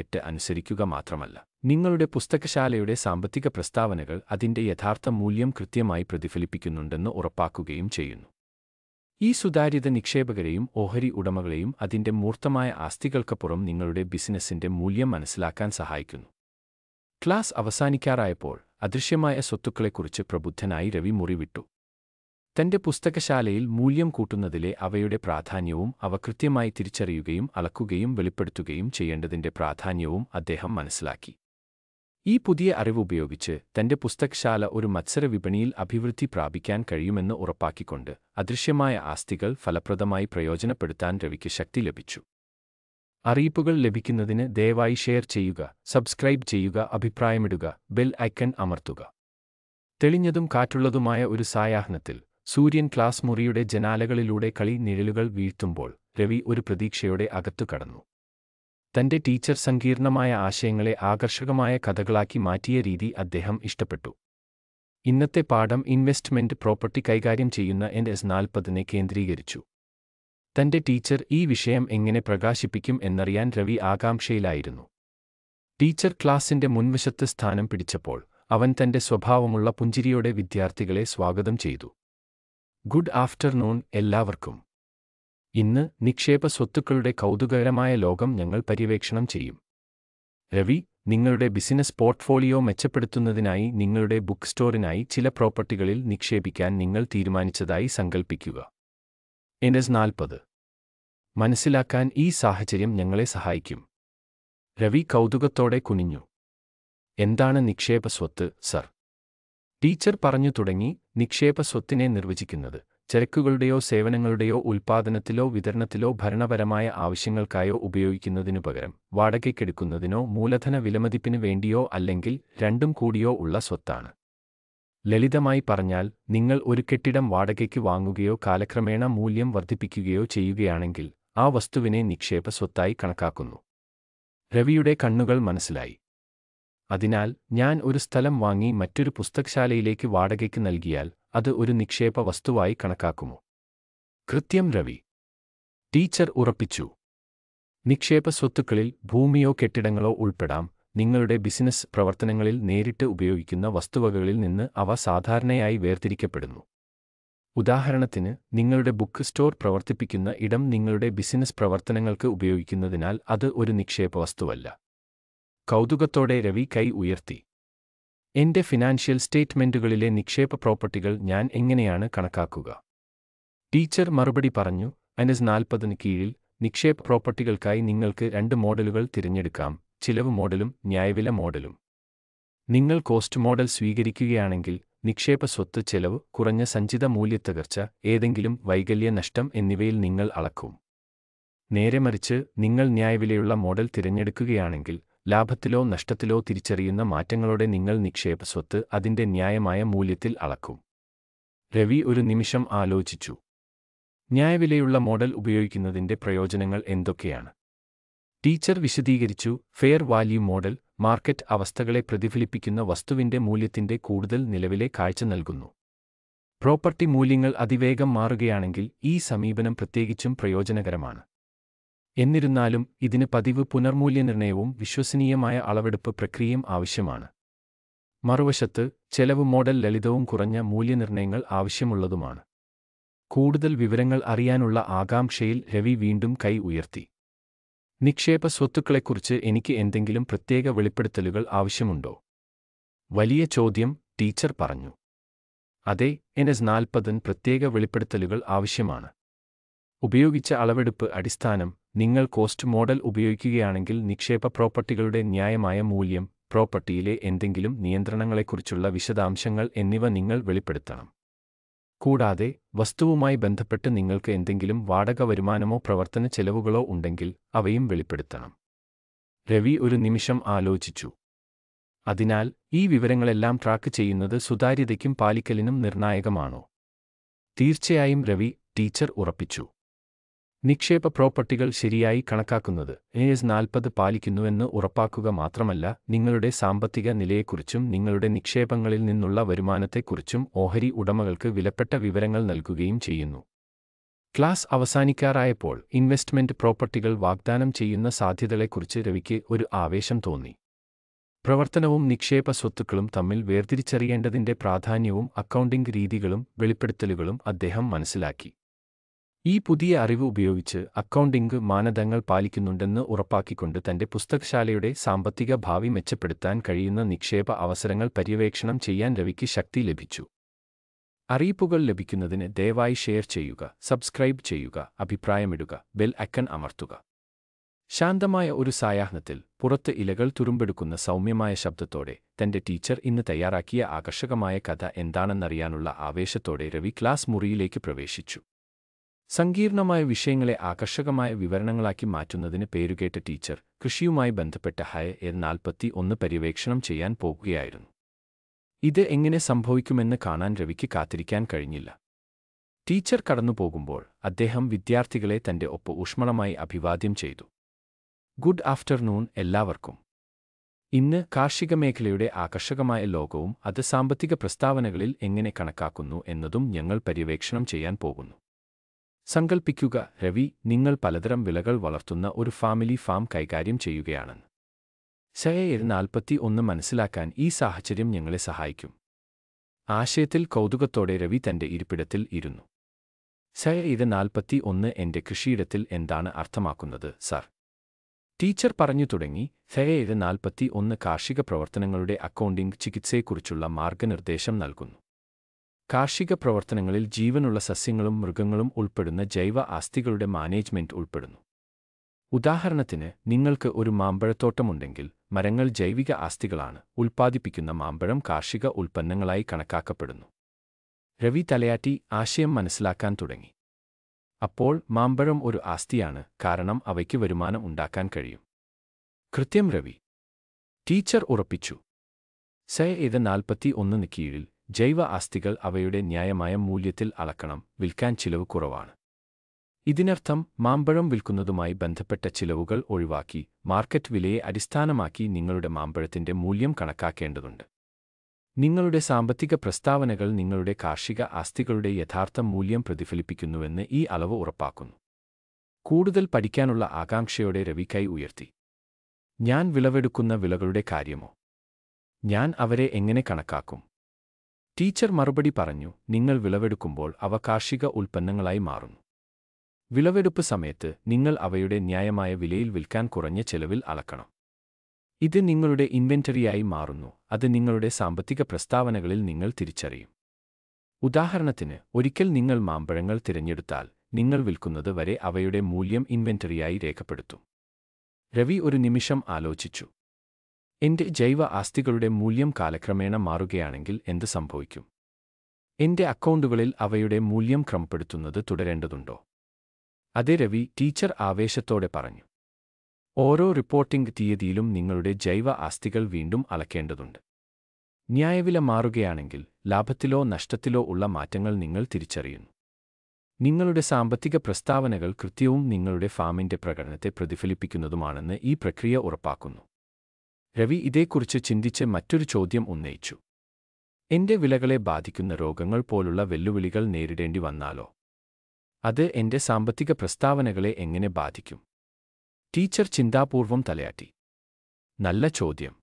എട്ട് അനുസരിക്കുക മാത്രമല്ല നിങ്ങളുടെ പുസ്തകശാലയുടെ സാമ്പത്തിക പ്രസ്താവനകൾ അതിന്റെ യഥാർത്ഥ മൂല്യം കൃത്യമായി പ്രതിഫലിപ്പിക്കുന്നുണ്ടെന്ന് ഉറപ്പാക്കുകയും ചെയ്യുന്നു ഈ സുതാര്യത നിക്ഷേപകരെയും ഓഹരി ഉടമകളെയും അതിന്റെ മൂർത്തമായ ആസ്തികൾക്കപ്പുറം നിങ്ങളുടെ ബിസിനസ്സിന്റെ മൂല്യം മനസ്സിലാക്കാൻ സഹായിക്കുന്നു ക്ലാസ് അവസാനിക്കാറായപ്പോൾ അദൃശ്യമായ സ്വത്തുക്കളെക്കുറിച്ച് പ്രബുദ്ധനായി രവി മുറിവിട്ടു തന്റെ പുസ്തകശാലയിൽ മൂല്യം കൂട്ടുന്നതിലെ അവയുടെ പ്രാധാന്യവും അവ കൃത്യമായി തിരിച്ചറിയുകയും അളക്കുകയും വെളിപ്പെടുത്തുകയും ചെയ്യേണ്ടതിന്റെ പ്രാധാന്യവും അദ്ദേഹം മനസ്സിലാക്കി ഈ പുതിയ അറിവ് ഉപയോഗിച്ച് തന്റെ പുസ്തകശാല ഒരു മത്സര വിപണിയിൽ അഭിവൃദ്ധി പ്രാപിക്കാൻ കഴിയുമെന്ന് ഉറപ്പാക്കിക്കൊണ്ട് അദൃശ്യമായ ആസ്തികൾ ഫലപ്രദമായി പ്രയോജനപ്പെടുത്താൻ രവിക്ക് ശക്തി ലഭിച്ചു അറിയിപ്പുകൾ ലഭിക്കുന്നതിന് ദയവായി ഷെയർ ചെയ്യുക സബ്സ്ക്രൈബ് ചെയ്യുക അഭിപ്രായമിടുക ബെൽ ഐക്കൺ അമർത്തുക തെളിഞ്ഞതും കാറ്റുള്ളതുമായ ഒരു സായാഹ്നത്തിൽ സൂര്യൻ ക്ലാസ് മുറിയുടെ ജനാലകളിലൂടെ കളി നിഴലുകൾ വീഴ്ത്തുമ്പോൾ രവി ഒരു പ്രതീക്ഷയോടെ അകത്തു കടന്നു തന്റെ ടീച്ചർ സങ്കീർണമായ ആശയങ്ങളെ ആകർഷകമായ കഥകളാക്കി മാറ്റിയ രീതി അദ്ദേഹം ഇഷ്ടപ്പെട്ടു ഇന്നത്തെ പാഠം ഇൻവെസ്റ്റ്മെന്റ് പ്രോപ്പർട്ടി കൈകാര്യം ചെയ്യുന്ന എൻ എസ് നാൽപ്പതിനെ കേന്ദ്രീകരിച്ചു തന്റെ ടീച്ചർ ഈ വിഷയം എങ്ങനെ പ്രകാശിപ്പിക്കും എന്നറിയാൻ രവി ആകാംക്ഷയിലായിരുന്നു ടീച്ചർ ക്ലാസിന്റെ മുൻവശത്ത് സ്ഥാനം പിടിച്ചപ്പോൾ അവൻ തന്റെ സ്വഭാവമുള്ള പുഞ്ചിരിയോടെ വിദ്യാർത്ഥികളെ സ്വാഗതം ചെയ്തു ഗുഡ് ആഫ്റ്റർനൂൺ എല്ലാവർക്കും ഇന്ന് നിക്ഷേപ സ്വത്തുക്കളുടെ കൗതുകകരമായ ലോകം ഞങ്ങൾ പര്യവേക്ഷണം ചെയ്യും രവി നിങ്ങളുടെ ബിസിനസ് പോർട്ട്ഫോളിയോ മെച്ചപ്പെടുത്തുന്നതിനായി നിങ്ങളുടെ ബുക്ക് സ്റ്റോറിനായി ചില പ്രോപ്പർട്ടികളിൽ നിക്ഷേപിക്കാൻ നിങ്ങൾ തീരുമാനിച്ചതായി സങ്കൽപ്പിക്കുക എൻഎസ് നാൽപ്പത് മനസ്സിലാക്കാൻ ഈ സാഹചര്യം ഞങ്ങളെ സഹായിക്കും രവി കൗതുകത്തോടെ കുനിഞ്ഞു എന്താണ് നിക്ഷേപ സ്വത്ത് സർ ടീച്ചർ പറഞ്ഞു തുടങ്ങി നിക്ഷേപ സ്വത്തിനെ നിർവചിക്കുന്നത് ചരക്കുകളുടെയോ സേവനങ്ങളുടെയോ ഉൽപ്പാദനത്തിലോ വിതരണത്തിലോ ഭരണപരമായ ആവശ്യങ്ങൾക്കായോ ഉപയോഗിക്കുന്നതിനു പകരം വാടകയ്ക്കെടുക്കുന്നതിനോ മൂലധന വിലമതിപ്പിനു വേണ്ടിയോ അല്ലെങ്കിൽ രണ്ടും കൂടിയോ ഉള്ള സ്വത്താണ് ലളിതമായി പറഞ്ഞാൽ നിങ്ങൾ ഒരു കെട്ടിടം വാടകയ്ക്ക് വാങ്ങുകയോ കാലക്രമേണ മൂല്യം വർദ്ധിപ്പിക്കുകയോ ചെയ്യുകയാണെങ്കിൽ ആ വസ്തുവിനെ നിക്ഷേപ സ്വത്തായി കണക്കാക്കുന്നു രവിയുടെ കണ്ണുകൾ മനസ്സിലായി അതിനാൽ ഞാൻ ഒരു സ്ഥലം വാങ്ങി മറ്റൊരു പുസ്തകശാലയിലേക്ക് വാടകയ്ക്ക് നൽകിയാൽ അത് ഒരു നിക്ഷേപ വസ്തുവായി കണക്കാക്കുമോ കൃത്യം രവി ടീച്ചർ ഉറപ്പിച്ചു നിക്ഷേപ സ്വത്തുക്കളിൽ ഭൂമിയോ കെട്ടിടങ്ങളോ ഉൾപ്പെടാം നിങ്ങളുടെ ബിസിനസ് പ്രവർത്തനങ്ങളിൽ നേരിട്ട് ഉപയോഗിക്കുന്ന വസ്തുവകകളിൽ നിന്ന് അവ സാധാരണയായി വേർതിരിക്കപ്പെടുന്നു ഉദാഹരണത്തിന് നിങ്ങളുടെ ബുക്ക് സ്റ്റോർ പ്രവർത്തിപ്പിക്കുന്ന ഇടം നിങ്ങളുടെ ബിസിനസ് പ്രവർത്തനങ്ങൾക്ക് ഉപയോഗിക്കുന്നതിനാൽ അത് ഒരു നിക്ഷേപ വസ്തുവല്ല കൗതുകത്തോടെ രവി കൈ ഉയർത്തി എന്റെ ഫിനാൻഷ്യൽ സ്റ്റേറ്റ്മെന്റുകളിലെ നിക്ഷേപ പ്രോപ്പർട്ടികൾ ഞാൻ എങ്ങനെയാണ് കണക്കാക്കുക ടീച്ചർ മറുപടി പറഞ്ഞു അനസ് നാൽപ്പതിന് കീഴിൽ നിക്ഷേപ പ്രോപ്പർട്ടികൾക്കായി നിങ്ങൾക്ക് രണ്ട് മോഡലുകൾ തിരഞ്ഞെടുക്കാം ചിലവ് മോഡലും ന്യായവില മോഡലും നിങ്ങൾ കോസ്റ്റ് മോഡൽ സ്വീകരിക്കുകയാണെങ്കിൽ നിക്ഷേപ സ്വത്ത് ചെലവ് കുറഞ്ഞ സഞ്ചിത മൂല്യത്തകർച്ച ഏതെങ്കിലും വൈകല്യ നഷ്ടം എന്നിവയിൽ നിങ്ങൾ അളക്കും നേരെ മറിച്ച് നിങ്ങൾ ന്യായവിലയുള്ള മോഡൽ തിരഞ്ഞെടുക്കുകയാണെങ്കിൽ ലാഭത്തിലോ നഷ്ടത്തിലോ തിരിച്ചറിയുന്ന മാറ്റങ്ങളോടെ നിങ്ങൾ നിക്ഷേപ സ്വത്ത് അതിന്റെ ന്യായമായ മൂല്യത്തിൽ അളക്കും രവി ഒരു നിമിഷം ആലോചിച്ചു ന്യായവിലയുള്ള മോഡൽ ഉപയോഗിക്കുന്നതിന്റെ പ്രയോജനങ്ങൾ എന്തൊക്കെയാണ് ടീച്ചർ വിശദീകരിച്ചു ഫെയർ വാല്യൂ മോഡൽ മാർക്കറ്റ് അവസ്ഥകളെ പ്രതിഫലിപ്പിക്കുന്ന വസ്തുവിന്റെ മൂല്യത്തിന്റെ കൂടുതൽ നിലവിലെ കാഴ്ച നൽകുന്നു പ്രോപ്പർട്ടി മൂല്യങ്ങൾ അതിവേഗം മാറുകയാണെങ്കിൽ ഈ സമീപനം പ്രത്യേകിച്ചും പ്രയോജനകരമാണ് എന്നിരുന്നാലും ഇതിന് പതിവ് പുനർമൂല്യനിർണ്ണയവും വിശ്വസനീയമായ അളവെടുപ്പ് പ്രക്രിയയും ആവശ്യമാണ് മറുവശത്ത് ചെലവ് മോഡൽ ലളിതവും കുറഞ്ഞ മൂല്യനിർണ്ണയങ്ങൾ ആവശ്യമുള്ളതുമാണ് കൂടുതൽ വിവരങ്ങൾ അറിയാനുള്ള ആകാംക്ഷയിൽ രവി വീണ്ടും കൈ ഉയർത്തി നിക്ഷേപ സ്വത്തുക്കളെക്കുറിച്ച് എനിക്ക് എന്തെങ്കിലും പ്രത്യേക വെളിപ്പെടുത്തലുകൾ ആവശ്യമുണ്ടോ വലിയ ചോദ്യം ടീച്ചർ പറഞ്ഞു അതെ എൻഎസ് നാൽപ്പതിന് പ്രത്യേക വെളിപ്പെടുത്തലുകൾ ആവശ്യമാണ് ഉപയോഗിച്ച അളവെടുപ്പ് അടിസ്ഥാനം നിങ്ങൾ കോസ്റ്റ് മോഡൽ ഉപയോഗിക്കുകയാണെങ്കിൽ നിക്ഷേപ പ്രോപ്പർട്ടികളുടെ ന്യായമായ മൂല്യം പ്രോപ്പർട്ടിയിലെ എന്തെങ്കിലും നിയന്ത്രണങ്ങളെക്കുറിച്ചുള്ള വിശദാംശങ്ങൾ എന്നിവ നിങ്ങൾ വെളിപ്പെടുത്തണം കൂടാതെ വസ്തുവുമായി ബന്ധപ്പെട്ട് നിങ്ങൾക്ക് എന്തെങ്കിലും വാടക വരുമാനമോ പ്രവർത്തന ചെലവുകളോ ഉണ്ടെങ്കിൽ അവയും വെളിപ്പെടുത്തണം രവി ഒരു നിമിഷം ആലോചിച്ചു അതിനാൽ ഈ വിവരങ്ങളെല്ലാം ട്രാക്ക് ചെയ്യുന്നത് സുതാര്യതയ്ക്കും പാലിക്കലിനും നിർണായകമാണോ തീർച്ചയായും രവി ടീച്ചർ ഉറപ്പിച്ചു നിക്ഷേപ പ്രോപ്പർട്ടികൾ ശരിയായി കണക്കാക്കുന്നത് എസ് നാൽപ്പത് പാലിക്കുന്നുവെന്ന് ഉറപ്പാക്കുക മാത്രമല്ല നിങ്ങളുടെ സാമ്പത്തിക നിലയെക്കുറിച്ചും നിങ്ങളുടെ നിക്ഷേപങ്ങളിൽ നിന്നുള്ള വരുമാനത്തെക്കുറിച്ചും ഓഹരി ഉടമകൾക്ക് വിലപ്പെട്ട വിവരങ്ങൾ നൽകുകയും ചെയ്യുന്നു ക്ലാസ് അവസാനിക്കാറായപ്പോൾ ഇൻവെസ്റ്റ്മെന്റ് പ്രോപ്പർട്ടികൾ വാഗ്ദാനം ചെയ്യുന്ന സാധ്യതകളെക്കുറിച്ച് രവിക്ക് ഒരു ആവേശം തോന്നി പ്രവർത്തനവും നിക്ഷേപ സ്വത്തുക്കളും തമ്മിൽ വേർതിരിച്ചറിയേണ്ടതിന്റെ പ്രാധാന്യവും അക്കൗണ്ടിംഗ് രീതികളും വെളിപ്പെടുത്തലുകളും അദ്ദേഹം മനസ്സിലാക്കി ഈ പുതിയ അറിവ് ഉപയോഗിച്ച് അക്കൗണ്ടിംഗ് മാനദണ്ഡങ്ങൾ പാലിക്കുന്നുണ്ടെന്ന് ഉറപ്പാക്കിക്കൊണ്ട് തന്റെ പുസ്തകശാലയുടെ സാമ്പത്തിക ഭാവി മെച്ചപ്പെടുത്താൻ കഴിയുന്ന നിക്ഷേപ അവസരങ്ങൾ പര്യവേക്ഷണം ചെയ്യാൻ രവിക്ക് ശക്തി ലഭിച്ചു അറിയിപ്പുകൾ ലഭിക്കുന്നതിന് ദയവായി ഷെയർ ചെയ്യുക സബ്സ്ക്രൈബ് ചെയ്യുക അഭിപ്രായമിടുക ബെൽ അക്കൺ അമർത്തുക ശാന്തമായ ഒരു സായാഹ്നത്തിൽ പുറത്ത് ഇലകൾ തുരുമ്പെടുക്കുന്ന സൗമ്യമായ ശബ്ദത്തോടെ തന്റെ ടീച്ചർ ഇന്ന് തയ്യാറാക്കിയ ആകർഷകമായ കഥ എന്താണെന്നറിയാനുള്ള ആവേശത്തോടെ രവി ക്ലാസ് മുറിയിലേക്ക് പ്രവേശിച്ചു സങ്കീർണമായ വിഷയങ്ങളെ ആകർഷകമായ വിവരണങ്ങളാക്കി മാറ്റുന്നതിന് പേരുകേട്ട ടീച്ചർ കൃഷിയുമായി ബന്ധപ്പെട്ട ഹയർ എൽ നാൽപ്പത്തി ഒന്ന് പര്യവേക്ഷണം ചെയ്യാൻ പോകുകയായിരുന്നു ഇത് എങ്ങനെ സംഭവിക്കുമെന്ന് കാണാൻ രവിക്ക് കാത്തിരിക്കാൻ കഴിഞ്ഞില്ല ടീച്ചർ കടന്നുപോകുമ്പോൾ അദ്ദേഹം വിദ്യാർത്ഥികളെ തന്റെ ഒപ്പ് ഊഷ്മളമായി അഭിവാദ്യം ചെയ്തു ഗുഡ് ആഫ്റ്റർനൂൺ എല്ലാവർക്കും ഇന്ന് കാർഷിക മേഖലയുടെ ആകർഷകമായ ലോകവും അത് സാമ്പത്തിക പ്രസ്താവനകളിൽ എങ്ങനെ കണക്കാക്കുന്നു എന്നതും ഞങ്ങൾ പര്യവേക്ഷണം ചെയ്യാൻ പോകുന്നു സങ്കൽപ്പിക്കുക രവി നിങ്ങൾ പലതരം വിളകൾ വളർത്തുന്ന ഒരു ഫാമിലി ഫാം കൈകാര്യം ചെയ്യുകയാണെന്ന് ശയ നാൽപ്പത്തി ഒന്ന് മനസ്സിലാക്കാൻ ഈ സാഹചര്യം ഞങ്ങളെ സഹായിക്കും ആശയത്തിൽ കൗതുകത്തോടെ രവി തന്റെ ഇരിപ്പിടത്തിൽ ഇരുന്നു ശയ ഇത് നാൽപ്പത്തി ഒന്ന് എന്റെ കൃഷിയിടത്തിൽ എന്താണ് അർത്ഥമാക്കുന്നത് സർ ടീച്ചർ പറഞ്ഞു തുടങ്ങി സയ ഇത് നാൽപ്പത്തി ഒന്ന് കാർഷിക പ്രവർത്തനങ്ങളുടെ അക്കൗണ്ടിംഗ് ചികിത്സയെക്കുറിച്ചുള്ള മാർഗനിർദ്ദേശം നൽകുന്നു കാർഷിക പ്രവർത്തനങ്ങളിൽ ജീവനുള്ള സസ്യങ്ങളും മൃഗങ്ങളും ഉൾപ്പെടുന്ന ജൈവ ആസ്തികളുടെ മാനേജ്മെന്റ് ഉൾപ്പെടുന്നു ഉദാഹരണത്തിന് നിങ്ങൾക്ക് ഒരു മാമ്പഴത്തോട്ടമുണ്ടെങ്കിൽ മരങ്ങൾ ജൈവിക ആസ്തികളാണ് ഉൽപ്പാദിപ്പിക്കുന്ന മാമ്പഴം കാർഷിക ഉൽപ്പന്നങ്ങളായി കണക്കാക്കപ്പെടുന്നു രവി തലയാറ്റി ആശയം മനസ്സിലാക്കാൻ തുടങ്ങി അപ്പോൾ മാമ്പഴം ഒരു ആസ്തിയാണ് കാരണം അവയ്ക്ക് വരുമാനം ഉണ്ടാക്കാൻ കഴിയും കൃത്യം രവി ടീച്ചർ ഉറപ്പിച്ചു സയ ഇത് നാൽപ്പത്തി ഒന്നിന് കീഴിൽ ജൈവ ആസ്തികൾ അവയുടെ ന്യായമായ മൂല്യത്തിൽ അളക്കണം വിൽക്കാൻ ചിലവ് കുറവാണ് ഇതിനർത്ഥം മാമ്പഴം വിൽക്കുന്നതുമായി ബന്ധപ്പെട്ട ചിലവുകൾ ഒഴിവാക്കി മാർക്കറ്റ് വിലയെ അടിസ്ഥാനമാക്കി നിങ്ങളുടെ മാമ്പഴത്തിന്റെ മൂല്യം കണക്കാക്കേണ്ടതുണ്ട് നിങ്ങളുടെ സാമ്പത്തിക പ്രസ്താവനകൾ നിങ്ങളുടെ കാർഷിക ആസ്തികളുടെ യഥാർത്ഥ മൂല്യം പ്രതിഫലിപ്പിക്കുന്നുവെന്ന് ഈ അളവ് ഉറപ്പാക്കുന്നു കൂടുതൽ പഠിക്കാനുള്ള ആകാംക്ഷയോടെ രവി കൈ ഉയർത്തി ഞാൻ വിളവെടുക്കുന്ന വിളകളുടെ കാര്യമോ ഞാൻ അവരെ എങ്ങനെ കണക്കാക്കും ടീച്ചർ മറുപടി പറഞ്ഞു നിങ്ങൾ വിളവെടുക്കുമ്പോൾ അവ കാർഷിക ഉൽപ്പന്നങ്ങളായി മാറുന്നു വിളവെടുപ്പ് സമയത്ത് നിങ്ങൾ അവയുടെ ന്യായമായ വിലയിൽ വിൽക്കാൻ കുറഞ്ഞ ചെലവിൽ അളക്കണം ഇത് നിങ്ങളുടെ ഇൻവെന്ററിയായി മാറുന്നു അത് നിങ്ങളുടെ സാമ്പത്തിക പ്രസ്താവനകളിൽ നിങ്ങൾ തിരിച്ചറിയും ഉദാഹരണത്തിന് ഒരിക്കൽ നിങ്ങൾ മാമ്പഴങ്ങൾ തിരഞ്ഞെടുത്താൽ നിങ്ങൾ വിൽക്കുന്നത് വരെ അവയുടെ മൂല്യം ഇൻവെന്ററിയായി രേഖപ്പെടുത്തും രവി ഒരു നിമിഷം ആലോചിച്ചു എന്റെ ജൈവ ആസ്തികളുടെ മൂല്യം കാലക്രമേണ മാറുകയാണെങ്കിൽ എന്ത് സംഭവിക്കും എന്റെ അക്കൗണ്ടുകളിൽ അവയുടെ മൂല്യം ക്രമപ്പെടുത്തുന്നത് തുടരേണ്ടതുണ്ടോ അതേ രവി ടീച്ചർ ആവേശത്തോടെ പറഞ്ഞു ഓരോ റിപ്പോർട്ടിംഗ് തീയതിയിലും നിങ്ങളുടെ ജൈവ ആസ്തികൾ വീണ്ടും അളക്കേണ്ടതുണ്ട് ന്യായവില മാറുകയാണെങ്കിൽ ലാഭത്തിലോ നഷ്ടത്തിലോ ഉള്ള മാറ്റങ്ങൾ നിങ്ങൾ തിരിച്ചറിയുന്നു നിങ്ങളുടെ സാമ്പത്തിക പ്രസ്താവനകൾ കൃത്യവും നിങ്ങളുടെ ഫാമിന്റെ പ്രകടനത്തെ പ്രതിഫലിപ്പിക്കുന്നതുമാണെന്ന് ഈ പ്രക്രിയ ഉറപ്പാക്കുന്നു രവി ഇതേക്കുറിച്ച് ചിന്തിച്ച് മറ്റൊരു ചോദ്യം ഉന്നയിച്ചു എന്റെ വിലകളെ ബാധിക്കുന്ന രോഗങ്ങൾ പോലുള്ള വെല്ലുവിളികൾ നേരിടേണ്ടി വന്നാലോ അത് എന്റെ സാമ്പത്തിക പ്രസ്താവനകളെ എങ്ങനെ ബാധിക്കും ടീച്ചർ ചിന്താപൂർവം തലയാട്ടി നല്ല ചോദ്യം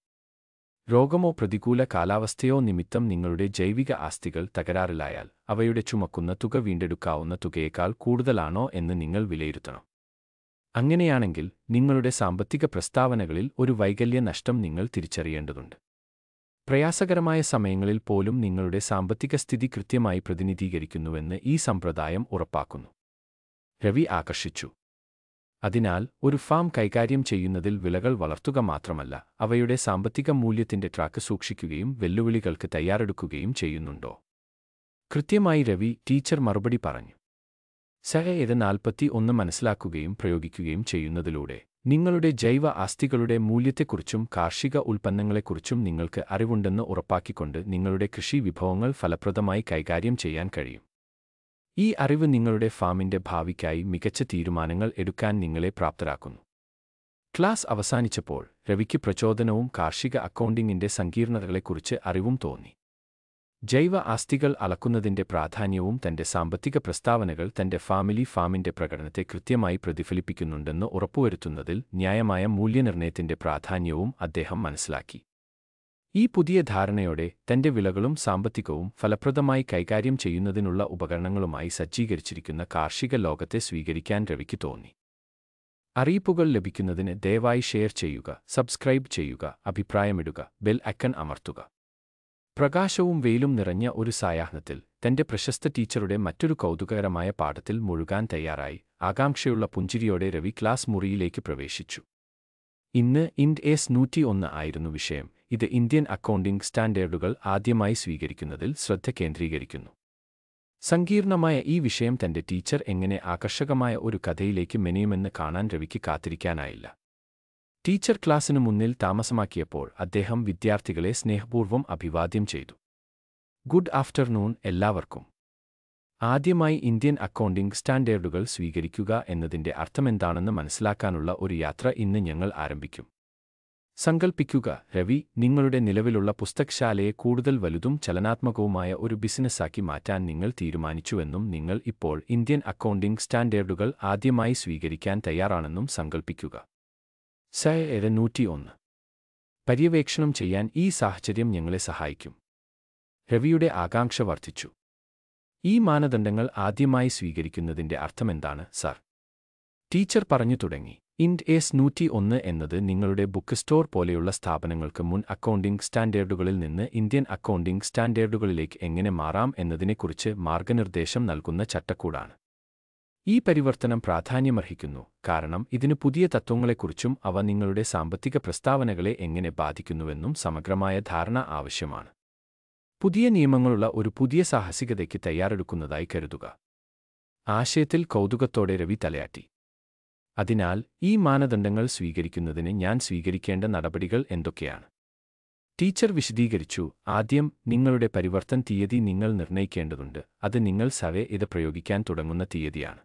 രോഗമോ പ്രതികൂല കാലാവസ്ഥയോ നിമിത്തം നിങ്ങളുടെ ജൈവിക ആസ്തികൾ തകരാറിലായാൽ അവയുടെ ചുമക്കുന്ന തുക വീണ്ടെടുക്കാവുന്ന തുകയേക്കാൾ കൂടുതലാണോ എന്ന് നിങ്ങൾ വിലയിരുത്തണം അങ്ങനെയാണെങ്കിൽ നിങ്ങളുടെ സാമ്പത്തിക പ്രസ്താവനകളിൽ ഒരു വൈകല്യ നഷ്ടം നിങ്ങൾ തിരിച്ചറിയേണ്ടതുണ്ട് പ്രയാസകരമായ സമയങ്ങളിൽ പോലും നിങ്ങളുടെ സാമ്പത്തിക സ്ഥിതി കൃത്യമായി പ്രതിനിധീകരിക്കുന്നുവെന്ന് ഈ സമ്പ്രദായം ഉറപ്പാക്കുന്നു രവി ആകർഷിച്ചു അതിനാൽ ഒരു ഫാം കൈകാര്യം ചെയ്യുന്നതിൽ വിളകൾ വളർത്തുക മാത്രമല്ല അവയുടെ സാമ്പത്തിക മൂല്യത്തിന്റെ ട്രാക്ക് സൂക്ഷിക്കുകയും വെല്ലുവിളികൾക്ക് തയ്യാറെടുക്കുകയും ചെയ്യുന്നുണ്ടോ കൃത്യമായി രവി ടീച്ചർ മറുപടി പറഞ്ഞു സഹയത് നാൽപ്പത്തി ഒന്ന് മനസ്സിലാക്കുകയും പ്രയോഗിക്കുകയും ചെയ്യുന്നതിലൂടെ നിങ്ങളുടെ ജൈവ ആസ്തികളുടെ മൂല്യത്തെക്കുറിച്ചും കാർഷിക ഉൽപ്പന്നങ്ങളെക്കുറിച്ചും നിങ്ങൾക്ക് അറിവുണ്ടെന്ന് ഉറപ്പാക്കിക്കൊണ്ട് നിങ്ങളുടെ കൃഷി വിഭവങ്ങൾ ഫലപ്രദമായി കൈകാര്യം ചെയ്യാൻ കഴിയും ഈ അറിവ് നിങ്ങളുടെ ഫാമിന്റെ ഭാവിക്കായി മികച്ച തീരുമാനങ്ങൾ എടുക്കാൻ നിങ്ങളെ പ്രാപ്തരാക്കുന്നു ക്ലാസ് അവസാനിച്ചപ്പോൾ രവിക്ക് പ്രചോദനവും കാർഷിക അക്കൗണ്ടിംഗിന്റെ സങ്കീർണതകളെക്കുറിച്ച് അറിവും തോന്നി ജൈവ ആസ്തികൾ അളക്കുന്നതിന്റെ പ്രാധാന്യവും തന്റെ സാമ്പത്തിക പ്രസ്താവനകൾ തന്റെ ഫാമിലി ഫാമിന്റെ പ്രകടനത്തെ കൃത്യമായി പ്രതിഫലിപ്പിക്കുന്നുണ്ടെന്ന് ഉറപ്പുവരുത്തുന്നതിൽ ന്യായമായ മൂല്യനിർണ്ണയത്തിന്റെ പ്രാധാന്യവും അദ്ദേഹം മനസ്സിലാക്കി ഈ പുതിയ ധാരണയോടെ തന്റെ വിളകളും സാമ്പത്തികവും ഫലപ്രദമായി കൈകാര്യം ചെയ്യുന്നതിനുള്ള ഉപകരണങ്ങളുമായി സജ്ജീകരിച്ചിരിക്കുന്ന കാർഷിക ലോകത്തെ സ്വീകരിക്കാൻ രവിക്ക് തോന്നി അറിയിപ്പുകൾ ലഭിക്കുന്നതിന് ദയവായി ഷെയർ ചെയ്യുക സബ്സ്ക്രൈബ് ചെയ്യുക അഭിപ്രായമിടുക ബെൽ അക്കൺ അമർത്തുക പ്രകാശവും വെയിലും നിറഞ്ഞ ഒരു സായാഹ്നത്തിൽ തന്റെ പ്രശസ്ത ടീച്ചറുടെ മറ്റൊരു കൗതുകകരമായ പാഠത്തിൽ മുഴുകാൻ തയ്യാറായി ആകാംക്ഷയുള്ള പുഞ്ചിരിയോടെ രവി ക്ലാസ് മുറിയിലേക്ക് പ്രവേശിച്ചു ഇന്ന് ഇൻഡ് എസ് നൂറ്റി ഒന്ന് ആയിരുന്നു വിഷയം ഇത് ഇന്ത്യൻ അക്കൗണ്ടിംഗ് സ്റ്റാൻഡേർഡുകൾ ആദ്യമായി സ്വീകരിക്കുന്നതിൽ ശ്രദ്ധ കേന്ദ്രീകരിക്കുന്നു സങ്കീർണമായ ഈ വിഷയം തന്റെ ടീച്ചർ എങ്ങനെ ആകർഷകമായ ഒരു കഥയിലേക്ക് മെനയുമെന്ന് കാണാൻ രവിക്ക് കാത്തിരിക്കാനായില്ല ടീച്ചർ ക്ലാസ്സിനു മുന്നിൽ താമസമാക്കിയപ്പോൾ അദ്ദേഹം വിദ്യാർത്ഥികളെ സ്നേഹപൂർവം അഭിവാദ്യം ചെയ്തു ഗുഡ് ആഫ്റ്റർനൂൺ എല്ലാവർക്കും ആദ്യമായി ഇന്ത്യൻ അക്കൗണ്ടിംഗ് സ്റ്റാൻഡേർഡുകൾ സ്വീകരിക്കുക എന്നതിന്റെ അർത്ഥമെന്താണെന്ന് മനസ്സിലാക്കാനുള്ള ഒരു യാത്ര ഇന്ന് ഞങ്ങൾ ആരംഭിക്കും സങ്കൽപ്പിക്കുക രവി നിങ്ങളുടെ നിലവിലുള്ള പുസ്തകശാലയെ കൂടുതൽ വലുതും ചലനാത്മകവുമായ ഒരു ബിസിനസ്സാക്കി മാറ്റാൻ നിങ്ങൾ തീരുമാനിച്ചുവെന്നും നിങ്ങൾ ഇപ്പോൾ ഇന്ത്യൻ അക്കൗണ്ടിംഗ് സ്റ്റാൻഡേർഡുകൾ ആദ്യമായി സ്വീകരിക്കാൻ തയ്യാറാണെന്നും സങ്കൽപ്പിക്കുക സയ എഴുന്നൂറ്റി ഒന്ന് പര്യവേക്ഷണം ചെയ്യാൻ ഈ സാഹചര്യം ഞങ്ങളെ സഹായിക്കും രവിയുടെ ആകാംക്ഷ വർദ്ധിച്ചു ഈ മാനദണ്ഡങ്ങൾ ആദ്യമായി സ്വീകരിക്കുന്നതിന്റെ അർത്ഥമെന്താണ് സർ ടീച്ചർ പറഞ്ഞു തുടങ്ങി ഇൻഡ് എസ് നൂറ്റി ഒന്ന് എന്നത് നിങ്ങളുടെ ബുക്ക് സ്റ്റോർ പോലെയുള്ള സ്ഥാപനങ്ങൾക്ക് മുൻ അക്കൗണ്ടിംഗ് സ്റ്റാൻഡേർഡുകളിൽ നിന്ന് ഇന്ത്യൻ അക്കൗണ്ടിംഗ് സ്റ്റാൻഡേർഡുകളിലേക്ക് എങ്ങനെ മാറാം എന്നതിനെക്കുറിച്ച് മാർഗനിർദ്ദേശം നൽകുന്ന ചട്ടക്കൂടാണ് ഈ പരിവർത്തനം പ്രാധാന്യമർഹിക്കുന്നു കാരണം ഇതിന് പുതിയ തത്വങ്ങളെക്കുറിച്ചും അവ നിങ്ങളുടെ സാമ്പത്തിക പ്രസ്താവനകളെ എങ്ങനെ ബാധിക്കുന്നുവെന്നും സമഗ്രമായ ധാരണ ആവശ്യമാണ് പുതിയ നിയമങ്ങളുള്ള ഒരു പുതിയ സാഹസികതയ്ക്ക് തയ്യാറെടുക്കുന്നതായി കരുതുക ആശയത്തിൽ കൗതുകത്തോടെ രവി തലയാട്ടി അതിനാൽ ഈ മാനദണ്ഡങ്ങൾ സ്വീകരിക്കുന്നതിന് ഞാൻ സ്വീകരിക്കേണ്ട നടപടികൾ എന്തൊക്കെയാണ് ടീച്ചർ വിശദീകരിച്ചു ആദ്യം നിങ്ങളുടെ പരിവർത്തൻ തീയതി നിങ്ങൾ നിർണ്ണയിക്കേണ്ടതുണ്ട് അത് നിങ്ങൾ സവേ ഇത് പ്രയോഗിക്കാൻ തുടങ്ങുന്ന തീയതിയാണ്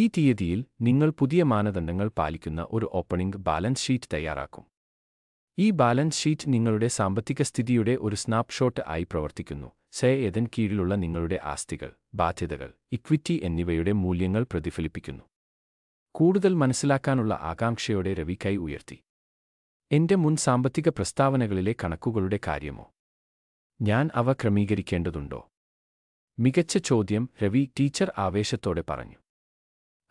ഈ തീയതിയിൽ നിങ്ങൾ പുതിയ മാനദണ്ഡങ്ങൾ പാലിക്കുന്ന ഒരു ഓപ്പണിംഗ് ബാലൻസ് ഷീറ്റ് തയ്യാറാക്കും ഈ ബാലൻസ് ഷീറ്റ് നിങ്ങളുടെ സാമ്പത്തിക സ്ഥിതിയുടെ ഒരു സ്നാപ്ഷോട്ട് ആയി പ്രവർത്തിക്കുന്നു സെ എതൻ കീഴിലുള്ള നിങ്ങളുടെ ആസ്തികൾ ബാധ്യതകൾ ഇക്വിറ്റി എന്നിവയുടെ മൂല്യങ്ങൾ പ്രതിഫലിപ്പിക്കുന്നു കൂടുതൽ മനസ്സിലാക്കാനുള്ള ആകാംക്ഷയോടെ രവി കൈ ഉയർത്തി എന്റെ മുൻ സാമ്പത്തിക പ്രസ്താവനകളിലെ കണക്കുകളുടെ കാര്യമോ ഞാൻ അവ ക്രമീകരിക്കേണ്ടതുണ്ടോ മികച്ച ചോദ്യം രവി ടീച്ചർ ആവേശത്തോടെ പറഞ്ഞു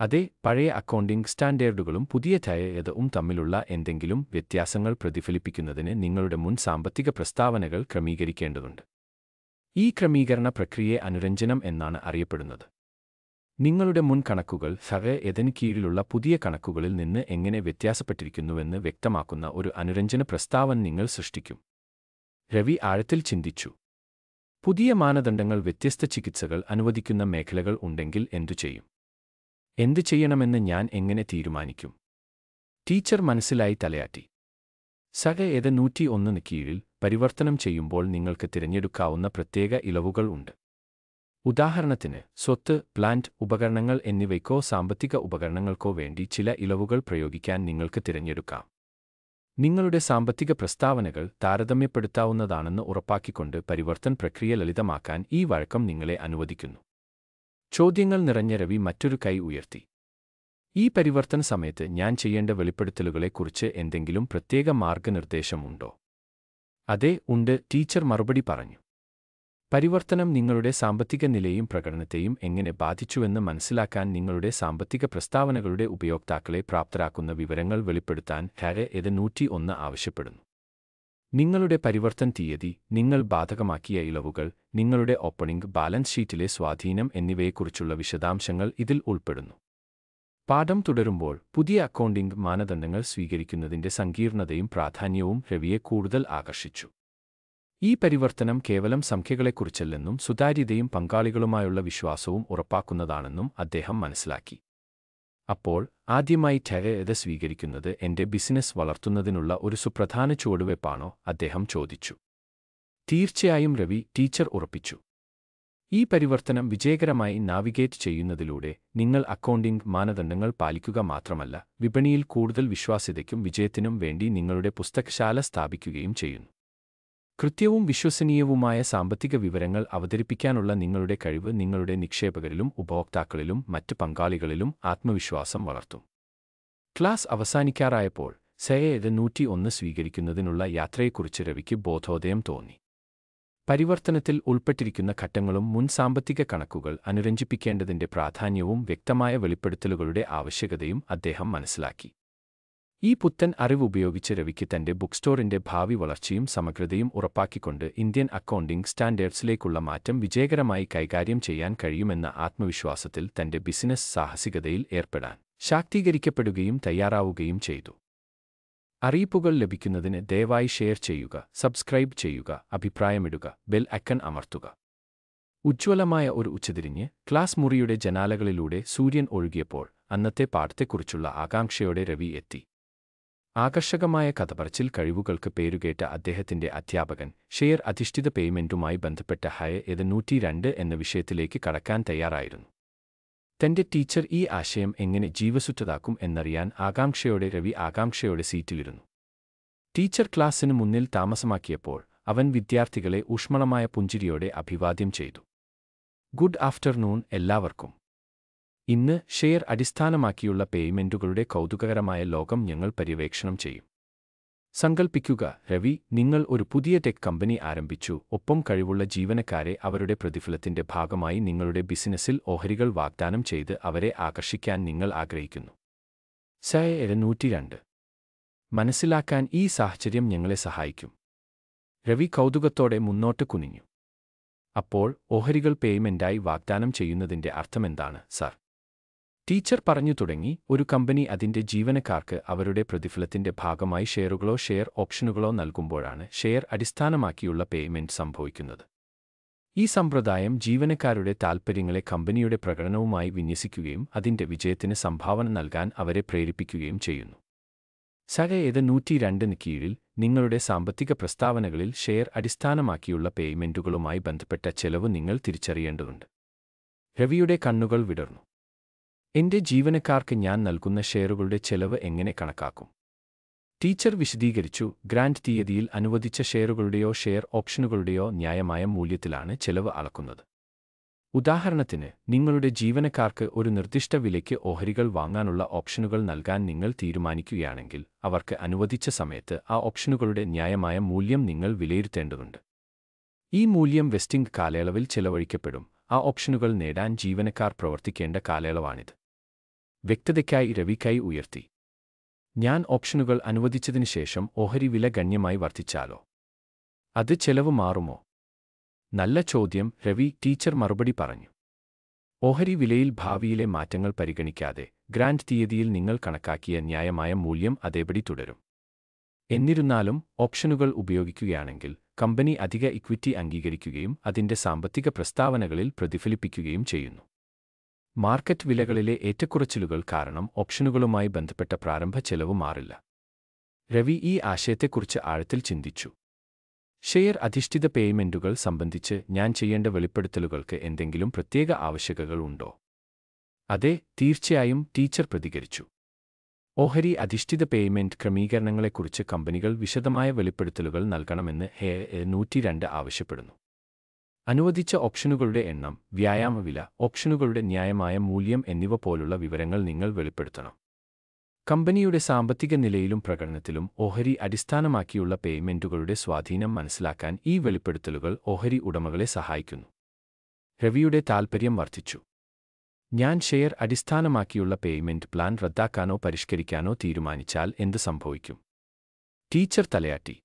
അതെ പഴയ അക്കൗണ്ടിംഗ് സ്റ്റാൻഡേർഡുകളും പുതിയ ധയയതവും തമ്മിലുള്ള എന്തെങ്കിലും വ്യത്യാസങ്ങൾ പ്രതിഫലിപ്പിക്കുന്നതിന് നിങ്ങളുടെ മുൻ സാമ്പത്തിക പ്രസ്താവനകൾ ക്രമീകരിക്കേണ്ടതുണ്ട് ഈ ക്രമീകരണ പ്രക്രിയയെ അനുരഞ്ജനം എന്നാണ് അറിയപ്പെടുന്നത് നിങ്ങളുടെ മുൻ കണക്കുകൾ സഹയതിന് കീഴിലുള്ള പുതിയ കണക്കുകളിൽ നിന്ന് എങ്ങനെ വ്യത്യാസപ്പെട്ടിരിക്കുന്നുവെന്ന് വ്യക്തമാക്കുന്ന ഒരു അനുരഞ്ജന പ്രസ്താവന നിങ്ങൾ സൃഷ്ടിക്കും രവി ആഴത്തിൽ ചിന്തിച്ചു പുതിയ മാനദണ്ഡങ്ങൾ വ്യത്യസ്ത ചികിത്സകൾ അനുവദിക്കുന്ന മേഖലകൾ ഉണ്ടെങ്കിൽ എന്തു ചെയ്യും എന്തു ചെയ്യണമെന്ന് ഞാൻ എങ്ങനെ തീരുമാനിക്കും ടീച്ചർ മനസ്സിലായി തലയാട്ടി സഹ ഏത് നൂറ്റി ഒന്നിന് കീഴിൽ പരിവർത്തനം ചെയ്യുമ്പോൾ നിങ്ങൾക്ക് തിരഞ്ഞെടുക്കാവുന്ന പ്രത്യേക ഇളവുകൾ ഉണ്ട് ഉദാഹരണത്തിന് സ്വത്ത് പ്ലാന്റ് ഉപകരണങ്ങൾ എന്നിവയ്ക്കോ സാമ്പത്തിക ഉപകരണങ്ങൾക്കോ വേണ്ടി ചില ഇളവുകൾ പ്രയോഗിക്കാൻ നിങ്ങൾക്ക് തിരഞ്ഞെടുക്കാം നിങ്ങളുടെ സാമ്പത്തിക പ്രസ്താവനകൾ താരതമ്യപ്പെടുത്താവുന്നതാണെന്ന് ഉറപ്പാക്കിക്കൊണ്ട് പരിവർത്തൻ പ്രക്രിയ ലളിതമാക്കാൻ ഈ വഴക്കം നിങ്ങളെ അനുവദിക്കുന്നു ചോദ്യങ്ങൾ നിറഞ്ഞ രവി മറ്റൊരു കൈ ഉയർത്തി ഈ പരിവർത്തന സമയത്ത് ഞാൻ ചെയ്യേണ്ട വെളിപ്പെടുത്തലുകളെക്കുറിച്ച് എന്തെങ്കിലും പ്രത്യേക മാർഗനിർദ്ദേശമുണ്ടോ അതെ ഉണ്ട് ടീച്ചർ മറുപടി പറഞ്ഞു പരിവർത്തനം നിങ്ങളുടെ സാമ്പത്തിക നിലയും പ്രകടനത്തെയും എങ്ങനെ ബാധിച്ചുവെന്ന് മനസ്സിലാക്കാൻ നിങ്ങളുടെ സാമ്പത്തിക പ്രസ്താവനകളുടെ ഉപയോക്താക്കളെ പ്രാപ്തരാക്കുന്ന വിവരങ്ങൾ വെളിപ്പെടുത്താൻ ഹാരെ ഇത് നൂറ്റി ഒന്ന് ആവശ്യപ്പെടുന്നു നിങ്ങളുടെ പരിവർത്തൻ തീയതി നിങ്ങൾ ബാധകമാക്കിയ ഇളവുകൾ നിങ്ങളുടെ ഓപ്പണിംഗ് ബാലൻസ് ഷീറ്റിലെ സ്വാധീനം എന്നിവയെക്കുറിച്ചുള്ള വിശദാംശങ്ങൾ ഇതിൽ ഉൾപ്പെടുന്നു പാഠം തുടരുമ്പോൾ പുതിയ അക്കൗണ്ടിംഗ് മാനദണ്ഡങ്ങൾ സ്വീകരിക്കുന്നതിന്റെ സങ്കീർണതയും പ്രാധാന്യവും രവിയെ കൂടുതൽ ആകർഷിച്ചു ഈ പരിവർത്തനം കേവലം സംഖ്യകളെക്കുറിച്ചല്ലെന്നും സുതാര്യതയും പങ്കാളികളുമായുള്ള വിശ്വാസവും ഉറപ്പാക്കുന്നതാണെന്നും അദ്ദേഹം മനസ്സിലാക്കി അപ്പോൾ ആദ്യമായി ഠയത് സ്വീകരിക്കുന്നത് എന്റെ ബിസിനസ് വളർത്തുന്നതിനുള്ള ഒരു സുപ്രധാന ചുവടുവെപ്പാണോ അദ്ദേഹം ചോദിച്ചു തീർച്ചയായും രവി ടീച്ചർ ഉറപ്പിച്ചു ഈ പരിവർത്തനം വിജയകരമായി നാവിഗേറ്റ് ചെയ്യുന്നതിലൂടെ നിങ്ങൾ അക്കൗണ്ടിംഗ് മാനദണ്ഡങ്ങൾ പാലിക്കുക മാത്രമല്ല വിപണിയിൽ കൂടുതൽ വിശ്വാസ്യതയ്ക്കും വിജയത്തിനും വേണ്ടി നിങ്ങളുടെ പുസ്തകശാല സ്ഥാപിക്കുകയും ചെയ്യുന്നു കൃത്യവും വിശ്വസനീയവുമായ സാമ്പത്തിക വിവരങ്ങൾ അവതരിപ്പിക്കാനുള്ള നിങ്ങളുടെ കഴിവ് നിങ്ങളുടെ നിക്ഷേപകരിലും ഉപഭോക്താക്കളിലും മറ്റ് പങ്കാളികളിലും ആത്മവിശ്വാസം വളർത്തും ക്ലാസ് അവസാനിക്കാറായപ്പോൾ സയേത് നൂറ്റി ഒന്ന് സ്വീകരിക്കുന്നതിനുള്ള യാത്രയെക്കുറിച്ച് രവിക്ക് ബോധോദയം തോന്നി പരിവർത്തനത്തിൽ ഉൾപ്പെട്ടിരിക്കുന്ന ഘട്ടങ്ങളും മുൻ സാമ്പത്തിക കണക്കുകൾ അനുരഞ്ജിപ്പിക്കേണ്ടതിന്റെ പ്രാധാന്യവും വ്യക്തമായ വെളിപ്പെടുത്തലുകളുടെ ആവശ്യകതയും അദ്ദേഹം മനസ്സിലാക്കി ഈ പുത്തൻ അറിവുപയോഗിച്ച് രവിക്ക് തന്റെ ബുക്ക് സ്റ്റോറിന്റെ ഭാവി വളർച്ചയും സമഗ്രതയും ഉറപ്പാക്കിക്കൊണ്ട് ഇന്ത്യൻ അക്കൗണ്ടിംഗ് സ്റ്റാൻഡേർഡ്സിലേക്കുള്ള മാറ്റം വിജയകരമായി കൈകാര്യം ചെയ്യാൻ കഴിയുമെന്ന ആത്മവിശ്വാസത്തിൽ തന്റെ ബിസിനസ് സാഹസികതയിൽ ഏർപ്പെടാൻ ശാക്തീകരിക്കപ്പെടുകയും തയ്യാറാവുകയും ചെയ്തു അറിയിപ്പുകൾ ലഭിക്കുന്നതിന് ദയവായി ഷെയർ ചെയ്യുക സബ്സ്ക്രൈബ് ചെയ്യുക അഭിപ്രായമിടുക ബെൽ അക്കൺ അമർത്തുക ഉജ്ജ്വലമായ ഒരു ഉച്ചതിരിഞ്ഞ് ക്ലാസ് മുറിയുടെ ജനാലകളിലൂടെ സൂര്യൻ ഒഴുകിയപ്പോൾ അന്നത്തെ പാഠത്തെക്കുറിച്ചുള്ള ആകാംക്ഷയോടെ രവി എത്തി ആകർഷകമായ കഥപറച്ചിൽ കഴിവുകൾക്ക് പേരുകേട്ട അദ്ദേഹത്തിന്റെ അധ്യാപകൻ ഷെയർ അധിഷ്ഠിത പേയ്മെന്റുമായി ബന്ധപ്പെട്ട ഹയർ ഏത് രണ്ട് എന്ന വിഷയത്തിലേക്ക് കടക്കാൻ തയ്യാറായിരുന്നു തന്റെ ടീച്ചർ ഈ ആശയം എങ്ങനെ ജീവസുറ്റതാക്കും എന്നറിയാൻ ആകാംക്ഷയോടെ രവി ആകാംക്ഷയോടെ സീറ്റിലിരുന്നു ടീച്ചർ ക്ലാസ്സിന് മുന്നിൽ താമസമാക്കിയപ്പോൾ അവൻ വിദ്യാർത്ഥികളെ ഊഷ്മളമായ പുഞ്ചിരിയോടെ അഭിവാദ്യം ചെയ്തു ഗുഡ് ആഫ്റ്റർനൂൺ എല്ലാവർക്കും ഇന്ന് ഷെയർ അടിസ്ഥാനമാക്കിയുള്ള പേയ്മെന്റുകളുടെ കൗതുകകരമായ ലോകം ഞങ്ങൾ പര്യവേക്ഷണം ചെയ്യും സങ്കൽപ്പിക്കുക രവി നിങ്ങൾ ഒരു പുതിയ ടെക് കമ്പനി ആരംഭിച്ചു ഒപ്പം കഴിവുള്ള ജീവനക്കാരെ അവരുടെ പ്രതിഫലത്തിന്റെ ഭാഗമായി നിങ്ങളുടെ ബിസിനസ്സിൽ ഓഹരികൾ വാഗ്ദാനം ചെയ്ത് അവരെ ആകർഷിക്കാൻ നിങ്ങൾ ആഗ്രഹിക്കുന്നു സയ എഴുന്നൂറ്റി രണ്ട് മനസ്സിലാക്കാൻ ഈ സാഹചര്യം ഞങ്ങളെ സഹായിക്കും രവി കൗതുകത്തോടെ മുന്നോട്ട് കുനിഞ്ഞു അപ്പോൾ ഓഹരികൾ പേയ്മെന്റായി വാഗ്ദാനം ചെയ്യുന്നതിന്റെ അർത്ഥമെന്താണ് സാർ ടീച്ചർ പറഞ്ഞു തുടങ്ങി ഒരു കമ്പനി അതിന്റെ ജീവനക്കാർക്ക് അവരുടെ പ്രതിഫലത്തിന്റെ ഭാഗമായി ഷെയറുകളോ ഷെയർ ഓപ്ഷനുകളോ നൽകുമ്പോഴാണ് ഷെയർ അടിസ്ഥാനമാക്കിയുള്ള പേയ്മെന്റ് സംഭവിക്കുന്നത് ഈ സമ്പ്രദായം ജീവനക്കാരുടെ താൽപ്പര്യങ്ങളെ കമ്പനിയുടെ പ്രകടനവുമായി വിന്യസിക്കുകയും അതിന്റെ വിജയത്തിന് സംഭാവന നൽകാൻ അവരെ പ്രേരിപ്പിക്കുകയും ചെയ്യുന്നു നൂറ്റി രണ്ടിന് കീഴിൽ നിങ്ങളുടെ സാമ്പത്തിക പ്രസ്താവനകളിൽ ഷെയർ അടിസ്ഥാനമാക്കിയുള്ള പേയ്മെന്റുകളുമായി ബന്ധപ്പെട്ട ചെലവ് നിങ്ങൾ തിരിച്ചറിയേണ്ടതുണ്ട് രവിയുടെ കണ്ണുകൾ വിടർന്നു എന്റെ ജീവനക്കാർക്ക് ഞാൻ നൽകുന്ന ഷെയറുകളുടെ ചെലവ് എങ്ങനെ കണക്കാക്കും ടീച്ചർ വിശദീകരിച്ചു ഗ്രാൻഡ് തീയതിയിൽ അനുവദിച്ച ഷെയറുകളുടെയോ ഷെയർ ഓപ്ഷനുകളുടെയോ ന്യായമായ മൂല്യത്തിലാണ് ചെലവ് അളക്കുന്നത് ഉദാഹരണത്തിന് നിങ്ങളുടെ ജീവനക്കാർക്ക് ഒരു നിർദ്ദിഷ്ട വിലയ്ക്ക് ഓഹരികൾ വാങ്ങാനുള്ള ഓപ്ഷനുകൾ നൽകാൻ നിങ്ങൾ തീരുമാനിക്കുകയാണെങ്കിൽ അവർക്ക് അനുവദിച്ച സമയത്ത് ആ ഓപ്ഷനുകളുടെ ന്യായമായ മൂല്യം നിങ്ങൾ വിലയിരുത്തേണ്ടതുണ്ട് ഈ മൂല്യം വെസ്റ്റിംഗ് കാലയളവിൽ ചെലവഴിക്കപ്പെടും ആ ഓപ്ഷനുകൾ നേടാൻ ജീവനക്കാർ പ്രവർത്തിക്കേണ്ട കാലയളവാണിത് വ്യക്തതയ്ക്കായി രവിക്കായി ഉയർത്തി ഞാൻ ഓപ്ഷനുകൾ അനുവദിച്ചതിനു ശേഷം ഓഹരി വില ഗണ്യമായി വർദ്ധിച്ചാലോ അത് ചെലവ് മാറുമോ നല്ല ചോദ്യം രവി ടീച്ചർ മറുപടി പറഞ്ഞു ഓഹരി വിലയിൽ ഭാവിയിലെ മാറ്റങ്ങൾ പരിഗണിക്കാതെ ഗ്രാൻഡ് തീയതിയിൽ നിങ്ങൾ കണക്കാക്കിയ ന്യായമായ മൂല്യം അതേപടി തുടരും എന്നിരുന്നാലും ഓപ്ഷനുകൾ ഉപയോഗിക്കുകയാണെങ്കിൽ കമ്പനി അധിക ഇക്വിറ്റി അംഗീകരിക്കുകയും അതിന്റെ സാമ്പത്തിക പ്രസ്താവനകളിൽ പ്രതിഫലിപ്പിക്കുകയും ചെയ്യുന്നു മാർക്കറ്റ് വിലകളിലെ ഏറ്റക്കുറച്ചിലുകൾ കാരണം ഓപ്ഷനുകളുമായി ബന്ധപ്പെട്ട പ്രാരംഭ ചെലവ് മാറില്ല രവി ഈ ആശയത്തെക്കുറിച്ച് ആഴത്തിൽ ചിന്തിച്ചു ഷെയർ അധിഷ്ഠിത പേയ്മെന്റുകൾ സംബന്ധിച്ച് ഞാൻ ചെയ്യേണ്ട വെളിപ്പെടുത്തലുകൾക്ക് എന്തെങ്കിലും പ്രത്യേക ആവശ്യകതകൾ ഉണ്ടോ അതെ തീർച്ചയായും ടീച്ചർ പ്രതികരിച്ചു ഓഹരി അധിഷ്ഠിത പേയ്മെന്റ് ക്രമീകരണങ്ങളെക്കുറിച്ച് കമ്പനികൾ വിശദമായ വെളിപ്പെടുത്തലുകൾ നൽകണമെന്ന് ഹെ നൂറ്റിരണ്ട് ആവശ്യപ്പെടുന്നു അനുവദിച്ച ഓപ്ഷനുകളുടെ എണ്ണം വ്യായാമവില ഓപ്ഷനുകളുടെ ന്യായമായ മൂല്യം എന്നിവ പോലുള്ള വിവരങ്ങൾ നിങ്ങൾ വെളിപ്പെടുത്തണം കമ്പനിയുടെ സാമ്പത്തിക നിലയിലും പ്രകടനത്തിലും ഓഹരി അടിസ്ഥാനമാക്കിയുള്ള പേയ്മെന്റുകളുടെ സ്വാധീനം മനസ്സിലാക്കാൻ ഈ വെളിപ്പെടുത്തലുകൾ ഓഹരി ഉടമകളെ സഹായിക്കുന്നു രവിയുടെ താൽപ്പര്യം വർദ്ധിച്ചു ഞാൻ ഷെയർ അടിസ്ഥാനമാക്കിയുള്ള പേയ്മെന്റ് പ്ലാൻ റദ്ദാക്കാനോ പരിഷ്കരിക്കാനോ തീരുമാനിച്ചാൽ എന്ത് സംഭവിക്കും ടീച്ചർ തലയാട്ടി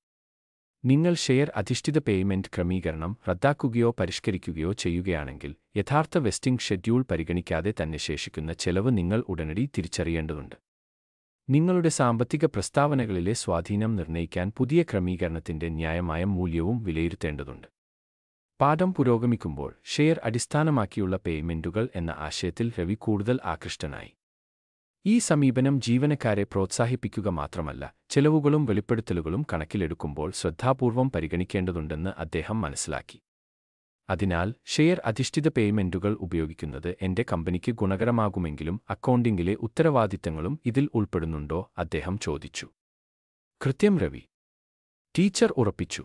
നിങ്ങൾ ഷെയർ അധിഷ്ഠിത പേയ്മെന്റ് ക്രമീകരണം റദ്ദാക്കുകയോ പരിഷ്കരിക്കുകയോ ചെയ്യുകയാണെങ്കിൽ യഥാർത്ഥ വെസ്റ്റിംഗ് ഷെഡ്യൂൾ പരിഗണിക്കാതെ തന്നെ ശേഷിക്കുന്ന ചെലവ് നിങ്ങൾ ഉടനടി തിരിച്ചറിയേണ്ടതുണ്ട് നിങ്ങളുടെ സാമ്പത്തിക പ്രസ്താവനകളിലെ സ്വാധീനം നിർണ്ണയിക്കാൻ പുതിയ ക്രമീകരണത്തിന്റെ ന്യായമായ മൂല്യവും വിലയിരുത്തേണ്ടതുണ്ട് പാഠം പുരോഗമിക്കുമ്പോൾ ഷെയർ അടിസ്ഥാനമാക്കിയുള്ള പേയ്മെന്റുകൾ എന്ന ആശയത്തിൽ രവി കൂടുതൽ ആകൃഷ്ടനായി ഈ സമീപനം ജീവനക്കാരെ പ്രോത്സാഹിപ്പിക്കുക മാത്രമല്ല ചെലവുകളും വെളിപ്പെടുത്തലുകളും കണക്കിലെടുക്കുമ്പോൾ ശ്രദ്ധാപൂർവം പരിഗണിക്കേണ്ടതുണ്ടെന്ന് അദ്ദേഹം മനസ്സിലാക്കി അതിനാൽ ഷെയർ അധിഷ്ഠിത പേയ്മെന്റുകൾ ഉപയോഗിക്കുന്നത് എന്റെ കമ്പനിക്ക് ഗുണകരമാകുമെങ്കിലും അക്കൗണ്ടിംഗിലെ ഉത്തരവാദിത്തങ്ങളും ഇതിൽ ഉൾപ്പെടുന്നുണ്ടോ അദ്ദേഹം ചോദിച്ചു കൃത്യം രവി ടീച്ചർ ഉറപ്പിച്ചു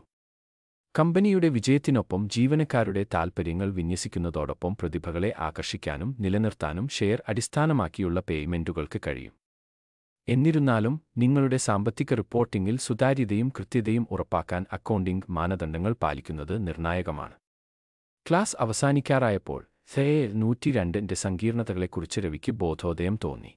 കമ്പനിയുടെ വിജയത്തിനൊപ്പം ജീവനക്കാരുടെ താൽപ്പര്യങ്ങൾ വിന്യസിക്കുന്നതോടൊപ്പം പ്രതിഭകളെ ആകർഷിക്കാനും നിലനിർത്താനും ഷെയർ അടിസ്ഥാനമാക്കിയുള്ള പേയ്മെന്റുകൾക്ക് കഴിയും എന്നിരുന്നാലും നിങ്ങളുടെ സാമ്പത്തിക റിപ്പോർട്ടിംഗിൽ സുതാര്യതയും കൃത്യതയും ഉറപ്പാക്കാൻ അക്കൗണ്ടിംഗ് മാനദണ്ഡങ്ങൾ പാലിക്കുന്നത് നിർണായകമാണ് ക്ലാസ് അവസാനിക്കാറായപ്പോൾ സെയെ നൂറ്റിരണ്ടിൻ്റെ സങ്കീർണതകളെക്കുറിച്ച് രവിക്ക് ബോധോദയം തോന്നി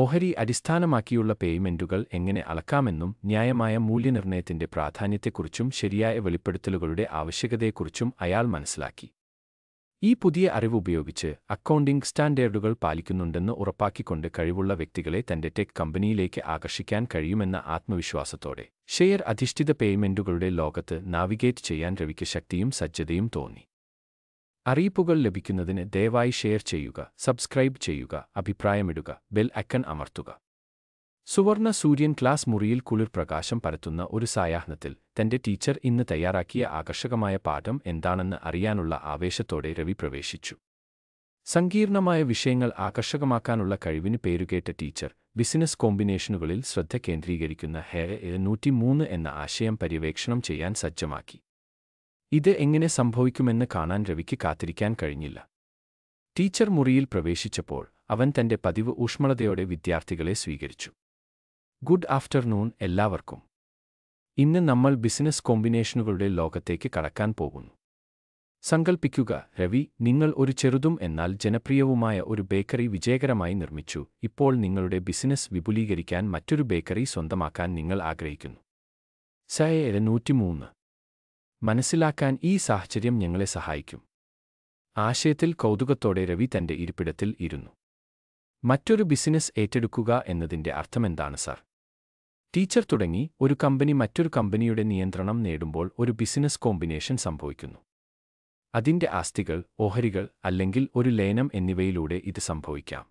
ഓഹരി അടിസ്ഥാനമാക്കിയുള്ള പേയ്മെന്റുകൾ എങ്ങനെ അളക്കാമെന്നും ന്യായമായ മൂല്യനിർണ്ണയത്തിന്റെ പ്രാധാന്യത്തെക്കുറിച്ചും ശരിയായ വെളിപ്പെടുത്തലുകളുടെ ആവശ്യകതയെക്കുറിച്ചും അയാൾ മനസ്സിലാക്കി ഈ പുതിയ അറിവ് ഉപയോഗിച്ച് അക്കൗണ്ടിംഗ് സ്റ്റാൻഡേർഡുകൾ പാലിക്കുന്നുണ്ടെന്ന് ഉറപ്പാക്കിക്കൊണ്ട് കഴിവുള്ള വ്യക്തികളെ തന്റെ ടെക് കമ്പനിയിലേക്ക് ആകർഷിക്കാൻ കഴിയുമെന്ന ആത്മവിശ്വാസത്തോടെ ഷെയർ അധിഷ്ഠിത പേയ്മെന്റുകളുടെ ലോകത്ത് നാവിഗേറ്റ് ചെയ്യാൻ രവിക്ക് ശക്തിയും സജ്ജതയും തോന്നി അറിയിപ്പുകൾ ലഭിക്കുന്നതിന് ദയവായി ഷെയർ ചെയ്യുക സബ്സ്ക്രൈബ് ചെയ്യുക അഭിപ്രായമിടുക ബെൽ അക്കൺ അമർത്തുക സുവർണ സൂര്യൻ ക്ലാസ് മുറിയിൽ കുളിർ പ്രകാശം പരത്തുന്ന ഒരു സായാഹ്നത്തിൽ തന്റെ ടീച്ചർ ഇന്ന് തയ്യാറാക്കിയ ആകർഷകമായ പാഠം എന്താണെന്ന് അറിയാനുള്ള ആവേശത്തോടെ രവി പ്രവേശിച്ചു സങ്കീർണമായ വിഷയങ്ങൾ ആകർഷകമാക്കാനുള്ള കഴിവിന് പേരുകേട്ട ടീച്ചർ ബിസിനസ് കോമ്പിനേഷനുകളിൽ ശ്രദ്ധ കേന്ദ്രീകരിക്കുന്ന ഹെയർ എഴുന്നൂറ്റിമൂന്ന് എന്ന ആശയം പര്യവേക്ഷണം ചെയ്യാൻ സജ്ജമാക്കി ഇത് എങ്ങനെ സംഭവിക്കുമെന്ന് കാണാൻ രവിക്ക് കാത്തിരിക്കാൻ കഴിഞ്ഞില്ല ടീച്ചർ മുറിയിൽ പ്രവേശിച്ചപ്പോൾ അവൻ തന്റെ പതിവ് ഊഷ്മളതയോടെ വിദ്യാർത്ഥികളെ സ്വീകരിച്ചു ഗുഡ് ആഫ്റ്റർനൂൺ എല്ലാവർക്കും ഇന്ന് നമ്മൾ ബിസിനസ് കോമ്പിനേഷനുകളുടെ ലോകത്തേക്ക് കടക്കാൻ പോകുന്നു സങ്കൽപ്പിക്കുക രവി നിങ്ങൾ ഒരു ചെറുതും എന്നാൽ ജനപ്രിയവുമായ ഒരു ബേക്കറി വിജയകരമായി നിർമ്മിച്ചു ഇപ്പോൾ നിങ്ങളുടെ ബിസിനസ് വിപുലീകരിക്കാൻ മറ്റൊരു ബേക്കറി സ്വന്തമാക്കാൻ നിങ്ങൾ ആഗ്രഹിക്കുന്നു സയ നൂറ്റിമൂന്ന് മനസ്സിലാക്കാൻ ഈ സാഹചര്യം ഞങ്ങളെ സഹായിക്കും ആശയത്തിൽ കൗതുകത്തോടെ രവി തന്റെ ഇരിപ്പിടത്തിൽ ഇരുന്നു മറ്റൊരു ബിസിനസ് ഏറ്റെടുക്കുക എന്നതിന്റെ അർത്ഥമെന്താണ് സർ ടീച്ചർ തുടങ്ങി ഒരു കമ്പനി മറ്റൊരു കമ്പനിയുടെ നിയന്ത്രണം നേടുമ്പോൾ ഒരു ബിസിനസ് കോമ്പിനേഷൻ സംഭവിക്കുന്നു അതിന്റെ ആസ്തികൾ ഓഹരികൾ അല്ലെങ്കിൽ ഒരു ലയനം എന്നിവയിലൂടെ ഇത് സംഭവിക്കാം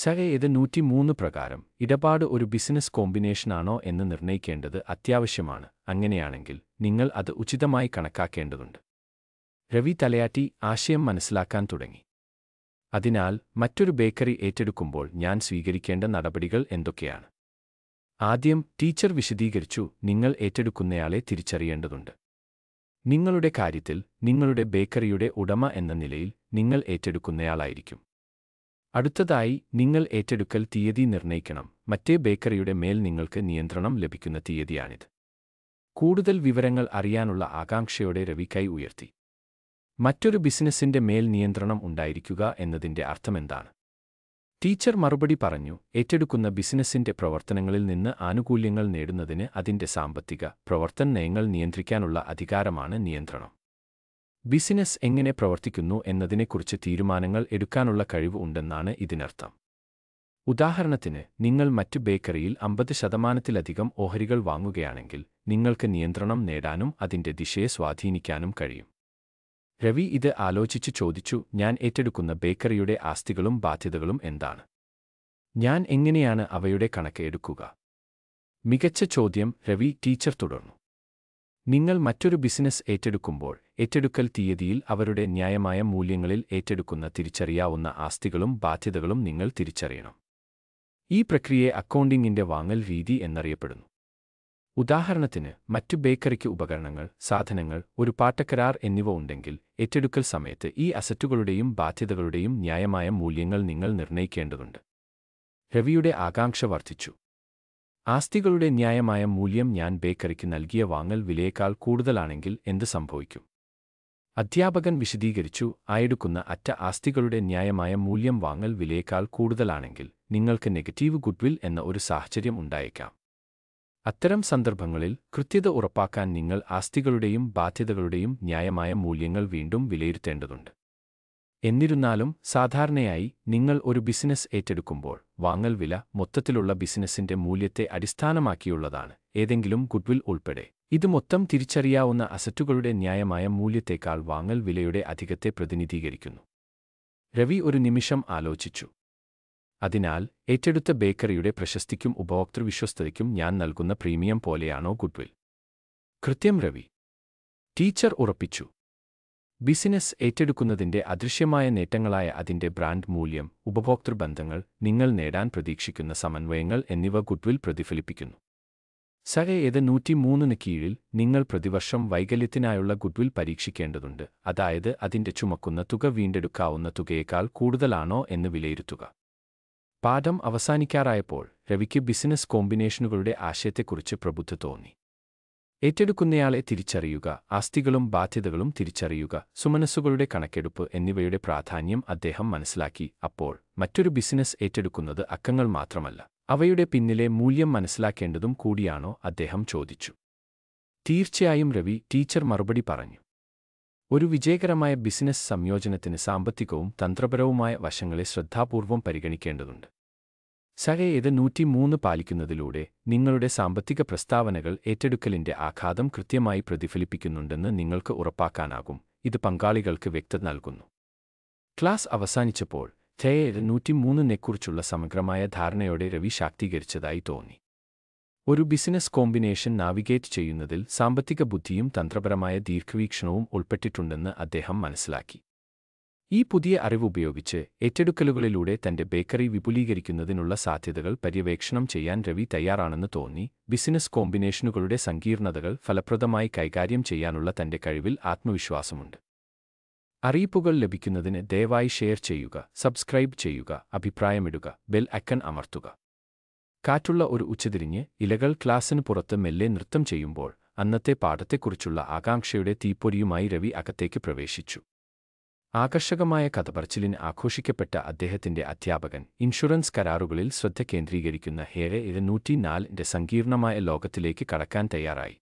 സഹ ഇത് നൂറ്റിമൂന്ന് പ്രകാരം ഇടപാട് ഒരു ബിസിനസ് കോമ്പിനേഷനാണോ എന്ന് നിർണ്ണയിക്കേണ്ടത് അത്യാവശ്യമാണ് അങ്ങനെയാണെങ്കിൽ നിങ്ങൾ അത് ഉചിതമായി കണക്കാക്കേണ്ടതുണ്ട് രവി തലയാട്ടി ആശയം മനസ്സിലാക്കാൻ തുടങ്ങി അതിനാൽ മറ്റൊരു ബേക്കറി ഏറ്റെടുക്കുമ്പോൾ ഞാൻ സ്വീകരിക്കേണ്ട നടപടികൾ എന്തൊക്കെയാണ് ആദ്യം ടീച്ചർ വിശദീകരിച്ചു നിങ്ങൾ ഏറ്റെടുക്കുന്നയാളെ തിരിച്ചറിയേണ്ടതുണ്ട് നിങ്ങളുടെ കാര്യത്തിൽ നിങ്ങളുടെ ബേക്കറിയുടെ ഉടമ എന്ന നിലയിൽ നിങ്ങൾ ഏറ്റെടുക്കുന്നയാളായിരിക്കും അടുത്തതായി നിങ്ങൾ ഏറ്റെടുക്കൽ തീയതി നിർണ്ണയിക്കണം മറ്റേ ബേക്കറിയുടെ മേൽ നിങ്ങൾക്ക് നിയന്ത്രണം ലഭിക്കുന്ന തീയതിയാണിത് കൂടുതൽ വിവരങ്ങൾ അറിയാനുള്ള ആകാംക്ഷയോടെ രവി ഉയർത്തി മറ്റൊരു ബിസിനസ്സിന്റെ മേൽ നിയന്ത്രണം ഉണ്ടായിരിക്കുക എന്നതിന്റെ അർത്ഥമെന്താണ് ടീച്ചർ മറുപടി പറഞ്ഞു ഏറ്റെടുക്കുന്ന ബിസിനസ്സിന്റെ പ്രവർത്തനങ്ങളിൽ നിന്ന് ആനുകൂല്യങ്ങൾ നേടുന്നതിന് അതിന്റെ സാമ്പത്തിക പ്രവർത്തന നയങ്ങൾ നിയന്ത്രിക്കാനുള്ള അധികാരമാണ് നിയന്ത്രണം ബിസിനസ് എങ്ങനെ പ്രവർത്തിക്കുന്നു എന്നതിനെക്കുറിച്ച് തീരുമാനങ്ങൾ എടുക്കാനുള്ള കഴിവ് ഉണ്ടെന്നാണ് ഇതിനർത്ഥം ഉദാഹരണത്തിന് നിങ്ങൾ മറ്റ് ബേക്കറിയിൽ അമ്പത് ശതമാനത്തിലധികം ഓഹരികൾ വാങ്ങുകയാണെങ്കിൽ നിങ്ങൾക്ക് നിയന്ത്രണം നേടാനും അതിന്റെ ദിശയെ സ്വാധീനിക്കാനും കഴിയും രവി ഇത് ആലോചിച്ച് ചോദിച്ചു ഞാൻ ഏറ്റെടുക്കുന്ന ബേക്കറിയുടെ ആസ്തികളും ബാധ്യതകളും എന്താണ് ഞാൻ എങ്ങനെയാണ് അവയുടെ കണക്ക് എടുക്കുക മികച്ച ചോദ്യം രവി ടീച്ചർ തുടർന്നു നിങ്ങൾ മറ്റൊരു ബിസിനസ് ഏറ്റെടുക്കുമ്പോൾ ഏറ്റെടുക്കൽ തീയതിയിൽ അവരുടെ ന്യായമായ മൂല്യങ്ങളിൽ ഏറ്റെടുക്കുന്ന തിരിച്ചറിയാവുന്ന ആസ്തികളും ബാധ്യതകളും നിങ്ങൾ തിരിച്ചറിയണം ഈ പ്രക്രിയയെ അക്കൗണ്ടിംഗിന്റെ വാങ്ങൽ രീതി എന്നറിയപ്പെടുന്നു ഉദാഹരണത്തിന് മറ്റു ബേക്കറിക്ക് ഉപകരണങ്ങൾ സാധനങ്ങൾ ഒരു പാട്ടക്കരാർ എന്നിവ ഉണ്ടെങ്കിൽ ഏറ്റെടുക്കൽ സമയത്ത് ഈ അസറ്റുകളുടെയും ബാധ്യതകളുടെയും ന്യായമായ മൂല്യങ്ങൾ നിങ്ങൾ നിർണ്ണയിക്കേണ്ടതുണ്ട് രവിയുടെ ആകാംക്ഷ വർദ്ധിച്ചു ആസ്തികളുടെ ന്യായമായ മൂല്യം ഞാൻ ബേക്കറിക്ക് നൽകിയ വാങ്ങൽ വിലയേക്കാൾ കൂടുതലാണെങ്കിൽ എന്ത് സംഭവിക്കും അധ്യാപകൻ വിശദീകരിച്ചു അയടുക്കുന്ന അറ്റ ആസ്തികളുടെ ന്യായമായ മൂല്യം വാങ്ങൽ വിലയേക്കാൾ കൂടുതലാണെങ്കിൽ നിങ്ങൾക്ക് നെഗറ്റീവ് ഗുഡ്വിൽ എന്ന ഒരു സാഹചര്യം ഉണ്ടായേക്കാം അത്തരം സന്ദർഭങ്ങളിൽ കൃത്യത ഉറപ്പാക്കാൻ നിങ്ങൾ ആസ്തികളുടെയും ബാധ്യതകളുടെയും ന്യായമായ മൂല്യങ്ങൾ വീണ്ടും വിലയിരുത്തേണ്ടതുണ്ട് എന്നിരുന്നാലും സാധാരണയായി നിങ്ങൾ ഒരു ബിസിനസ് ഏറ്റെടുക്കുമ്പോൾ വാങ്ങൽ വില മൊത്തത്തിലുള്ള ബിസിനസ്സിന്റെ മൂല്യത്തെ അടിസ്ഥാനമാക്കിയുള്ളതാണ് ഏതെങ്കിലും ഗുഡ്വിൽ ഉൾപ്പെടെ ഇത് മൊത്തം തിരിച്ചറിയാവുന്ന അസറ്റുകളുടെ ന്യായമായ മൂല്യത്തേക്കാൾ വാങ്ങൽ വിലയുടെ അധികത്തെ പ്രതിനിധീകരിക്കുന്നു രവി ഒരു നിമിഷം ആലോചിച്ചു അതിനാൽ ഏറ്റെടുത്ത ബേക്കറിയുടെ പ്രശസ്തിക്കും ഉപഭോക്തൃ വിശ്വസ്തതയ്ക്കും ഞാൻ നൽകുന്ന പ്രീമിയം പോലെയാണോ ഗുഡ്വിൽ കൃത്യം രവി ടീച്ചർ ഉറപ്പിച്ചു ബിസിനസ് ഏറ്റെടുക്കുന്നതിന്റെ അദൃശ്യമായ നേട്ടങ്ങളായ അതിന്റെ ബ്രാൻഡ് മൂല്യം ഉപഭോക്തൃ ബന്ധങ്ങൾ നിങ്ങൾ നേടാൻ പ്രതീക്ഷിക്കുന്ന സമന്വയങ്ങൾ എന്നിവ ഗുഡ്വിൽ പ്രതിഫലിപ്പിക്കുന്നു സഹേത് നൂറ്റിമൂന്നിന് കീഴിൽ നിങ്ങൾ പ്രതിവർഷം വൈകല്യത്തിനായുള്ള ഗുഡ്വിൽ പരീക്ഷിക്കേണ്ടതുണ്ട് അതായത് അതിന്റെ ചുമക്കുന്ന തുക വീണ്ടെടുക്കാവുന്ന തുകയേക്കാൾ കൂടുതലാണോ എന്ന് വിലയിരുത്തുക പാഠം അവസാനിക്കാറായപ്പോൾ രവിക്ക് ബിസിനസ് കോമ്പിനേഷനുകളുടെ ആശയത്തെക്കുറിച്ച് പ്രബുദ്ധ തോന്നി ഏറ്റെടുക്കുന്നയാളെ തിരിച്ചറിയുക ആസ്തികളും ബാധ്യതകളും തിരിച്ചറിയുക സുമനസ്സുകളുടെ കണക്കെടുപ്പ് എന്നിവയുടെ പ്രാധാന്യം അദ്ദേഹം മനസ്സിലാക്കി അപ്പോൾ മറ്റൊരു ബിസിനസ് ഏറ്റെടുക്കുന്നത് അക്കങ്ങൾ മാത്രമല്ല അവയുടെ പിന്നിലെ മൂല്യം മനസ്സിലാക്കേണ്ടതും കൂടിയാണോ അദ്ദേഹം ചോദിച്ചു തീർച്ചയായും രവി ടീച്ചർ മറുപടി പറഞ്ഞു ഒരു വിജയകരമായ ബിസിനസ് സംയോജനത്തിന് സാമ്പത്തികവും തന്ത്രപരവുമായ വശങ്ങളെ ശ്രദ്ധാപൂർവം പരിഗണിക്കേണ്ടതുണ്ട് സഹയേത് നൂറ്റിമൂന്ന് പാലിക്കുന്നതിലൂടെ നിങ്ങളുടെ സാമ്പത്തിക പ്രസ്താവനകൾ ഏറ്റെടുക്കലിന്റെ ആഘാതം കൃത്യമായി പ്രതിഫലിപ്പിക്കുന്നുണ്ടെന്ന് നിങ്ങൾക്ക് ഉറപ്പാക്കാനാകും ഇത് പങ്കാളികൾക്ക് വ്യക്തത നൽകുന്നു ക്ലാസ് അവസാനിച്ചപ്പോൾ തെ ഇരുന്നൂറ്റിമൂന്നിനെക്കുറിച്ചുള്ള സമഗ്രമായ ധാരണയോടെ രവി ശാക്തീകരിച്ചതായി തോന്നി ഒരു ബിസിനസ് കോമ്പിനേഷൻ നാവിഗേറ്റ് ചെയ്യുന്നതിൽ സാമ്പത്തിക ബുദ്ധിയും തന്ത്രപരമായ ദീർഘവീക്ഷണവും ഉൾപ്പെട്ടിട്ടുണ്ടെന്ന് അദ്ദേഹം മനസ്സിലാക്കി ഈ പുതിയ അറിവുപയോഗിച്ച് ഏറ്റെടുക്കലുകളിലൂടെ തന്റെ ബേക്കറി വിപുലീകരിക്കുന്നതിനുള്ള സാധ്യതകൾ പര്യവേക്ഷണം ചെയ്യാൻ രവി തയ്യാറാണെന്ന് തോന്നി ബിസിനസ് കോമ്പിനേഷനുകളുടെ സങ്കീർണതകൾ ഫലപ്രദമായി കൈകാര്യം ചെയ്യാനുള്ള തന്റെ കഴിവിൽ ആത്മവിശ്വാസമുണ്ട് അറിയിപ്പുകൾ ലഭിക്കുന്നതിന് ദയവായി ഷെയർ ചെയ്യുക സബ്സ്ക്രൈബ് ചെയ്യുക അഭിപ്രായമിടുക ബെൽ അക്കൺ അമർത്തുക കാറ്റുള്ള ഒരു ഉച്ചതിരിഞ്ഞ് ഇലകൾ ക്ലാസ്സിന് പുറത്ത് മെല്ലെ നൃത്തം ചെയ്യുമ്പോൾ അന്നത്തെ പാഠത്തെക്കുറിച്ചുള്ള ആകാംക്ഷയുടെ തീപ്പൊരിയുമായി രവി അകത്തേക്ക് പ്രവേശിച്ചു ആകർഷകമായ കഥപറച്ചിലിന് ആഘോഷിക്കപ്പെട്ട അദ്ദേഹത്തിന്റെ അധ്യാപകൻ ഇൻഷുറൻസ് കരാറുകളിൽ ശ്രദ്ധ കേന്ദ്രീകരിക്കുന്ന ഹേറെ ഇരുന്നൂറ്റിനാലിന്റെ സങ്കീർണമായ ലോകത്തിലേക്ക് കടക്കാൻ തയ്യാറായി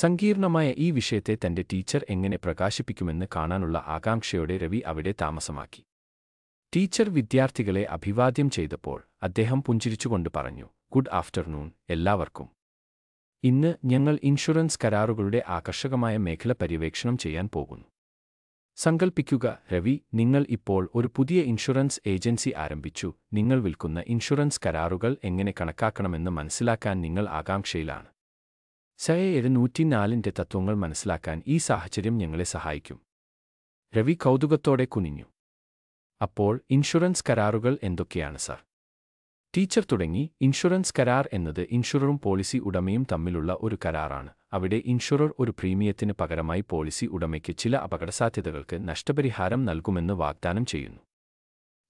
സങ്കീർണമായ ഈ വിഷയത്തെ തന്റെ ടീച്ചർ എങ്ങനെ പ്രകാശിപ്പിക്കുമെന്ന് കാണാനുള്ള ആകാംക്ഷയോടെ രവി അവിടെ താമസമാക്കി ടീച്ചർ വിദ്യാർത്ഥികളെ അഭിവാദ്യം ചെയ്തപ്പോൾ അദ്ദേഹം പുഞ്ചിരിച്ചുകൊണ്ട് പറഞ്ഞു ഗുഡ് ആഫ്റ്റർനൂൺ എല്ലാവർക്കും ഇന്ന് ഞങ്ങൾ ഇൻഷുറൻസ് കരാറുകളുടെ ആകർഷകമായ മേഖല പര്യവേക്ഷണം ചെയ്യാൻ പോകുന്നു സങ്കൽപ്പിക്കുക രവി നിങ്ങൾ ഇപ്പോൾ ഒരു പുതിയ ഇൻഷുറൻസ് ഏജൻസി ആരംഭിച്ചു നിങ്ങൾ വിൽക്കുന്ന ഇൻഷുറൻസ് കരാറുകൾ എങ്ങനെ കണക്കാക്കണമെന്ന് മനസ്സിലാക്കാൻ നിങ്ങൾ ആകാംക്ഷയിലാണ് സയ എഴുന്നൂറ്റിനാലിൻ്റെ തത്വങ്ങൾ മനസ്സിലാക്കാൻ ഈ സാഹചര്യം ഞങ്ങളെ സഹായിക്കും രവി കൗതുകത്തോടെ കുനിഞ്ഞു അപ്പോൾ ഇൻഷുറൻസ് കരാറുകൾ എന്തൊക്കെയാണ് സർ ടീച്ചർ തുടങ്ങി ഇൻഷുറൻസ് കരാർ എന്നത് ഇൻഷുററും പോളിസി ഉടമയും തമ്മിലുള്ള ഒരു കരാറാണ് അവിടെ ഇൻഷുറർ ഒരു പ്രീമിയത്തിന് പകരമായി പോളിസി ഉടമയ്ക്ക് ചില അപകടസാധ്യതകൾക്ക് നഷ്ടപരിഹാരം നൽകുമെന്ന് വാഗ്ദാനം ചെയ്യുന്നു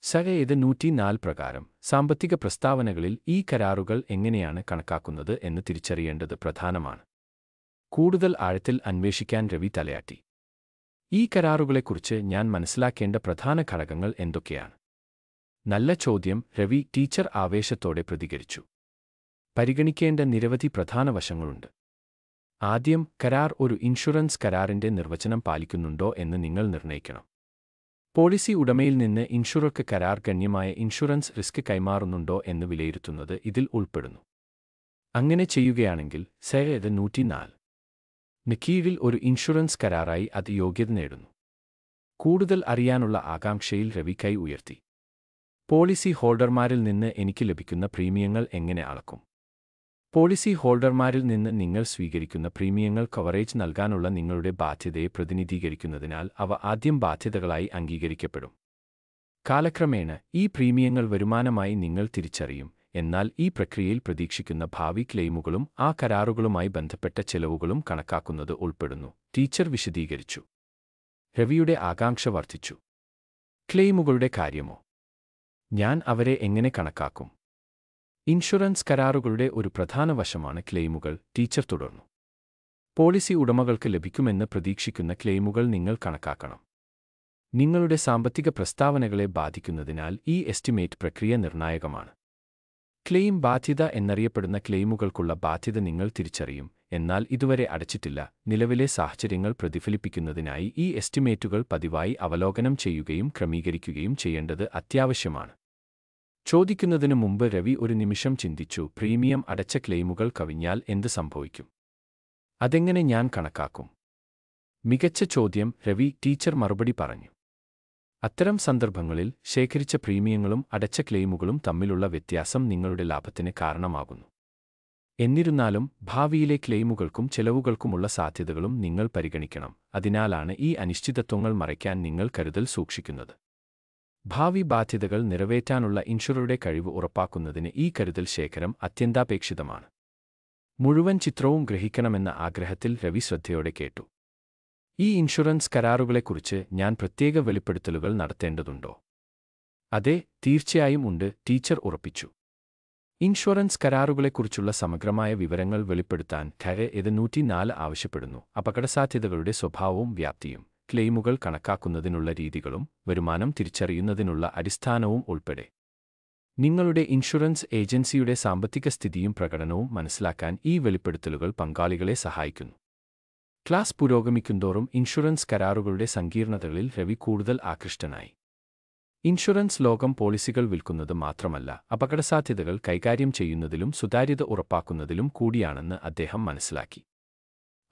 സഹയത് നൂറ്റിനാല് പ്രകാരം സാമ്പത്തിക പ്രസ്താവനകളിൽ ഈ കരാറുകൾ എങ്ങനെയാണ് കണക്കാക്കുന്നത് എന്ന് തിരിച്ചറിയേണ്ടത് പ്രധാനമാണ് കൂടുതൽ ആഴത്തിൽ അന്വേഷിക്കാൻ രവി തലയാട്ടി ഈ കരാറുകളെക്കുറിച്ച് ഞാൻ മനസ്സിലാക്കേണ്ട പ്രധാന ഘടകങ്ങൾ എന്തൊക്കെയാണ് നല്ല ചോദ്യം രവി ടീച്ചർ ആവേശത്തോടെ പ്രതികരിച്ചു പരിഗണിക്കേണ്ട നിരവധി പ്രധാന വശങ്ങളുണ്ട് ആദ്യം കരാർ ഒരു ഇൻഷുറൻസ് കരാറിന്റെ നിർവചനം പാലിക്കുന്നുണ്ടോ എന്ന് നിങ്ങൾ നിർണ്ണയിക്കണം പോളിസി ഉടമയിൽ നിന്ന് ഇൻഷുറർക്ക് കരാർ ഗണ്യമായ ഇൻഷുറൻസ് റിസ്ക് കൈമാറുന്നുണ്ടോ എന്ന് വിലയിരുത്തുന്നത് ഇതിൽ ഉൾപ്പെടുന്നു അങ്ങനെ ചെയ്യുകയാണെങ്കിൽ സെയത് നൂറ്റിനാല് ന് ഒരു ഇൻഷുറൻസ് കരാറായി അത് യോഗ്യത നേടുന്നു കൂടുതൽ അറിയാനുള്ള ആകാംക്ഷയിൽ രവി കൈ ഉയർത്തി പോളിസി ഹോൾഡർമാരിൽ നിന്ന് എനിക്ക് ലഭിക്കുന്ന പ്രീമിയങ്ങൾ എങ്ങനെ അളക്കും പോളിസി ഹോൾഡർമാരിൽ നിന്ന് നിങ്ങൾ സ്വീകരിക്കുന്ന പ്രീമിയങ്ങൾ കവറേജ് നൽകാനുള്ള നിങ്ങളുടെ ബാധ്യതയെ പ്രതിനിധീകരിക്കുന്നതിനാൽ അവ ആദ്യം ബാധ്യതകളായി അംഗീകരിക്കപ്പെടും കാലക്രമേണ ഈ പ്രീമിയങ്ങൾ വരുമാനമായി നിങ്ങൾ തിരിച്ചറിയും എന്നാൽ ഈ പ്രക്രിയയിൽ പ്രതീക്ഷിക്കുന്ന ഭാവി ക്ലെയിമുകളും ആ കരാറുകളുമായി ബന്ധപ്പെട്ട ചെലവുകളും കണക്കാക്കുന്നത് ഉൾപ്പെടുന്നു ടീച്ചർ വിശദീകരിച്ചു രവിയുടെ ആകാംക്ഷ വർദ്ധിച്ചു ക്ലെയിമുകളുടെ കാര്യമോ ഞാൻ അവരെ എങ്ങനെ കണക്കാക്കും ഇൻഷുറൻസ് കരാറുകളുടെ ഒരു പ്രധാന വശമാണ് ക്ലെയിമുകൾ ടീച്ചർ തുടർന്നു പോളിസി ഉടമകൾക്ക് ലഭിക്കുമെന്ന് പ്രതീക്ഷിക്കുന്ന ക്ലെയിമുകൾ നിങ്ങൾ കണക്കാക്കണം നിങ്ങളുടെ സാമ്പത്തിക പ്രസ്താവനകളെ ബാധിക്കുന്നതിനാൽ ഈ എസ്റ്റിമേറ്റ് പ്രക്രിയ നിർണായകമാണ് ക്ലെയിം ബാധ്യത എന്നറിയപ്പെടുന്ന ക്ലെയിമുകൾക്കുള്ള ബാധ്യത നിങ്ങൾ തിരിച്ചറിയും എന്നാൽ ഇതുവരെ അടച്ചിട്ടില്ല നിലവിലെ സാഹചര്യങ്ങൾ പ്രതിഫലിപ്പിക്കുന്നതിനായി ഈ എസ്റ്റിമേറ്റുകൾ പതിവായി അവലോകനം ചെയ്യുകയും ക്രമീകരിക്കുകയും ചെയ്യേണ്ടത് അത്യാവശ്യമാണ് ചോദിക്കുന്നതിനു മുമ്പ് രവി ഒരു നിമിഷം ചിന്തിച്ചു പ്രീമിയം അടച്ച ക്ലെയിമുകൾ കവിഞ്ഞാൽ എന്ത് സംഭവിക്കും അതെങ്ങനെ ഞാൻ കണക്കാക്കും മികച്ച ചോദ്യം രവി ടീച്ചർ മറുപടി പറഞ്ഞു അത്തരം സന്ദർഭങ്ങളിൽ ശേഖരിച്ച പ്രീമിയങ്ങളും അടച്ച ക്ലെയിമുകളും തമ്മിലുള്ള വ്യത്യാസം നിങ്ങളുടെ ലാഭത്തിന് കാരണമാകുന്നു എന്നിരുന്നാലും ഭാവിയിലെ ക്ലെയിമുകൾക്കും ചെലവുകൾക്കുമുള്ള സാധ്യതകളും നിങ്ങൾ പരിഗണിക്കണം അതിനാലാണ് ഈ അനിശ്ചിതത്വങ്ങൾ മറയ്ക്കാൻ നിങ്ങൾ കരുതൽ സൂക്ഷിക്കുന്നത് ഭാവി ബാധ്യതകൾ നിറവേറ്റാനുള്ള ഇൻഷുറുടെ കഴിവ് ഉറപ്പാക്കുന്നതിന് ഈ കരുതൽ ശേഖരം അത്യന്താപേക്ഷിതമാണ് മുഴുവൻ ചിത്രവും ഗ്രഹിക്കണമെന്ന ആഗ്രഹത്തിൽ രവി ശ്രദ്ധയോടെ കേട്ടു ഈ ഇൻഷുറൻസ് കരാറുകളെക്കുറിച്ച് ഞാൻ പ്രത്യേക വെളിപ്പെടുത്തലുകൾ നടത്തേണ്ടതുണ്ടോ അതെ തീർച്ചയായും ഉണ്ട് ടീച്ചർ ഉറപ്പിച്ചു ഇൻഷുറൻസ് കരാറുകളെക്കുറിച്ചുള്ള സമഗ്രമായ വിവരങ്ങൾ വെളിപ്പെടുത്താൻ ഖര ഇത് നൂറ്റിനാല് ആവശ്യപ്പെടുന്നു അപകടസാധ്യതകളുടെ സ്വഭാവവും വ്യാപ്തിയും ക്ലെയിമുകൾ കണക്കാക്കുന്നതിനുള്ള രീതികളും വരുമാനം തിരിച്ചറിയുന്നതിനുള്ള അടിസ്ഥാനവും ഉൾപ്പെടെ നിങ്ങളുടെ ഇൻഷുറൻസ് ഏജൻസിയുടെ സാമ്പത്തിക സ്ഥിതിയും പ്രകടനവും മനസ്സിലാക്കാൻ ഈ വെളിപ്പെടുത്തലുകൾ പങ്കാളികളെ സഹായിക്കുന്നു ക്ലാസ് പുരോഗമിക്കുന്തോറും ഇൻഷുറൻസ് കരാറുകളുടെ സങ്കീർണതകളിൽ രവി കൂടുതൽ ആകൃഷ്ടനായി ഇൻഷുറൻസ് ലോകം പോളിസികൾ വിൽക്കുന്നത് മാത്രമല്ല അപകടസാധ്യതകൾ കൈകാര്യം ചെയ്യുന്നതിലും സുതാര്യത ഉറപ്പാക്കുന്നതിലും കൂടിയാണെന്ന് അദ്ദേഹം മനസ്സിലാക്കി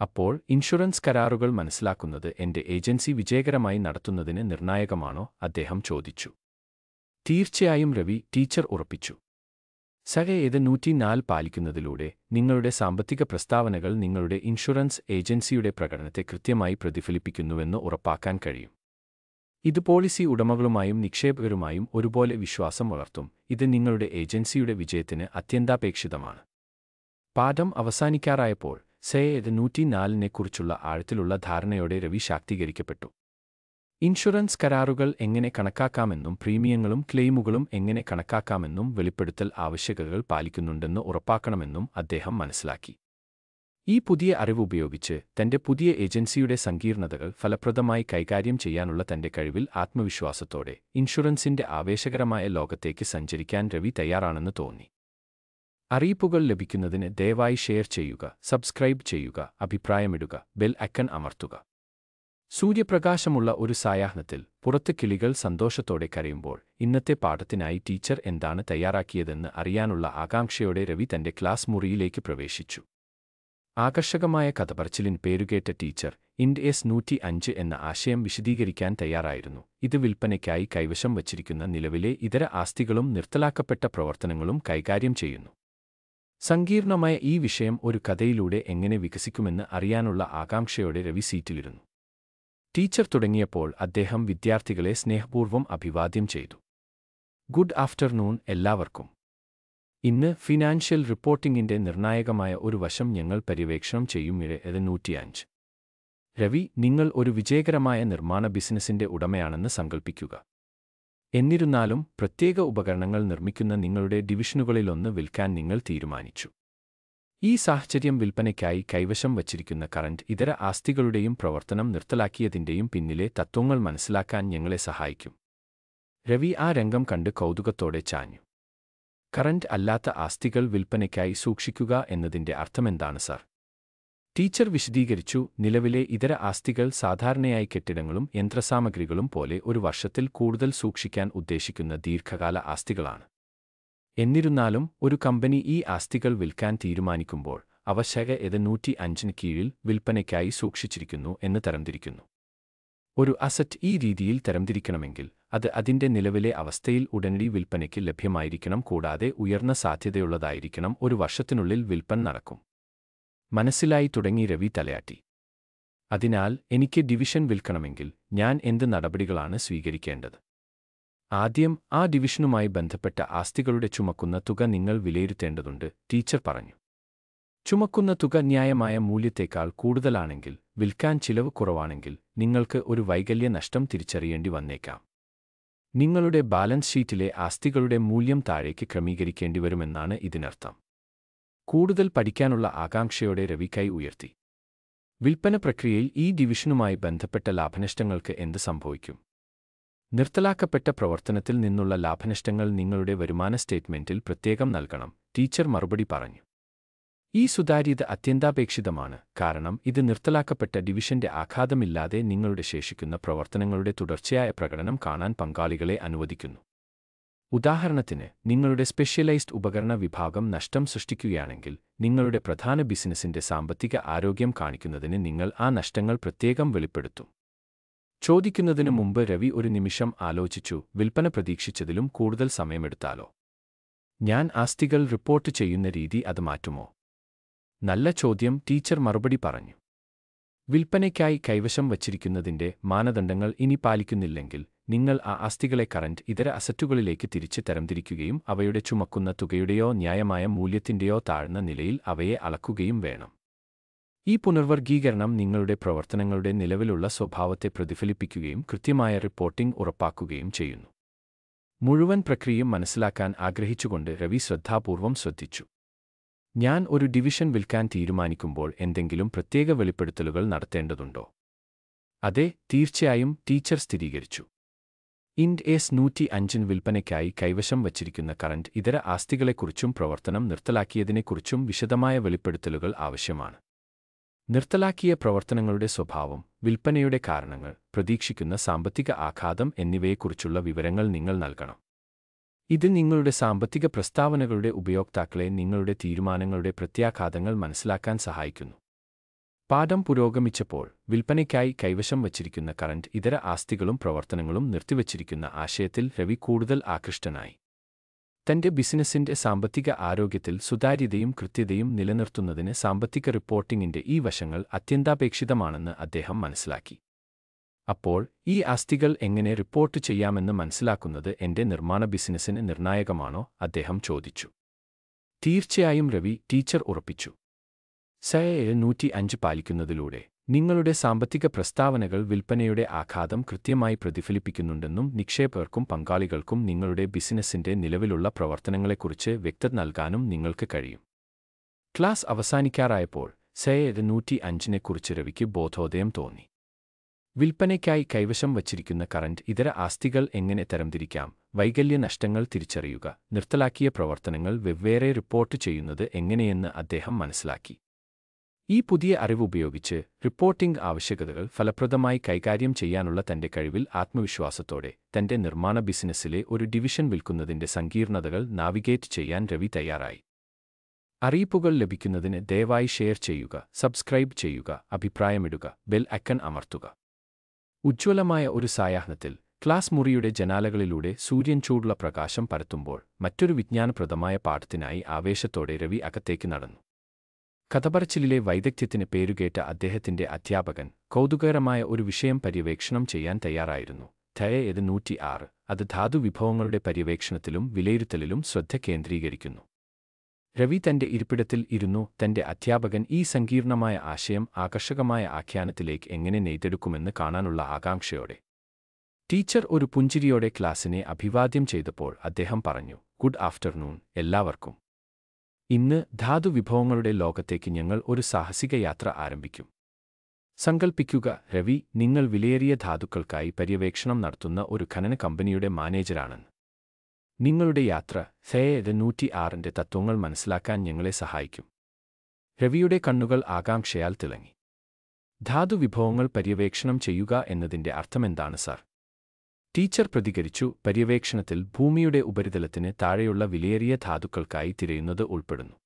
അപ്പോൾ ഇൻഷുറൻസ് കരാറുകൾ മനസ്സിലാക്കുന്നത് എന്റെ ഏജൻസി വിജയകരമായി നടത്തുന്നതിന് നിർണായകമാണോ അദ്ദേഹം ചോദിച്ചു തീർച്ചയായും രവി ടീച്ചർ ഉറപ്പിച്ചു സഹേത് നൂറ്റിനാല് പാലിക്കുന്നതിലൂടെ നിങ്ങളുടെ സാമ്പത്തിക പ്രസ്താവനകൾ നിങ്ങളുടെ ഇൻഷുറൻസ് ഏജൻസിയുടെ പ്രകടനത്തെ കൃത്യമായി പ്രതിഫലിപ്പിക്കുന്നുവെന്ന് ഉറപ്പാക്കാൻ കഴിയും ഇത് പോളിസി ഉടമകളുമായും നിക്ഷേപകരുമായും ഒരുപോലെ വിശ്വാസം വളർത്തും ഇത് നിങ്ങളുടെ ഏജൻസിയുടെ വിജയത്തിന് അത്യന്താപേക്ഷിതമാണ് പാഠം അവസാനിക്കാറായപ്പോൾ സെ നൂറ്റി നാലിനെക്കുറിച്ചുള്ള ആഴത്തിലുള്ള ധാരണയോടെ രവി ശാക്തീകരിക്കപ്പെട്ടു ഇൻഷുറൻസ് കരാറുകൾ എങ്ങനെ കണക്കാക്കാമെന്നും പ്രീമിയങ്ങളും ക്ലെയിമുകളും എങ്ങനെ കണക്കാക്കാമെന്നും വെളിപ്പെടുത്തൽ ആവശ്യകതകൾ പാലിക്കുന്നുണ്ടെന്ന് ഉറപ്പാക്കണമെന്നും അദ്ദേഹം മനസ്സിലാക്കി ഈ പുതിയ അറിവ് ഉപയോഗിച്ച് തന്റെ പുതിയ ഏജൻസിയുടെ സങ്കീർണതകൾ ഫലപ്രദമായി കൈകാര്യം ചെയ്യാനുള്ള തന്റെ കഴിവിൽ ആത്മവിശ്വാസത്തോടെ ഇൻഷുറൻസിന്റെ ആവേശകരമായ ലോകത്തേക്ക് സഞ്ചരിക്കാൻ രവി തയ്യാറാണെന്ന് തോന്നി അറിയിപ്പുകൾ ലഭിക്കുന്നതിന് ദയവായി ഷെയർ ചെയ്യുക സബ്സ്ക്രൈബ് ചെയ്യുക അഭിപ്രായമിടുക ബെൽ അക്കൺ അമർത്തുക സൂര്യപ്രകാശമുള്ള ഒരു സായാഹ്നത്തിൽ പുറത്ത് കിളികൾ സന്തോഷത്തോടെ കരയുമ്പോൾ ഇന്നത്തെ പാഠത്തിനായി ടീച്ചർ എന്താണ് തയ്യാറാക്കിയതെന്ന് അറിയാനുള്ള ആകാംക്ഷയോടെ രവി തന്റെ ക്ലാസ് മുറിയിലേക്ക് പ്രവേശിച്ചു ആകർഷകമായ കഥപറച്ചിലിൻ പേരുകേട്ട ടീച്ചർ ഇൻഡ് എസ് നൂറ്റി അഞ്ച് എന്ന ആശയം വിശദീകരിക്കാൻ തയ്യാറായിരുന്നു ഇത് വിൽപ്പനയ്ക്കായി കൈവശം വച്ചിരിക്കുന്ന നിലവിലെ ഇതര ആസ്തികളും നിർത്തലാക്കപ്പെട്ട പ്രവർത്തനങ്ങളും കൈകാര്യം ചെയ്യുന്നു സങ്കീർണമായ ഈ വിഷയം ഒരു കഥയിലൂടെ എങ്ങനെ വികസിക്കുമെന്ന് അറിയാനുള്ള ആകാംക്ഷയോടെ രവി സീറ്റിലിരുന്നു ടീച്ചർ തുടങ്ങിയപ്പോൾ അദ്ദേഹം വിദ്യാർത്ഥികളെ സ്നേഹപൂർവം അഭിവാദ്യം ചെയ്തു ഗുഡ് ആഫ്റ്റർനൂൺ എല്ലാവർക്കും ഇന്ന് ഫിനാൻഷ്യൽ റിപ്പോർട്ടിംഗിന്റെ നിർണായകമായ ഒരു വശം ഞങ്ങൾ പര്യവേക്ഷണം ചെയ്യുമിഴ് എഴുന്നൂറ്റിയഞ്ച് രവി നിങ്ങൾ ഒരു വിജയകരമായ നിർമ്മാണ ബിസിനസിന്റെ ഉടമയാണെന്ന് സങ്കൽപ്പിക്കുക എന്നിരുന്നാലും പ്രത്യേക ഉപകരണങ്ങൾ നിർമ്മിക്കുന്ന നിങ്ങളുടെ ഡിവിഷനുകളിലൊന്ന് വിൽക്കാൻ നിങ്ങൾ തീരുമാനിച്ചു ഈ സാഹചര്യം വിൽപ്പനയ്ക്കായി കൈവശം വച്ചിരിക്കുന്ന കറന്റ് ഇതര ആസ്തികളുടെയും പ്രവർത്തനം നിർത്തലാക്കിയതിൻ്റെയും പിന്നിലെ തത്വങ്ങൾ മനസ്സിലാക്കാൻ ഞങ്ങളെ സഹായിക്കും രവി ആ രംഗം കണ്ട് കൗതുകത്തോടെ ചാഞ്ഞു കറന്റ് അല്ലാത്ത ആസ്തികൾ വിൽപ്പനയ്ക്കായി സൂക്ഷിക്കുക എന്നതിൻ്റെ അർത്ഥമെന്താണ് സാർ ടീച്ചർ വിശദീകരിച്ചു നിലവിലെ ഇതര ആസ്തികൾ സാധാരണയായി കെട്ടിടങ്ങളും യന്ത്രസാമഗ്രികളും പോലെ ഒരു വർഷത്തിൽ കൂടുതൽ സൂക്ഷിക്കാൻ ഉദ്ദേശിക്കുന്ന ദീർഘകാല ആസ്തികളാണ് എന്നിരുന്നാലും ഒരു കമ്പനി ഈ ആസ്തികൾ വിൽക്കാൻ തീരുമാനിക്കുമ്പോൾ അവ ശക ഇത് നൂറ്റി അഞ്ചിന് കീഴിൽ വിൽപ്പനയ്ക്കായി സൂക്ഷിച്ചിരിക്കുന്നു എന്ന് തരംതിരിക്കുന്നു ഒരു അസറ്റ് ഈ രീതിയിൽ തരംതിരിക്കണമെങ്കിൽ അത് അതിന്റെ നിലവിലെ അവസ്ഥയിൽ ഉടനടി വിൽപ്പനയ്ക്ക് ലഭ്യമായിരിക്കണം കൂടാതെ ഉയർന്ന സാധ്യതയുള്ളതായിരിക്കണം ഒരു വർഷത്തിനുള്ളിൽ വിൽപ്പന നടക്കും മനസ്സിലായി തുടങ്ങി രവി തലയാട്ടി അതിനാൽ എനിക്ക് ഡിവിഷൻ വിൽക്കണമെങ്കിൽ ഞാൻ എന്ത് നടപടികളാണ് സ്വീകരിക്കേണ്ടത് ആദ്യം ആ ഡിവിഷനുമായി ബന്ധപ്പെട്ട ആസ്തികളുടെ ചുമക്കുന്ന തുക നിങ്ങൾ വിലയിരുത്തേണ്ടതുണ്ട് ടീച്ചർ പറഞ്ഞു ചുമക്കുന്ന തുക ന്യായമായ മൂല്യത്തേക്കാൾ കൂടുതലാണെങ്കിൽ വിൽക്കാൻ ചിലവ് കുറവാണെങ്കിൽ നിങ്ങൾക്ക് ഒരു വൈകല്യ നഷ്ടം തിരിച്ചറിയേണ്ടി വന്നേക്കാം നിങ്ങളുടെ ബാലൻസ് ഷീറ്റിലെ ആസ്തികളുടെ മൂല്യം താഴേക്ക് ക്രമീകരിക്കേണ്ടി വരുമെന്നാണ് ഇതിനർത്ഥം കൂടുതൽ പഠിക്കാനുള്ള ആകാംക്ഷയോടെ രവി കൈ ഉയർത്തി വിൽപ്പന പ്രക്രിയയിൽ ഈ ഡിവിഷനുമായി ബന്ധപ്പെട്ട ലാഭനഷ്ടങ്ങൾക്ക് എന്ത് സംഭവിക്കും നിർത്തലാക്കപ്പെട്ട പ്രവർത്തനത്തിൽ നിന്നുള്ള ലാഭനഷ്ടങ്ങൾ നിങ്ങളുടെ വരുമാന സ്റ്റേറ്റ്മെന്റിൽ പ്രത്യേകം നൽകണം ടീച്ചർ മറുപടി പറഞ്ഞു ഈ സുതാര്യത അത്യന്താപേക്ഷിതമാണ് കാരണം ഇത് നിർത്തലാക്കപ്പെട്ട ഡിവിഷന്റെ ആഘാതമില്ലാതെ നിങ്ങളുടെ ശേഷിക്കുന്ന പ്രവർത്തനങ്ങളുടെ തുടർച്ചയായ പ്രകടനം കാണാൻ പങ്കാളികളെ അനുവദിക്കുന്നു ഉദാഹരണത്തിന് നിങ്ങളുടെ സ്പെഷ്യലൈസ്ഡ് ഉപകരണ വിഭാഗം നഷ്ടം സൃഷ്ടിക്കുകയാണെങ്കിൽ നിങ്ങളുടെ പ്രധാന ബിസിനസിന്റെ സാമ്പത്തിക ആരോഗ്യം കാണിക്കുന്നതിന് നിങ്ങൾ ആ നഷ്ടങ്ങൾ പ്രത്യേകം വെളിപ്പെടുത്തും ചോദിക്കുന്നതിനു മുമ്പ് രവി ഒരു നിമിഷം ആലോചിച്ചു വിൽപ്പന പ്രതീക്ഷിച്ചതിലും കൂടുതൽ സമയമെടുത്താലോ ഞാൻ ആസ്തികൾ റിപ്പോർട്ട് ചെയ്യുന്ന രീതി അത് മാറ്റുമോ നല്ല ചോദ്യം ടീച്ചർ മറുപടി പറഞ്ഞു വിൽപ്പനയ്ക്കായി കൈവശം വച്ചിരിക്കുന്നതിന്റെ മാനദണ്ഡങ്ങൾ ഇനി പാലിക്കുന്നില്ലെങ്കിൽ നിങ്ങൾ ആ അസ്ഥികളെ കറന്റ് ഇതര അസറ്റുകളിലേക്ക് തിരിച്ച് തരംതിരിക്കുകയും അവയുടെ ചുമക്കുന്ന തുകയുടെയോ ന്യായമായ മൂല്യത്തിന്റെയോ താഴ്ന്ന നിലയിൽ അവയെ അളക്കുകയും വേണം ഈ പുനർവർഗീകരണം നിങ്ങളുടെ പ്രവർത്തനങ്ങളുടെ നിലവിലുള്ള സ്വഭാവത്തെ പ്രതിഫലിപ്പിക്കുകയും കൃത്യമായ റിപ്പോർട്ടിംഗ് ഉറപ്പാക്കുകയും ചെയ്യുന്നു മുഴുവൻ പ്രക്രിയയും മനസ്സിലാക്കാൻ ആഗ്രഹിച്ചുകൊണ്ട് രവി ശ്രദ്ധാപൂർവം ശ്രദ്ധിച്ചു ഞാൻ ഒരു ഡിവിഷൻ വിൽക്കാൻ തീരുമാനിക്കുമ്പോൾ എന്തെങ്കിലും പ്രത്യേക വെളിപ്പെടുത്തലുകൾ നടത്തേണ്ടതുണ്ടോ അതെ തീർച്ചയായും ടീച്ചർ സ്ഥിരീകരിച്ചു ഇൻഡ് എസ് നൂറ്റി അഞ്ചിൻ വിൽപ്പനയ്ക്കായി കൈവശം വച്ചിരിക്കുന്ന കറന്റ് ഇതര ആസ്തികളെക്കുറിച്ചും പ്രവർത്തനം നിർത്തലാക്കിയതിനെക്കുറിച്ചും വിശദമായ വെളിപ്പെടുത്തലുകൾ ആവശ്യമാണ് നിർത്തലാക്കിയ പ്രവർത്തനങ്ങളുടെ സ്വഭാവം വിൽപ്പനയുടെ കാരണങ്ങൾ പ്രതീക്ഷിക്കുന്ന സാമ്പത്തിക ആഘാതം എന്നിവയെക്കുറിച്ചുള്ള വിവരങ്ങൾ നിങ്ങൾ നൽകണം ഇത് നിങ്ങളുടെ സാമ്പത്തിക പ്രസ്താവനകളുടെ ഉപയോക്താക്കളെ നിങ്ങളുടെ തീരുമാനങ്ങളുടെ പ്രത്യാഘാതങ്ങൾ മനസ്സിലാക്കാൻ സഹായിക്കുന്നു പാഠം പുരോഗമിച്ചപ്പോൾ വിൽപ്പനയ്ക്കായി കൈവശം വച്ചിരിക്കുന്ന കറന്റ് ഇതര ആസ്തികളും പ്രവർത്തനങ്ങളും നിർത്തിവച്ചിരിക്കുന്ന ആശയത്തിൽ രവി കൂടുതൽ ആകൃഷ്ടനായി തന്റെ ബിസിനസിന്റെ സാമ്പത്തിക ആരോഗ്യത്തിൽ സുതാര്യതയും കൃത്യതയും നിലനിർത്തുന്നതിന് സാമ്പത്തിക റിപ്പോർട്ടിംഗിന്റെ ഈ വശങ്ങൾ അത്യന്താപേക്ഷിതമാണെന്ന് അദ്ദേഹം മനസ്സിലാക്കി അപ്പോൾ ഈ ആസ്തികൾ എങ്ങനെ റിപ്പോർട്ട് ചെയ്യാമെന്ന് മനസ്സിലാക്കുന്നത് എന്റെ നിർമ്മാണ ബിസിനസ്സിന് നിർണായകമാണോ അദ്ദേഹം ചോദിച്ചു തീർച്ചയായും രവി ടീച്ചർ ഉറപ്പിച്ചു സ എഴുന്നൂറ്റി അഞ്ച് പാലിക്കുന്നതിലൂടെ നിങ്ങളുടെ സാമ്പത്തിക പ്രസ്താവനകൾ വിൽപ്പനയുടെ ആഘാതം കൃത്യമായി പ്രതിഫലിപ്പിക്കുന്നുണ്ടെന്നും നിക്ഷേപകർക്കും പങ്കാളികൾക്കും നിങ്ങളുടെ ബിസിനസ്സിന്റെ നിലവിലുള്ള പ്രവർത്തനങ്ങളെക്കുറിച്ച് വ്യക്തത നൽകാനും നിങ്ങൾക്ക് കഴിയും ക്ലാസ് അവസാനിക്കാറായപ്പോൾ സയയുടെ എഴുന്നൂറ്റി അഞ്ചിനെക്കുറിച്ച് രവിക്ക് ബോധോദയം തോന്നി വിൽപ്പനയ്ക്കായി കൈവശം വച്ചിരിക്കുന്ന കറന്റ് ഇതര ആസ്തികൾ എങ്ങനെ തരംതിരിക്കാം വൈകല്യ നഷ്ടങ്ങൾ തിരിച്ചറിയുക നിർത്തലാക്കിയ പ്രവർത്തനങ്ങൾ വെവ്വേറെ റിപ്പോർട്ട് ചെയ്യുന്നത് എങ്ങനെയെന്ന് അദ്ദേഹം മനസ്സിലാക്കി ഈ പുതിയ അറിവ് ഉപയോഗിച്ച് റിപ്പോർട്ടിംഗ് ആവശ്യകതകൾ ഫലപ്രദമായി കൈകാര്യം ചെയ്യാനുള്ള തന്റെ കഴിവിൽ ആത്മവിശ്വാസത്തോടെ തന്റെ നിർമ്മാണ ബിസിനസ്സിലെ ഒരു ഡിവിഷൻ വിൽക്കുന്നതിന്റെ സങ്കീർണതകൾ നാവിഗേറ്റ് ചെയ്യാൻ രവി തയ്യാറായി അറിയിപ്പുകൾ ലഭിക്കുന്നതിന് ദയവായി ഷെയർ ചെയ്യുക സബ്സ്ക്രൈബ് ചെയ്യുക അഭിപ്രായമിടുക ബെൽ അക്കൺ അമർത്തുക ഉജ്ജ്വലമായ ഒരു സായാഹ്നത്തിൽ ക്ലാസ് മുറിയുടെ ജനാലകളിലൂടെ സൂര്യൻ ചൂടുള്ള പ്രകാശം പരത്തുമ്പോൾ മറ്റൊരു വിജ്ഞാനപ്രദമായ പാഠത്തിനായി ആവേശത്തോടെ രവി അകത്തേക്ക് നടന്നു കഥപറച്ചിലിലെ വൈദഗ്ധ്യത്തിന് പേരുകേട്ട അദ്ദേഹത്തിന്റെ അധ്യാപകൻ കൗതുകകരമായ ഒരു വിഷയം പര്യവേക്ഷണം ചെയ്യാൻ തയ്യാറായിരുന്നു ധയ ഇത് നൂറ്റി ആറ് അത് ധാതുവിഭവങ്ങളുടെ വിഭവങ്ങളുടെ പര്യവേക്ഷണത്തിലും വിലയിരുത്തലിലും ശ്രദ്ധ കേന്ദ്രീകരിക്കുന്നു രവി തന്റെ ഇരിപ്പിടത്തിൽ ഇരുന്നു തന്റെ അധ്യാപകൻ ഈ സങ്കീർണമായ ആശയം ആകർഷകമായ ആഖ്യാനത്തിലേക്ക് എങ്ങനെ നെയ്തെടുക്കുമെന്ന് കാണാനുള്ള ആകാംക്ഷയോടെ ടീച്ചർ ഒരു പുഞ്ചിരിയോടെ ക്ലാസ്സിനെ അഭിവാദ്യം ചെയ്തപ്പോൾ അദ്ദേഹം പറഞ്ഞു ഗുഡ് ആഫ്റ്റർനൂൺ എല്ലാവർക്കും ഇന്ന് ധാതു വിഭവങ്ങളുടെ ലോകത്തേക്ക് ഞങ്ങൾ ഒരു സാഹസിക യാത്ര ആരംഭിക്കും സങ്കൽപ്പിക്കുക രവി നിങ്ങൾ വിലയേറിയ ധാതുക്കൾക്കായി പര്യവേക്ഷണം നടത്തുന്ന ഒരു ഖനന കമ്പനിയുടെ മാനേജരാണെന്ന് നിങ്ങളുടെ യാത്ര ഹേ നൂറ്റി ആറിൻ്റെ തത്വങ്ങൾ മനസ്സിലാക്കാൻ ഞങ്ങളെ സഹായിക്കും രവിയുടെ കണ്ണുകൾ ആകാംക്ഷയാൽ തിളങ്ങി ധാതു വിഭവങ്ങൾ പര്യവേക്ഷണം ചെയ്യുക എന്നതിൻ്റെ അർത്ഥമെന്താണ് സാർ ടീച്ചർ പ്രതികരിച്ചു പര്യവേക്ഷണത്തിൽ ഭൂമിയുടെ ഉപരിതലത്തിന് താഴെയുള്ള വിലയേറിയ ധാതുക്കൾക്കായി തിരയുന്നത് ഉൾപ്പെടുന്നു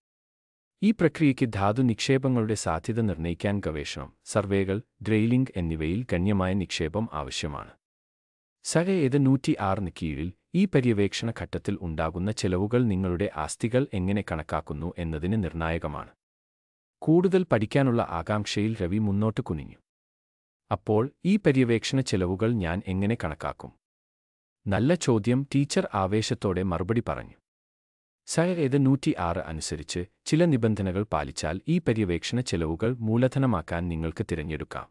ഈ പ്രക്രിയയ്ക്ക് ധാതു നിക്ഷേപങ്ങളുടെ സാധ്യത നിർണ്ണയിക്കാൻ ഗവേഷണം സർവേകൾ ഡ്രെയിലിംഗ് എന്നിവയിൽ ഗണ്യമായ നിക്ഷേപം ആവശ്യമാണ് സഹ ഏത് നൂറ്റി ആറിന് കീഴിൽ ഈ പര്യവേക്ഷണ ഘട്ടത്തിൽ ഉണ്ടാകുന്ന ചെലവുകൾ നിങ്ങളുടെ ആസ്തികൾ എങ്ങനെ കണക്കാക്കുന്നു എന്നതിന് നിർണായകമാണ് കൂടുതൽ പഠിക്കാനുള്ള ആകാംക്ഷയിൽ രവി മുന്നോട്ട് കുനിഞ്ഞു അപ്പോൾ ഈ പര്യവേക്ഷണ ചെലവുകൾ ഞാൻ എങ്ങനെ കണക്കാക്കും നല്ല ചോദ്യം ടീച്ചർ ആവേശത്തോടെ മറുപടി പറഞ്ഞു സയർ ഏത് നൂറ്റി ആറ് അനുസരിച്ച് ചില നിബന്ധനകൾ പാലിച്ചാൽ ഈ പര്യവേക്ഷണ ചെലവുകൾ മൂലധനമാക്കാൻ നിങ്ങൾക്ക് തിരഞ്ഞെടുക്കാം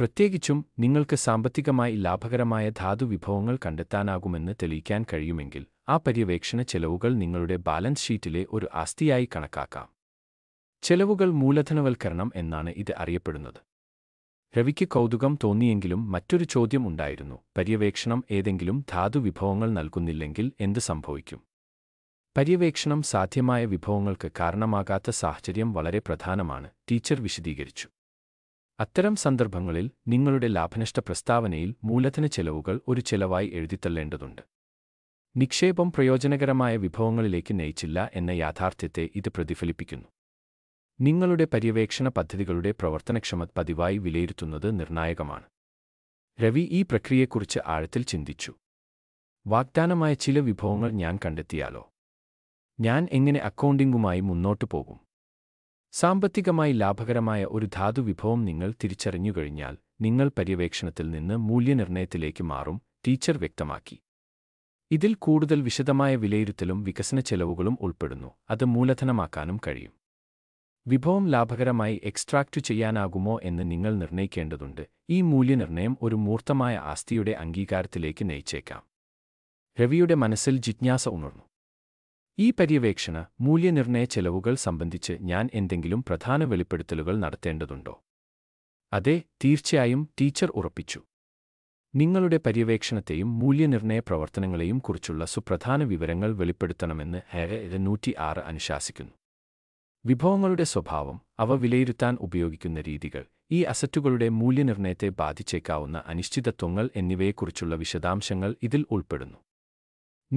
പ്രത്യേകിച്ചും നിങ്ങൾക്ക് സാമ്പത്തികമായി ലാഭകരമായ ധാതു വിഭവങ്ങൾ കണ്ടെത്താനാകുമെന്ന് തെളിയിക്കാൻ കഴിയുമെങ്കിൽ ആ പര്യവേക്ഷണ ചെലവുകൾ നിങ്ങളുടെ ബാലൻസ് ഷീറ്റിലെ ഒരു ആസ്തിയായി കണക്കാക്കാം ചെലവുകൾ മൂലധനവൽക്കരണം എന്നാണ് ഇത് അറിയപ്പെടുന്നത് രവിക്ക് കൗതുകം തോന്നിയെങ്കിലും മറ്റൊരു ചോദ്യം ഉണ്ടായിരുന്നു പര്യവേക്ഷണം ഏതെങ്കിലും ധാതു വിഭവങ്ങൾ നൽകുന്നില്ലെങ്കിൽ എന്ത് സംഭവിക്കും പര്യവേക്ഷണം സാധ്യമായ വിഭവങ്ങൾക്ക് കാരണമാകാത്ത സാഹചര്യം വളരെ പ്രധാനമാണ് ടീച്ചർ വിശദീകരിച്ചു അത്തരം സന്ദർഭങ്ങളിൽ നിങ്ങളുടെ ലാഭനഷ്ട പ്രസ്താവനയിൽ മൂലധന ചെലവുകൾ ഒരു ചെലവായി എഴുതിത്തള്ളേണ്ടതുണ്ട് നിക്ഷേപം പ്രയോജനകരമായ വിഭവങ്ങളിലേക്ക് നയിച്ചില്ല എന്ന യാഥാർത്ഥ്യത്തെ ഇത് പ്രതിഫലിപ്പിക്കുന്നു നിങ്ങളുടെ പര്യവേക്ഷണ പദ്ധതികളുടെ പ്രവർത്തനക്ഷമത പതിവായി വിലയിരുത്തുന്നത് നിർണായകമാണ് രവി ഈ പ്രക്രിയയെക്കുറിച്ച് ആഴത്തിൽ ചിന്തിച്ചു വാഗ്ദാനമായ ചില വിഭവങ്ങൾ ഞാൻ കണ്ടെത്തിയാലോ ഞാൻ എങ്ങനെ അക്കൗണ്ടിംഗുമായി മുന്നോട്ടു പോകും സാമ്പത്തികമായി ലാഭകരമായ ഒരു ധാതു വിഭവം നിങ്ങൾ തിരിച്ചറിഞ്ഞുകഴിഞ്ഞാൽ നിങ്ങൾ പര്യവേക്ഷണത്തിൽ നിന്ന് മൂല്യനിർണ്ണയത്തിലേക്ക് മാറും ടീച്ചർ വ്യക്തമാക്കി ഇതിൽ കൂടുതൽ വിശദമായ വിലയിരുത്തലും വികസന ചെലവുകളും ഉൾപ്പെടുന്നു അത് മൂലധനമാക്കാനും കഴിയും വിഭവം ലാഭകരമായി എക്സ്ട്രാക്റ്റു ചെയ്യാനാകുമോ എന്ന് നിങ്ങൾ നിർണ്ണയിക്കേണ്ടതുണ്ട് ഈ മൂല്യനിർണ്ണയം ഒരു മൂർത്തമായ ആസ്തിയുടെ അംഗീകാരത്തിലേക്ക് നയിച്ചേക്കാം രവിയുടെ മനസ്സിൽ ജിജ്ഞാസ ഉണർന്നു ഈ പര്യവേക്ഷണ മൂല്യനിർണയ ചെലവുകൾ സംബന്ധിച്ച് ഞാൻ എന്തെങ്കിലും പ്രധാന വെളിപ്പെടുത്തലുകൾ നടത്തേണ്ടതുണ്ടോ അതെ തീർച്ചയായും ടീച്ചർ ഉറപ്പിച്ചു നിങ്ങളുടെ പര്യവേക്ഷണത്തെയും മൂല്യനിർണയ പ്രവർത്തനങ്ങളെയും കുറിച്ചുള്ള സുപ്രധാന വിവരങ്ങൾ വെളിപ്പെടുത്തണമെന്ന് ഹെര നൂറ്റി ആറ് അനുശാസിക്കുന്നു വിഭവങ്ങളുടെ സ്വഭാവം അവ വിലയിരുത്താൻ ഉപയോഗിക്കുന്ന രീതികൾ ഈ അസറ്റുകളുടെ മൂല്യനിർണയത്തെ ബാധിച്ചേക്കാവുന്ന അനിശ്ചിതത്വങ്ങൾ എന്നിവയെക്കുറിച്ചുള്ള വിശദാംശങ്ങൾ ഇതിൽ ഉൾപ്പെടുന്നു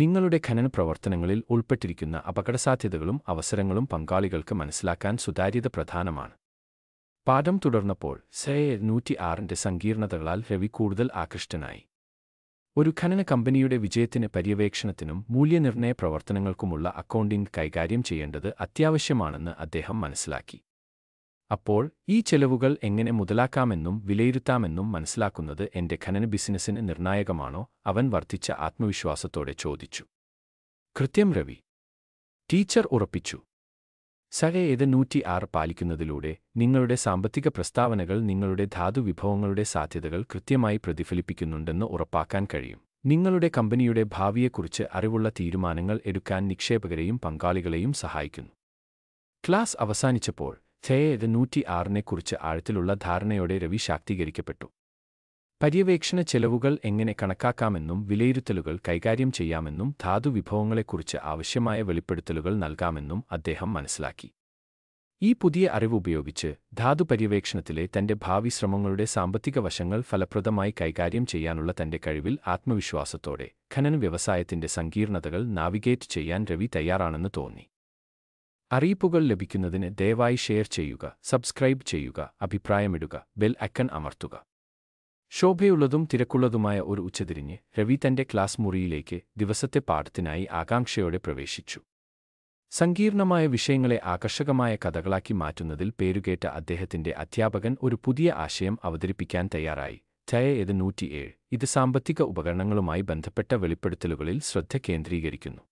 നിങ്ങളുടെ ഖനന പ്രവർത്തനങ്ങളിൽ ഉൾപ്പെട്ടിരിക്കുന്ന അപകടസാധ്യതകളും അവസരങ്ങളും പങ്കാളികൾക്ക് മനസ്സിലാക്കാൻ സുതാര്യത പ്രധാനമാണ് പാഠം തുടർന്നപ്പോൾ സേ നൂറ്റി ആറിന്റെ സങ്കീർണതകളാൽ രവി കൂടുതൽ ആകൃഷ്ടനായി ഒരു ഖനന കമ്പനിയുടെ വിജയത്തിന് പര്യവേക്ഷണത്തിനും മൂല്യനിർണയ പ്രവർത്തനങ്ങൾക്കുമുള്ള അക്കൗണ്ടിംഗ് കൈകാര്യം ചെയ്യേണ്ടത് അത്യാവശ്യമാണെന്ന് അദ്ദേഹം മനസ്സിലാക്കി അപ്പോൾ ഈ ചെലവുകൾ എങ്ങനെ മുതലാക്കാമെന്നും വിലയിരുത്താമെന്നും മനസ്സിലാക്കുന്നത് എന്റെ ഖനന ബിസിനസ്സിന് നിർണായകമാണോ അവൻ വർദ്ധിച്ച ആത്മവിശ്വാസത്തോടെ ചോദിച്ചു കൃത്യം രവി ടീച്ചർ ഉറപ്പിച്ചു സഹയേത് നൂറ്റി ആറ് പാലിക്കുന്നതിലൂടെ നിങ്ങളുടെ സാമ്പത്തിക പ്രസ്താവനകൾ നിങ്ങളുടെ ധാതു വിഭവങ്ങളുടെ സാധ്യതകൾ കൃത്യമായി പ്രതിഫലിപ്പിക്കുന്നുണ്ടെന്ന് ഉറപ്പാക്കാൻ കഴിയും നിങ്ങളുടെ കമ്പനിയുടെ ഭാവിയെക്കുറിച്ച് അറിവുള്ള തീരുമാനങ്ങൾ എടുക്കാൻ നിക്ഷേപകരെയും പങ്കാളികളെയും സഹായിക്കുന്നു ക്ലാസ് അവസാനിച്ചപ്പോൾ ഥേയത് ആറിനെക്കുറിച്ച് ആഴത്തിലുള്ള ധാരണയോടെ രവി ശാക്തീകരിക്കപ്പെട്ടു പര്യവേക്ഷണ ചെലവുകൾ എങ്ങനെ കണക്കാക്കാമെന്നും വിലയിരുത്തലുകൾ കൈകാര്യം ചെയ്യാമെന്നും ധാതു വിഭവങ്ങളെക്കുറിച്ച് ആവശ്യമായ വെളിപ്പെടുത്തലുകൾ നൽകാമെന്നും അദ്ദേഹം മനസ്സിലാക്കി ഈ പുതിയ അറിവ് ഉപയോഗിച്ച് ധാതു പര്യവേക്ഷണത്തിലെ തന്റെ ഭാവി ശ്രമങ്ങളുടെ സാമ്പത്തിക വശങ്ങൾ ഫലപ്രദമായി കൈകാര്യം ചെയ്യാനുള്ള തന്റെ കഴിവിൽ ആത്മവിശ്വാസത്തോടെ ഖനന വ്യവസായത്തിന്റെ സങ്കീർണതകൾ നാവിഗേറ്റ് ചെയ്യാൻ രവി തയ്യാറാണെന്ന് തോന്നി അറിയിപ്പുകൾ ലഭിക്കുന്നതിന് ദയവായി ഷെയർ ചെയ്യുക സബ്സ്ക്രൈബ് ചെയ്യുക അഭിപ്രായമിടുക ബെൽ അക്കൺ അമർത്തുക ശോഭയുള്ളതും തിരക്കുള്ളതുമായ ഒരു ഉച്ചതിരിഞ്ഞ് രവി തന്റെ ക്ലാസ് മുറിയിലേക്ക് ദിവസത്തെ പാഠത്തിനായി ആകാംക്ഷയോടെ പ്രവേശിച്ചു സങ്കീർണമായ വിഷയങ്ങളെ ആകർഷകമായ കഥകളാക്കി മാറ്റുന്നതിൽ പേരുകേട്ട അദ്ദേഹത്തിന്റെ അധ്യാപകൻ ഒരു പുതിയ ആശയം അവതരിപ്പിക്കാൻ തയ്യാറായി ഛയ ഇത് നൂറ്റിയേഴ് ഇത് സാമ്പത്തിക ഉപകരണങ്ങളുമായി ബന്ധപ്പെട്ട വെളിപ്പെടുത്തലുകളിൽ ശ്രദ്ധ കേന്ദ്രീകരിക്കുന്നു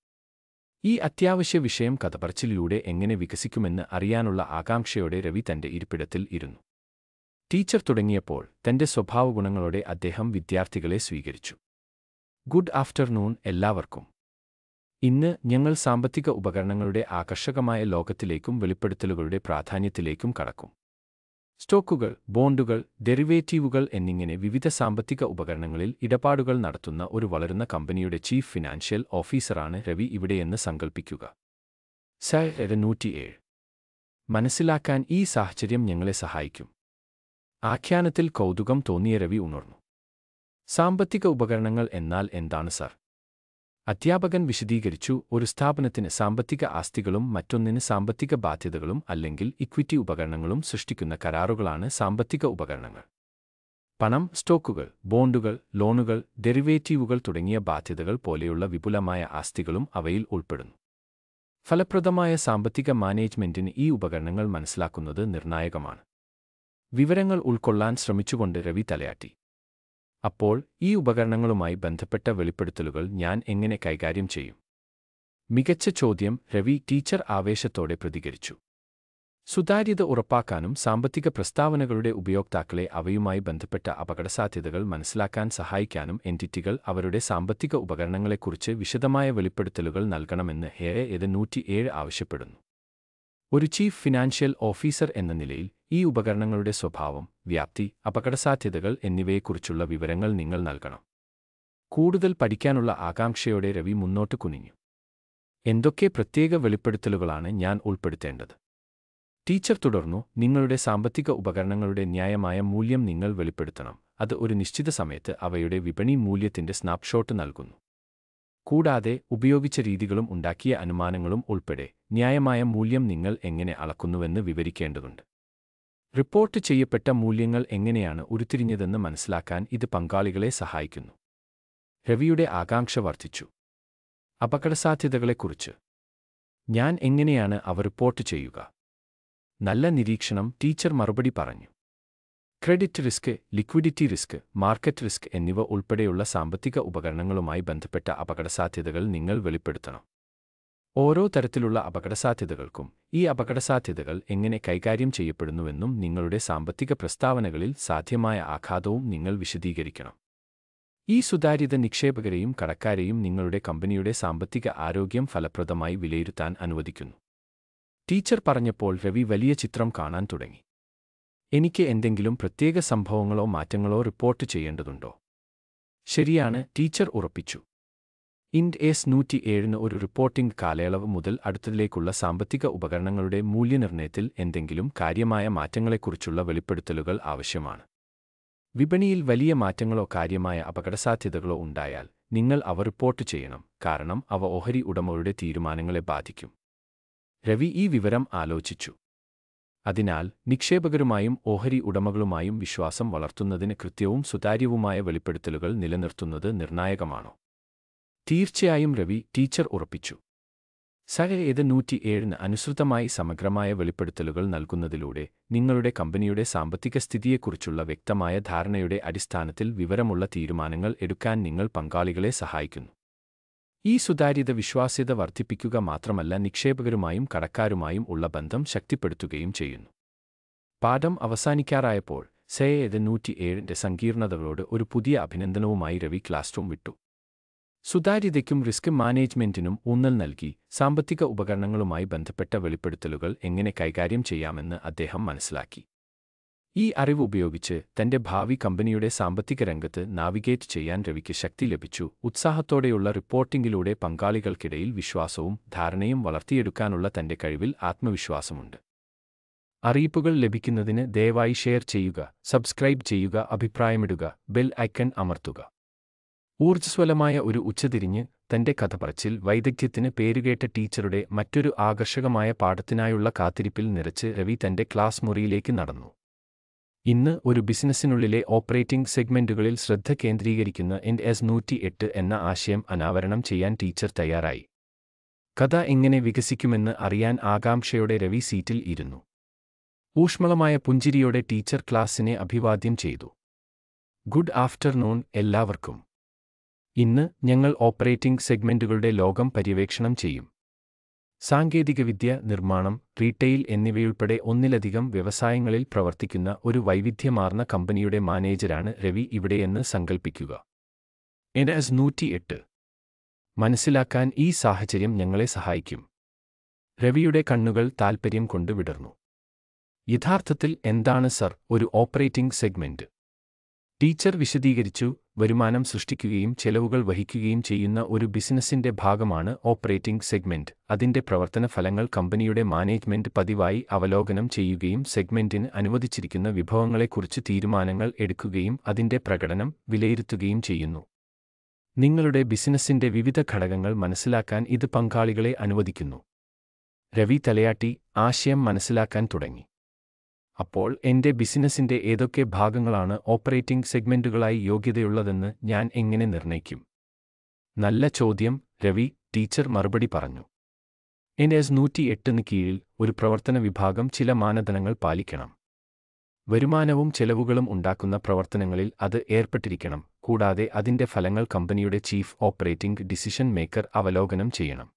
ഈ അത്യാവശ്യ വിഷയം കഥപറച്ചിലൂടെ എങ്ങനെ വികസിക്കുമെന്ന് അറിയാനുള്ള ആകാംക്ഷയോടെ രവി തന്റെ ഇരിപ്പിടത്തിൽ ഇരുന്നു ടീച്ചർ തുടങ്ങിയപ്പോൾ തന്റെ സ്വഭാവഗുണങ്ങളോടെ അദ്ദേഹം വിദ്യാർത്ഥികളെ സ്വീകരിച്ചു ഗുഡ് ആഫ്റ്റർനൂൺ എല്ലാവർക്കും ഇന്ന് ഞങ്ങൾ സാമ്പത്തിക ഉപകരണങ്ങളുടെ ആകർഷകമായ ലോകത്തിലേക്കും വെളിപ്പെടുത്തലുകളുടെ പ്രാധാന്യത്തിലേക്കും കടക്കും സ്റ്റോക്കുകൾ ബോണ്ടുകൾ ഡെറിവേറ്റീവുകൾ എന്നിങ്ങനെ വിവിധ സാമ്പത്തിക ഉപകരണങ്ങളിൽ ഇടപാടുകൾ നടത്തുന്ന ഒരു വളരുന്ന കമ്പനിയുടെ ചീഫ് ഫിനാൻഷ്യൽ ഓഫീസറാണ് രവി ഇവിടെയെന്ന് സങ്കൽപ്പിക്കുക സൂറ്റിയേഴ് മനസ്സിലാക്കാൻ ഈ സാഹചര്യം ഞങ്ങളെ സഹായിക്കും ആഖ്യാനത്തിൽ കൗതുകം തോന്നിയ രവി ഉണർന്നു സാമ്പത്തിക ഉപകരണങ്ങൾ എന്നാൽ എന്താണ് സർ അധ്യാപകൻ വിശദീകരിച്ചു ഒരു സ്ഥാപനത്തിന് സാമ്പത്തിക ആസ്തികളും മറ്റൊന്നിന് സാമ്പത്തിക ബാധ്യതകളും അല്ലെങ്കിൽ ഇക്വിറ്റി ഉപകരണങ്ങളും സൃഷ്ടിക്കുന്ന കരാറുകളാണ് സാമ്പത്തിക ഉപകരണങ്ങൾ പണം സ്റ്റോക്കുകൾ ബോണ്ടുകൾ ലോണുകൾ ഡെറിവേറ്റീവുകൾ തുടങ്ങിയ ബാധ്യതകൾ പോലെയുള്ള വിപുലമായ ആസ്തികളും അവയിൽ ഉൾപ്പെടുന്നു ഫലപ്രദമായ സാമ്പത്തിക മാനേജ്മെന്റിന് ഈ ഉപകരണങ്ങൾ മനസ്സിലാക്കുന്നത് നിർണായകമാണ് വിവരങ്ങൾ ഉൾക്കൊള്ളാൻ ശ്രമിച്ചുകൊണ്ട് രവി തലയാട്ടി അപ്പോൾ ഈ ഉപകരണങ്ങളുമായി ബന്ധപ്പെട്ട വെളിപ്പെടുത്തലുകൾ ഞാൻ എങ്ങനെ കൈകാര്യം ചെയ്യും മികച്ച ചോദ്യം രവി ടീച്ചർ ആവേശത്തോടെ പ്രതികരിച്ചു സുതാര്യത ഉറപ്പാക്കാനും സാമ്പത്തിക പ്രസ്താവനകളുടെ ഉപയോക്താക്കളെ അവയുമായി ബന്ധപ്പെട്ട അപകടസാധ്യതകൾ മനസ്സിലാക്കാൻ സഹായിക്കാനും എൻറ്റിറ്റികൾ അവരുടെ സാമ്പത്തിക ഉപകരണങ്ങളെക്കുറിച്ച് വിശദമായ വെളിപ്പെടുത്തലുകൾ നൽകണമെന്ന് ഹേ ഇത് നൂറ്റിയേഴ് ആവശ്യപ്പെടുന്നു ഒരു ചീഫ് ഫിനാൻഷ്യൽ ഓഫീസർ എന്ന നിലയിൽ ഈ ഉപകരണങ്ങളുടെ സ്വഭാവം വ്യാപ്തി അപകടസാധ്യതകൾ എന്നിവയെക്കുറിച്ചുള്ള വിവരങ്ങൾ നിങ്ങൾ നൽകണം കൂടുതൽ പഠിക്കാനുള്ള ആകാംക്ഷയോടെ രവി മുന്നോട്ട് കുനിഞ്ഞു എന്തൊക്കെ പ്രത്യേക വെളിപ്പെടുത്തലുകളാണ് ഞാൻ ഉൾപ്പെടുത്തേണ്ടത് ടീച്ചർ തുടർന്നു നിങ്ങളുടെ സാമ്പത്തിക ഉപകരണങ്ങളുടെ ന്യായമായ മൂല്യം നിങ്ങൾ വെളിപ്പെടുത്തണം അത് ഒരു നിശ്ചിത സമയത്ത് അവയുടെ വിപണി മൂല്യത്തിന്റെ സ്നാപ്ഷോട്ട് നൽകുന്നു കൂടാതെ ഉപയോഗിച്ച രീതികളും ഉണ്ടാക്കിയ അനുമാനങ്ങളും ഉൾപ്പെടെ ന്യായമായ മൂല്യം നിങ്ങൾ എങ്ങനെ അളക്കുന്നുവെന്ന് വിവരിക്കേണ്ടതുണ്ട് റിപ്പോർട്ട് ചെയ്യപ്പെട്ട മൂല്യങ്ങൾ എങ്ങനെയാണ് ഉരുത്തിരിഞ്ഞതെന്ന് മനസ്സിലാക്കാൻ ഇത് പങ്കാളികളെ സഹായിക്കുന്നു രവിയുടെ ആകാംക്ഷ വർദ്ധിച്ചു അപകടസാധ്യതകളെക്കുറിച്ച് ഞാൻ എങ്ങനെയാണ് അവ റിപ്പോർട്ട് ചെയ്യുക നല്ല നിരീക്ഷണം ടീച്ചർ മറുപടി പറഞ്ഞു credit risk liquidity risk market risk എന്നിവ ഉൾപ്പെടെയുള്ള സാമ്പത്തിക ഉപകരണങ്ങളുമായി ബന്ധപ്പെട്ട അപകടസാധ്യതകൾ നിങ്ങൾ വെളിപ്പെടുത്തണം ഓരോ തരത്തിലുള്ള അപകടസാധ്യതകൾക്കും ഈ അപകടസാധ്യതകൾ എങ്ങനെ കൈകാര്യം ചെയ്യപ്പെടുന്നുവെന്നും നിങ്ങളുടെ സാമ്പത്തിക പ്രസ്താവനകളിൽ സാധ്യമായ ആഘാതവും നിങ്ങൾ വിശദീകരിക്കണം ഈ സുതാര്യത നിക്ഷേപകരെയും കടക്കാരെയും നിങ്ങളുടെ കമ്പനിയുടെ സാമ്പത്തിക ആരോഗ്യം ഫലപ്രദമായി വിലയിരുത്താൻ അനുവദിക്കുന്നു ടീച്ചർ പറഞ്ഞപ്പോൾ രവി വലിയ ചിത്രം കാണാൻ തുടങ്ങി എനിക്ക് എന്തെങ്കിലും പ്രത്യേക സംഭവങ്ങളോ മാറ്റങ്ങളോ റിപ്പോർട്ട് ചെയ്യേണ്ടതുണ്ടോ ശരിയാണ് ടീച്ചർ ഉറപ്പിച്ചു ഇൻഡ് എസ് നൂറ്റിയേഴിന് ഒരു റിപ്പോർട്ടിംഗ് കാലയളവ് മുതൽ അടുത്തതിലേക്കുള്ള സാമ്പത്തിക ഉപകരണങ്ങളുടെ മൂല്യനിർണ്ണയത്തിൽ എന്തെങ്കിലും കാര്യമായ മാറ്റങ്ങളെക്കുറിച്ചുള്ള വെളിപ്പെടുത്തലുകൾ ആവശ്യമാണ് വിപണിയിൽ വലിയ മാറ്റങ്ങളോ കാര്യമായ അപകടസാധ്യതകളോ ഉണ്ടായാൽ നിങ്ങൾ അവ റിപ്പോർട്ട് ചെയ്യണം കാരണം അവ ഓഹരി ഉടമകളുടെ തീരുമാനങ്ങളെ ബാധിക്കും രവി ഈ വിവരം ആലോചിച്ചു അതിനാൽ നിക്ഷേപകരുമായും ഓഹരി ഉടമകളുമായും വിശ്വാസം വളർത്തുന്നതിന് കൃത്യവും സുതാര്യവുമായ വെളിപ്പെടുത്തലുകൾ നിലനിർത്തുന്നത് നിർണായകമാണോ തീർച്ചയായും രവി ടീച്ചർ ഉറപ്പിച്ചു സഹ ഏത് നൂറ്റിയേഴിന് അനുസൃതമായി സമഗ്രമായ വെളിപ്പെടുത്തലുകൾ നൽകുന്നതിലൂടെ നിങ്ങളുടെ കമ്പനിയുടെ സാമ്പത്തിക സ്ഥിതിയെക്കുറിച്ചുള്ള വ്യക്തമായ ധാരണയുടെ അടിസ്ഥാനത്തിൽ വിവരമുള്ള തീരുമാനങ്ങൾ എടുക്കാൻ നിങ്ങൾ പങ്കാളികളെ സഹായിക്കുന്നു ഈ സുതാര്യത വിശ്വാസ്യത വർദ്ധിപ്പിക്കുക മാത്രമല്ല നിക്ഷേപകരുമായും കടക്കാരുമായും ഉള്ള ബന്ധം ശക്തിപ്പെടുത്തുകയും ചെയ്യുന്നു പാഠം അവസാനിക്കാറായപ്പോൾ സേ എഴുന്നൂറ്റി ഏഴിൻ്റെ സങ്കീർണതകളോട് ഒരു പുതിയ അഭിനന്ദനവുമായി രവി ക്ലാസ് റൂം വിട്ടു സുതാര്യതയ്ക്കും റിസ്ക് മാനേജ്മെന്റിനും ഊന്നൽ നൽകി സാമ്പത്തിക ഉപകരണങ്ങളുമായി ബന്ധപ്പെട്ട വെളിപ്പെടുത്തലുകൾ എങ്ങനെ കൈകാര്യം ചെയ്യാമെന്ന് അദ്ദേഹം മനസ്സിലാക്കി ഈ അറിവ് ഉപയോഗിച്ച് തന്റെ ഭാവി കമ്പനിയുടെ സാമ്പത്തിക രംഗത്ത് നാവിഗേറ്റ് ചെയ്യാൻ രവിക്ക് ശക്തി ലഭിച്ചു ഉത്സാഹത്തോടെയുള്ള റിപ്പോർട്ടിംഗിലൂടെ പങ്കാളികൾക്കിടയിൽ വിശ്വാസവും ധാരണയും വളർത്തിയെടുക്കാനുള്ള തന്റെ കഴിവിൽ ആത്മവിശ്വാസമുണ്ട് അറിയിപ്പുകൾ ലഭിക്കുന്നതിന് ദയവായി ഷെയർ ചെയ്യുക സബ്സ്ക്രൈബ് ചെയ്യുക അഭിപ്രായമിടുക ബെൽ ഐക്കൺ അമർത്തുക ഊർജ്ജസ്വലമായ ഒരു ഉച്ചതിരിഞ്ഞ് തന്റെ കഥ പറച്ചിൽ വൈദഗ്ധ്യത്തിന് പേരുകേട്ട ടീച്ചറുടെ മറ്റൊരു ആകർഷകമായ പാഠത്തിനായുള്ള കാത്തിരിപ്പിൽ നിറച്ച് രവി തന്റെ ക്ലാസ് മുറിയിലേക്ക് നടന്നു ഇന്ന് ഒരു ബിസിനസ്സിനുള്ളിലെ ഓപ്പറേറ്റിംഗ് സെഗ്മെന്റുകളിൽ ശ്രദ്ധ കേന്ദ്രീകരിക്കുന്ന എൻ എസ് നൂറ്റി എട്ട് എന്ന ആശയം അനാവരണം ചെയ്യാൻ ടീച്ചർ തയ്യാറായി കഥ എങ്ങനെ വികസിക്കുമെന്ന് അറിയാൻ ആകാംക്ഷയോടെ രവി സീറ്റിൽ ഇരുന്നു ഊഷ്മളമായ പുഞ്ചിരിയോടെ ടീച്ചർ ക്ലാസ്സിനെ അഭിവാദ്യം ചെയ്തു ഗുഡ് ആഫ്റ്റർനൂൺ എല്ലാവർക്കും ഇന്ന് ഞങ്ങൾ ഓപ്പറേറ്റിംഗ് സെഗ്മെന്റുകളുടെ ലോകം പര്യവേക്ഷണം ചെയ്യും സാങ്കേതികവിദ്യ നിർമ്മാണം റീട്ടെയിൽ എന്നിവയുൾപ്പെടെ ഒന്നിലധികം വ്യവസായങ്ങളിൽ പ്രവർത്തിക്കുന്ന ഒരു വൈവിധ്യമാർന്ന കമ്പനിയുടെ മാനേജരാണ് രവി ഇവിടെയെന്ന് സങ്കൽപ്പിക്കുക എൻ നൂറ്റിയെട്ട് മനസ്സിലാക്കാൻ ഈ സാഹചര്യം ഞങ്ങളെ സഹായിക്കും രവിയുടെ കണ്ണുകൾ താൽപ്പര്യം കൊണ്ടുവിടർന്നു യഥാർത്ഥത്തിൽ എന്താണ് സർ ഒരു ഓപ്പറേറ്റിംഗ് സെഗ്മെന്റ് ടീച്ചർ വിശദീകരിച്ചു വരുമാനം സൃഷ്ടിക്കുകയും ചെലവുകൾ വഹിക്കുകയും ചെയ്യുന്ന ഒരു ബിസിനസ്സിന്റെ ഭാഗമാണ് ഓപ്പറേറ്റിംഗ് സെഗ്മെന്റ് അതിന്റെ പ്രവർത്തന ഫലങ്ങൾ കമ്പനിയുടെ മാനേജ്മെന്റ് പതിവായി അവലോകനം ചെയ്യുകയും സെഗ്മെന്റിന് അനുവദിച്ചിരിക്കുന്ന വിഭവങ്ങളെക്കുറിച്ച് തീരുമാനങ്ങൾ എടുക്കുകയും അതിന്റെ പ്രകടനം വിലയിരുത്തുകയും ചെയ്യുന്നു നിങ്ങളുടെ ബിസിനസ്സിന്റെ വിവിധ ഘടകങ്ങൾ മനസ്സിലാക്കാൻ ഇത് പങ്കാളികളെ അനുവദിക്കുന്നു രവി തലയാട്ടി ആശയം മനസ്സിലാക്കാൻ തുടങ്ങി അപ്പോൾ എൻ്റെ ബിസിനസ്സിൻ്റെ ഏതൊക്കെ ഭാഗങ്ങളാണ് ഓപ്പറേറ്റിംഗ് സെഗ്മെൻറ്റുകളായി യോഗ്യതയുള്ളതെന്ന് ഞാൻ എങ്ങനെ നിർണ്ണയിക്കും നല്ല ചോദ്യം രവി ടീച്ചർ മറുപടി പറഞ്ഞു എൻ എസ് നൂറ്റി എട്ടിന് കീഴിൽ ഒരു പ്രവർത്തന വിഭാഗം ചില മാനദണ്ഡങ്ങൾ പാലിക്കണം വരുമാനവും ചെലവുകളും ഉണ്ടാക്കുന്ന പ്രവർത്തനങ്ങളിൽ അത് ഏർപ്പെട്ടിരിക്കണം കൂടാതെ അതിൻ്റെ ഫലങ്ങൾ കമ്പനിയുടെ ചീഫ് ഓപ്പറേറ്റിംഗ് ഡിസിഷൻ മേക്കർ അവലോകനം ചെയ്യണം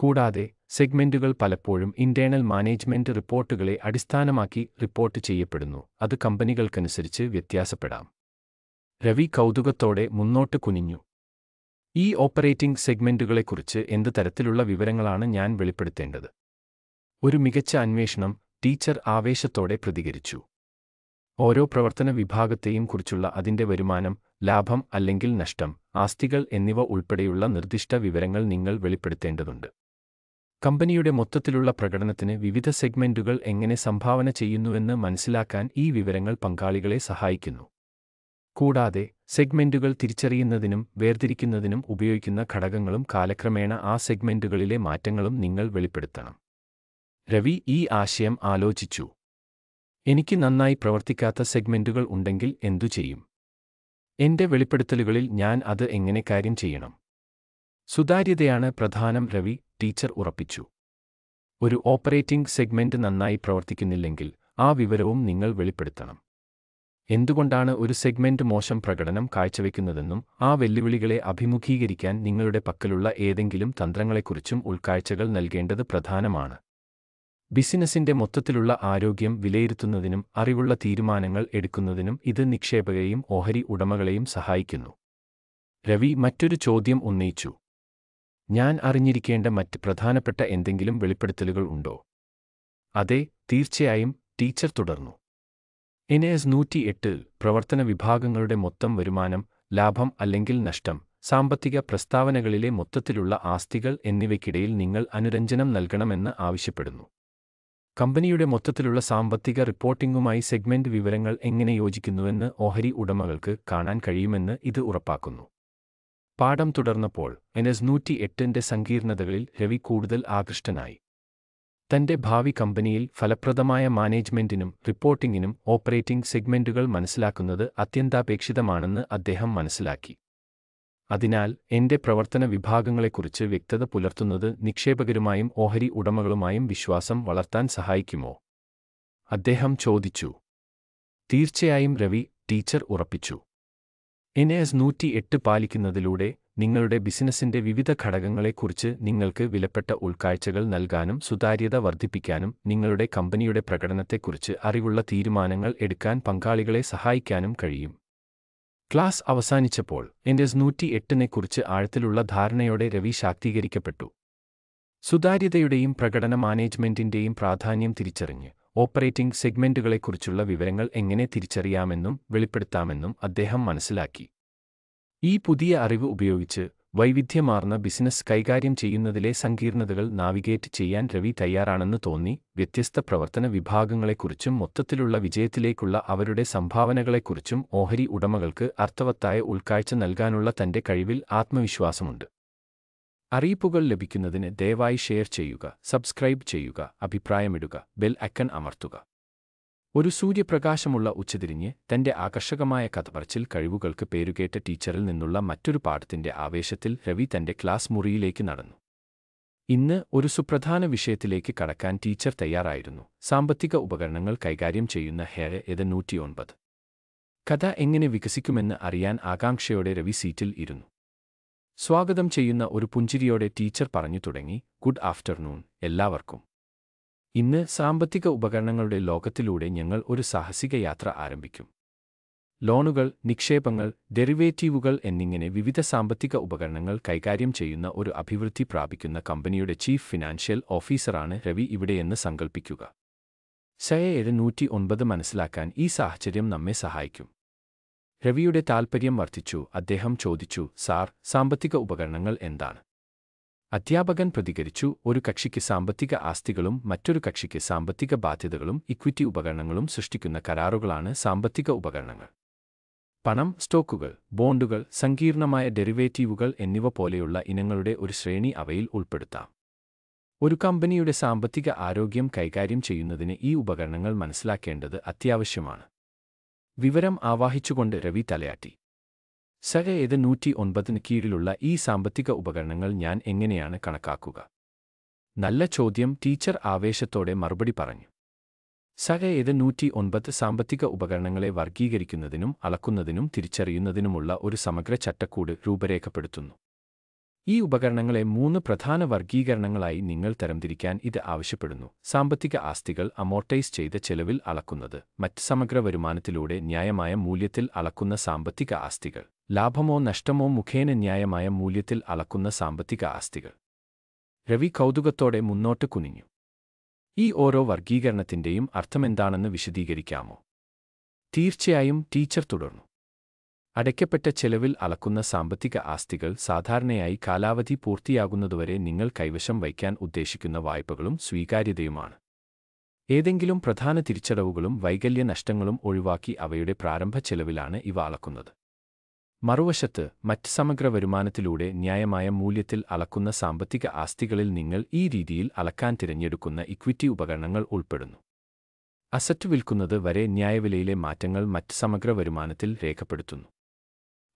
കൂടാതെ സെഗ്മെന്റുകൾ പലപ്പോഴും ഇന്റേണൽ മാനേജ്മെന്റ് റിപ്പോർട്ടുകളെ അടിസ്ഥാനമാക്കി റിപ്പോർട്ട് ചെയ്യപ്പെടുന്നു അത് കമ്പനികൾക്കനുസരിച്ച് വ്യത്യാസപ്പെടാം രവി കൗതുകത്തോടെ മുന്നോട്ട് കുനിഞ്ഞു ഈ ഓപ്പറേറ്റിംഗ് സെഗ്മെന്റുകളെക്കുറിച്ച് എന്ത് തരത്തിലുള്ള വിവരങ്ങളാണ് ഞാൻ വെളിപ്പെടുത്തേണ്ടത് ഒരു മികച്ച അന്വേഷണം ടീച്ചർ ആവേശത്തോടെ പ്രതികരിച്ചു ഓരോ പ്രവർത്തന വിഭാഗത്തെയും കുറിച്ചുള്ള അതിന്റെ വരുമാനം ലാഭം അല്ലെങ്കിൽ നഷ്ടം ആസ്തികൾ എന്നിവ ഉൾപ്പെടെയുള്ള നിർദ്ദിഷ്ട വിവരങ്ങൾ നിങ്ങൾ വെളിപ്പെടുത്തേണ്ടതുണ്ട് കമ്പനിയുടെ മൊത്തത്തിലുള്ള പ്രകടനത്തിന് വിവിധ സെഗ്മെന്റുകൾ എങ്ങനെ സംഭാവന ചെയ്യുന്നുവെന്ന് മനസ്സിലാക്കാൻ ഈ വിവരങ്ങൾ പങ്കാളികളെ സഹായിക്കുന്നു കൂടാതെ സെഗ്മെന്റുകൾ തിരിച്ചറിയുന്നതിനും വേർതിരിക്കുന്നതിനും ഉപയോഗിക്കുന്ന ഘടകങ്ങളും കാലക്രമേണ ആ സെഗ്മെന്റുകളിലെ മാറ്റങ്ങളും നിങ്ങൾ വെളിപ്പെടുത്തണം രവി ഈ ആശയം ആലോചിച്ചു എനിക്ക് നന്നായി പ്രവർത്തിക്കാത്ത സെഗ്മെന്റുകൾ ഉണ്ടെങ്കിൽ എന്തു ചെയ്യും എന്റെ വെളിപ്പെടുത്തലുകളിൽ ഞാൻ അത് എങ്ങനെ കാര്യം ചെയ്യണം സുതാര്യതയാണ് പ്രധാനം രവി ടീച്ചർ ഉറപ്പിച്ചു ഒരു ഓപ്പറേറ്റിംഗ് സെഗ്മെന്റ് നന്നായി പ്രവർത്തിക്കുന്നില്ലെങ്കിൽ ആ വിവരവും നിങ്ങൾ വെളിപ്പെടുത്തണം എന്തുകൊണ്ടാണ് ഒരു സെഗ്മെന്റ് മോശം പ്രകടനം കാഴ്ചവെക്കുന്നതെന്നും ആ വെല്ലുവിളികളെ അഭിമുഖീകരിക്കാൻ നിങ്ങളുടെ പക്കലുള്ള ഏതെങ്കിലും തന്ത്രങ്ങളെക്കുറിച്ചും ഉൾക്കാഴ്ചകൾ നൽകേണ്ടത് പ്രധാനമാണ് ബിസിനസിന്റെ മൊത്തത്തിലുള്ള ആരോഗ്യം വിലയിരുത്തുന്നതിനും അറിവുള്ള തീരുമാനങ്ങൾ എടുക്കുന്നതിനും ഇത് നിക്ഷേപകരെയും ഓഹരി ഉടമകളെയും സഹായിക്കുന്നു രവി മറ്റൊരു ചോദ്യം ഉന്നയിച്ചു ഞാൻ അറിഞ്ഞിരിക്കേണ്ട മറ്റ് പ്രധാനപ്പെട്ട എന്തെങ്കിലും വെളിപ്പെടുത്തലുകൾ ഉണ്ടോ അതെ തീർച്ചയായും ടീച്ചർ തുടർന്നു എൻ നൂറ്റി എട്ടിൽ പ്രവർത്തന വിഭാഗങ്ങളുടെ മൊത്തം വരുമാനം ലാഭം അല്ലെങ്കിൽ നഷ്ടം സാമ്പത്തിക പ്രസ്താവനകളിലെ മൊത്തത്തിലുള്ള ആസ്തികൾ എന്നിവയ്ക്കിടയിൽ നിങ്ങൾ അനുരഞ്ജനം നൽകണമെന്ന് ആവശ്യപ്പെടുന്നു കമ്പനിയുടെ മൊത്തത്തിലുള്ള സാമ്പത്തിക റിപ്പോർട്ടിംഗുമായി സെഗ്മെന്റ് വിവരങ്ങൾ എങ്ങനെ യോജിക്കുന്നുവെന്ന് ഓഹരി ഉടമകൾക്ക് കാണാൻ കഴിയുമെന്ന് ഇത് ഉറപ്പാക്കുന്നു പാഠം തുടർന്നപ്പോൾ എനസ് നൂറ്റി എട്ടിന്റെ സങ്കീർണതകളിൽ രവി കൂടുതൽ ആകൃഷ്ടനായി തന്റെ ഭാവി കമ്പനിയിൽ ഫലപ്രദമായ മാനേജ്മെന്റിനും റിപ്പോർട്ടിംഗിനും ഓപ്പറേറ്റിംഗ് സെഗ്മെന്റുകൾ മനസ്സിലാക്കുന്നത് അത്യന്താപേക്ഷിതമാണെന്ന് അദ്ദേഹം മനസ്സിലാക്കി അതിനാൽ എന്റെ പ്രവർത്തന വിഭാഗങ്ങളെക്കുറിച്ച് വ്യക്തത പുലർത്തുന്നത് നിക്ഷേപകരുമായും ഓഹരി ഉടമകളുമായും വിശ്വാസം വളർത്താൻ സഹായിക്കുമോ അദ്ദേഹം ചോദിച്ചു തീർച്ചയായും രവി ടീച്ചർ ഉറപ്പിച്ചു എൻഎസ് നൂറ്റി എട്ട് പാലിക്കുന്നതിലൂടെ നിങ്ങളുടെ ബിസിനസിന്റെ വിവിധ ഘടകങ്ങളെക്കുറിച്ച് നിങ്ങൾക്ക് വിലപ്പെട്ട ഉൾക്കാഴ്ചകൾ നൽകാനും സുതാര്യത വർദ്ധിപ്പിക്കാനും നിങ്ങളുടെ കമ്പനിയുടെ പ്രകടനത്തെക്കുറിച്ച് അറിവുള്ള തീരുമാനങ്ങൾ എടുക്കാൻ പങ്കാളികളെ സഹായിക്കാനും കഴിയും ക്ലാസ് അവസാനിച്ചപ്പോൾ എൻഡസ് നൂറ്റി എട്ടിനെക്കുറിച്ച് ആഴത്തിലുള്ള ധാരണയോടെ രവി ശാക്തീകരിക്കപ്പെട്ടു സുതാര്യതയുടെയും പ്രകടന മാനേജ്മെന്റിന്റെയും പ്രാധാന്യം തിരിച്ചറിഞ്ഞ് ഓപ്പറേറ്റിംഗ് സെഗ്മെന്റുകളെക്കുറിച്ചുള്ള വിവരങ്ങൾ എങ്ങനെ തിരിച്ചറിയാമെന്നും വെളിപ്പെടുത്താമെന്നും അദ്ദേഹം മനസ്സിലാക്കി ഈ പുതിയ അറിവ് ഉപയോഗിച്ച് വൈവിധ്യമാർന്ന ബിസിനസ് കൈകാര്യം ചെയ്യുന്നതിലെ സങ്കീർണതകൾ നാവിഗേറ്റ് ചെയ്യാൻ രവി തയ്യാറാണെന്ന് തോന്നി വ്യത്യസ്ത പ്രവർത്തന വിഭാഗങ്ങളെക്കുറിച്ചും മൊത്തത്തിലുള്ള വിജയത്തിലേക്കുള്ള അവരുടെ സംഭാവനകളെക്കുറിച്ചും ഓഹരി ഉടമകൾക്ക് അർത്ഥവത്തായ ഉൾക്കാഴ്ച നൽകാനുള്ള തന്റെ കഴിവിൽ ആത്മവിശ്വാസമുണ്ട് അറിയിപ്പുകൾ ലഭിക്കുന്നതിന് ദയവായി ഷെയർ ചെയ്യുക സബ്സ്ക്രൈബ് ചെയ്യുക അഭിപ്രായമിടുക ബെൽ അക്കൺ അമർത്തുക ഒരു സൂര്യപ്രകാശമുള്ള ഉച്ചതിരിഞ്ഞ് തന്റെ ആകർഷകമായ കഥപറച്ചിൽ കഴിവുകൾക്ക് പേരുകേട്ട ടീച്ചറിൽ നിന്നുള്ള മറ്റൊരു പാഠത്തിന്റെ ആവേശത്തിൽ രവി തന്റെ ക്ലാസ് മുറിയിലേക്ക് നടന്നു ഇന്ന് ഒരു സുപ്രധാന വിഷയത്തിലേക്ക് കടക്കാൻ ടീച്ചർ തയ്യാറായിരുന്നു സാമ്പത്തിക ഉപകരണങ്ങൾ കൈകാര്യം ചെയ്യുന്ന ഹെയർ എത് നൂറ്റിയൊൻപത് കഥ എങ്ങനെ വികസിക്കുമെന്ന് അറിയാൻ ആകാംക്ഷയോടെ രവി സീറ്റിൽ ഇരുന്നു സ്വാഗതം ചെയ്യുന്ന ഒരു പുഞ്ചിരിയോടെ ടീച്ചർ പറഞ്ഞു തുടങ്ങി ഗുഡ് ആഫ്റ്റർനൂൺ എല്ലാവർക്കും ഇന്ന് സാമ്പത്തിക ഉപകരണങ്ങളുടെ ലോകത്തിലൂടെ ഞങ്ങൾ ഒരു സാഹസിക യാത്ര ആരംഭിക്കും ലോണുകൾ നിക്ഷേപങ്ങൾ ഡെറിവേറ്റീവുകൾ എന്നിങ്ങനെ വിവിധ സാമ്പത്തിക ഉപകരണങ്ങൾ കൈകാര്യം ചെയ്യുന്ന ഒരു അഭിവൃദ്ധി പ്രാപിക്കുന്ന കമ്പനിയുടെ ചീഫ് ഫിനാൻഷ്യൽ ഓഫീസറാണ് രവി ഇവിടെയെന്ന് സങ്കൽപ്പിക്കുക ശയ എഴുന്നൂറ്റി ഒൻപത് മനസ്സിലാക്കാൻ ഈ സാഹചര്യം നമ്മെ സഹായിക്കും രവിയുടെ താൽപ്പര്യം വർദ്ധിച്ചു അദ്ദേഹം ചോദിച്ചു സാർ സാമ്പത്തിക ഉപകരണങ്ങൾ എന്താണ് അധ്യാപകൻ പ്രതികരിച്ചു ഒരു കക്ഷിക്ക് സാമ്പത്തിക ആസ്തികളും മറ്റൊരു കക്ഷിക്ക് സാമ്പത്തിക ബാധ്യതകളും ഇക്വിറ്റി ഉപകരണങ്ങളും സൃഷ്ടിക്കുന്ന കരാറുകളാണ് സാമ്പത്തിക ഉപകരണങ്ങൾ പണം സ്റ്റോക്കുകൾ ബോണ്ടുകൾ സങ്കീർണമായ ഡെറിവേറ്റീവുകൾ എന്നിവ പോലെയുള്ള ഇനങ്ങളുടെ ഒരു ശ്രേണി അവയിൽ ഉൾപ്പെടുത്താം ഒരു കമ്പനിയുടെ സാമ്പത്തിക ആരോഗ്യം കൈകാര്യം ചെയ്യുന്നതിന് ഈ ഉപകരണങ്ങൾ മനസ്സിലാക്കേണ്ടത് അത്യാവശ്യമാണ് വിവരം ആവാഹിച്ചുകൊണ്ട് രവി തലയാട്ടി സഹ ഏത് നൂറ്റി ഒൻപതിന് കീഴിലുള്ള ഈ സാമ്പത്തിക ഉപകരണങ്ങൾ ഞാൻ എങ്ങനെയാണ് കണക്കാക്കുക നല്ല ചോദ്യം ടീച്ചർ ആവേശത്തോടെ മറുപടി പറഞ്ഞു സഹ ഏത് നൂറ്റി ഒൻപത് സാമ്പത്തിക ഉപകരണങ്ങളെ വർഗീകരിക്കുന്നതിനും അളക്കുന്നതിനും തിരിച്ചറിയുന്നതിനുമുള്ള ഒരു സമഗ്ര ചട്ടക്കൂട് രൂപരേഖപ്പെടുത്തുന്നു ഈ ഉപകരണങ്ങളെ മൂന്ന് പ്രധാന വർഗീകരണങ്ങളായി നിങ്ങൾ തരംതിരിക്കാൻ ഇത് ആവശ്യപ്പെടുന്നു സാമ്പത്തിക ആസ്തികൾ അമോർട്ടൈസ് ചെയ്ത ചെലവിൽ അളക്കുന്നത് മറ്റ് സമഗ്ര വരുമാനത്തിലൂടെ ന്യായമായ മൂല്യത്തിൽ അളക്കുന്ന സാമ്പത്തിക ആസ്തികൾ ലാഭമോ നഷ്ടമോ മുഖേന ന്യായമായ മൂല്യത്തിൽ അളക്കുന്ന സാമ്പത്തിക ആസ്തികൾ രവി കൗതുകത്തോടെ മുന്നോട്ട് കുനിഞ്ഞു ഈ ഓരോ വർഗീകരണത്തിന്റെയും അർത്ഥമെന്താണെന്ന് വിശദീകരിക്കാമോ തീർച്ചയായും ടീച്ചർ തുടർന്നു അടയ്ക്കപ്പെട്ട ചെലവിൽ അളക്കുന്ന സാമ്പത്തിക ആസ്തികൾ സാധാരണയായി കാലാവധി പൂർത്തിയാകുന്നതുവരെ നിങ്ങൾ കൈവശം വയ്ക്കാൻ ഉദ്ദേശിക്കുന്ന വായ്പകളും സ്വീകാര്യതയുമാണ് ഏതെങ്കിലും പ്രധാന തിരിച്ചടവുകളും വൈകല്യ നഷ്ടങ്ങളും ഒഴിവാക്കി അവയുടെ പ്രാരംഭ ചെലവിലാണ് ഇവ അളക്കുന്നത് മറുവശത്ത് മറ്റ് സമഗ്ര വരുമാനത്തിലൂടെ ന്യായമായ മൂല്യത്തിൽ അളക്കുന്ന സാമ്പത്തിക ആസ്തികളിൽ നിങ്ങൾ ഈ രീതിയിൽ അളക്കാൻ തിരഞ്ഞെടുക്കുന്ന ഇക്വിറ്റി ഉപകരണങ്ങൾ ഉൾപ്പെടുന്നു അസറ്റ് വിൽക്കുന്നത് വരെ ന്യായവിലയിലെ മാറ്റങ്ങൾ മറ്റ് സമഗ്ര വരുമാനത്തിൽ രേഖപ്പെടുത്തുന്നു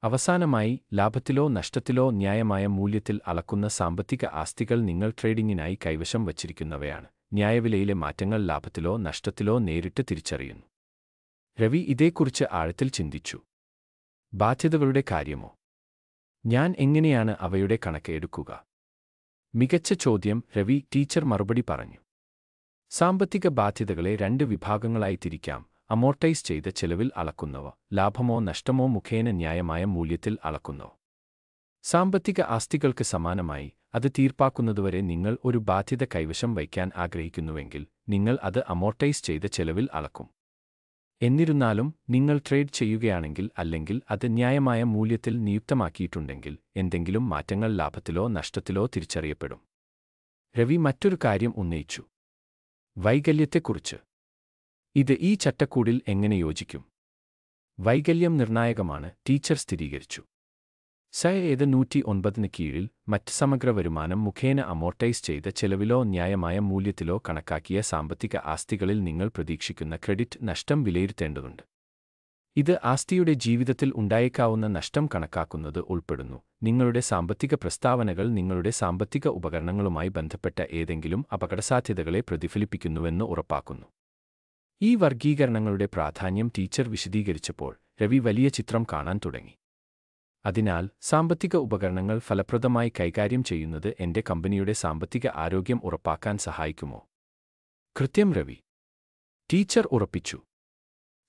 അവസാനമായി ലാഭത്തിലോ നഷ്ടത്തിലോ ന്യായമായ മൂല്യത്തിൽ അളക്കുന്ന സാമ്പത്തിക ആസ്തികൾ നിങ്ങൾ ട്രേഡിംഗിനായി കൈവശം വച്ചിരിക്കുന്നവയാണ് ന്യായവിലയിലെ മാറ്റങ്ങൾ ലാഭത്തിലോ നഷ്ടത്തിലോ നേരിട്ട് തിരിച്ചറിയുന്നു രവി ഇതേക്കുറിച്ച് ആഴത്തിൽ ചിന്തിച്ചു ബാധ്യതകളുടെ കാര്യമോ ഞാൻ എങ്ങനെയാണ് അവയുടെ കണക്ക് എടുക്കുക മികച്ച ചോദ്യം രവി ടീച്ചർ മറുപടി പറഞ്ഞു സാമ്പത്തിക ബാധ്യതകളെ രണ്ട് വിഭാഗങ്ങളായി തിരിക്കാം അമോർട്ടൈസ് ചെയ്ത ചെലവിൽ അളക്കുന്നവ ലാഭമോ നഷ്ടമോ മുഖേന ന്യായമായ മൂല്യത്തിൽ അളക്കുന്നു സാമ്പത്തിക ആസ്തികൾക്ക് സമാനമായി അത് തീർപ്പാക്കുന്നതുവരെ നിങ്ങൾ ഒരു ബാധ്യത കൈവശം വയ്ക്കാൻ ആഗ്രഹിക്കുന്നുവെങ്കിൽ നിങ്ങൾ അത് അമോർട്ടൈസ് ചെയ്ത ചെലവിൽ അളക്കും എന്നിരുന്നാലും നിങ്ങൾ ട്രേഡ് ചെയ്യുകയാണെങ്കിൽ അല്ലെങ്കിൽ അത് ന്യായമായ മൂല്യത്തിൽ നിയുക്തമാക്കിയിട്ടുണ്ടെങ്കിൽ എന്തെങ്കിലും മാറ്റങ്ങൾ ലാഭത്തിലോ നഷ്ടത്തിലോ തിരിച്ചറിയപ്പെടും രവി മറ്റൊരു കാര്യം ഉന്നയിച്ചു വൈകല്യത്തെക്കുറിച്ച് ഇത് ഈ ചട്ടക്കൂടിൽ എങ്ങനെ യോജിക്കും വൈകല്യം നിർണായകമാണ് ടീച്ചർ സ്ഥിരീകരിച്ചു സ ഏത് നൂറ്റി ഒൻപതിന് കീഴിൽ മറ്റ് സമഗ്ര വരുമാനം മുഖേന അമോർട്ടൈസ് ചെയ്ത ചെലവിലോ ന്യായമായ മൂല്യത്തിലോ കണക്കാക്കിയ സാമ്പത്തിക ആസ്തികളിൽ നിങ്ങൾ പ്രതീക്ഷിക്കുന്ന ക്രെഡിറ്റ് നഷ്ടം വിലയിരുത്തേണ്ടതുണ്ട് ഇത് ആസ്തിയുടെ ജീവിതത്തിൽ ഉണ്ടായേക്കാവുന്ന നഷ്ടം കണക്കാക്കുന്നത് ഉൾപ്പെടുന്നു നിങ്ങളുടെ സാമ്പത്തിക പ്രസ്താവനകൾ നിങ്ങളുടെ സാമ്പത്തിക ഉപകരണങ്ങളുമായി ബന്ധപ്പെട്ട ഏതെങ്കിലും അപകടസാധ്യതകളെ പ്രതിഫലിപ്പിക്കുന്നുവെന്ന് ഉറപ്പാക്കുന്നു ഈ വർഗീകരണങ്ങളുടെ പ്രാധാന്യം ടീച്ചർ വിശദീകരിച്ചപ്പോൾ രവി വലിയ ചിത്രം കാണാൻ തുടങ്ങി അതിനാൽ സാമ്പത്തിക ഉപകരണങ്ങൾ ഫലപ്രദമായി കൈകാര്യം ചെയ്യുന്നത് എൻ്റെ കമ്പനിയുടെ സാമ്പത്തിക ആരോഗ്യം ഉറപ്പാക്കാൻ സഹായിക്കുമോ കൃത്യം രവി ടീച്ചർ ഉറപ്പിച്ചു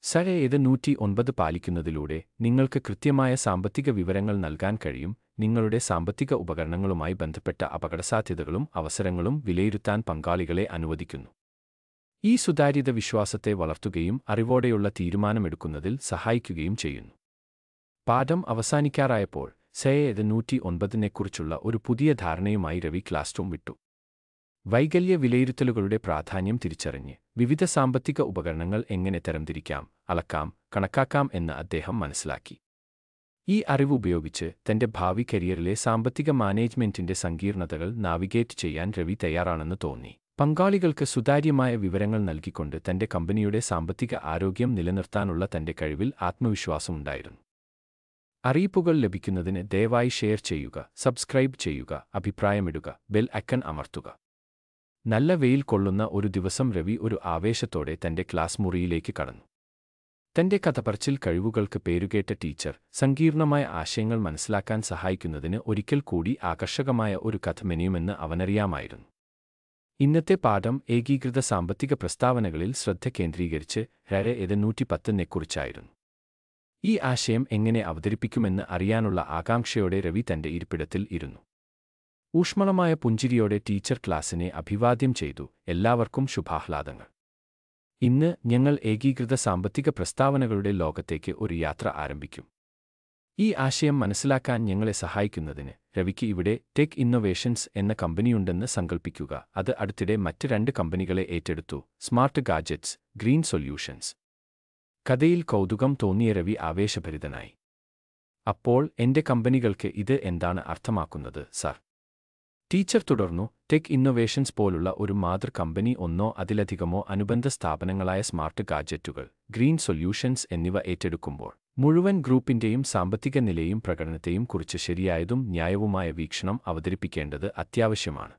സര ഏത് നൂറ്റി ഒൻപത് പാലിക്കുന്നതിലൂടെ നിങ്ങൾക്ക് കൃത്യമായ സാമ്പത്തിക വിവരങ്ങൾ നൽകാൻ കഴിയും നിങ്ങളുടെ സാമ്പത്തിക ഉപകരണങ്ങളുമായി ബന്ധപ്പെട്ട അപകടസാധ്യതകളും അവസരങ്ങളും വിലയിരുത്താൻ പങ്കാളികളെ അനുവദിക്കുന്നു ഈ സുതാര്യത വിശ്വാസത്തെ വളർത്തുകയും അറിവോടെയുള്ള തീരുമാനമെടുക്കുന്നതിൽ സഹായിക്കുകയും ചെയ്യുന്നു പാഠം അവസാനിക്കാറായപ്പോൾ സയേത് നൂറ്റി ഒൻപതിനെക്കുറിച്ചുള്ള ഒരു പുതിയ ധാരണയുമായി രവി ക്ലാസ് റൂം വിട്ടു വൈകല്യ വിലയിരുത്തലുകളുടെ പ്രാധാന്യം തിരിച്ചറിഞ്ഞ് വിവിധ സാമ്പത്തിക ഉപകരണങ്ങൾ എങ്ങനെ തരംതിരിക്കാം അളക്കാം കണക്കാക്കാം എന്ന് അദ്ദേഹം മനസ്സിലാക്കി ഈ അറിവ് ഉപയോഗിച്ച് തന്റെ ഭാവി കരിയറിലെ സാമ്പത്തിക മാനേജ്മെന്റിന്റെ സങ്കീർണതകൾ നാവിഗേറ്റ് ചെയ്യാൻ രവി തയ്യാറാണെന്ന് തോന്നി പങ്കാളികൾക്ക് സുതാര്യമായ വിവരങ്ങൾ നൽകിക്കൊണ്ട് തന്റെ കമ്പനിയുടെ സാമ്പത്തിക ആരോഗ്യം നിലനിർത്താനുള്ള തന്റെ കഴിവിൽ ആത്മവിശ്വാസമുണ്ടായിരുന്നു അറിയിപ്പുകൾ ലഭിക്കുന്നതിന് ദയവായി ഷെയർ ചെയ്യുക സബ്സ്ക്രൈബ് ചെയ്യുക അഭിപ്രായമിടുക ബെൽ അക്കൺ അമർത്തുക നല്ല വെയിൽ കൊള്ളുന്ന ഒരു ദിവസം രവി ഒരു ആവേശത്തോടെ തന്റെ ക്ലാസ് മുറിയിലേക്ക് കടന്നു തന്റെ കഥപറച്ചിൽ കഴിവുകൾക്ക് പേരുകേട്ട ടീച്ചർ സങ്കീർണമായ ആശയങ്ങൾ മനസ്സിലാക്കാൻ സഹായിക്കുന്നതിന് ഒരിക്കൽ കൂടി ആകർഷകമായ ഒരു കഥ മെനിയുമെന്ന് അവനറിയാമായിരുന്നു ഇന്നത്തെ പാഠം ഏകീകൃത സാമ്പത്തിക പ്രസ്താവനകളിൽ ശ്രദ്ധ കേന്ദ്രീകരിച്ച് രര എഴുന്നൂറ്റി പത്തിനെക്കുറിച്ചായിരുന്നു ഈ ആശയം എങ്ങനെ അവതരിപ്പിക്കുമെന്ന് അറിയാനുള്ള ആകാംക്ഷയോടെ രവി തന്റെ ഇരിപ്പിടത്തിൽ ഇരുന്നു ഊഷ്മളമായ പുഞ്ചിരിയോടെ ടീച്ചർ ക്ലാസ്സിനെ അഭിവാദ്യം ചെയ്തു എല്ലാവർക്കും ശുഭാഹ്ലാദങ്ങൾ ഇന്ന് ഞങ്ങൾ ഏകീകൃത സാമ്പത്തിക പ്രസ്താവനകളുടെ ലോകത്തേക്ക് ഒരു യാത്ര ആരംഭിക്കും ഈ ആശയം മനസ്സിലാക്കാൻ ഞങ്ങളെ സഹായിക്കുന്നതിന് രവിക്ക് ഇവിടെ ടെക് ഇന്നൊവേഷൻസ് എന്ന കമ്പനിയുണ്ടെന്ന് സങ്കൽപ്പിക്കുക അത് അടുത്തിടെ മറ്റ് രണ്ട് കമ്പനികളെ ഏറ്റെടുത്തു സ്മാർട്ട് ഗാജറ്റ്സ് ഗ്രീൻ സൊല്യൂഷൻസ് കഥയിൽ കൗതുകം തോന്നിയ രവി ആവേശഭരിതനായി അപ്പോൾ എന്റെ കമ്പനികൾക്ക് ഇത് എന്താണ് അർത്ഥമാക്കുന്നത് സർ ടീച്ചർ തുടർന്നു ടെക് ഇന്നൊവേഷൻസ് പോലുള്ള ഒരു മാതൃ കമ്പനി ഒന്നോ അതിലധികമോ അനുബന്ധ സ്ഥാപനങ്ങളായ സ്മാർട്ട് ഗാജറ്റുകൾ ഗ്രീൻ സൊല്യൂഷൻസ് എന്നിവ ഏറ്റെടുക്കുമ്പോൾ മുഴുവൻ ഗ്രൂപ്പിന്റെയും സാമ്പത്തിക നിലയും പ്രകടനത്തെയും കുറിച്ച് ശരിയായതും ന്യായവുമായ വീക്ഷണം അവതരിപ്പിക്കേണ്ടത് അത്യാവശ്യമാണ്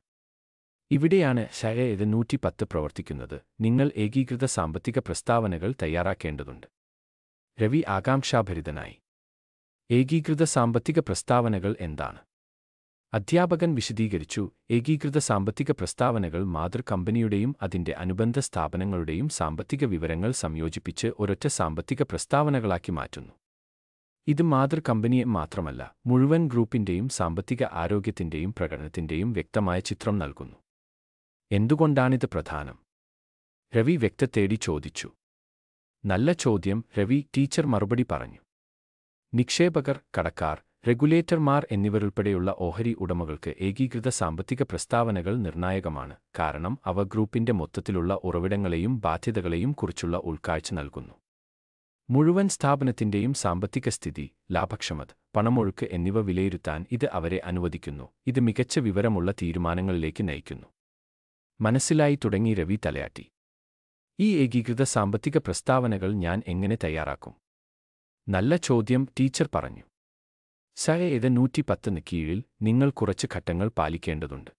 ഇവിടെയാണ് ശയ ഇത് നൂറ്റിപ്പത്ത് പ്രവർത്തിക്കുന്നത് നിങ്ങൾ ഏകീകൃത സാമ്പത്തിക പ്രസ്താവനകൾ തയ്യാറാക്കേണ്ടതുണ്ട് രവി ആകാംക്ഷാഭരിതനായി ഏകീകൃത സാമ്പത്തിക പ്രസ്താവനകൾ എന്താണ് അധ്യാപകൻ വിശദീകരിച്ചു ഏകീകൃത സാമ്പത്തിക പ്രസ്താവനകൾ മാതൃ കമ്പനിയുടെയും അതിന്റെ അനുബന്ധ സ്ഥാപനങ്ങളുടെയും സാമ്പത്തിക വിവരങ്ങൾ സംയോജിപ്പിച്ച് ഒരൊറ്റ സാമ്പത്തിക പ്രസ്താവനകളാക്കി മാറ്റുന്നു ഇത് മാതൃ കമ്പനിയെ മാത്രമല്ല മുഴുവൻ ഗ്രൂപ്പിന്റെയും സാമ്പത്തിക ആരോഗ്യത്തിന്റെയും പ്രകടനത്തിന്റെയും വ്യക്തമായ ചിത്രം നൽകുന്നു എന്തുകൊണ്ടാണിത് പ്രധാനം രവി വ്യക്തത്തേടി ചോദിച്ചു നല്ല ചോദ്യം രവി ടീച്ചർ മറുപടി പറഞ്ഞു നിക്ഷേപകർ കടക്കാർ റെഗുലേറ്റർമാർ എന്നിവരുൾപ്പെടെയുള്ള ഓഹരി ഉടമകൾക്ക് ഏകീകൃത സാമ്പത്തിക പ്രസ്താവനകൾ നിർണായകമാണ് കാരണം അവ ഗ്രൂപ്പിന്റെ മൊത്തത്തിലുള്ള ഉറവിടങ്ങളെയും ബാധ്യതകളെയും കുറിച്ചുള്ള ഉൾക്കാഴ്ച നൽകുന്നു മുഴുവൻ സ്ഥാപനത്തിന്റെയും സാമ്പത്തിക സ്ഥിതി ലാഭക്ഷമത പണമൊഴുക്ക് എന്നിവ വിലയിരുത്താൻ ഇത് അവരെ അനുവദിക്കുന്നു ഇത് മികച്ച വിവരമുള്ള തീരുമാനങ്ങളിലേക്ക് നയിക്കുന്നു മനസ്സിലായി തുടങ്ങി രവി തലയാട്ടി ഈ ഏകീകൃത സാമ്പത്തിക പ്രസ്താവനകൾ ഞാൻ എങ്ങനെ തയ്യാറാക്കും നല്ല ചോദ്യം ടീച്ചർ പറഞ്ഞു സഹേത നൂറ്റി പത്തിന് കീഴിൽ നിങ്ങൾ കുറച്ച് ഘട്ടങ്ങൾ പാലിക്കേണ്ടതുണ്ട്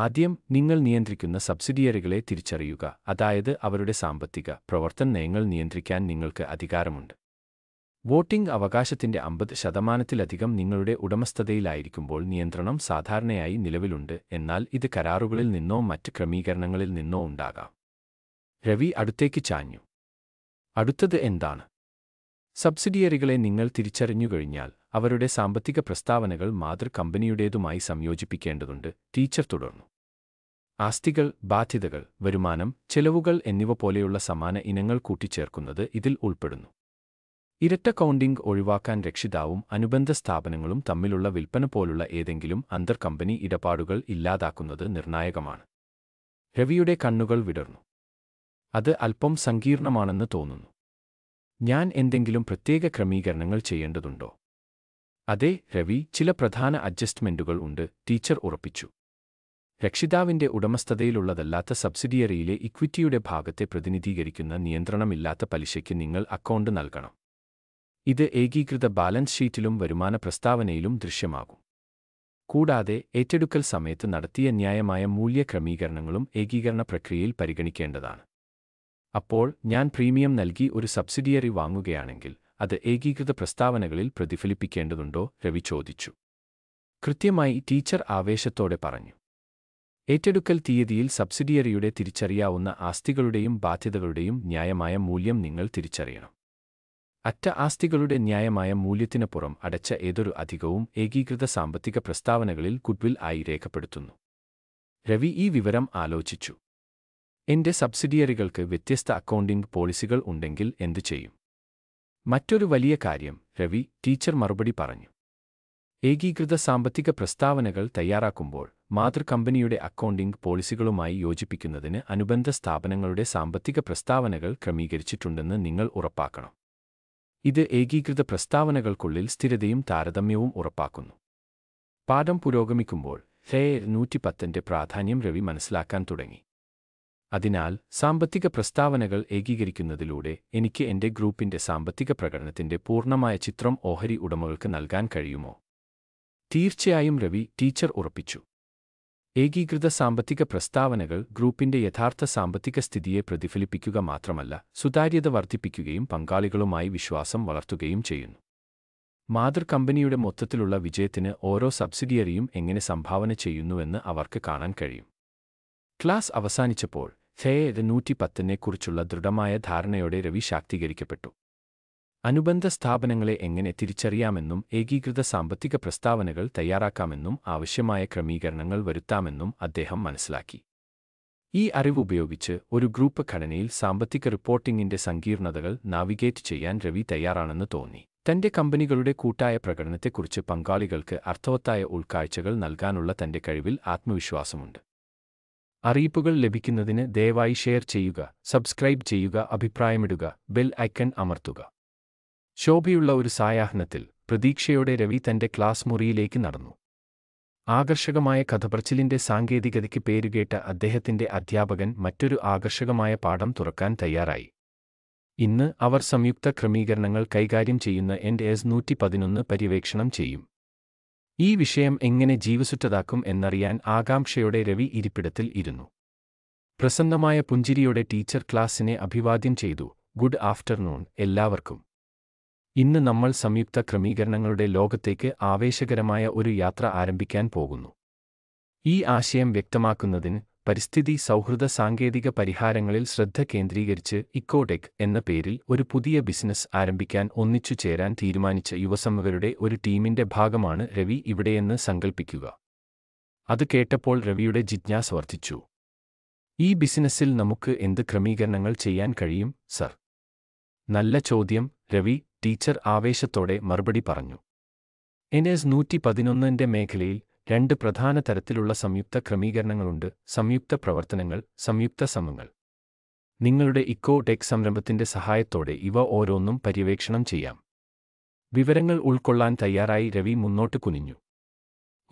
ആദ്യം നിങ്ങൾ നിയന്ത്രിക്കുന്ന സബ്സിഡിയറികളെ തിരിച്ചറിയുക അതായത് അവരുടെ സാമ്പത്തിക പ്രവർത്തന നയങ്ങൾ നിയന്ത്രിക്കാൻ നിങ്ങൾക്ക് അധികാരമുണ്ട് വോട്ടിംഗ് അവകാശത്തിന്റെ അമ്പത് ശതമാനത്തിലധികം നിങ്ങളുടെ ഉടമസ്ഥതയിലായിരിക്കുമ്പോൾ നിയന്ത്രണം സാധാരണയായി നിലവിലുണ്ട് എന്നാൽ ഇത് കരാറുകളിൽ നിന്നോ മറ്റ് ക്രമീകരണങ്ങളിൽ നിന്നോ ഉണ്ടാകാം രവി അടുത്തേക്ക് ചാഞ്ഞു അടുത്തത് എന്താണ് സബ്സിഡിയറികളെ നിങ്ങൾ തിരിച്ചറിഞ്ഞു കഴിഞ്ഞാൽ അവരുടെ സാമ്പത്തിക പ്രസ്താവനകൾ മാതൃ കമ്പനിയുടേതുമായി സംയോജിപ്പിക്കേണ്ടതുണ്ട് ടീച്ചർ തുടർന്നു ആസ്തികൾ ബാധ്യതകൾ വരുമാനം ചെലവുകൾ എന്നിവ പോലെയുള്ള സമാന ഇനങ്ങൾ കൂട്ടിച്ചേർക്കുന്നത് ഇതിൽ ഉൾപ്പെടുന്നു ഇരട്ട കൗണ്ടിംഗ് ഒഴിവാക്കാൻ രക്ഷിതാവും അനുബന്ധ സ്ഥാപനങ്ങളും തമ്മിലുള്ള വിൽപ്പന പോലുള്ള ഏതെങ്കിലും അന്തർകമ്പനി ഇടപാടുകൾ ഇല്ലാതാക്കുന്നത് നിർണായകമാണ് രവിയുടെ കണ്ണുകൾ വിടർന്നു അത് അല്പം സങ്കീർണമാണെന്ന് തോന്നുന്നു ഞാൻ എന്തെങ്കിലും പ്രത്യേക ക്രമീകരണങ്ങൾ ചെയ്യേണ്ടതുണ്ടോ അതെ രവി ചില പ്രധാന അഡ്ജസ്റ്റ്മെന്റുകൾ ഉണ്ട് ടീച്ചർ ഉറപ്പിച്ചു രക്ഷിതാവിന്റെ ഉടമസ്ഥതയിലുള്ളതല്ലാത്ത സബ്സിഡിയറിയിലെ ഇക്വിറ്റിയുടെ ഭാഗത്തെ പ്രതിനിധീകരിക്കുന്ന നിയന്ത്രണമില്ലാത്ത പലിശയ്ക്ക് നിങ്ങൾ അക്കൗണ്ട് നൽകണം ഇത് ഏകീകൃത ബാലൻസ് ഷീറ്റിലും വരുമാന പ്രസ്താവനയിലും ദൃശ്യമാകും കൂടാതെ ഏറ്റെടുക്കൽ സമയത്ത് നടത്തിയ ന്യായമായ മൂല്യക്രമീകരണങ്ങളും ഏകീകരണ പ്രക്രിയയിൽ പരിഗണിക്കേണ്ടതാണ് അപ്പോൾ ഞാൻ പ്രീമിയം നൽകി ഒരു സബ്സിഡിയറി വാങ്ങുകയാണെങ്കിൽ അത് ഏകീകൃത പ്രസ്താവനകളിൽ പ്രതിഫലിപ്പിക്കേണ്ടതുണ്ടോ രവി ചോദിച്ചു കൃത്യമായി ടീച്ചർ ആവേശത്തോടെ പറഞ്ഞു ഏറ്റെടുക്കൽ തീയതിയിൽ സബ്സിഡിയറിയുടെ തിരിച്ചറിയാവുന്ന ആസ്തികളുടെയും ബാധ്യതകളുടെയും ന്യായമായ മൂല്യം നിങ്ങൾ തിരിച്ചറിയണം അറ്റ ആസ്തികളുടെ ന്യായമായ മൂല്യത്തിന് പുറം അടച്ച ഏതൊരു അധികവും ഏകീകൃത സാമ്പത്തിക പ്രസ്താവനകളിൽ ഗുഡ്വിൽ ആയി രേഖപ്പെടുത്തുന്നു രവി ഈ വിവരം ആലോചിച്ചു എന്റെ സബ്സിഡിയറികൾക്ക് വ്യത്യസ്ത അക്കൗണ്ടിംഗ് പോളിസികൾ ഉണ്ടെങ്കിൽ എന്തു ചെയ്യും മറ്റൊരു വലിയ കാര്യം രവി ടീച്ചർ മറുപടി പറഞ്ഞു ഏകീകൃത സാമ്പത്തിക പ്രസ്താവനകൾ തയ്യാറാക്കുമ്പോൾ മാതൃകമ്പനിയുടെ അക്കൗണ്ടിംഗ് പോളിസികളുമായി യോജിപ്പിക്കുന്നതിന് അനുബന്ധ സ്ഥാപനങ്ങളുടെ സാമ്പത്തിക പ്രസ്താവനകൾ ക്രമീകരിച്ചിട്ടുണ്ടെന്ന് നിങ്ങൾ ഉറപ്പാക്കണം ഇത് ഏകീകൃത പ്രസ്താവനകൾക്കുള്ളിൽ സ്ഥിരതയും താരതമ്യവും ഉറപ്പാക്കുന്നു പാഠം പുരോഗമിക്കുമ്പോൾ ഹേ നൂറ്റിപ്പത്തിൻ്റെ പ്രാധാന്യം രവി മനസ്സിലാക്കാൻ തുടങ്ങി അതിനാൽ സാമ്പത്തിക പ്രസ്താവനകൾ ഏകീകരിക്കുന്നതിലൂടെ എനിക്ക് എൻ്റെ ഗ്രൂപ്പിൻ്റെ സാമ്പത്തിക പ്രകടനത്തിന്റെ പൂർണ്ണമായ ചിത്രം ഓഹരി ഉടമകൾക്ക് നൽകാൻ കഴിയുമോ തീർച്ചയായും രവി ടീച്ചർ ഉറപ്പിച്ചു ഏകീകൃത സാമ്പത്തിക പ്രസ്താവനകൾ ഗ്രൂപ്പിന്റെ യഥാർത്ഥ സാമ്പത്തിക സ്ഥിതിയെ പ്രതിഫലിപ്പിക്കുക മാത്രമല്ല സുതാര്യത വർദ്ധിപ്പിക്കുകയും പങ്കാളികളുമായി വിശ്വാസം വളർത്തുകയും ചെയ്യുന്നു മാതൃ കമ്പനിയുടെ മൊത്തത്തിലുള്ള വിജയത്തിന് ഓരോ സബ്സിഡിയറിയും എങ്ങനെ സംഭാവന ചെയ്യുന്നുവെന്ന് അവർക്ക് കാണാൻ കഴിയും ക്ലാസ് അവസാനിച്ചപ്പോൾ ഫെയ് നൂറ്റി പത്തിനെക്കുറിച്ചുള്ള ദൃഢമായ ധാരണയോടെ രവി ശാക്തീകരിക്കപ്പെട്ടു അനുബന്ധ സ്ഥാപനങ്ങളെ എങ്ങനെ തിരിച്ചറിയാമെന്നും ഏകീകൃത സാമ്പത്തിക പ്രസ്താവനകൾ തയ്യാറാക്കാമെന്നും ആവശ്യമായ ക്രമീകരണങ്ങൾ വരുത്താമെന്നും അദ്ദേഹം മനസ്സിലാക്കി ഈ അറിവ് ഉപയോഗിച്ച് ഒരു ഗ്രൂപ്പ് ഘടനയിൽ സാമ്പത്തിക റിപ്പോർട്ടിംഗിന്റെ സങ്കീർണതകൾ നാവിഗേറ്റ് ചെയ്യാൻ രവി തയ്യാറാണെന്ന് തോന്നി തന്റെ കമ്പനികളുടെ കൂട്ടായ പ്രകടനത്തെക്കുറിച്ച് പങ്കാളികൾക്ക് അർത്ഥവത്തായ ഉൾക്കാഴ്ചകൾ നൽകാനുള്ള തന്റെ കഴിവിൽ ആത്മവിശ്വാസമുണ്ട് അറിയിപ്പുകൾ ലഭിക്കുന്നതിന് ദയവായി ഷെയർ ചെയ്യുക സബ്സ്ക്രൈബ് ചെയ്യുക അഭിപ്രായമിടുക ബെൽ ഐക്കൺ അമർത്തുക ശോഭയുള്ള ഒരു സായാഹ്നത്തിൽ പ്രതീക്ഷയോടെ രവി തന്റെ ക്ലാസ് മുറിയിലേക്ക് നടന്നു ആകർഷകമായ കഥപറച്ചിലിന്റെ സാങ്കേതികതയ്ക്ക് പേരുകേട്ട അദ്ദേഹത്തിന്റെ അധ്യാപകൻ മറ്റൊരു ആകർഷകമായ പാഠം തുറക്കാൻ തയ്യാറായി ഇന്ന് അവർ സംയുക്ത ക്രമീകരണങ്ങൾ കൈകാര്യം ചെയ്യുന്ന എൻ്റെ എസ് നൂറ്റി പതിനൊന്ന് പര്യവേക്ഷണം ചെയ്യും ഈ വിഷയം എങ്ങനെ ജീവസുറ്റതാക്കും എന്നറിയാൻ ആകാംക്ഷയുടെ രവി ഇരിപ്പിടത്തിൽ ഇരുന്നു പ്രസന്നമായ പുഞ്ചിരിയുടെ ടീച്ചർ ക്ലാസ്സിനെ അഭിവാദ്യം ചെയ്തു ഗുഡ് ആഫ്റ്റർനൂൺ എല്ലാവർക്കും ഇന്ന് നമ്മൾ സംയുക്ത ക്രമീകരണങ്ങളുടെ ലോകത്തേക്ക് ആവേശകരമായ ഒരു യാത്ര ആരംഭിക്കാൻ പോകുന്നു ഈ ആശയം വ്യക്തമാക്കുന്നതിന് പരിസ്ഥിതി സൗഹൃദ സാങ്കേതിക പരിഹാരങ്ങളിൽ ശ്രദ്ധ കേന്ദ്രീകരിച്ച് ഇക്കോടെക് എന്ന പേരിൽ ഒരു പുതിയ ബിസിനസ് ആരംഭിക്കാൻ ഒന്നിച്ചു ചേരാൻ തീരുമാനിച്ച യുവസമ്മകരുടെ ഒരു ടീമിന്റെ ഭാഗമാണ് രവി ഇവിടെയെന്ന് സങ്കൽപ്പിക്കുക അത് കേട്ടപ്പോൾ രവിയുടെ ജിജ്ഞാസ വർദ്ധിച്ചു ഈ ബിസിനസ്സിൽ നമുക്ക് എന്ത് ക്രമീകരണങ്ങൾ ചെയ്യാൻ കഴിയും സർ നല്ല ചോദ്യം രവി ടീച്ചർ ആവേശത്തോടെ മറുപടി പറഞ്ഞു എൻ എസ് നൂറ്റി പതിനൊന്നിൻ്റെ മേഖലയിൽ രണ്ട് പ്രധാന തരത്തിലുള്ള സംയുക്ത ക്രമീകരണങ്ങളുണ്ട് സംയുക്ത പ്രവർത്തനങ്ങൾ സംയുക്ത സമങ്ങൾ നിങ്ങളുടെ ഇക്കോ ടെക് സംരംഭത്തിന്റെ സഹായത്തോടെ ഇവ ഓരോന്നും പര്യവേക്ഷണം ചെയ്യാം വിവരങ്ങൾ ഉൾക്കൊള്ളാൻ തയ്യാറായി രവി മുന്നോട്ട് കുനിഞ്ഞു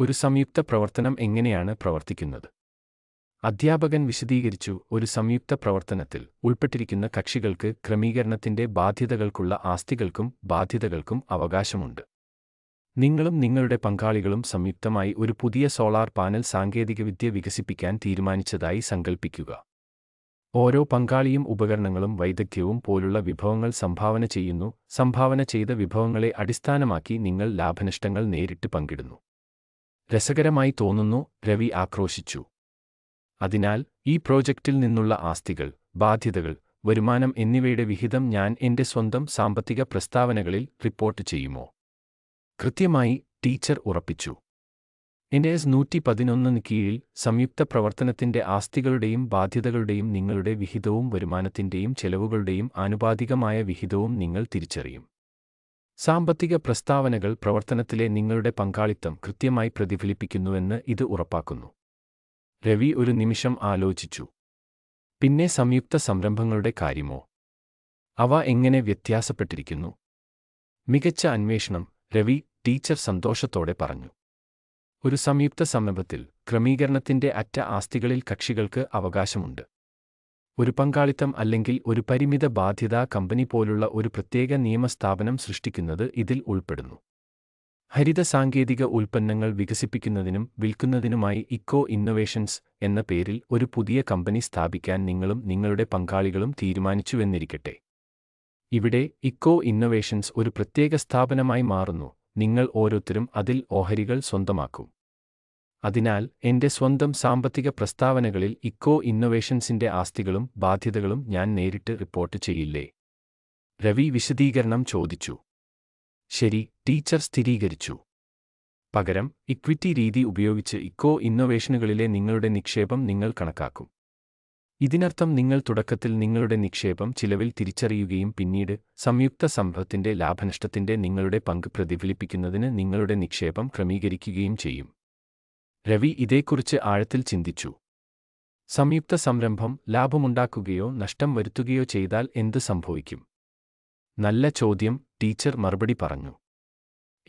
ഒരു സംയുക്ത പ്രവർത്തനം എങ്ങനെയാണ് പ്രവർത്തിക്കുന്നത് അധ്യാപകൻ വിശദീകരിച്ചു ഒരു സംയുക്ത പ്രവർത്തനത്തിൽ ഉൾപ്പെട്ടിരിക്കുന്ന കക്ഷികൾക്ക് ക്രമീകരണത്തിന്റെ ബാധ്യതകൾക്കുള്ള ആസ്തികൾക്കും ബാധ്യതകൾക്കും അവകാശമുണ്ട് നിങ്ങളും നിങ്ങളുടെ പങ്കാളികളും സംയുക്തമായി ഒരു പുതിയ സോളാർ പാനൽ സാങ്കേതികവിദ്യ വികസിപ്പിക്കാൻ തീരുമാനിച്ചതായി സങ്കൽപ്പിക്കുക ഓരോ പങ്കാളിയും ഉപകരണങ്ങളും വൈദഗ്ധ്യവും പോലുള്ള വിഭവങ്ങൾ സംഭാവന ചെയ്യുന്നു സംഭാവന ചെയ്ത വിഭവങ്ങളെ അടിസ്ഥാനമാക്കി നിങ്ങൾ ലാഭനഷ്ടങ്ങൾ നേരിട്ട് പങ്കിടുന്നു രസകരമായി തോന്നുന്നു രവി ആക്രോശിച്ചു അതിനാൽ ഈ പ്രോജക്റ്റിൽ നിന്നുള്ള ആസ്തികൾ ബാധ്യതകൾ വരുമാനം എന്നിവയുടെ വിഹിതം ഞാൻ എൻ്റെ സ്വന്തം സാമ്പത്തിക പ്രസ്താവനകളിൽ റിപ്പോർട്ട് ചെയ്യുമോ കൃത്യമായി ടീച്ചർ ഉറപ്പിച്ചു എൻ നൂറ്റി പതിനൊന്നിന് കീഴിൽ സംയുക്ത പ്രവർത്തനത്തിന്റെ ആസ്തികളുടെയും ബാധ്യതകളുടെയും നിങ്ങളുടെ വിഹിതവും വരുമാനത്തിന്റെയും ചെലവുകളുടെയും ആനുപാതികമായ വിഹിതവും നിങ്ങൾ തിരിച്ചറിയും സാമ്പത്തിക പ്രസ്താവനകൾ പ്രവർത്തനത്തിലെ നിങ്ങളുടെ പങ്കാളിത്തം കൃത്യമായി പ്രതിഫലിപ്പിക്കുന്നുവെന്ന് ഇത് ഉറപ്പാക്കുന്നു രവി ഒരു നിമിഷം ആലോചിച്ചു പിന്നെ സംയുക്ത സംരംഭങ്ങളുടെ കാര്യമോ അവ എങ്ങനെ വ്യത്യാസപ്പെട്ടിരിക്കുന്നു മികച്ച അന്വേഷണം രവി ടീച്ചർ സന്തോഷത്തോടെ പറഞ്ഞു ഒരു സംയുക്ത സംരംഭത്തിൽ ക്രമീകരണത്തിന്റെ അറ്റ ആസ്തികളിൽ കക്ഷികൾക്ക് അവകാശമുണ്ട് ഒരു പങ്കാളിത്തം അല്ലെങ്കിൽ ഒരു പരിമിത ബാധ്യതാ കമ്പനി പോലുള്ള ഒരു പ്രത്യേക നിയമസ്ഥാപനം സൃഷ്ടിക്കുന്നത് ഇതിൽ ഉൾപ്പെടുന്നു ഹരിത സാങ്കേതിക ഉൽപ്പന്നങ്ങൾ വികസിപ്പിക്കുന്നതിനും വിൽക്കുന്നതിനുമായി ഇക്കോ ഇന്നൊവേഷൻസ് എന്ന പേരിൽ ഒരു പുതിയ കമ്പനി സ്ഥാപിക്കാൻ നിങ്ങളും നിങ്ങളുടെ പങ്കാളികളും തീരുമാനിച്ചുവെന്നിരിക്കട്ടെ ഇവിടെ ഇക്കോ ഇന്നൊവേഷൻസ് ഒരു പ്രത്യേക സ്ഥാപനമായി മാറുന്നു നിങ്ങൾ ഓരോരുത്തരും അതിൽ ഓഹരികൾ സ്വന്തമാക്കും അതിനാൽ എന്റെ സ്വന്തം സാമ്പത്തിക പ്രസ്താവനകളിൽ ഇക്കോ ഇന്നൊവേഷൻസിന്റെ ആസ്തികളും ബാധ്യതകളും ഞാൻ നേരിട്ട് റിപ്പോർട്ട് ചെയ്യില്ലേ രവി വിശദീകരണം ചോദിച്ചു ശരി ടീച്ചർ സ്ഥിരീകരിച്ചു പകരം ഇക്വിറ്റി രീതി ഉപയോഗിച്ച് ഇക്കോ ഇന്നൊവേഷനുകളിലെ നിങ്ങളുടെ നിക്ഷേപം നിങ്ങൾ കണക്കാക്കും ഇതിനർത്ഥം നിങ്ങൾ തുടക്കത്തിൽ നിങ്ങളുടെ നിക്ഷേപം ചിലവിൽ തിരിച്ചറിയുകയും പിന്നീട് സംയുക്ത സംഭവത്തിന്റെ ലാഭനഷ്ടത്തിന്റെ നിങ്ങളുടെ പങ്ക് പ്രതിഫലിപ്പിക്കുന്നതിന് നിങ്ങളുടെ നിക്ഷേപം ക്രമീകരിക്കുകയും ചെയ്യും രവി ഇതേക്കുറിച്ച് ആഴത്തിൽ ചിന്തിച്ചു സംയുക്ത സംരംഭം ലാഭമുണ്ടാക്കുകയോ നഷ്ടം വരുത്തുകയോ ചെയ്താൽ എന്ത് സംഭവിക്കും നല്ല ചോദ്യം ടീച്ചർ മറുപടി പറഞ്ഞു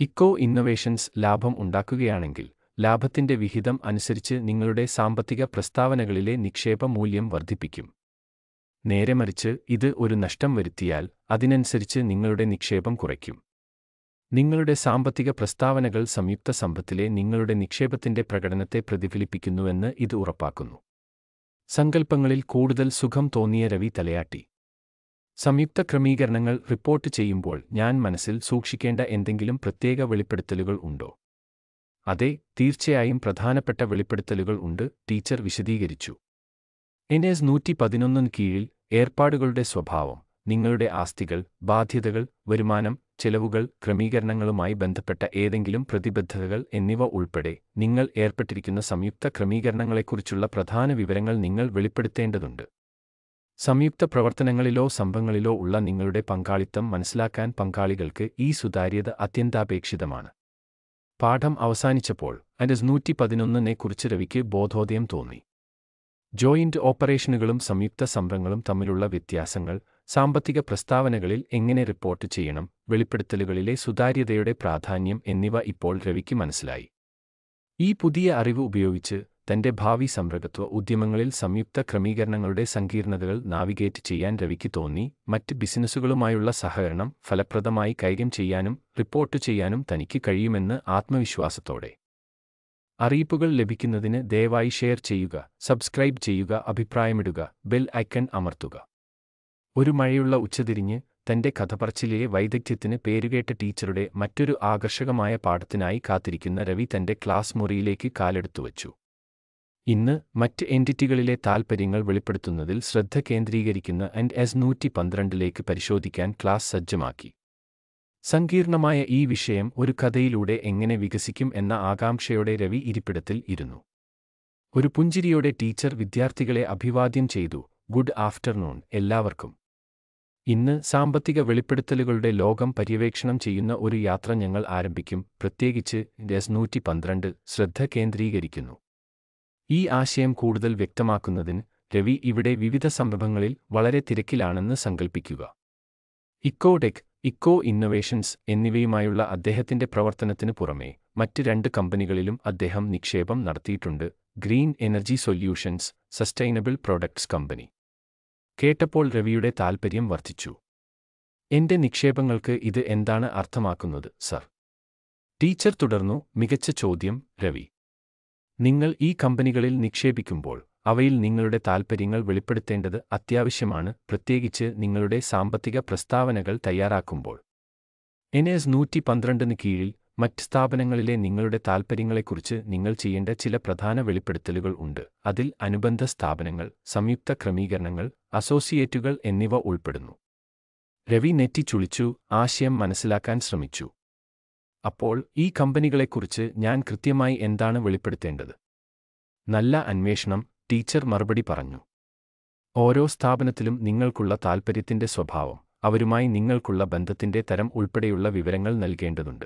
ഇക്കോ ഇന്നൊവേഷൻസ് ലാഭം ഉണ്ടാക്കുകയാണെങ്കിൽ ലാഭത്തിന്റെ വിഹിതം അനുസരിച്ച് നിങ്ങളുടെ സാമ്പത്തിക പ്രസ്താവനകളിലെ നിക്ഷേപ മൂല്യം വർദ്ധിപ്പിക്കും നേരെമറിച്ച് ഇത് ഒരു നഷ്ടം വരുത്തിയാൽ അതിനനുസരിച്ച് നിങ്ങളുടെ നിക്ഷേപം കുറയ്ക്കും നിങ്ങളുടെ സാമ്പത്തിക പ്രസ്താവനകൾ സംയുക്ത സമ്പത്തിലെ നിങ്ങളുടെ നിക്ഷേപത്തിന്റെ പ്രകടനത്തെ പ്രതിഫലിപ്പിക്കുന്നുവെന്ന് ഇത് ഉറപ്പാക്കുന്നു സങ്കല്പങ്ങളിൽ കൂടുതൽ സുഖം തോന്നിയ രവി തലയാട്ടി സംയുക്ത ക്രമീകരണങ്ങൾ റിപ്പോർട്ട് ചെയ്യുമ്പോൾ ഞാൻ മനസ്സിൽ സൂക്ഷിക്കേണ്ട എന്തെങ്കിലും പ്രത്യേക വെളിപ്പെടുത്തലുകൾ ഉണ്ടോ അതെ തീർച്ചയായും പ്രധാനപ്പെട്ട വെളിപ്പെടുത്തലുകൾ ഉണ്ട് ടീച്ചർ വിശദീകരിച്ചു എസ് നൂറ്റി പതിനൊന്നിന് കീഴിൽ ഏർപ്പാടുകളുടെ സ്വഭാവം നിങ്ങളുടെ ആസ്തികൾ ബാധ്യതകൾ വരുമാനം ചെലവുകൾ ക്രമീകരണങ്ങളുമായി ബന്ധപ്പെട്ട ഏതെങ്കിലും പ്രതിബദ്ധതകൾ എന്നിവ ഉൾപ്പെടെ നിങ്ങൾ ഏർപ്പെട്ടിരിക്കുന്ന സംയുക്ത ക്രമീകരണങ്ങളെക്കുറിച്ചുള്ള പ്രധാന വിവരങ്ങൾ നിങ്ങൾ വെളിപ്പെടുത്തേണ്ടതുണ്ട് സംയുക്ത പ്രവർത്തനങ്ങളിലോ സംഭവങ്ങളിലോ ഉള്ള നിങ്ങളുടെ പങ്കാളിത്തം മനസ്സിലാക്കാൻ പങ്കാളികൾക്ക് ഈ സുതാര്യത അത്യന്താപേക്ഷിതമാണ് പാഠം അവസാനിച്ചപ്പോൾ അൻഡസ് നൂറ്റി പതിനൊന്നിനെ കുറിച്ച് രവിക്ക് ബോധോദയം തോന്നി ജോയിന്റ് ഓപ്പറേഷനുകളും സംയുക്ത സംരംഭങ്ങളും തമ്മിലുള്ള വ്യത്യാസങ്ങൾ സാമ്പത്തിക പ്രസ്താവനകളിൽ എങ്ങനെ റിപ്പോർട്ട് ചെയ്യണം വെളിപ്പെടുത്തലുകളിലെ സുതാര്യതയുടെ പ്രാധാന്യം എന്നിവ ഇപ്പോൾ രവിക്ക് മനസ്സിലായി ഈ പുതിയ അറിവ് ഉപയോഗിച്ച് തന്റെ ഭാവി സംരംഭത്വ ഉദ്യമങ്ങളിൽ സംയുക്ത ക്രമീകരണങ്ങളുടെ സങ്കീർണതകൾ നാവിഗേറ്റ് ചെയ്യാൻ രവിക്ക് തോന്നി മറ്റ് ബിസിനസ്സുകളുമായുള്ള സഹകരണം ഫലപ്രദമായി കൈകാര്യം ചെയ്യാനും റിപ്പോർട്ട് ചെയ്യാനും തനിക്ക് കഴിയുമെന്ന് ആത്മവിശ്വാസത്തോടെ അറിയിപ്പുകൾ ലഭിക്കുന്നതിന് ദയവായി ഷെയർ ചെയ്യുക സബ്സ്ക്രൈബ് ചെയ്യുക അഭിപ്രായമിടുക ബെൽ ഐക്കൺ അമർത്തുക ഒരു മഴയുള്ള ഉച്ചതിരിഞ്ഞ് തന്റെ കഥപറച്ചിലെ വൈദഗ്ധ്യത്തിന് പേരുകേട്ട ടീച്ചറുടെ മറ്റൊരു ആകർഷകമായ പാഠത്തിനായി കാത്തിരിക്കുന്ന രവി തന്റെ ക്ലാസ് മുറിയിലേക്ക് കാലെടുത്തുവച്ചു ഇന്ന് മറ്റ് എൻറ്റിറ്റികളിലെ താൽപ്പര്യങ്ങൾ വെളിപ്പെടുത്തുന്നതിൽ ശ്രദ്ധ കേന്ദ്രീകരിക്കുന്ന എൻ എസ് നൂറ്റി പന്ത്രണ്ടിലേക്ക് പരിശോധിക്കാൻ ക്ലാസ് സജ്ജമാക്കി സങ്കീർണമായ ഈ വിഷയം ഒരു കഥയിലൂടെ എങ്ങനെ വികസിക്കും എന്ന ആകാംക്ഷയോടെ രവി ഇരിപ്പിടത്തിൽ ഇരുന്നു ഒരു പുഞ്ചിരിയോടെ ടീച്ചർ വിദ്യാർത്ഥികളെ അഭിവാദ്യം ചെയ്തു ഗുഡ് ആഫ്റ്റർനൂൺ എല്ലാവർക്കും ഇന്ന് സാമ്പത്തിക വെളിപ്പെടുത്തലുകളുടെ ലോകം പര്യവേക്ഷണം ചെയ്യുന്ന ഒരു യാത്ര ഞങ്ങൾ ആരംഭിക്കും പ്രത്യേകിച്ച് എസ് നൂറ്റി പന്ത്രണ്ട് ശ്രദ്ധ കേന്ദ്രീകരിക്കുന്നു ഈ ആശയം കൂടുതൽ വ്യക്തമാക്കുന്നതിന് രവി ഇവിടെ വിവിധ സംരംഭങ്ങളിൽ വളരെ തിരക്കിലാണെന്ന് സങ്കൽപ്പിക്കുക ഇക്കോടെക് ഇക്കോ ഇന്നൊവേഷൻസ് എന്നിവയുമായുള്ള അദ്ദേഹത്തിന്റെ പ്രവർത്തനത്തിന് പുറമേ മറ്റ് രണ്ട് കമ്പനികളിലും അദ്ദേഹം നിക്ഷേപം നടത്തിയിട്ടുണ്ട് green energy solutions sustainable products company കേട്ടപ്പോൾ രവിയുടെ താൽപ്പര്യം വർദ്ധിച്ചു എന്റെ നിക്ഷേപങ്ങൾക്ക് ഇത് എന്താണ് അർത്ഥമാക്കുന്നത് സർ ടീച്ചർ തുടർന്നു മികച്ച ചോദ്യം രവി നിങ്ങൾ ഈ കമ്പനികളിൽ നിക്ഷേപിക്കുമ്പോൾ അവയിൽ നിങ്ങളുടെ താൽപ്പര്യങ്ങൾ വെളിപ്പെടുത്തേണ്ടത് അത്യാവശ്യമാണ് പ്രത്യേകിച്ച് നിങ്ങളുടെ സാമ്പത്തിക പ്രസ്താവനകൾ തയ്യാറാക്കുമ്പോൾ എൻ എസ് നൂറ്റി പന്ത്രണ്ടിന് കീഴിൽ മറ്റ് സ്ഥാപനങ്ങളിലെ നിങ്ങളുടെ താൽപ്പര്യങ്ങളെക്കുറിച്ച് നിങ്ങൾ ചെയ്യേണ്ട ചില പ്രധാന വെളിപ്പെടുത്തലുകൾ ഉണ്ട് അതിൽ അനുബന്ധ സ്ഥാപനങ്ങൾ സംയുക്ത ക്രമീകരണങ്ങൾ അസോസിയേറ്റുകൾ എന്നിവ ഉൾപ്പെടുന്നു രവി നെറ്റി ചുളിച്ചു ആശയം മനസ്സിലാക്കാൻ ശ്രമിച്ചു അപ്പോൾ ഈ കമ്പനികളെക്കുറിച്ച് ഞാൻ കൃത്യമായി എന്താണ് വെളിപ്പെടുത്തേണ്ടത് നല്ല അന്വേഷണം ടീച്ചർ മറുപടി പറഞ്ഞു ഓരോ സ്ഥാപനത്തിലും നിങ്ങൾക്കുള്ള താൽപ്പര്യത്തിന്റെ സ്വഭാവം അവരുമായി നിങ്ങൾക്കുള്ള ബന്ധത്തിന്റെ തരം ഉൾപ്പെടെയുള്ള വിവരങ്ങൾ നൽകേണ്ടതുണ്ട്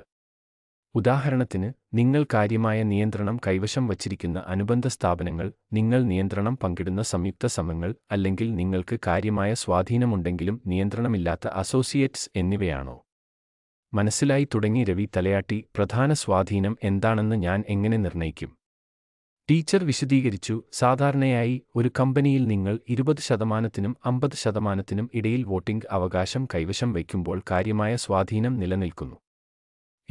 ഉദാഹരണത്തിന് നിങ്ങൾ കാര്യമായ നിയന്ത്രണം കൈവശം വച്ചിരിക്കുന്ന അനുബന്ധ സ്ഥാപനങ്ങൾ നിങ്ങൾ നിയന്ത്രണം പങ്കിടുന്ന സംയുക്ത സമങ്ങൾ അല്ലെങ്കിൽ നിങ്ങൾക്ക് കാര്യമായ സ്വാധീനമുണ്ടെങ്കിലും നിയന്ത്രണമില്ലാത്ത അസോസിയേറ്റ്സ് എന്നിവയാണോ മനസ്സിലായി തുടങ്ങി രവി തലയാട്ടി പ്രധാന സ്വാധീനം എന്താണെന്ന് ഞാൻ എങ്ങനെ നിർണയിക്കും ടീച്ചർ വിശദീകരിച്ചു സാധാരണയായി ഒരു കമ്പനിയിൽ നിങ്ങൾ ഇരുപത് ശതമാനത്തിനും അമ്പത് ശതമാനത്തിനും ഇടയിൽ വോട്ടിംഗ് അവകാശം കൈവശം വയ്ക്കുമ്പോൾ കാര്യമായ സ്വാധീനം നിലനിൽക്കുന്നു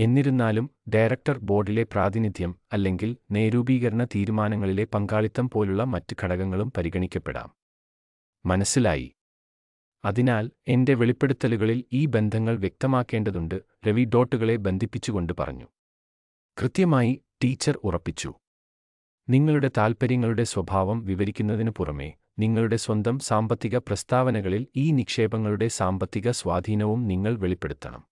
എന്നിരുന്നാലും ഡയറക്ടർ ബോർഡിലെ പ്രാതിനിധ്യം അല്ലെങ്കിൽ നേരൂപീകരണ തീരുമാനങ്ങളിലെ പങ്കാളിത്തം പോലുള്ള മറ്റ് ഘടകങ്ങളും പരിഗണിക്കപ്പെടാം മനസ്സിലായി അതിനാൽ എന്റെ വെളിപ്പെടുത്തലുകളിൽ ഈ ബന്ധങ്ങൾ വ്യക്തമാക്കേണ്ടതുണ്ട് രവി ഡോട്ടുകളെ ബന്ധിപ്പിച്ചുകൊണ്ട് പറഞ്ഞു കൃത്യമായി ടീച്ചർ ഉറപ്പിച്ചു നിങ്ങളുടെ താൽപ്പര്യങ്ങളുടെ സ്വഭാവം വിവരിക്കുന്നതിനു പുറമേ നിങ്ങളുടെ സ്വന്തം സാമ്പത്തിക പ്രസ്താവനകളിൽ ഈ നിക്ഷേപങ്ങളുടെ സാമ്പത്തിക സ്വാധീനവും നിങ്ങൾ വെളിപ്പെടുത്തണം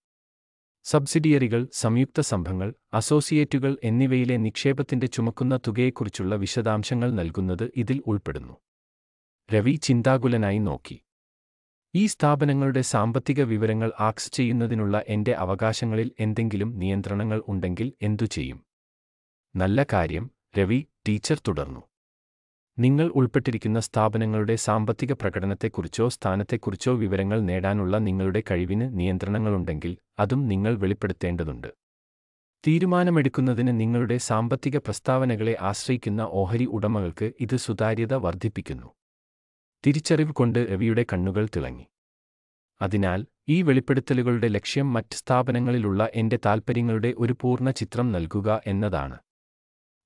സബ്സിഡിയറികൾ സംയുക്ത സംഘങ്ങൾ അസോസിയേറ്റുകൾ എന്നിവയിലെ നിക്ഷേപത്തിന്റെ ചുമക്കുന്ന തുകയെക്കുറിച്ചുള്ള വിശദാംശങ്ങൾ നൽകുന്നത് ഇതിൽ ഉൾപ്പെടുന്നു രവി ചിന്താകുലനായി നോക്കി ഈ സ്ഥാപനങ്ങളുടെ സാമ്പത്തിക വിവരങ്ങൾ ആക്സ് ചെയ്യുന്നതിനുള്ള എൻ്റെ അവകാശങ്ങളിൽ എന്തെങ്കിലും നിയന്ത്രണങ്ങൾ ഉണ്ടെങ്കിൽ എന്തു ചെയ്യും നല്ല കാര്യം രവി ടീച്ചർ തുടർന്നു നിങ്ങൾ ഉൾപ്പെട്ടിരിക്കുന്ന സ്ഥാപനങ്ങളുടെ സാമ്പത്തിക പ്രകടനത്തെക്കുറിച്ചോ സ്ഥാനത്തെക്കുറിച്ചോ വിവരങ്ങൾ നേടാനുള്ള നിങ്ങളുടെ കഴിവിന് നിയന്ത്രണങ്ങളുണ്ടെങ്കിൽ അതും നിങ്ങൾ വെളിപ്പെടുത്തേണ്ടതുണ്ട് തീരുമാനമെടുക്കുന്നതിന് നിങ്ങളുടെ സാമ്പത്തിക പ്രസ്താവനകളെ ആശ്രയിക്കുന്ന ഓഹരി ഉടമകൾക്ക് ഇത് സുതാര്യത വർദ്ധിപ്പിക്കുന്നു തിരിച്ചറിവ് കൊണ്ട് രവിയുടെ കണ്ണുകൾ തിളങ്ങി അതിനാൽ ഈ വെളിപ്പെടുത്തലുകളുടെ ലക്ഷ്യം മറ്റ് സ്ഥാപനങ്ങളിലുള്ള എന്റെ താൽപ്പര്യങ്ങളുടെ ഒരു പൂർണ്ണ ചിത്രം നൽകുക എന്നതാണ്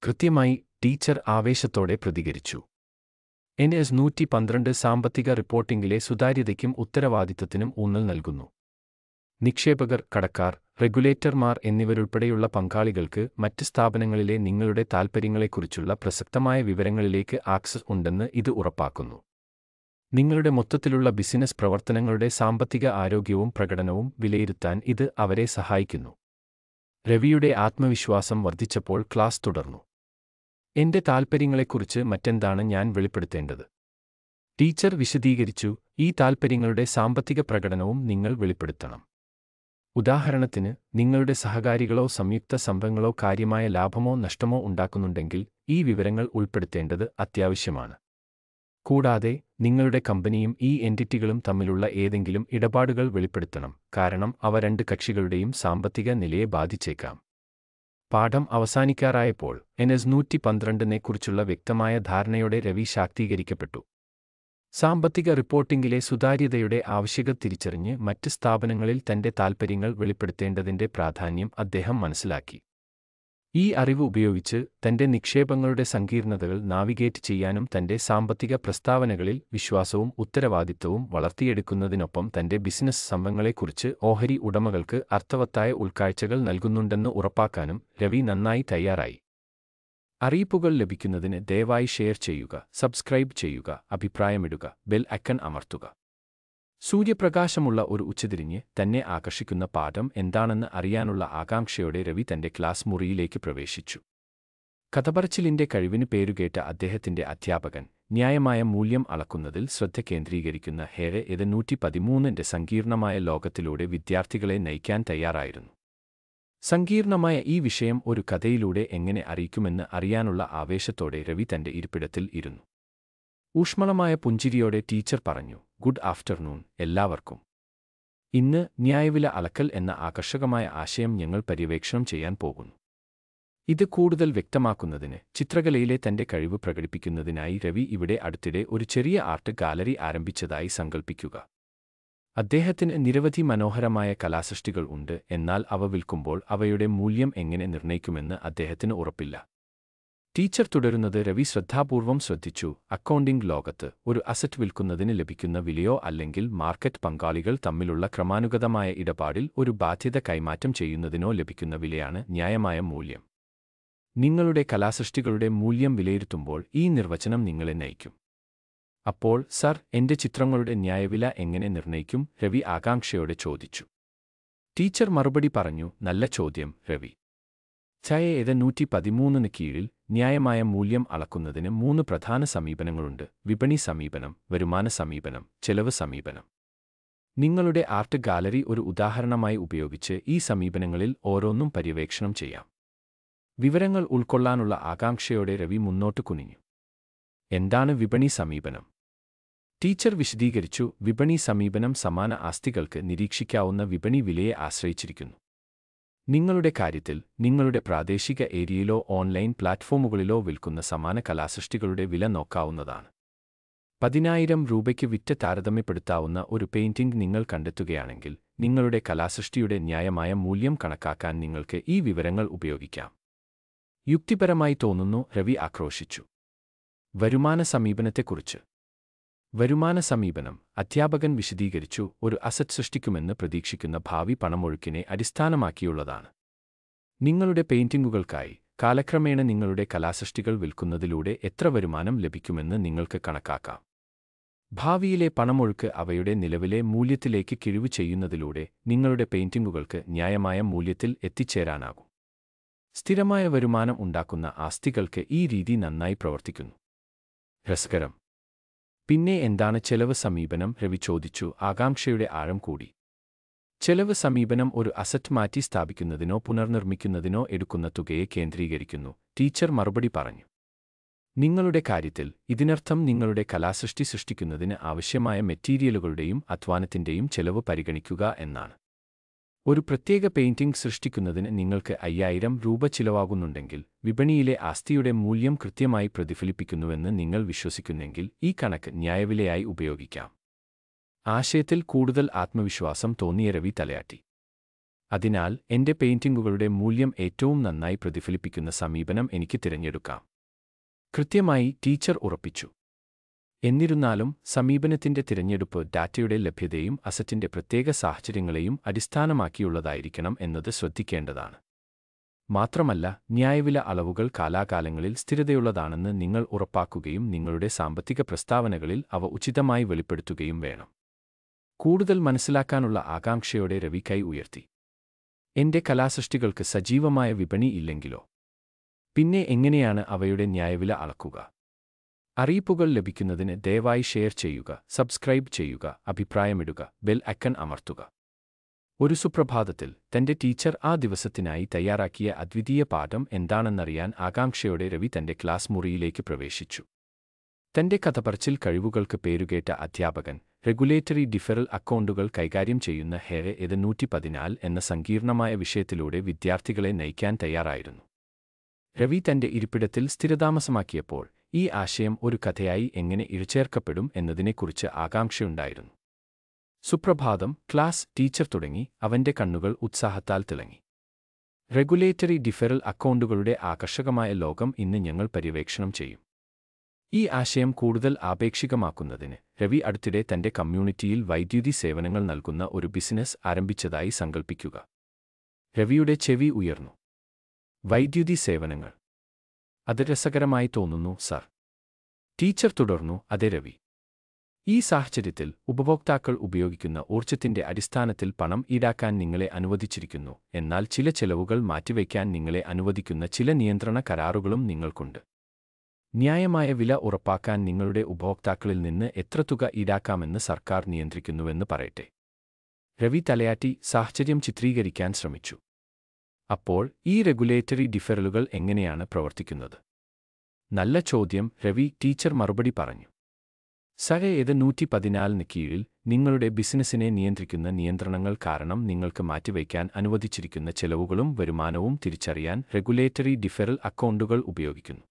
കൃത്യമായി ടീച്ചർ ആവേശത്തോടെ പ്രതികരിച്ചു എൻ എസ് നൂറ്റി പന്ത്രണ്ട് സാമ്പത്തിക റിപ്പോർട്ടിംഗിലെ സുതാര്യതയ്ക്കും ഉത്തരവാദിത്തത്തിനും ഊന്നൽ നൽകുന്നു നിക്ഷേപകർ കടക്കാർ റെഗുലേറ്റർമാർ എന്നിവരുൾപ്പെടെയുള്ള പങ്കാളികൾക്ക് മറ്റ് സ്ഥാപനങ്ങളിലെ നിങ്ങളുടെ താൽപ്പര്യങ്ങളെക്കുറിച്ചുള്ള പ്രസക്തമായ വിവരങ്ങളിലേക്ക് ആക്സസ് ഉണ്ടെന്ന് ഇത് ഉറപ്പാക്കുന്നു നിങ്ങളുടെ മൊത്തത്തിലുള്ള ബിസിനസ് പ്രവർത്തനങ്ങളുടെ സാമ്പത്തിക ആരോഗ്യവും പ്രകടനവും വിലയിരുത്താൻ ഇത് അവരെ സഹായിക്കുന്നു രവിയുടെ ആത്മവിശ്വാസം വർദ്ധിച്ചപ്പോൾ ക്ലാസ് തുടർന്നു എന്റെ താൽപ്പര്യങ്ങളെക്കുറിച്ച് മറ്റെന്താണ് ഞാൻ വെളിപ്പെടുത്തേണ്ടത് ടീച്ചർ വിശദീകരിച്ചു ഈ താൽപ്പര്യങ്ങളുടെ സാമ്പത്തിക പ്രകടനവും നിങ്ങൾ വെളിപ്പെടുത്തണം ഉദാഹരണത്തിന് നിങ്ങളുടെ സഹകാരികളോ സംയുക്ത സംഭവങ്ങളോ കാര്യമായ ലാഭമോ നഷ്ടമോ ഉണ്ടാക്കുന്നുണ്ടെങ്കിൽ ഈ വിവരങ്ങൾ ഉൾപ്പെടുത്തേണ്ടത് അത്യാവശ്യമാണ് കൂടാതെ നിങ്ങളുടെ കമ്പനിയും ഈ എൻറ്റിറ്റികളും തമ്മിലുള്ള ഏതെങ്കിലും ഇടപാടുകൾ വെളിപ്പെടുത്തണം കാരണം അവ രണ്ട് കക്ഷികളുടെയും സാമ്പത്തിക നിലയെ ബാധിച്ചേക്കാം പാഠം അവസാനിക്കാറായപ്പോൾ എൻ എസ് നൂറ്റി പന്ത്രണ്ടിനെക്കുറിച്ചുള്ള വ്യക്തമായ ധാരണയോടെ രവി ശാക്തീകരിക്കപ്പെട്ടു സാമ്പത്തിക റിപ്പോർട്ടിംഗിലെ സുതാര്യതയുടെ ആവശ്യകത തിരിച്ചറിഞ്ഞ് മറ്റ് സ്ഥാപനങ്ങളിൽ തന്റെ താൽപ്പര്യങ്ങൾ വെളിപ്പെടുത്തേണ്ടതിന്റെ പ്രാധാന്യം അദ്ദേഹം മനസ്സിലാക്കി ഈ അറിവ് ഉപയോഗിച്ച് തന്റെ നിക്ഷേപങ്ങളുടെ സങ്കീർണതകൾ നാവിഗേറ്റ് ചെയ്യാനും തന്റെ സാമ്പത്തിക പ്രസ്താവനകളിൽ വിശ്വാസവും ഉത്തരവാദിത്തവും വളർത്തിയെടുക്കുന്നതിനൊപ്പം തന്റെ ബിസിനസ് സംഭവങ്ങളെക്കുറിച്ച് ഓഹരി ഉടമകൾക്ക് അർത്ഥവത്തായ ഉൾക്കാഴ്ചകൾ നൽകുന്നുണ്ടെന്ന് ഉറപ്പാക്കാനും രവി നന്നായി തയ്യാറായി അറിയിപ്പുകൾ ലഭിക്കുന്നതിന് ദയവായി ഷെയർ ചെയ്യുക സബ്സ്ക്രൈബ് ചെയ്യുക അഭിപ്രായമിടുക ബെൽ അക്കൺ അമർത്തുക സൂര്യപ്രകാശമുള്ള ഒരു ഉച്ചതിരിഞ്ഞ് തന്നെ ആകർഷിക്കുന്ന പാഠം എന്താണെന്ന് അറിയാനുള്ള ആകാംക്ഷയോടെ രവി തന്റെ ക്ലാസ് മുറിയിലേക്ക് പ്രവേശിച്ചു കഥപറച്ചിലിന്റെ കഴിവിന് പേരുകേട്ട അദ്ദേഹത്തിന്റെ അധ്യാപകൻ ന്യായമായ മൂല്യം അളക്കുന്നതിൽ ശ്രദ്ധ കേന്ദ്രീകരിക്കുന്ന ഹേരെ ഇരുന്നൂറ്റി പതിമൂന്നിന്റെ സങ്കീർണമായ ലോകത്തിലൂടെ വിദ്യാർത്ഥികളെ നയിക്കാൻ തയ്യാറായിരുന്നു സങ്കീർണമായ ഈ വിഷയം ഒരു കഥയിലൂടെ എങ്ങനെ അറിയിക്കുമെന്ന് അറിയാനുള്ള ആവേശത്തോടെ രവി തന്റെ ഇരിപ്പിടത്തിൽ ഇരുന്നു ഊഷ്മളമായ പുഞ്ചിരിയോടെ ടീച്ചർ പറഞ്ഞു ഗുഡ് ആഫ്റ്റർനൂൺ എല്ലാവർക്കും ഇന്ന് ന്യായവില അളക്കൽ എന്ന ആകർഷകമായ ആശയം ഞങ്ങൾ പര്യവേക്ഷണം ചെയ്യാൻ പോകുന്നു ഇത് കൂടുതൽ വ്യക്തമാക്കുന്നതിന് ചിത്രകലയിലെ തന്റെ കഴിവ് പ്രകടിപ്പിക്കുന്നതിനായി രവി ഇവിടെ അടുത്തിടെ ഒരു ചെറിയ ആർട്ട് ഗാലറി ആരംഭിച്ചതായി സങ്കൽപ്പിക്കുക അദ്ദേഹത്തിന് നിരവധി മനോഹരമായ കലാസൃഷ്ടികൾ ഉണ്ട് എന്നാൽ അവ വിൽക്കുമ്പോൾ അവയുടെ മൂല്യം എങ്ങനെ നിർണ്ണയിക്കുമെന്ന് അദ്ദേഹത്തിന് ഉറപ്പില്ല ടീച്ചർ തുടരുന്നത് രവി ശ്രദ്ധാപൂർവം ശ്രദ്ധിച്ചു അക്കൗണ്ടിംഗ് ലോകത്ത് ഒരു അസറ്റ് വിൽക്കുന്നതിന് ലഭിക്കുന്ന വിലയോ അല്ലെങ്കിൽ മാർക്കറ്റ് പങ്കാളികൾ തമ്മിലുള്ള ക്രമാനുഗതമായ ഇടപാടിൽ ഒരു ബാധ്യത കൈമാറ്റം ചെയ്യുന്നതിനോ ലഭിക്കുന്ന വിലയാണ് ന്യായമായ മൂല്യം നിങ്ങളുടെ കലാസൃഷ്ടികളുടെ മൂല്യം വിലയിരുത്തുമ്പോൾ ഈ നിർവചനം നിങ്ങളെ നയിക്കും അപ്പോൾ സർ എന്റെ ചിത്രങ്ങളുടെ ന്യായവില എങ്ങനെ നിർണയിക്കും രവി ആകാംക്ഷയോടെ ചോദിച്ചു ടീച്ചർ മറുപടി പറഞ്ഞു നല്ല ചോദ്യം രവി ചയയേത നൂറ്റി പതിമൂന്നിന് കീഴിൽ ന്യായമായ മൂല്യം അളക്കുന്നതിന് മൂന്ന് പ്രധാന സമീപനങ്ങളുണ്ട് വിപണി സമീപനം വരുമാന സമീപനം ചെലവ് സമീപനം നിങ്ങളുടെ ആർട്ട് ഗാലറി ഒരു ഉദാഹരണമായി ഉപയോഗിച്ച് ഈ സമീപനങ്ങളിൽ ഓരോന്നും പര്യവേക്ഷണം ചെയ്യാം വിവരങ്ങൾ ഉൾക്കൊള്ളാനുള്ള ആകാംക്ഷയോടെ രവി മുന്നോട്ട് കുനിഞ്ഞു എന്താണ് വിപണി സമീപനം ടീച്ചർ വിശദീകരിച്ചു വിപണി സമീപനം സമാന ആസ്തികൾക്ക് നിരീക്ഷിക്കാവുന്ന വിപണി വിലയെ ആശ്രയിച്ചിരിക്കുന്നു നിങ്ങളുടെ കാര്യത്തിൽ നിങ്ങളുടെ പ്രാദേശിക ഏരിയയിലോ ഓൺലൈൻ പ്ലാറ്റ്ഫോമുകളിലോ വിൽക്കുന്ന സമാന കലാസൃഷ്ടികളുടെ വില നോക്കാവുന്നതാണ് പതിനായിരം രൂപയ്ക്ക് വിറ്റ താരതമ്യപ്പെടുത്താവുന്ന ഒരു പെയിന്റിംഗ് നിങ്ങൾ കണ്ടെത്തുകയാണെങ്കിൽ നിങ്ങളുടെ കലാസൃഷ്ടിയുടെ ന്യായമായ മൂല്യം കണക്കാക്കാൻ നിങ്ങൾക്ക് ഈ വിവരങ്ങൾ ഉപയോഗിക്കാം യുക്തിപരമായി തോന്നുന്നു രവി ആക്രോശിച്ചു വരുമാന സമീപനത്തെക്കുറിച്ച് വരുമാന സമീപനം അധ്യാപകൻ വിശദീകരിച്ചു ഒരു അസറ്റ് സൃഷ്ടിക്കുമെന്ന് പ്രതീക്ഷിക്കുന്ന ഭാവി പണമൊഴുക്കിനെ അടിസ്ഥാനമാക്കിയുള്ളതാണ് നിങ്ങളുടെ പെയിന്റിംഗുകൾക്കായി കാലക്രമേണ നിങ്ങളുടെ കലാസൃഷ്ടികൾ വിൽക്കുന്നതിലൂടെ എത്ര വരുമാനം ലഭിക്കുമെന്ന് നിങ്ങൾക്ക് കണക്കാക്കാം ഭാവിയിലെ പണമൊഴുക്ക് അവയുടെ നിലവിലെ മൂല്യത്തിലേക്ക് കിഴിവ് ചെയ്യുന്നതിലൂടെ നിങ്ങളുടെ പെയിന്റിംഗുകൾക്ക് ന്യായമായ മൂല്യത്തിൽ എത്തിച്ചേരാനാകും സ്ഥിരമായ വരുമാനം ഉണ്ടാക്കുന്ന ആസ്തികൾക്ക് ഈ രീതി നന്നായി പ്രവർത്തിക്കുന്നു രസകരം പിന്നെ എന്താണ് ചെലവ് സമീപനം രവി ചോദിച്ചു ആകാംക്ഷയുടെ ആഴം കൂടി ചെലവ് സമീപനം ഒരു അസറ്റ് മാറ്റി സ്ഥാപിക്കുന്നതിനോ പുനർനിർമ്മിക്കുന്നതിനോ എടുക്കുന്ന തുകയെ കേന്ദ്രീകരിക്കുന്നു ടീച്ചർ മറുപടി പറഞ്ഞു നിങ്ങളുടെ കാര്യത്തിൽ ഇതിനർത്ഥം നിങ്ങളുടെ കലാസൃഷ്ടി സൃഷ്ടിക്കുന്നതിന് ആവശ്യമായ മെറ്റീരിയലുകളുടെയും അധ്വാനത്തിന്റെയും ചെലവ് പരിഗണിക്കുക എന്നാണ് ഒരു പ്രത്യേക പെയിന്റിംഗ് സൃഷ്ടിക്കുന്നതിന് നിങ്ങൾക്ക് അയ്യായിരം രൂപ ചിലവാകുന്നുണ്ടെങ്കിൽ വിപണിയിലെ ആസ്തിയുടെ മൂല്യം കൃത്യമായി പ്രതിഫലിപ്പിക്കുന്നുവെന്ന് നിങ്ങൾ വിശ്വസിക്കുന്നെങ്കിൽ ഈ കണക്ക് ന്യായവിലയായി ഉപയോഗിക്കാം ആശയത്തിൽ കൂടുതൽ ആത്മവിശ്വാസം തോന്നിയ രവി തലയാട്ടി അതിനാൽ എന്റെ പെയിന്റിംഗുകളുടെ മൂല്യം ഏറ്റവും നന്നായി പ്രതിഫലിപ്പിക്കുന്ന സമീപനം എനിക്ക് തിരഞ്ഞെടുക്കാം കൃത്യമായി ടീച്ചർ ഉറപ്പിച്ചു എന്നിരുന്നാലും സമീപനത്തിന്റെ തിരഞ്ഞെടുപ്പ് ഡാറ്റയുടെ ലഭ്യതയും അസറ്റിന്റെ പ്രത്യേക സാഹചര്യങ്ങളെയും അടിസ്ഥാനമാക്കിയുള്ളതായിരിക്കണം എന്നത് ശ്രദ്ധിക്കേണ്ടതാണ് മാത്രമല്ല ന്യായവില അളവുകൾ കാലാകാലങ്ങളിൽ സ്ഥിരതയുള്ളതാണെന്ന് നിങ്ങൾ ഉറപ്പാക്കുകയും നിങ്ങളുടെ സാമ്പത്തിക പ്രസ്താവനകളിൽ അവ ഉചിതമായി വെളിപ്പെടുത്തുകയും വേണം കൂടുതൽ മനസ്സിലാക്കാനുള്ള ആകാംക്ഷയോടെ രവിക്കായി ഉയർത്തി എന്റെ കലാസൃഷ്ടികൾക്ക് സജീവമായ വിപണി ഇല്ലെങ്കിലോ പിന്നെ എങ്ങനെയാണ് അവയുടെ ന്യായവില അളക്കുക അറിയിപ്പുകൾ ലഭിക്കുന്നതിന് ദയവായി ഷെയർ ചെയ്യുക സബ്സ്ക്രൈബ് ചെയ്യുക അഭിപ്രായമിടുക ബെൽ അക്കൺ അമർത്തുക ഒരു സുപ്രഭാതത്തിൽ തന്റെ ടീച്ചർ ആ ദിവസത്തിനായി തയ്യാറാക്കിയ അദ്വിതീയ പാഠം എന്താണെന്നറിയാൻ ആകാംക്ഷയോടെ രവി തന്റെ ക്ലാസ് മുറിയിലേക്ക് പ്രവേശിച്ചു തന്റെ കഥപറച്ചിൽ കഴിവുകൾക്ക് പേരുകേട്ട അധ്യാപകൻ റെഗുലേറ്ററി ഡിഫറൽ അക്കൗണ്ടുകൾ കൈകാര്യം ചെയ്യുന്ന ഹെറെ ഇത് പതിനാൽ എന്ന സങ്കീർണമായ വിഷയത്തിലൂടെ വിദ്യാർത്ഥികളെ നയിക്കാൻ തയ്യാറായിരുന്നു രവി തന്റെ ഇരിപ്പിടത്തിൽ സ്ഥിരതാമസമാക്കിയപ്പോൾ ഈ ആശയം ഒരു കഥയായി എങ്ങനെ ഇഴചേർക്കപ്പെടും എന്നതിനെക്കുറിച്ച് ആകാംക്ഷയുണ്ടായിരുന്നു സുപ്രഭാതം ക്ലാസ് ടീച്ചർ തുടങ്ങി അവന്റെ കണ്ണുകൾ ഉത്സാഹത്താൽ തിളങ്ങി റെഗുലേറ്ററി ഡിഫറൽ അക്കൗണ്ടുകളുടെ ആകർഷകമായ ലോകം ഇന്ന് ഞങ്ങൾ പര്യവേക്ഷണം ചെയ്യും ഈ ആശയം കൂടുതൽ ആപേക്ഷികമാക്കുന്നതിന് രവി അടുത്തിടെ തന്റെ കമ്മ്യൂണിറ്റിയിൽ വൈദ്യുതി സേവനങ്ങൾ നൽകുന്ന ഒരു ബിസിനസ് ആരംഭിച്ചതായി സങ്കൽപ്പിക്കുക രവിയുടെ ചെവി ഉയർന്നു വൈദ്യുതി സേവനങ്ങൾ അത് രസകരമായി തോന്നുന്നു സർ ടീച്ചർ തുടർന്നു അതെ രവി ഈ സാഹചര്യത്തിൽ ഉപഭോക്താക്കൾ ഉപയോഗിക്കുന്ന ഊർജ്ജത്തിന്റെ അടിസ്ഥാനത്തിൽ പണം ഈടാക്കാൻ നിങ്ങളെ അനുവദിച്ചിരിക്കുന്നു എന്നാൽ ചില ചെലവുകൾ മാറ്റിവയ്ക്കാൻ നിങ്ങളെ അനുവദിക്കുന്ന ചില നിയന്ത്രണ കരാറുകളും നിങ്ങൾക്കുണ്ട് ന്യായമായ വില ഉറപ്പാക്കാൻ നിങ്ങളുടെ ഉപഭോക്താക്കളിൽ നിന്ന് എത്ര തുക ഈടാക്കാമെന്ന് സർക്കാർ നിയന്ത്രിക്കുന്നുവെന്ന് പറയട്ടെ രവി തലയാട്ടി സാഹചര്യം ചിത്രീകരിക്കാൻ ശ്രമിച്ചു അപ്പോൾ ഈ റെഗുലേറ്ററി ഡിഫറലുകൾ എങ്ങനെയാണ് പ്രവർത്തിക്കുന്നത് നല്ല ചോദ്യം രവി ടീച്ചർ മറുപടി പറഞ്ഞു സഹ ഏത് നൂറ്റി പതിനാലിന് കീഴിൽ നിങ്ങളുടെ ബിസിനസ്സിനെ നിയന്ത്രിക്കുന്ന നിയന്ത്രണങ്ങൾ കാരണം നിങ്ങൾക്ക് മാറ്റിവയ്ക്കാൻ അനുവദിച്ചിരിക്കുന്ന ചെലവുകളും വരുമാനവും തിരിച്ചറിയാൻ റെഗുലേറ്ററി ഡിഫറൽ അക്കൗണ്ടുകൾ ഉപയോഗിക്കുന്നു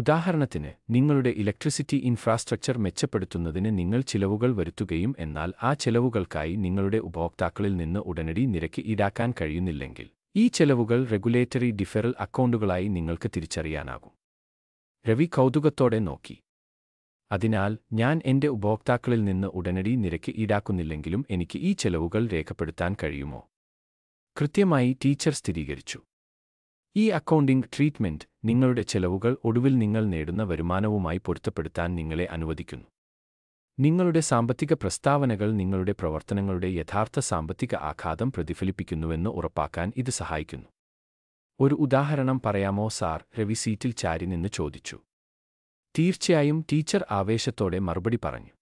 ഉദാഹരണത്തിന് നിങ്ങളുടെ ഇലക്ട്രിസിറ്റി ഇൻഫ്രാസ്ട്രക്ചർ മെച്ചപ്പെടുത്തുന്നതിന് നിങ്ങൾ ചിലവുകൾ വരുത്തുകയും എന്നാൽ ആ ചിലവുകൾക്കായി നിങ്ങളുടെ ഉപഭോക്താക്കളിൽ നിന്ന് ഉടനടി നിരക്ക് ഈടാക്കാൻ കഴിയുന്നില്ലെങ്കിൽ ഈ ചെലവുകൾ റെഗുലേറ്ററി ഡിഫറൽ അക്കൗണ്ടുകളായി നിങ്ങൾക്ക് തിരിച്ചറിയാനാകും രവി കൗതുകത്തോടെ നോക്കി അതിനാൽ ഞാൻ എന്റെ ഉപഭോക്താക്കളിൽ നിന്ന് ഉടനടി നിരക്ക് ഈടാക്കുന്നില്ലെങ്കിലും എനിക്ക് ഈ ചെലവുകൾ രേഖപ്പെടുത്താൻ കഴിയുമോ കൃത്യമായി ടീച്ചർ സ്ഥിരീകരിച്ചു ഈ അക്കൗണ്ടിംഗ് ട്രീറ്റ്മെന്റ് നിങ്ങളുടെ ചെലവുകൾ ഒടുവിൽ നിങ്ങൾ നേടുന്ന വരുമാനവുമായി പൊരുത്തപ്പെടുത്താൻ നിങ്ങളെ അനുവദിക്കുന്നു നിങ്ങളുടെ സാമ്പത്തിക പ്രസ്താവനകൾ നിങ്ങളുടെ പ്രവർത്തനങ്ങളുടെ യഥാർത്ഥ സാമ്പത്തിക ആഘാതം പ്രതിഫലിപ്പിക്കുന്നുവെന്ന് ഉറപ്പാക്കാൻ ഇത് സഹായിക്കുന്നു ഒരു ഉദാഹരണം പറയാമോ സാർ രവി സീറ്റിൽ ചാരി നിന്ന് ചോദിച്ചു തീർച്ചയായും ടീച്ചർ ആവേശത്തോടെ മറുപടി പറഞ്ഞു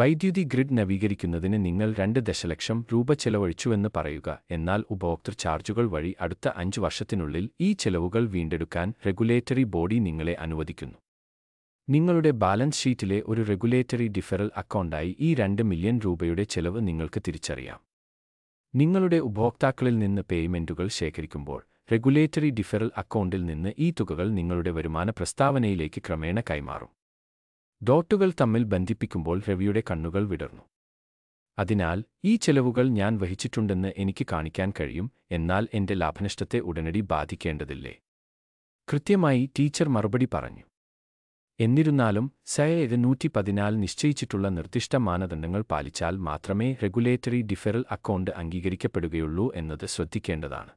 വൈദ്യുതി ഗ്രിഡ് നവീകരിക്കുന്നതിന് നിങ്ങൾ രണ്ട് ദശലക്ഷം രൂപ ചെലവഴിച്ചുവെന്ന് പറയുക എന്നാൽ ഉപഭോക്തൃ ചാർജുകൾ വഴി അടുത്ത അഞ്ച് വർഷത്തിനുള്ളിൽ ഈ ചെലവുകൾ വീണ്ടെടുക്കാൻ റെഗുലേറ്ററി ബോഡി നിങ്ങളെ അനുവദിക്കുന്നു നിങ്ങളുടെ ബാലൻസ് ഷീറ്റിലെ ഒരു റെഗുലേറ്ററി ഡിഫറൽ അക്കൗണ്ടായി ഈ രണ്ട് മില്യൺ രൂപയുടെ ചെലവ് നിങ്ങൾക്ക് തിരിച്ചറിയാം നിങ്ങളുടെ ഉപഭോക്താക്കളിൽ നിന്ന് പേയ്മെൻറ്റുകൾ ശേഖരിക്കുമ്പോൾ റെഗുലേറ്ററി ഡിഫറൽ അക്കൗണ്ടിൽ നിന്ന് ഈ തുകകൾ നിങ്ങളുടെ വരുമാന പ്രസ്താവനയിലേക്ക് ക്രമേണ കൈമാറും ഡോട്ടുകൾ തമ്മിൽ ബന്ധിപ്പിക്കുമ്പോൾ രവിയുടെ കണ്ണുകൾ വിടർന്നു അതിനാൽ ഈ ചെലവുകൾ ഞാൻ വഹിച്ചിട്ടുണ്ടെന്ന് എനിക്ക് കാണിക്കാൻ കഴിയും എന്നാൽ എന്റെ ലാഭനഷ്ടത്തെ ഉടനടി ബാധിക്കേണ്ടതില്ലേ കൃത്യമായി ടീച്ചർ മറുപടി പറഞ്ഞു എന്നിരുന്നാലും സയ നൂറ്റി പതിനാല് നിശ്ചയിച്ചിട്ടുള്ള നിർദ്ദിഷ്ട മാനദണ്ഡങ്ങൾ പാലിച്ചാൽ മാത്രമേ റെഗുലേറ്ററി ഡിഫറൽ അക്കൗണ്ട് അംഗീകരിക്കപ്പെടുകയുള്ളൂ എന്നത് ശ്രദ്ധിക്കേണ്ടതാണ്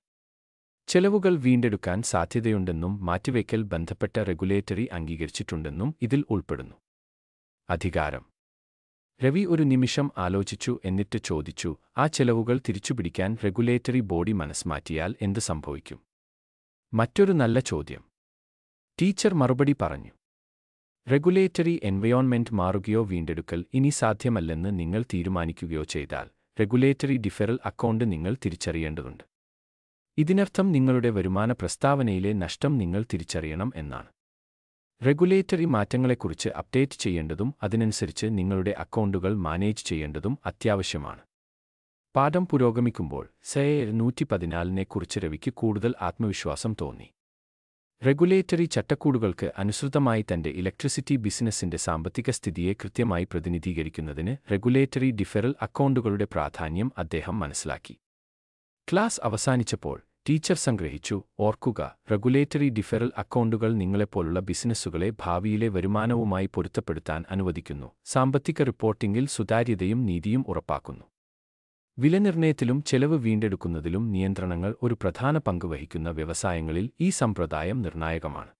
ചെലവുകൾ വീണ്ടെടുക്കാൻ സാധ്യതയുണ്ടെന്നും മാറ്റിവയ്ക്കൽ ബന്ധപ്പെട്ട റെഗുലേറ്ററി അംഗീകരിച്ചിട്ടുണ്ടെന്നും ഇതിൽ ഉൾപ്പെടുന്നു അധികാരം രവി ഒരു നിമിഷം ആലോചിച്ചു എന്നിട്ട് ചോദിച്ചു ആ ചെലവുകൾ തിരിച്ചുപിടിക്കാൻ റെഗുലേറ്ററി ബോഡി മനസ്സുമാറ്റിയാൽ എന്ത് സംഭവിക്കും മറ്റൊരു നല്ല ചോദ്യം ടീച്ചർ മറുപടി പറഞ്ഞു റെഗുലേറ്ററി എൻവയോൺമെന്റ് മാറുകയോ വീണ്ടെടുക്കൽ ഇനി സാധ്യമല്ലെന്ന് നിങ്ങൾ തീരുമാനിക്കുകയോ ചെയ്താൽ റെഗുലേറ്ററി ഡിഫറൽ അക്കൗണ്ട് നിങ്ങൾ തിരിച്ചറിയേണ്ടതുണ്ട് ഇതിനർത്ഥം നിങ്ങളുടെ വരുമാന പ്രസ്താവനയിലെ നഷ്ടം നിങ്ങൾ തിരിച്ചറിയണം എന്നാണ് റെഗുലേറ്ററി മാറ്റങ്ങളെക്കുറിച്ച് അപ്ഡേറ്റ് ചെയ്യേണ്ടതും അതിനനുസരിച്ച് നിങ്ങളുടെ അക്കൗണ്ടുകൾ മാനേജ് ചെയ്യേണ്ടതും അത്യാവശ്യമാണ് പാഠം പുരോഗമിക്കുമ്പോൾ സെയർ നൂറ്റി പതിനാലിനെക്കുറിച്ച് രവിക്ക് കൂടുതൽ ആത്മവിശ്വാസം തോന്നി റെഗുലേറ്ററി ചട്ടക്കൂടുകൾക്ക് അനുസൃതമായി തന്റെ ഇലക്ട്രിസിറ്റി ബിസിനസ്സിന്റെ സാമ്പത്തിക സ്ഥിതിയെ കൃത്യമായി പ്രതിനിധീകരിക്കുന്നതിന് റെഗുലേറ്ററി ഡിഫറൽ അക്കൗണ്ടുകളുടെ പ്രാധാന്യം അദ്ദേഹം മനസ്സിലാക്കി ക്ലാസ് അവസാനിച്ചപ്പോൾ ടീച്ചർ സംഗ്രഹിച്ചു ഓർക്കുക റെഗുലേറ്ററി ഡിഫറൽ അക്കൗണ്ടുകൾ നിങ്ങളെപ്പോലുള്ള ബിസിനസ്സുകളെ ഭാവിയിലെ വരുമാനവുമായി പൊരുത്തപ്പെടുത്താൻ അനുവദിക്കുന്നു സാമ്പത്തിക റിപ്പോർട്ടിംഗിൽ സുതാര്യതയും നീതിയും ഉറപ്പാക്കുന്നു വിലനിർണയത്തിലും ചെലവ് വീണ്ടെടുക്കുന്നതിലും നിയന്ത്രണങ്ങൾ ഒരു പ്രധാന പങ്ക് വഹിക്കുന്ന വ്യവസായങ്ങളിൽ ഈ സമ്പ്രദായം നിർണായകമാണ്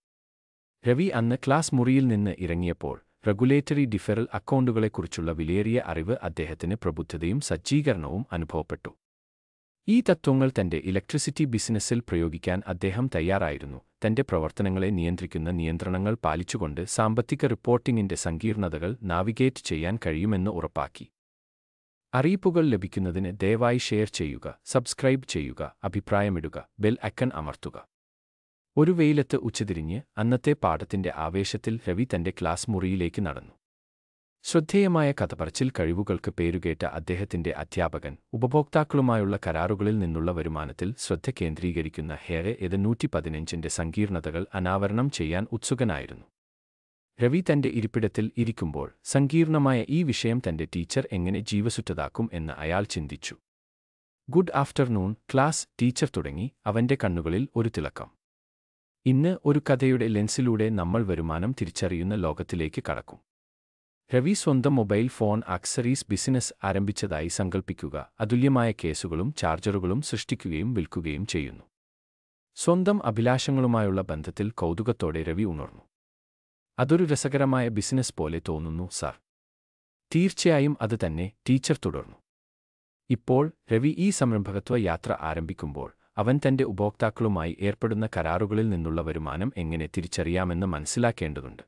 രവി അന്ന് ക്ലാസ് മുറിയിൽ നിന്ന് ഇറങ്ങിയപ്പോൾ റെഗുലേറ്ററി ഡിഫറൽ അക്കൗണ്ടുകളെക്കുറിച്ചുള്ള വിലയേറിയ അറിവ് അദ്ദേഹത്തിന് പ്രബുദ്ധതയും സജ്ജീകരണവും അനുഭവപ്പെട്ടു ഈ തത്വങ്ങൾ തന്റെ ഇലക്ട്രിസിറ്റി ബിസിനസ്സിൽ പ്രയോഗിക്കാൻ അദ്ദേഹം തയ്യാറായിരുന്നു തന്റെ പ്രവർത്തനങ്ങളെ നിയന്ത്രിക്കുന്ന നിയന്ത്രണങ്ങൾ പാലിച്ചുകൊണ്ട് സാമ്പത്തിക റിപ്പോർട്ടിംഗിന്റെ സങ്കീർണതകൾ നാവിഗേറ്റ് ചെയ്യാൻ കഴിയുമെന്ന് ഉറപ്പാക്കി അറിയിപ്പുകൾ ലഭിക്കുന്നതിന് ദയവായി ഷെയർ ചെയ്യുക സബ്സ്ക്രൈബ് ചെയ്യുക അഭിപ്രായമിടുക ബെൽ അക്കൺ അമർത്തുക ഒരു വെയിലത്ത് ഉച്ചതിരിഞ്ഞ് അന്നത്തെ പാഠത്തിന്റെ ആവേശത്തിൽ രവി തന്റെ ക്ലാസ് മുറിയിലേക്ക് നടന്നു ശ്രദ്ധേയമായ കഥപറച്ചിൽ കഴിവുകൾക്ക് പേരുകേട്ട അദ്ദേഹത്തിന്റെ അധ്യാപകൻ ഉപഭോക്താക്കളുമായുള്ള കരാറുകളിൽ നിന്നുള്ള വരുമാനത്തിൽ ശ്രദ്ധ കേന്ദ്രീകരിക്കുന്ന ഹേറെ എത് നൂറ്റിപ്പതിനഞ്ചിന്റെ സങ്കീർണതകൾ അനാവരണം ചെയ്യാൻ ഉത്സുകനായിരുന്നു രവി തന്റെ ഇരിപ്പിടത്തിൽ ഇരിക്കുമ്പോൾ സങ്കീർണമായ ഈ വിഷയം തന്റെ ടീച്ചർ എങ്ങനെ ജീവസുറ്റതാക്കും എന്ന് അയാൾ ചിന്തിച്ചു ഗുഡ് ആഫ്റ്റർനൂൺ ക്ലാസ് ടീച്ചർ തുടങ്ങി അവന്റെ കണ്ണുകളിൽ ഒരു തിളക്കം ഇന്ന് ഒരു കഥയുടെ ലെൻസിലൂടെ നമ്മൾ വരുമാനം തിരിച്ചറിയുന്ന ലോകത്തിലേക്ക് കടക്കും രവി സ്വന്തം മൊബൈൽ ഫോൺ ആക്സറീസ് ബിസിനസ് ആരംഭിച്ചതായി സങ്കൽപ്പിക്കുക അതുല്യമായ കേസുകളും ചാർജറുകളും സൃഷ്ടിക്കുകയും വിൽക്കുകയും ചെയ്യുന്നു സ്വന്തം അഭിലാഷങ്ങളുമായുള്ള ബന്ധത്തിൽ കൗതുകത്തോടെ രവി ഉണർന്നു അതൊരു രസകരമായ ബിസിനസ് പോലെ തോന്നുന്നു സർ തീർച്ചയായും അത് തന്നെ ടീച്ചർ തുടർന്നു ഇപ്പോൾ രവി ഈ സംരംഭകത്വ യാത്ര ആരംഭിക്കുമ്പോൾ അവൻ തന്റെ ഉപഭോക്താക്കളുമായി ഏർപ്പെടുന്ന കരാറുകളിൽ നിന്നുള്ള വരുമാനം എങ്ങനെ തിരിച്ചറിയാമെന്ന് മനസ്സിലാക്കേണ്ടതുണ്ട്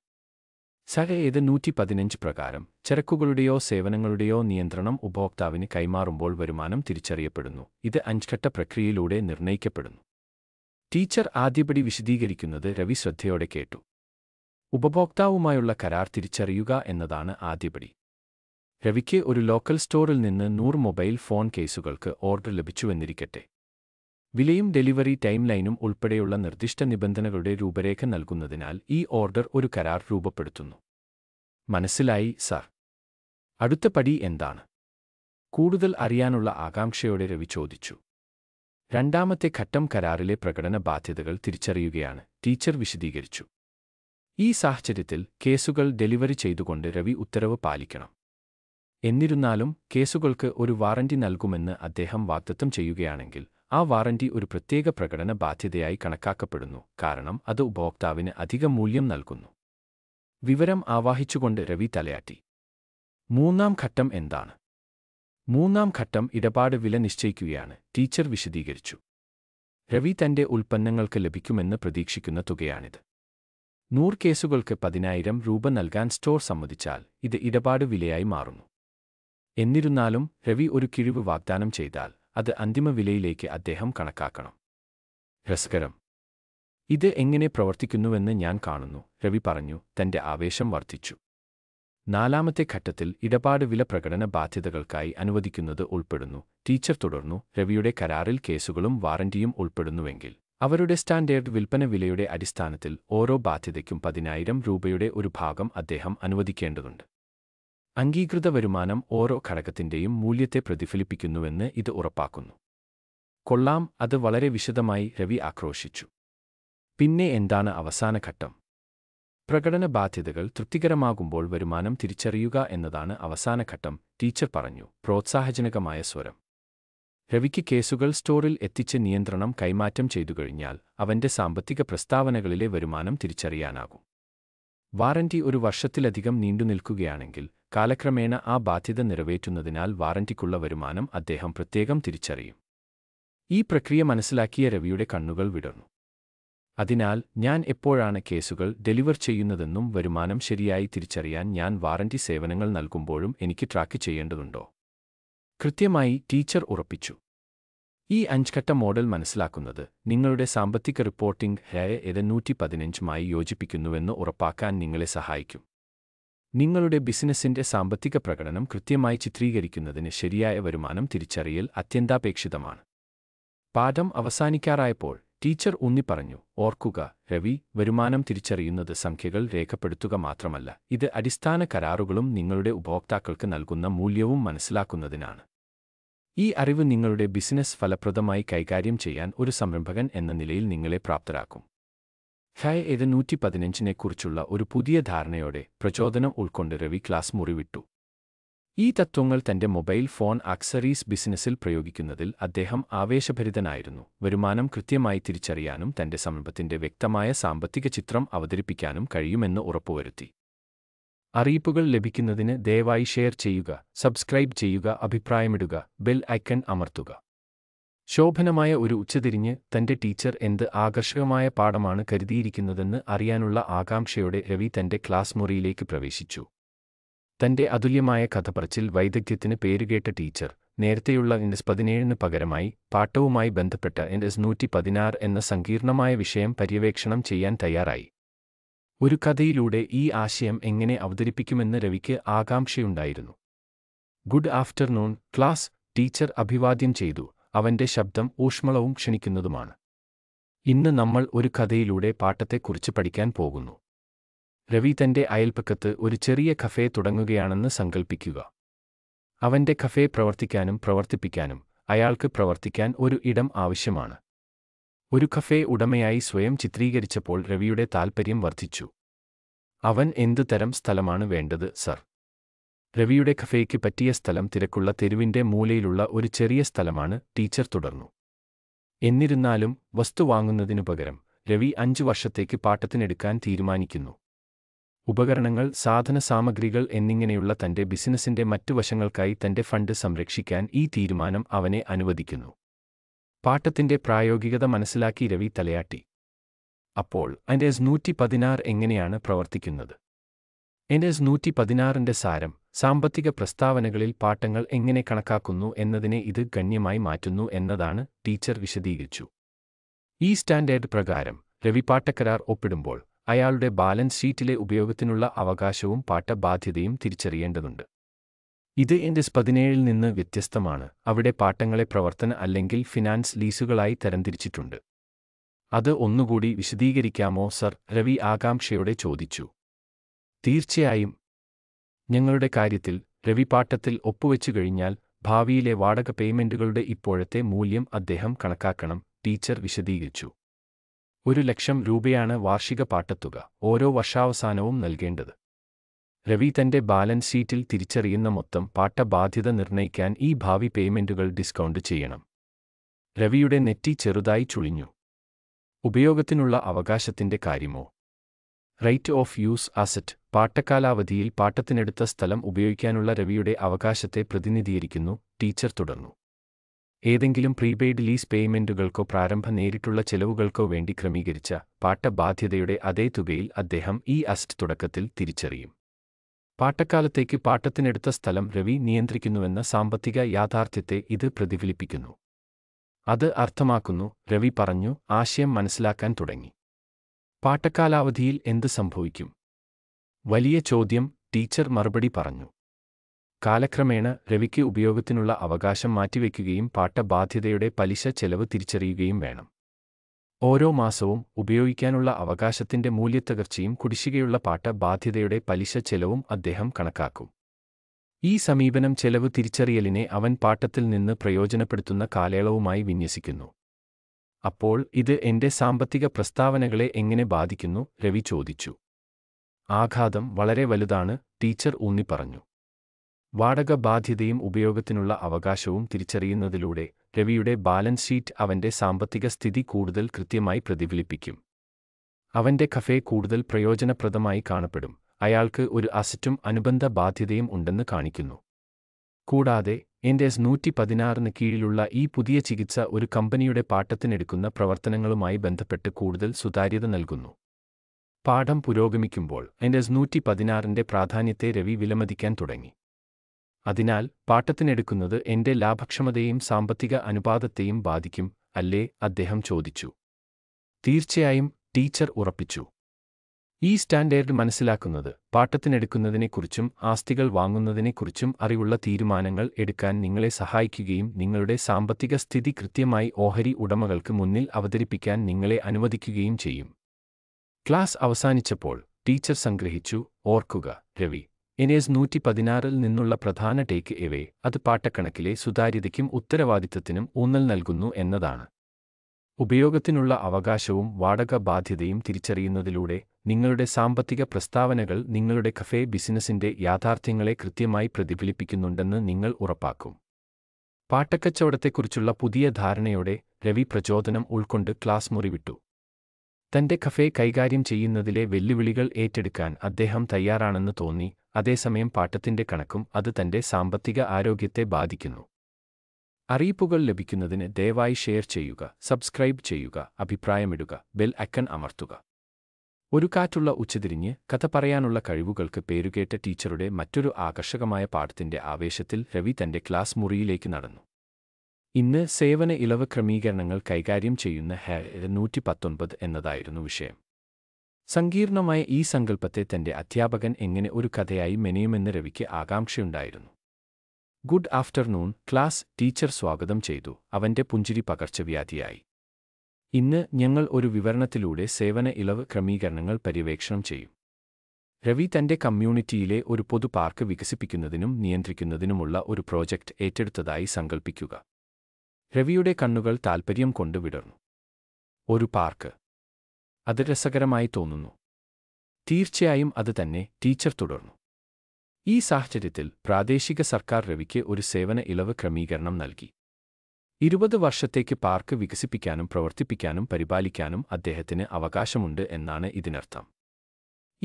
സഹ ഏത് നൂറ്റി പതിനഞ്ച് പ്രകാരം ചരക്കുകളുടെയോ സേവനങ്ങളുടെയോ നിയന്ത്രണം ഉപഭോക്താവിന് കൈമാറുമ്പോൾ വരുമാനം തിരിച്ചറിയപ്പെടുന്നു ഇത് അഞ്ച് പ്രക്രിയയിലൂടെ നിർണ്ണയിക്കപ്പെടുന്നു ടീച്ചർ ആദ്യപടി വിശദീകരിക്കുന്നത് രവി ശ്രദ്ധയോടെ കേട്ടു ഉപഭോക്താവുമായുള്ള കരാർ തിരിച്ചറിയുക എന്നതാണ് ആദ്യപടി രവിക്ക് ഒരു ലോക്കൽ സ്റ്റോറിൽ നിന്ന് നൂറ് മൊബൈൽ ഫോൺ കേസുകൾക്ക് ഓർഡർ ലഭിച്ചുവെന്നിരിക്കട്ടെ വിലയും ഡെലിവറി ടൈംലൈനും ഉൾപ്പെടെയുള്ള നിർദ്ദിഷ്ട നിബന്ധനകളുടെ രൂപരേഖ നൽകുന്നതിനാൽ ഈ ഓർഡർ ഒരു കരാർ രൂപപ്പെടുത്തുന്നു മനസ്സിലായി സർ അടുത്ത പടി എന്താണ് കൂടുതൽ അറിയാനുള്ള ആകാംക്ഷയോടെ രവി ചോദിച്ചു രണ്ടാമത്തെ ഘട്ടം കരാറിലെ പ്രകടന ബാധ്യതകൾ തിരിച്ചറിയുകയാണ് ടീച്ചർ വിശദീകരിച്ചു ഈ സാഹചര്യത്തിൽ കേസുകൾ ഡെലിവറി ചെയ്തുകൊണ്ട് രവി ഉത്തരവ് പാലിക്കണം എന്നിരുന്നാലും കേസുകൾക്ക് ഒരു വാറന്റി നൽകുമെന്ന് അദ്ദേഹം വാഗ്ദത്തം ചെയ്യുകയാണെങ്കിൽ ആ വാറന്റി ഒരു പ്രത്യേക പ്രകടന ബാധ്യതയായി കണക്കാക്കപ്പെടുന്നു കാരണം അത് ഉപഭോക്താവിന് അധിക മൂല്യം നൽകുന്നു വിവരം ആവാഹിച്ചുകൊണ്ട് രവി തലയാട്ടി മൂന്നാം ഘട്ടം എന്താണ് മൂന്നാം ഘട്ടം ഇടപാട് വില നിശ്ചയിക്കുകയാണ് ടീച്ചർ വിശദീകരിച്ചു രവി തന്റെ ഉൽപ്പന്നങ്ങൾക്ക് ലഭിക്കുമെന്ന് പ്രതീക്ഷിക്കുന്ന തുകയാണിത് നൂറ് കേസുകൾക്ക് പതിനായിരം രൂപ നൽകാൻ സ്റ്റോർ സമ്മതിച്ചാൽ ഇത് ഇടപാട് വിലയായി മാറുന്നു എന്നിരുന്നാലും രവി ഒരു കിഴിവ് വാഗ്ദാനം ചെയ്താൽ അത് അന്തിമ വിലയിലേക്ക് അദ്ദേഹം കണക്കാക്കണം രസകരം ഇത് എങ്ങനെ പ്രവർത്തിക്കുന്നുവെന്ന് ഞാൻ കാണുന്നു രവി പറഞ്ഞു തന്റെ ആവേശം വർദ്ധിച്ചു നാലാമത്തെ ഘട്ടത്തിൽ ഇടപാട് വില പ്രകടന ബാധ്യതകൾക്കായി അനുവദിക്കുന്നത് ഉൾപ്പെടുന്നു ടീച്ചർ തുടർന്നു രവിയുടെ കരാറിൽ കേസുകളും വാറന്റിയും ഉൾപ്പെടുന്നുവെങ്കിൽ അവരുടെ സ്റ്റാൻഡേർഡ് വിൽപ്പന വിലയുടെ അടിസ്ഥാനത്തിൽ ഓരോ ബാധ്യതയ്ക്കും പതിനായിരം രൂപയുടെ ഒരു ഭാഗം അദ്ദേഹം അനുവദിക്കേണ്ടതുണ്ട് അംഗീകൃത വരുമാനം ഓരോ ഘടകത്തിൻ്റെയും മൂല്യത്തെ പ്രതിഫലിപ്പിക്കുന്നുവെന്ന് ഇത് ഉറപ്പാക്കുന്നു കൊള്ളാം അത് വളരെ വിശദമായി രവി ആക്രോശിച്ചു പിന്നെ എന്താണ് അവസാന ഘട്ടം പ്രകടന ബാധ്യതകൾ തൃപ്തികരമാകുമ്പോൾ വരുമാനം തിരിച്ചറിയുക എന്നതാണ് അവസാന ഘട്ടം ടീച്ചർ പറഞ്ഞു പ്രോത്സാഹജനകമായ സ്വരം രവിക്ക് കേസുകൾ സ്റ്റോറിൽ എത്തിച്ച് നിയന്ത്രണം കൈമാറ്റം ചെയ്തുകഴിഞ്ഞാൽ അവന്റെ സാമ്പത്തിക പ്രസ്താവനകളിലെ വരുമാനം തിരിച്ചറിയാനാകും വാറന്റി ഒരു വർഷത്തിലധികം നീണ്ടുനിൽക്കുകയാണെങ്കിൽ കാലക്രമേണ ആ ബാധ്യത നിറവേറ്റുന്നതിനാൽ വാറന്റിക്കുള്ള വരുമാനം അദ്ദേഹം പ്രത്യേകം തിരിച്ചറിയും ഈ പ്രക്രിയ മനസ്സിലാക്കിയ രവിയുടെ കണ്ണുകൾ വിടർന്നു അതിനാൽ ഞാൻ എപ്പോഴാണ് കേസുകൾ ഡെലിവർ ചെയ്യുന്നതെന്നും വരുമാനം ശരിയായി തിരിച്ചറിയാൻ ഞാൻ വാറന്റി സേവനങ്ങൾ നൽകുമ്പോഴും എനിക്ക് ട്രാക്ക് ചെയ്യേണ്ടതുണ്ടോ കൃത്യമായി ടീച്ചർ ഉറപ്പിച്ചു ഈ അഞ്ച് മോഡൽ മനസ്സിലാക്കുന്നത് നിങ്ങളുടെ സാമ്പത്തിക റിപ്പോർട്ടിംഗ് ഹെയ ഇരുന്നൂറ്റി പതിനഞ്ചുമായി യോജിപ്പിക്കുന്നുവെന്ന് ഉറപ്പാക്കാൻ നിങ്ങളെ സഹായിക്കും നിങ്ങളുടെ ബിസിനസ്സിന്റെ സാമ്പത്തിക പ്രകടനം കൃത്യമായി ചിത്രീകരിക്കുന്നതിന് ശരിയായ വരുമാനം തിരിച്ചറിയൽ അത്യന്താപേക്ഷിതമാണ് പാഠം അവസാനിക്കാറായപ്പോൾ ടീച്ചർ ഊന്നിപ്പറഞ്ഞു ഓർക്കുക രവി വരുമാനം തിരിച്ചറിയുന്നത് സംഖ്യകൾ രേഖപ്പെടുത്തുക മാത്രമല്ല ഇത് അടിസ്ഥാന കരാറുകളും നിങ്ങളുടെ ഉപഭോക്താക്കൾക്ക് നൽകുന്ന മൂല്യവും മനസ്സിലാക്കുന്നതിനാണ് ഈ അറിവ് നിങ്ങളുടെ ബിസിനസ് ഫലപ്രദമായി കൈകാര്യം ചെയ്യാൻ ഒരു സംരംഭകൻ എന്ന നിലയിൽ നിങ്ങളെ പ്രാപ്തരാക്കും ഏത് നൂറ്റി പതിനഞ്ചിനെക്കുറിച്ചുള്ള ഒരു പുതിയ ധാരണയോടെ പ്രചോദനം ഉൾക്കൊണ്ട് രവി ക്ലാസ് മുറിവിട്ടു ഈ തത്വങ്ങൾ തന്റെ മൊബൈൽ ഫോൺ അക്സറീസ് ബിസിനസ്സിൽ പ്രയോഗിക്കുന്നതിൽ അദ്ദേഹം ആവേശഭരിതനായിരുന്നു വരുമാനം കൃത്യമായി തിരിച്ചറിയാനും തന്റെ സമീപത്തിന്റെ വ്യക്തമായ സാമ്പത്തിക ചിത്രം അവതരിപ്പിക്കാനും കഴിയുമെന്ന് ഉറപ്പുവരുത്തി അറിയിപ്പുകൾ ലഭിക്കുന്നതിന് ദയവായി ഷെയർ ചെയ്യുക സബ്സ്ക്രൈബ് ചെയ്യുക അഭിപ്രായമിടുക ബെൽ ഐക്കൺ അമർത്തുക ശോഭനമായ ഒരു ഉച്ചതിരിഞ്ഞ് തന്റെ ടീച്ചർ എന്ത് ആകർഷകമായ പാഠമാണ് കരുതിയിരിക്കുന്നതെന്ന് അറിയാനുള്ള ആകാംക്ഷയോടെ രവി തന്റെ ക്ലാസ് മുറിയിലേക്ക് പ്രവേശിച്ചു തന്റെ അതുല്യമായ കഥപറച്ചിൽ വൈദഗ്ധ്യത്തിന് പേരുകേട്ട ടീച്ചർ നേരത്തെയുള്ള ഇൻഡസ് പതിനേഴിന് പകരമായി പാട്ടവുമായി ബന്ധപ്പെട്ട ഇൻഡസ് നൂറ്റി പതിനാറ് എന്ന സങ്കീർണമായ വിഷയം പര്യവേക്ഷണം ചെയ്യാൻ തയ്യാറായി ഒരു കഥയിലൂടെ ഈ ആശയം എങ്ങനെ അവതരിപ്പിക്കുമെന്ന് രവിക്ക് ആകാംക്ഷയുണ്ടായിരുന്നു ഗുഡ് ആഫ്റ്റർനൂൺ ക്ലാസ് ടീച്ചർ അഭിവാദ്യം ചെയ്തു അവന്റെ ശബ്ദം ഊഷ്മളവും ക്ഷണിക്കുന്നതുമാണ് ഇന്ന് നമ്മൾ ഒരു കഥയിലൂടെ പാട്ടത്തെക്കുറിച്ച് പഠിക്കാൻ പോകുന്നു രവി തന്റെ അയൽപ്പക്കത്ത് ഒരു ചെറിയ കഫേ തുടങ്ങുകയാണെന്ന് സങ്കൽപ്പിക്കുക അവന്റെ കഫേ പ്രവർത്തിക്കാനും പ്രവർത്തിപ്പിക്കാനും അയാൾക്ക് പ്രവർത്തിക്കാൻ ഒരു ഇടം ആവശ്യമാണ് ഒരു കഫേ ഉടമയായി സ്വയം ചിത്രീകരിച്ചപ്പോൾ രവിയുടെ താൽപ്പര്യം വർദ്ധിച്ചു അവൻ എന്തു തരം സ്ഥലമാണ് വേണ്ടത് സർ രവിയുടെ കഫേയ്ക്ക് പറ്റിയ സ്ഥലം തിരക്കുള്ള തെരുവിന്റെ മൂലയിലുള്ള ഒരു ചെറിയ സ്ഥലമാണ് ടീച്ചർ തുടർന്നു എന്നിരുന്നാലും വസ്തു വാങ്ങുന്നതിനു പകരം രവി അഞ്ചു വർഷത്തേക്ക് പാട്ടത്തിനെടുക്കാൻ തീരുമാനിക്കുന്നു ഉപകരണങ്ങൾ സാധനസാമഗ്രികൾ എന്നിങ്ങനെയുള്ള തന്റെ ബിസിനസിന്റെ മറ്റു വശങ്ങൾക്കായി തന്റെ ഫണ്ട് സംരക്ഷിക്കാൻ ഈ തീരുമാനം അവനെ അനുവദിക്കുന്നു പാട്ടത്തിന്റെ പ്രായോഗികത മനസ്സിലാക്കി രവി തലയാട്ടി അപ്പോൾ എസ് നൂറ്റി പതിനാറ് എങ്ങനെയാണ് പ്രവർത്തിക്കുന്നത് എസ് നൂറ്റി പതിനാറിന്റെ സാരം സാമ്പത്തിക പ്രസ്താവനകളിൽ പാട്ടങ്ങൾ എങ്ങനെ കണക്കാക്കുന്നു എന്നതിനെ ഇത് ഗണ്യമായി മാറ്റുന്നു എന്നതാണ് ടീച്ചർ വിശദീകരിച്ചു ഈ സ്റ്റാൻഡേർഡ് പ്രകാരം രവി പാട്ടക്കരാർ ഒപ്പിടുമ്പോൾ അയാളുടെ ബാലൻസ് ഷീറ്റിലെ ഉപയോഗത്തിനുള്ള അവകാശവും പാട്ടബാധ്യതയും തിരിച്ചറിയേണ്ടതുണ്ട് ഇത് ഇൻഡസ് പതിനേഴിൽ നിന്ന് വ്യത്യസ്തമാണ് അവിടെ പാട്ടങ്ങളെ പ്രവർത്തന അല്ലെങ്കിൽ ഫിനാൻസ് ലീസുകളായി തരംതിരിച്ചിട്ടുണ്ട് അത് ഒന്നുകൂടി വിശദീകരിക്കാമോ സർ രവി ആകാംക്ഷയോടെ ചോദിച്ചു തീർച്ചയായും ഞങ്ങളുടെ കാര്യത്തിൽ രവി പാട്ടത്തിൽ ഒപ്പുവെച്ചു കഴിഞ്ഞാൽ ഭാവിയിലെ വാടക പേയ്മെന്റുകളുടെ ഇപ്പോഴത്തെ മൂല്യം അദ്ദേഹം കണക്കാക്കണം ടീച്ചർ വിശദീകരിച്ചു ഒരു ലക്ഷം രൂപയാണ് വാർഷിക പാട്ടത്തുക ഓരോ വർഷാവസാനവും നൽകേണ്ടത് രവി തന്റെ ബാലൻസ് ഷീറ്റിൽ തിരിച്ചറിയുന്ന മൊത്തം പാട്ട ബാധ്യത നിർണ്ണയിക്കാൻ ഈ ഭാവി പേയ്മെന്റുകൾ ഡിസ്കൗണ്ട് ചെയ്യണം രവിയുടെ നെറ്റി ചെറുതായി ചുളിഞ്ഞു ഉപയോഗത്തിനുള്ള അവകാശത്തിന്റെ കാര്യമോ റൈറ്റ് ഓഫ് യൂസ് അസറ്റ് പാട്ടക്കാലാവധിയിൽ പാട്ടത്തിനെടുത്ത സ്ഥലം ഉപയോഗിക്കാനുള്ള രവിയുടെ അവകാശത്തെ പ്രതിനിധീകരിക്കുന്നു ടീച്ചർ തുടർന്നു ഏതെങ്കിലും പ്രീപെയ്ഡ് ലീസ് പേയ്മെന്റുകൾക്കോ പ്രാരംഭ നേരിട്ടുള്ള ചെലവുകൾക്കോ വേണ്ടി ക്രമീകരിച്ച പാട്ടബാധ്യതയുടെ അതേ തുകയിൽ അദ്ദേഹം ഈ അസ്റ്റ് തുടക്കത്തിൽ തിരിച്ചറിയും പാട്ടക്കാലത്തേക്ക് പാട്ടത്തിനെടുത്ത സ്ഥലം രവി നിയന്ത്രിക്കുന്നുവെന്ന സാമ്പത്തിക യാഥാർത്ഥ്യത്തെ ഇത് പ്രതിഫലിപ്പിക്കുന്നു അത് അർത്ഥമാക്കുന്നു രവി പറഞ്ഞു ആശയം മനസ്സിലാക്കാൻ തുടങ്ങി പാട്ടക്കാലാവധിയിൽ എന്ത് സംഭവിക്കും വലിയ ചോദ്യം ടീച്ചർ മറുപടി പറഞ്ഞു കാലക്രമേണ രവിക്ക് ഉപയോഗത്തിനുള്ള അവകാശം മാറ്റിവെക്കുകയും പാട്ടബാധ്യതയുടെ പലിശ ചെലവ് തിരിച്ചറിയുകയും വേണം ഓരോ മാസവും ഉപയോഗിക്കാനുള്ള അവകാശത്തിന്റെ മൂല്യത്തകർച്ചയും കുടിശ്ശികയുള്ള പാട്ടബാധ്യതയുടെ പലിശ ചെലവും അദ്ദേഹം കണക്കാക്കും ഈ സമീപനം ചെലവ് തിരിച്ചറിയലിനെ അവൻ പാട്ടത്തിൽ നിന്ന് പ്രയോജനപ്പെടുത്തുന്ന കാലയളവുമായി വിന്യസിക്കുന്നു അപ്പോൾ ഇത് എന്റെ സാമ്പത്തിക പ്രസ്താവനകളെ എങ്ങനെ ബാധിക്കുന്നു രവി ചോദിച്ചു ആഘാതം വളരെ വലുതാണ് ടീച്ചർ ഊന്നിപ്പറഞ്ഞു വാടക ബാധ്യതയും ഉപയോഗത്തിനുള്ള അവകാശവും തിരിച്ചറിയുന്നതിലൂടെ രവിയുടെ ബാലൻസ് ഷീറ്റ് അവന്റെ സാമ്പത്തിക സ്ഥിതി കൂടുതൽ കൃത്യമായി പ്രതിഫലിപ്പിക്കും അവന്റെ കഫേ കൂടുതൽ പ്രയോജനപ്രദമായി കാണപ്പെടും അയാൾക്ക് ഒരു അസറ്റും അനുബന്ധ ബാധ്യതയും ഉണ്ടെന്ന് കാണിക്കുന്നു കൂടാതെ എൻഡേസ് നൂറ്റി പതിനാറിന് കീഴിലുള്ള ഈ പുതിയ ചികിത്സ ഒരു കമ്പനിയുടെ പാട്ടത്തിനെടുക്കുന്ന പ്രവർത്തനങ്ങളുമായി ബന്ധപ്പെട്ട് കൂടുതൽ സുതാര്യത നൽകുന്നു പാഠം പുരോഗമിക്കുമ്പോൾ എൻഡേസ് നൂറ്റി പതിനാറിന്റെ പ്രാധാന്യത്തെ രവി വിലമതിക്കാൻ തുടങ്ങി അതിനാൽ പാട്ടത്തിനെടുക്കുന്നത് എന്റെ ലാഭക്ഷമതയും സാമ്പത്തിക അനുപാതത്തെയും ബാധിക്കും അല്ലേ അദ്ദേഹം ചോദിച്ചു തീർച്ചയായും ടീച്ചർ ഉറപ്പിച്ചു ഈ സ്റ്റാൻഡേർഡ് മനസ്സിലാക്കുന്നത് പാട്ടത്തിനെടുക്കുന്നതിനെക്കുറിച്ചും ആസ്തികൾ വാങ്ങുന്നതിനെക്കുറിച്ചും അറിവുള്ള തീരുമാനങ്ങൾ എടുക്കാൻ നിങ്ങളെ സഹായിക്കുകയും നിങ്ങളുടെ സാമ്പത്തിക സ്ഥിതി കൃത്യമായി ഓഹരി ഉടമകൾക്ക് മുന്നിൽ അവതരിപ്പിക്കാൻ നിങ്ങളെ അനുവദിക്കുകയും ചെയ്യും ക്ലാസ് അവസാനിച്ചപ്പോൾ ടീച്ചർ സംഗ്രഹിച്ചു ഓർക്കുക രവി ഇനേസ് നൂറ്റി പതിനാറിൽ നിന്നുള്ള പ്രധാന ടേക്ക് എവേ അത് പാട്ടക്കണക്കിലെ സുതാര്യതയ്ക്കും ഉത്തരവാദിത്തത്തിനും ഊന്നൽ നൽകുന്നു എന്നതാണ് ഉപയോഗത്തിനുള്ള അവകാശവും വാടക ബാധ്യതയും തിരിച്ചറിയുന്നതിലൂടെ നിങ്ങളുടെ സാമ്പത്തിക പ്രസ്താവനകൾ നിങ്ങളുടെ കഫേ ബിസിനസിന്റെ യാഥാർത്ഥ്യങ്ങളെ കൃത്യമായി പ്രതിഫലിപ്പിക്കുന്നുണ്ടെന്ന് നിങ്ങൾ ഉറപ്പാക്കും പാട്ടക്കച്ചവടത്തെക്കുറിച്ചുള്ള പുതിയ ധാരണയോടെ രവി പ്രചോദനം ഉൾക്കൊണ്ട് ക്ലാസ് മുറി വിട്ടു തന്റെ കഫേ കൈകാര്യം ചെയ്യുന്നതിലെ വെല്ലുവിളികൾ ഏറ്റെടുക്കാൻ അദ്ദേഹം തയ്യാറാണെന്ന് തോന്നി അതേസമയം പാട്ടത്തിന്റെ കണക്കും അത് തന്റെ സാമ്പത്തിക ആരോഗ്യത്തെ ബാധിക്കുന്നു അറിയിപ്പുകൾ ലഭിക്കുന്നതിന് ദയവായി ഷെയർ ചെയ്യുക സബ്സ്ക്രൈബ് ചെയ്യുക അഭിപ്രായമിടുക ബെൽ അക്കൺ അമർത്തുക ഒരു കാറ്റുള്ള ഉച്ചതിരിഞ്ഞ് കഥ പറയാനുള്ള കഴിവുകൾക്ക് പേരുകേട്ട ടീച്ചറുടെ മറ്റൊരു ആകർഷകമായ പാഠത്തിന്റെ ആവേശത്തിൽ രവി തന്റെ ക്ലാസ് മുറിയിലേക്ക് നടന്നു ഇന്ന് സേവന ഇളവ് ക്രമീകരണങ്ങൾ കൈകാര്യം ചെയ്യുന്ന ഹെ നൂറ്റി പത്തൊൻപത് എന്നതായിരുന്നു വിഷയം സങ്കീർണമായ ഈ സങ്കല്പത്തെ തന്റെ അധ്യാപകൻ എങ്ങനെ ഒരു കഥയായി മെനയുമെന്ന് രവിക്ക് ആകാംക്ഷയുണ്ടായിരുന്നു ഗുഡ് ആഫ്റ്റർനൂൺ ക്ലാസ് ടീച്ചർ സ്വാഗതം ചെയ്തു അവന്റെ പുഞ്ചിരി പകർച്ചവ്യാധിയായി ഇന്ന് ഞങ്ങൾ ഒരു വിവരണത്തിലൂടെ സേവന ഇളവ് ക്രമീകരണങ്ങൾ പര്യവേക്ഷണം ചെയ്യും രവി തന്റെ കമ്മ്യൂണിറ്റിയിലെ ഒരു പൊതു പാർക്ക് വികസിപ്പിക്കുന്നതിനും നിയന്ത്രിക്കുന്നതിനുമുള്ള ഒരു പ്രോജക്റ്റ് ഏറ്റെടുത്തതായി സങ്കൽപ്പിക്കുക രവിയുടെ കണ്ണുകൾ താൽപ്പര്യം കൊണ്ടുവിടർന്നു വിടർന്നു ഒരു പാർക്ക് അത് രസകരമായി തോന്നുന്നു തീർച്ചയായും അത് തന്നെ ടീച്ചർ തുടർന്നു ഈ സാഹചര്യത്തിൽ പ്രാദേശിക സർക്കാർ രവിക്ക് ഒരു സേവന ഇളവ് ക്രമീകരണം നൽകി ഇരുപത് വർഷത്തേക്ക് പാർക്ക് വികസിപ്പിക്കാനും പ്രവർത്തിപ്പിക്കാനും പരിപാലിക്കാനും അദ്ദേഹത്തിന് അവകാശമുണ്ട് എന്നാണ് ഇതിനർത്ഥം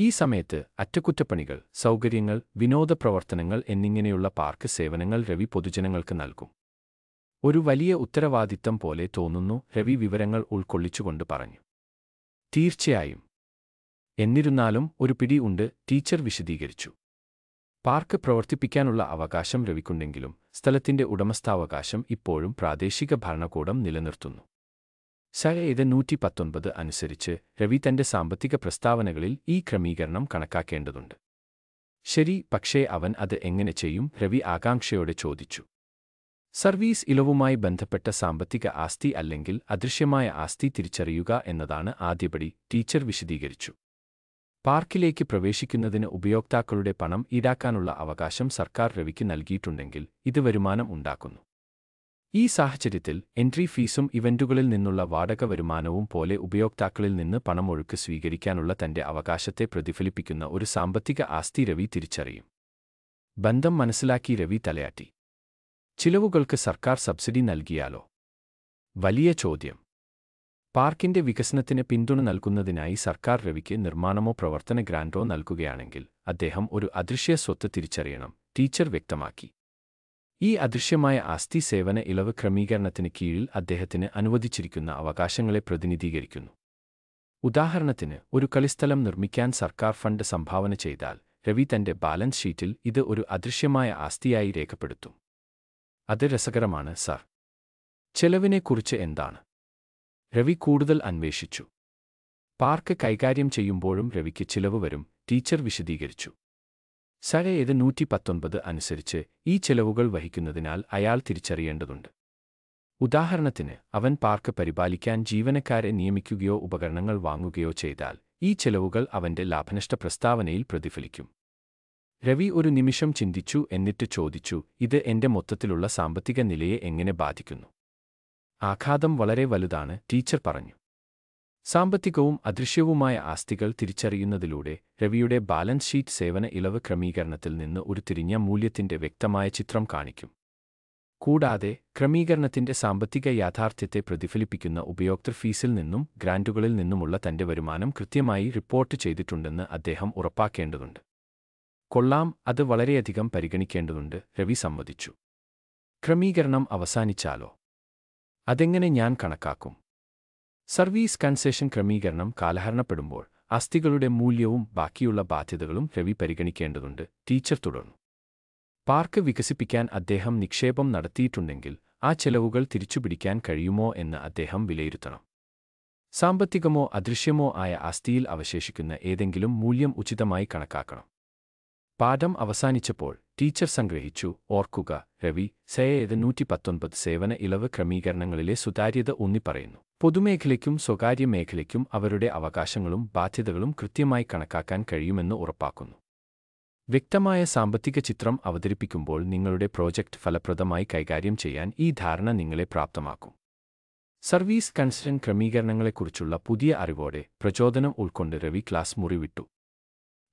ഈ സമയത്ത് അറ്റകുറ്റപ്പണികൾ സൗകര്യങ്ങൾ വിനോദപ്രവർത്തനങ്ങൾ എന്നിങ്ങനെയുള്ള പാർക്ക് സേവനങ്ങൾ രവി പൊതുജനങ്ങൾക്ക് നൽകും ഒരു വലിയ ഉത്തരവാദിത്തം പോലെ തോന്നുന്നു രവി വിവരങ്ങൾ ഉൾക്കൊള്ളിച്ചുകൊണ്ട് പറഞ്ഞു തീർച്ചയായും എന്നിരുന്നാലും ഒരു പിടി ഉണ്ട് ടീച്ചർ വിശദീകരിച്ചു പാർക്ക് പ്രവർത്തിപ്പിക്കാനുള്ള അവകാശം രവിക്കുണ്ടെങ്കിലും സ്ഥലത്തിന്റെ ഉടമസ്ഥാവകാശം ഇപ്പോഴും പ്രാദേശിക ഭരണകൂടം നിലനിർത്തുന്നു സഹേത നൂറ്റി പത്തൊൻപത് അനുസരിച്ച് രവി തന്റെ സാമ്പത്തിക പ്രസ്താവനകളിൽ ഈ ക്രമീകരണം കണക്കാക്കേണ്ടതുണ്ട് ശരി പക്ഷേ അവൻ അത് എങ്ങനെ ചെയ്യും രവി ആകാംക്ഷയോടെ ചോദിച്ചു സർവീസ് ഇളവുമായി ബന്ധപ്പെട്ട സാമ്പത്തിക ആസ്തി അല്ലെങ്കിൽ അദൃശ്യമായ ആസ്തി തിരിച്ചറിയുക എന്നതാണ് ആദ്യപടി ടീച്ചർ വിശദീകരിച്ചു പാർക്കിലേക്ക് പ്രവേശിക്കുന്നതിന് ഉപയോക്താക്കളുടെ പണം ഈടാക്കാനുള്ള അവകാശം സർക്കാർ രവിക്ക് നൽകിയിട്ടുണ്ടെങ്കിൽ ഇത് വരുമാനം ഉണ്ടാക്കുന്നു ഈ സാഹചര്യത്തിൽ എൻട്രി ഫീസും ഇവന്റുകളിൽ നിന്നുള്ള വാടക വരുമാനവും പോലെ ഉപയോക്താക്കളിൽ നിന്ന് പണമൊഴുക്ക് സ്വീകരിക്കാനുള്ള തന്റെ അവകാശത്തെ പ്രതിഫലിപ്പിക്കുന്ന ഒരു സാമ്പത്തിക ആസ്തി രവി തിരിച്ചറിയും ബന്ധം മനസ്സിലാക്കി രവി തലയാട്ടി ചിലവുകൾക്ക് സർക്കാർ സബ്സിഡി നൽകിയാലോ വലിയ ചോദ്യം പാർക്കിന്റെ വികസനത്തിന് പിന്തുണ നൽകുന്നതിനായി സർക്കാർ രവിക്ക് നിർമ്മാണമോ പ്രവർത്തന ഗ്രാൻഡോ നൽകുകയാണെങ്കിൽ അദ്ദേഹം ഒരു അദൃശ്യ സ്വത്ത് തിരിച്ചറിയണം ടീച്ചർ വ്യക്തമാക്കി ഈ അദൃശ്യമായ ആസ്തി സേവന ഇളവ് ക്രമീകരണത്തിന് കീഴിൽ അദ്ദേഹത്തിന് അനുവദിച്ചിരിക്കുന്ന അവകാശങ്ങളെ പ്രതിനിധീകരിക്കുന്നു ഉദാഹരണത്തിന് ഒരു കളിസ്ഥലം നിർമ്മിക്കാൻ സർക്കാർ ഫണ്ട് സംഭാവന ചെയ്താൽ രവി തന്റെ ബാലൻസ് ഷീറ്റിൽ ഇത് ഒരു അദൃശ്യമായ ആസ്തിയായി രേഖപ്പെടുത്തും അത് രസകരമാണ് സർ ചെലവിനെക്കുറിച്ച് എന്താണ് രവി കൂടുതൽ അന്വേഷിച്ചു പാർക്ക് കൈകാര്യം ചെയ്യുമ്പോഴും രവിക്ക് ചിലവ് വരും ടീച്ചർ വിശദീകരിച്ചു സരെ ഇത് നൂറ്റി പത്തൊൻപത് അനുസരിച്ച് ഈ ചിലവുകൾ വഹിക്കുന്നതിനാൽ അയാൾ തിരിച്ചറിയേണ്ടതുണ്ട് ഉദാഹരണത്തിന് അവൻ പാർക്ക് പരിപാലിക്കാൻ ജീവനക്കാരെ നിയമിക്കുകയോ ഉപകരണങ്ങൾ വാങ്ങുകയോ ചെയ്താൽ ഈ ചെലവുകൾ അവന്റെ ലാഭനഷ്ട പ്രസ്താവനയിൽ പ്രതിഫലിക്കും രവി ഒരു നിമിഷം ചിന്തിച്ചു എന്നിട്ട് ചോദിച്ചു ഇത് എന്റെ മൊത്തത്തിലുള്ള സാമ്പത്തിക നിലയെ എങ്ങനെ ബാധിക്കുന്നു ആഘാതം വളരെ വലുതാണ് ടീച്ചർ പറഞ്ഞു സാമ്പത്തികവും അദൃശ്യവുമായ ആസ്തികൾ തിരിച്ചറിയുന്നതിലൂടെ രവിയുടെ ബാലൻസ് ഷീറ്റ് സേവന ഇളവ് ക്രമീകരണത്തിൽ നിന്ന് ഉരുത്തിരിഞ്ഞ മൂല്യത്തിന്റെ വ്യക്തമായ ചിത്രം കാണിക്കും കൂടാതെ ക്രമീകരണത്തിന്റെ സാമ്പത്തിക യാഥാർത്ഥ്യത്തെ പ്രതിഫലിപ്പിക്കുന്ന ഉപയോക്തൃ ഫീസിൽ നിന്നും ഗ്രാൻറ്റുകളിൽ നിന്നുമുള്ള തന്റെ വരുമാനം കൃത്യമായി റിപ്പോർട്ട് ചെയ്തിട്ടുണ്ടെന്ന് അദ്ദേഹം ഉറപ്പാക്കേണ്ടതുണ്ട് കൊള്ളാം അത് വളരെയധികം പരിഗണിക്കേണ്ടതുണ്ട് രവി സമ്മതിച്ചു ക്രമീകരണം അവസാനിച്ചാലോ അതെങ്ങനെ ഞാൻ കണക്കാക്കും സർവീസ് കൺസേഷൻ ക്രമീകരണം കാലഹരണപ്പെടുമ്പോൾ അസ്ഥികളുടെ മൂല്യവും ബാക്കിയുള്ള ബാധ്യതകളും രവി പരിഗണിക്കേണ്ടതുണ്ട് ടീച്ചർ തുടർന്നു പാർക്ക് വികസിപ്പിക്കാൻ അദ്ദേഹം നിക്ഷേപം നടത്തിയിട്ടുണ്ടെങ്കിൽ ആ ചെലവുകൾ തിരിച്ചുപിടിക്കാൻ കഴിയുമോ എന്ന് അദ്ദേഹം വിലയിരുത്തണം സാമ്പത്തികമോ അദൃശ്യമോ ആയ ആസ്തിയിൽ അവശേഷിക്കുന്ന ഏതെങ്കിലും മൂല്യം ഉചിതമായി കണക്കാക്കണം പാഠം അവസാനിച്ചപ്പോൾ ടീച്ചർ സംഗ്രഹിച്ചു ഓർക്കുക രവി സേയത് നൂറ്റി പത്തൊൻപത് സേവന ഇളവ് ക്രമീകരണങ്ങളിലെ സുതാര്യത ഊന്നിപ്പറയുന്നു പൊതുമേഖലയ്ക്കും സ്വകാര്യ മേഖലയ്ക്കും അവരുടെ അവകാശങ്ങളും ബാധ്യതകളും കൃത്യമായി കണക്കാക്കാൻ കഴിയുമെന്ന് ഉറപ്പാക്കുന്നു വ്യക്തമായ സാമ്പത്തിക ചിത്രം അവതരിപ്പിക്കുമ്പോൾ നിങ്ങളുടെ പ്രോജക്റ്റ് ഫലപ്രദമായി കൈകാര്യം ചെയ്യാൻ ഈ ധാരണ നിങ്ങളെ പ്രാപ്തമാക്കും സർവീസ് കൺസേൺ ക്രമീകരണങ്ങളെക്കുറിച്ചുള്ള പുതിയ അറിവോടെ പ്രചോദനം ഉൾക്കൊണ്ട് രവി ക്ലാസ് മുറിവിട്ടു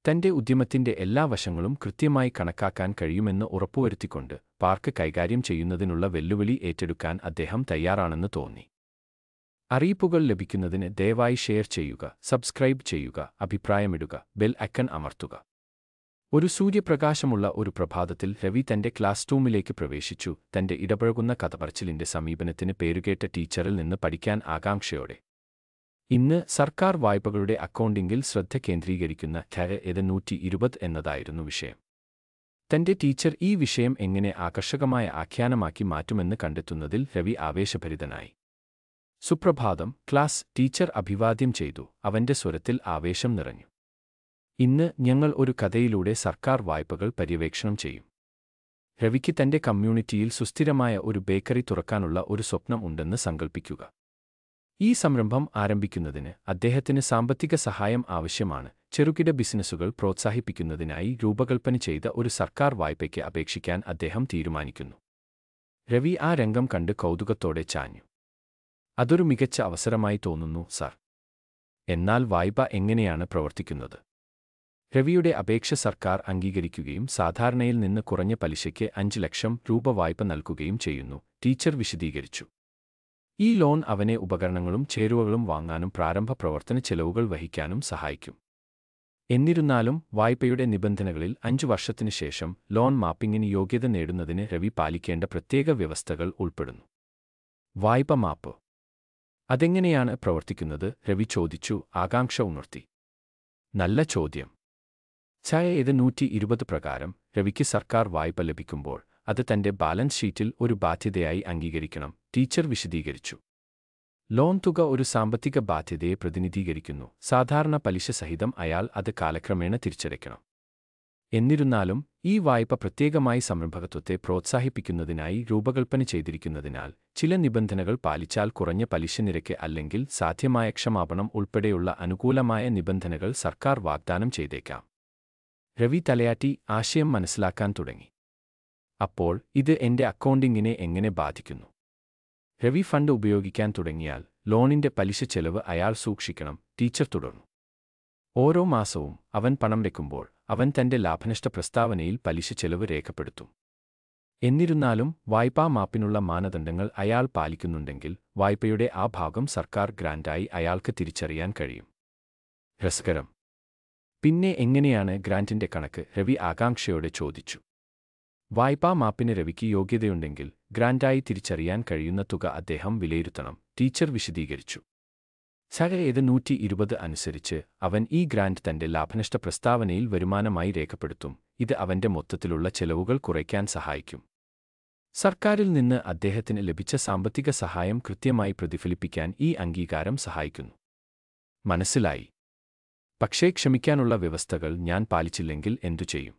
തന്റെ ഉദ്യമത്തിന്റെ എല്ലാ വശങ്ങളും കൃത്യമായി കണക്കാക്കാൻ കഴിയുമെന്ന് ഉറപ്പുവരുത്തിക്കൊണ്ട് പാർക്ക് കൈകാര്യം ചെയ്യുന്നതിനുള്ള വെല്ലുവിളി ഏറ്റെടുക്കാൻ അദ്ദേഹം തയ്യാറാണെന്ന് തോന്നി അറിയിപ്പുകൾ ലഭിക്കുന്നതിന് ദയവായി ഷെയർ ചെയ്യുക സബ്സ്ക്രൈബ് ചെയ്യുക അഭിപ്രായമിടുക ബെൽ അക്കൺ അമർത്തുക ഒരു സൂര്യപ്രകാശമുള്ള ഒരു പ്രഭാതത്തിൽ രവി തന്റെ ക്ലാസ് റൂമിലേക്ക് പ്രവേശിച്ചു തന്റെ ഇടപഴകുന്ന കഥപറച്ചിലിന്റെ സമീപനത്തിന് പേരുകേട്ട ടീച്ചറിൽ നിന്ന് പഠിക്കാൻ ആകാംക്ഷയോടെ ഇന്ന് സർക്കാർ വായ്പകളുടെ അക്കൗണ്ടിംഗിൽ ശ്രദ്ധ കേന്ദ്രീകരിക്കുന്ന ധര ഏത് നൂറ്റി ഇരുപത് എന്നതായിരുന്നു വിഷയം തന്റെ ടീച്ചർ ഈ വിഷയം എങ്ങനെ ആകർഷകമായ ആഖ്യാനമാക്കി മാറ്റുമെന്ന് കണ്ടെത്തുന്നതിൽ രവി ആവേശഭരിതനായി സുപ്രഭാതം ക്ലാസ് ടീച്ചർ അഭിവാദ്യം ചെയ്തു അവന്റെ സ്വരത്തിൽ ആവേശം നിറഞ്ഞു ഇന്ന് ഞങ്ങൾ ഒരു കഥയിലൂടെ സർക്കാർ വായ്പകൾ പര്യവേക്ഷണം ചെയ്യും രവിക്ക് തന്റെ കമ്മ്യൂണിറ്റിയിൽ സുസ്ഥിരമായ ഒരു ബേക്കറി തുറക്കാനുള്ള ഒരു സ്വപ്നം ഉണ്ടെന്ന് സങ്കൽപ്പിക്കുക ഈ സംരംഭം ആരംഭിക്കുന്നതിന് അദ്ദേഹത്തിന് സാമ്പത്തിക സഹായം ആവശ്യമാണ് ചെറുകിട ബിസിനസ്സുകൾ പ്രോത്സാഹിപ്പിക്കുന്നതിനായി രൂപകൽപ്പന ചെയ്ത ഒരു സർക്കാർ വായ്പയ്ക്ക് അപേക്ഷിക്കാൻ അദ്ദേഹം തീരുമാനിക്കുന്നു രവി ആ രംഗം കണ്ട് കൗതുകത്തോടെ ചാഞ്ഞു അതൊരു മികച്ച അവസരമായി തോന്നുന്നു സർ എന്നാൽ വായ്പ എങ്ങനെയാണ് പ്രവർത്തിക്കുന്നത് രവിയുടെ അപേക്ഷ സർക്കാർ അംഗീകരിക്കുകയും സാധാരണയിൽ നിന്ന് കുറഞ്ഞ പലിശയ്ക്ക് അഞ്ച് ലക്ഷം രൂപ വായ്പ നൽകുകയും ചെയ്യുന്നു ടീച്ചർ വിശദീകരിച്ചു ഈ ലോൺ അവനെ ഉപകരണങ്ങളും ചേരുവകളും വാങ്ങാനും പ്രാരംഭ പ്രവർത്തന ചെലവുകൾ വഹിക്കാനും സഹായിക്കും എന്നിരുന്നാലും വായ്പയുടെ നിബന്ധനകളിൽ അഞ്ചു വർഷത്തിനു ശേഷം ലോൺ മാപ്പിംഗിന് യോഗ്യത നേടുന്നതിന് രവി പാലിക്കേണ്ട പ്രത്യേക വ്യവസ്ഥകൾ ഉൾപ്പെടുന്നു വായ്പ മാപ്പ് അതെങ്ങനെയാണ് പ്രവർത്തിക്കുന്നത് രവി ചോദിച്ചു ആകാംക്ഷ ഉണർത്തി നല്ല ചോദ്യം ചായ ഇത് നൂറ്റി ഇരുപത് പ്രകാരം രവിക്ക് സർക്കാർ വായ്പ ലഭിക്കുമ്പോൾ അത് തന്റെ ബാലൻസ് ഷീറ്റിൽ ഒരു ബാധ്യതയായി അംഗീകരിക്കണം ടീച്ചർ വിശദീകരിച്ചു ലോൺ തുക ഒരു സാമ്പത്തിക ബാധ്യതയെ പ്രതിനിധീകരിക്കുന്നു സാധാരണ പലിശ സഹിതം അയാൾ അത് കാലക്രമേണ തിരിച്ചടയ്ക്കണം എന്നിരുന്നാലും ഈ വായ്പ പ്രത്യേകമായി സംരംഭകത്വത്തെ പ്രോത്സാഹിപ്പിക്കുന്നതിനായി രൂപകൽപ്പന ചെയ്തിരിക്കുന്നതിനാൽ ചില നിബന്ധനകൾ പാലിച്ചാൽ കുറഞ്ഞ പലിശ നിരക്ക് അല്ലെങ്കിൽ സാധ്യമായ ക്ഷമാപണം ഉൾപ്പെടെയുള്ള അനുകൂലമായ നിബന്ധനകൾ സർക്കാർ വാഗ്ദാനം ചെയ്തേക്കാം രവി തലയാട്ടി ആശയം മനസ്സിലാക്കാൻ തുടങ്ങി അപ്പോൾ ഇത് എൻ്റെ അക്കൗണ്ടിങ്ങിനെ എങ്ങനെ ബാധിക്കുന്നു രവി ഫണ്ട് ഉപയോഗിക്കാൻ തുടങ്ങിയാൽ ലോണിൻ്റെ പലിശ ചെലവ് അയാൾ സൂക്ഷിക്കണം ടീച്ചർ തുടർന്നു ഓരോ മാസവും അവൻ പണം വെക്കുമ്പോൾ അവൻ തന്റെ ലാഭനഷ്ട പ്രസ്താവനയിൽ പലിശ ചെലവ് രേഖപ്പെടുത്തും എന്നിരുന്നാലും വായ്പാ മാപ്പിനുള്ള മാനദണ്ഡങ്ങൾ അയാൾ പാലിക്കുന്നുണ്ടെങ്കിൽ വായ്പയുടെ ആ ഭാഗം സർക്കാർ ഗ്രാന്റായി അയാൾക്ക് തിരിച്ചറിയാൻ കഴിയും രസകരം പിന്നെ എങ്ങനെയാണ് ഗ്രാന്റിന്റെ കണക്ക് രവി ആകാംക്ഷയോടെ ചോദിച്ചു വായ്പാ മാപ്പിന് രവിക്ക് യോഗ്യതയുണ്ടെങ്കിൽ ഗ്രാൻഡായി തിരിച്ചറിയാൻ കഴിയുന്ന തുക അദ്ദേഹം വിലയിരുത്തണം ടീച്ചർ വിശദീകരിച്ചു സഹ ഏത് നൂറ്റി ഇരുപത് അനുസരിച്ച് അവൻ ഈ ഗ്രാൻഡ് തന്റെ ലാഭനഷ്ട പ്രസ്താവനയിൽ വരുമാനമായി രേഖപ്പെടുത്തും ഇത് അവന്റെ മൊത്തത്തിലുള്ള ചെലവുകൾ കുറയ്ക്കാൻ സഹായിക്കും സർക്കാരിൽ നിന്ന് അദ്ദേഹത്തിന് ലഭിച്ച സാമ്പത്തിക സഹായം കൃത്യമായി പ്രതിഫലിപ്പിക്കാൻ ഈ അംഗീകാരം സഹായിക്കുന്നു മനസ്സിലായി പക്ഷേ ക്ഷമിക്കാനുള്ള വ്യവസ്ഥകൾ ഞാൻ പാലിച്ചില്ലെങ്കിൽ എന്തു ചെയ്യും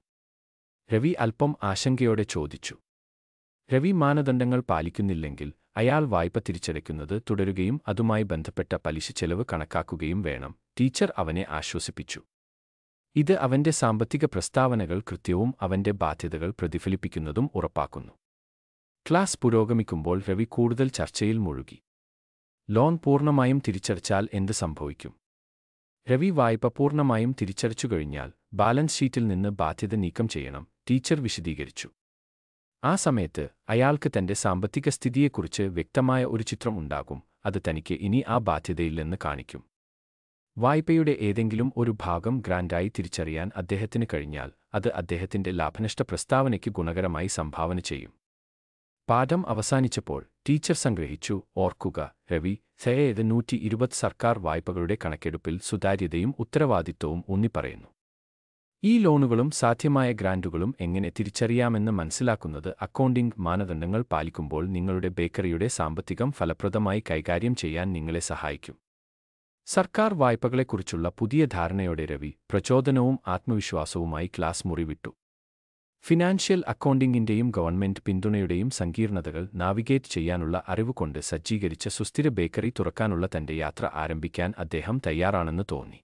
രവി അല്പം ആശങ്കയോടെ ചോദിച്ചു രവി മാനദണ്ഡങ്ങൾ പാലിക്കുന്നില്ലെങ്കിൽ അയാൾ വായ്പ തിരിച്ചടയ്ക്കുന്നത് തുടരുകയും അതുമായി ബന്ധപ്പെട്ട പലിശ ചെലവ് കണക്കാക്കുകയും വേണം ടീച്ചർ അവനെ ആശ്വസിപ്പിച്ചു ഇത് അവന്റെ സാമ്പത്തിക പ്രസ്താവനകൾ കൃത്യവും അവന്റെ ബാധ്യതകൾ പ്രതിഫലിപ്പിക്കുന്നതും ഉറപ്പാക്കുന്നു ക്ലാസ് പുരോഗമിക്കുമ്പോൾ രവി കൂടുതൽ ചർച്ചയിൽ മുഴുകി ലോൺ പൂർണ്ണമായും തിരിച്ചടച്ചാൽ എന്ത് സംഭവിക്കും രവി വായ്പ പൂർണ്ണമായും തിരിച്ചടച്ചു കഴിഞ്ഞാൽ ബാലൻസ് ഷീറ്റിൽ നിന്ന് ബാധ്യത നീക്കം ചെയ്യണം ടീച്ചർ വിശദീകരിച്ചു ആ സമയത്ത് അയാൾക്ക് തന്റെ സാമ്പത്തിക സ്ഥിതിയെക്കുറിച്ച് വ്യക്തമായ ഒരു ചിത്രം ഉണ്ടാകും അത് തനിക്ക് ഇനി ആ ബാധ്യതയില്ലെന്ന് കാണിക്കും വായ്പയുടെ ഏതെങ്കിലും ഒരു ഭാഗം ഗ്രാൻഡായി തിരിച്ചറിയാൻ അദ്ദേഹത്തിന് കഴിഞ്ഞാൽ അത് അദ്ദേഹത്തിന്റെ ലാഭനഷ്ട പ്രസ്താവനയ്ക്ക് ഗുണകരമായി സംഭാവന ചെയ്യും പാഠം അവസാനിച്ചപ്പോൾ ടീച്ചർ സംഗ്രഹിച്ചു ഓർക്കുക രവി സയേത് നൂറ്റി ഇരുപത് സർക്കാർ വായ്പകളുടെ കണക്കെടുപ്പിൽ സുതാര്യതയും ഉത്തരവാദിത്വവും ഊന്നിപ്പറയുന്നു ഈ ലോണുകളും സാധ്യമായ ഗ്രാൻഡുകളും എങ്ങനെ തിരിച്ചറിയാമെന്ന് മനസ്സിലാക്കുന്നത് അക്കൗണ്ടിംഗ് മാനദണ്ഡങ്ങൾ പാലിക്കുമ്പോൾ നിങ്ങളുടെ ബേക്കറിയുടെ സാമ്പത്തികം ഫലപ്രദമായി കൈകാര്യം ചെയ്യാൻ നിങ്ങളെ സഹായിക്കും സർക്കാർ വായ്പകളെക്കുറിച്ചുള്ള പുതിയ ധാരണയോടെ രവി പ്രചോദനവും ആത്മവിശ്വാസവുമായി ക്ലാസ് മുറി വിട്ടു ഫിനാൻഷ്യൽ അക്കൗണ്ടിംഗിന്റെയും ഗവൺമെന്റ് പിന്തുണയുടെയും സങ്കീർണതകൾ നാവിഗേറ്റ് ചെയ്യാനുള്ള അറിവുകൊണ്ട് കൊണ്ട് സജ്ജീകരിച്ച സുസ്ഥിര ബേക്കറി തുറക്കാനുള്ള തന്റെ യാത്ര ആരംഭിക്കാൻ അദ്ദേഹം തയ്യാറാണെന്ന് തോന്നി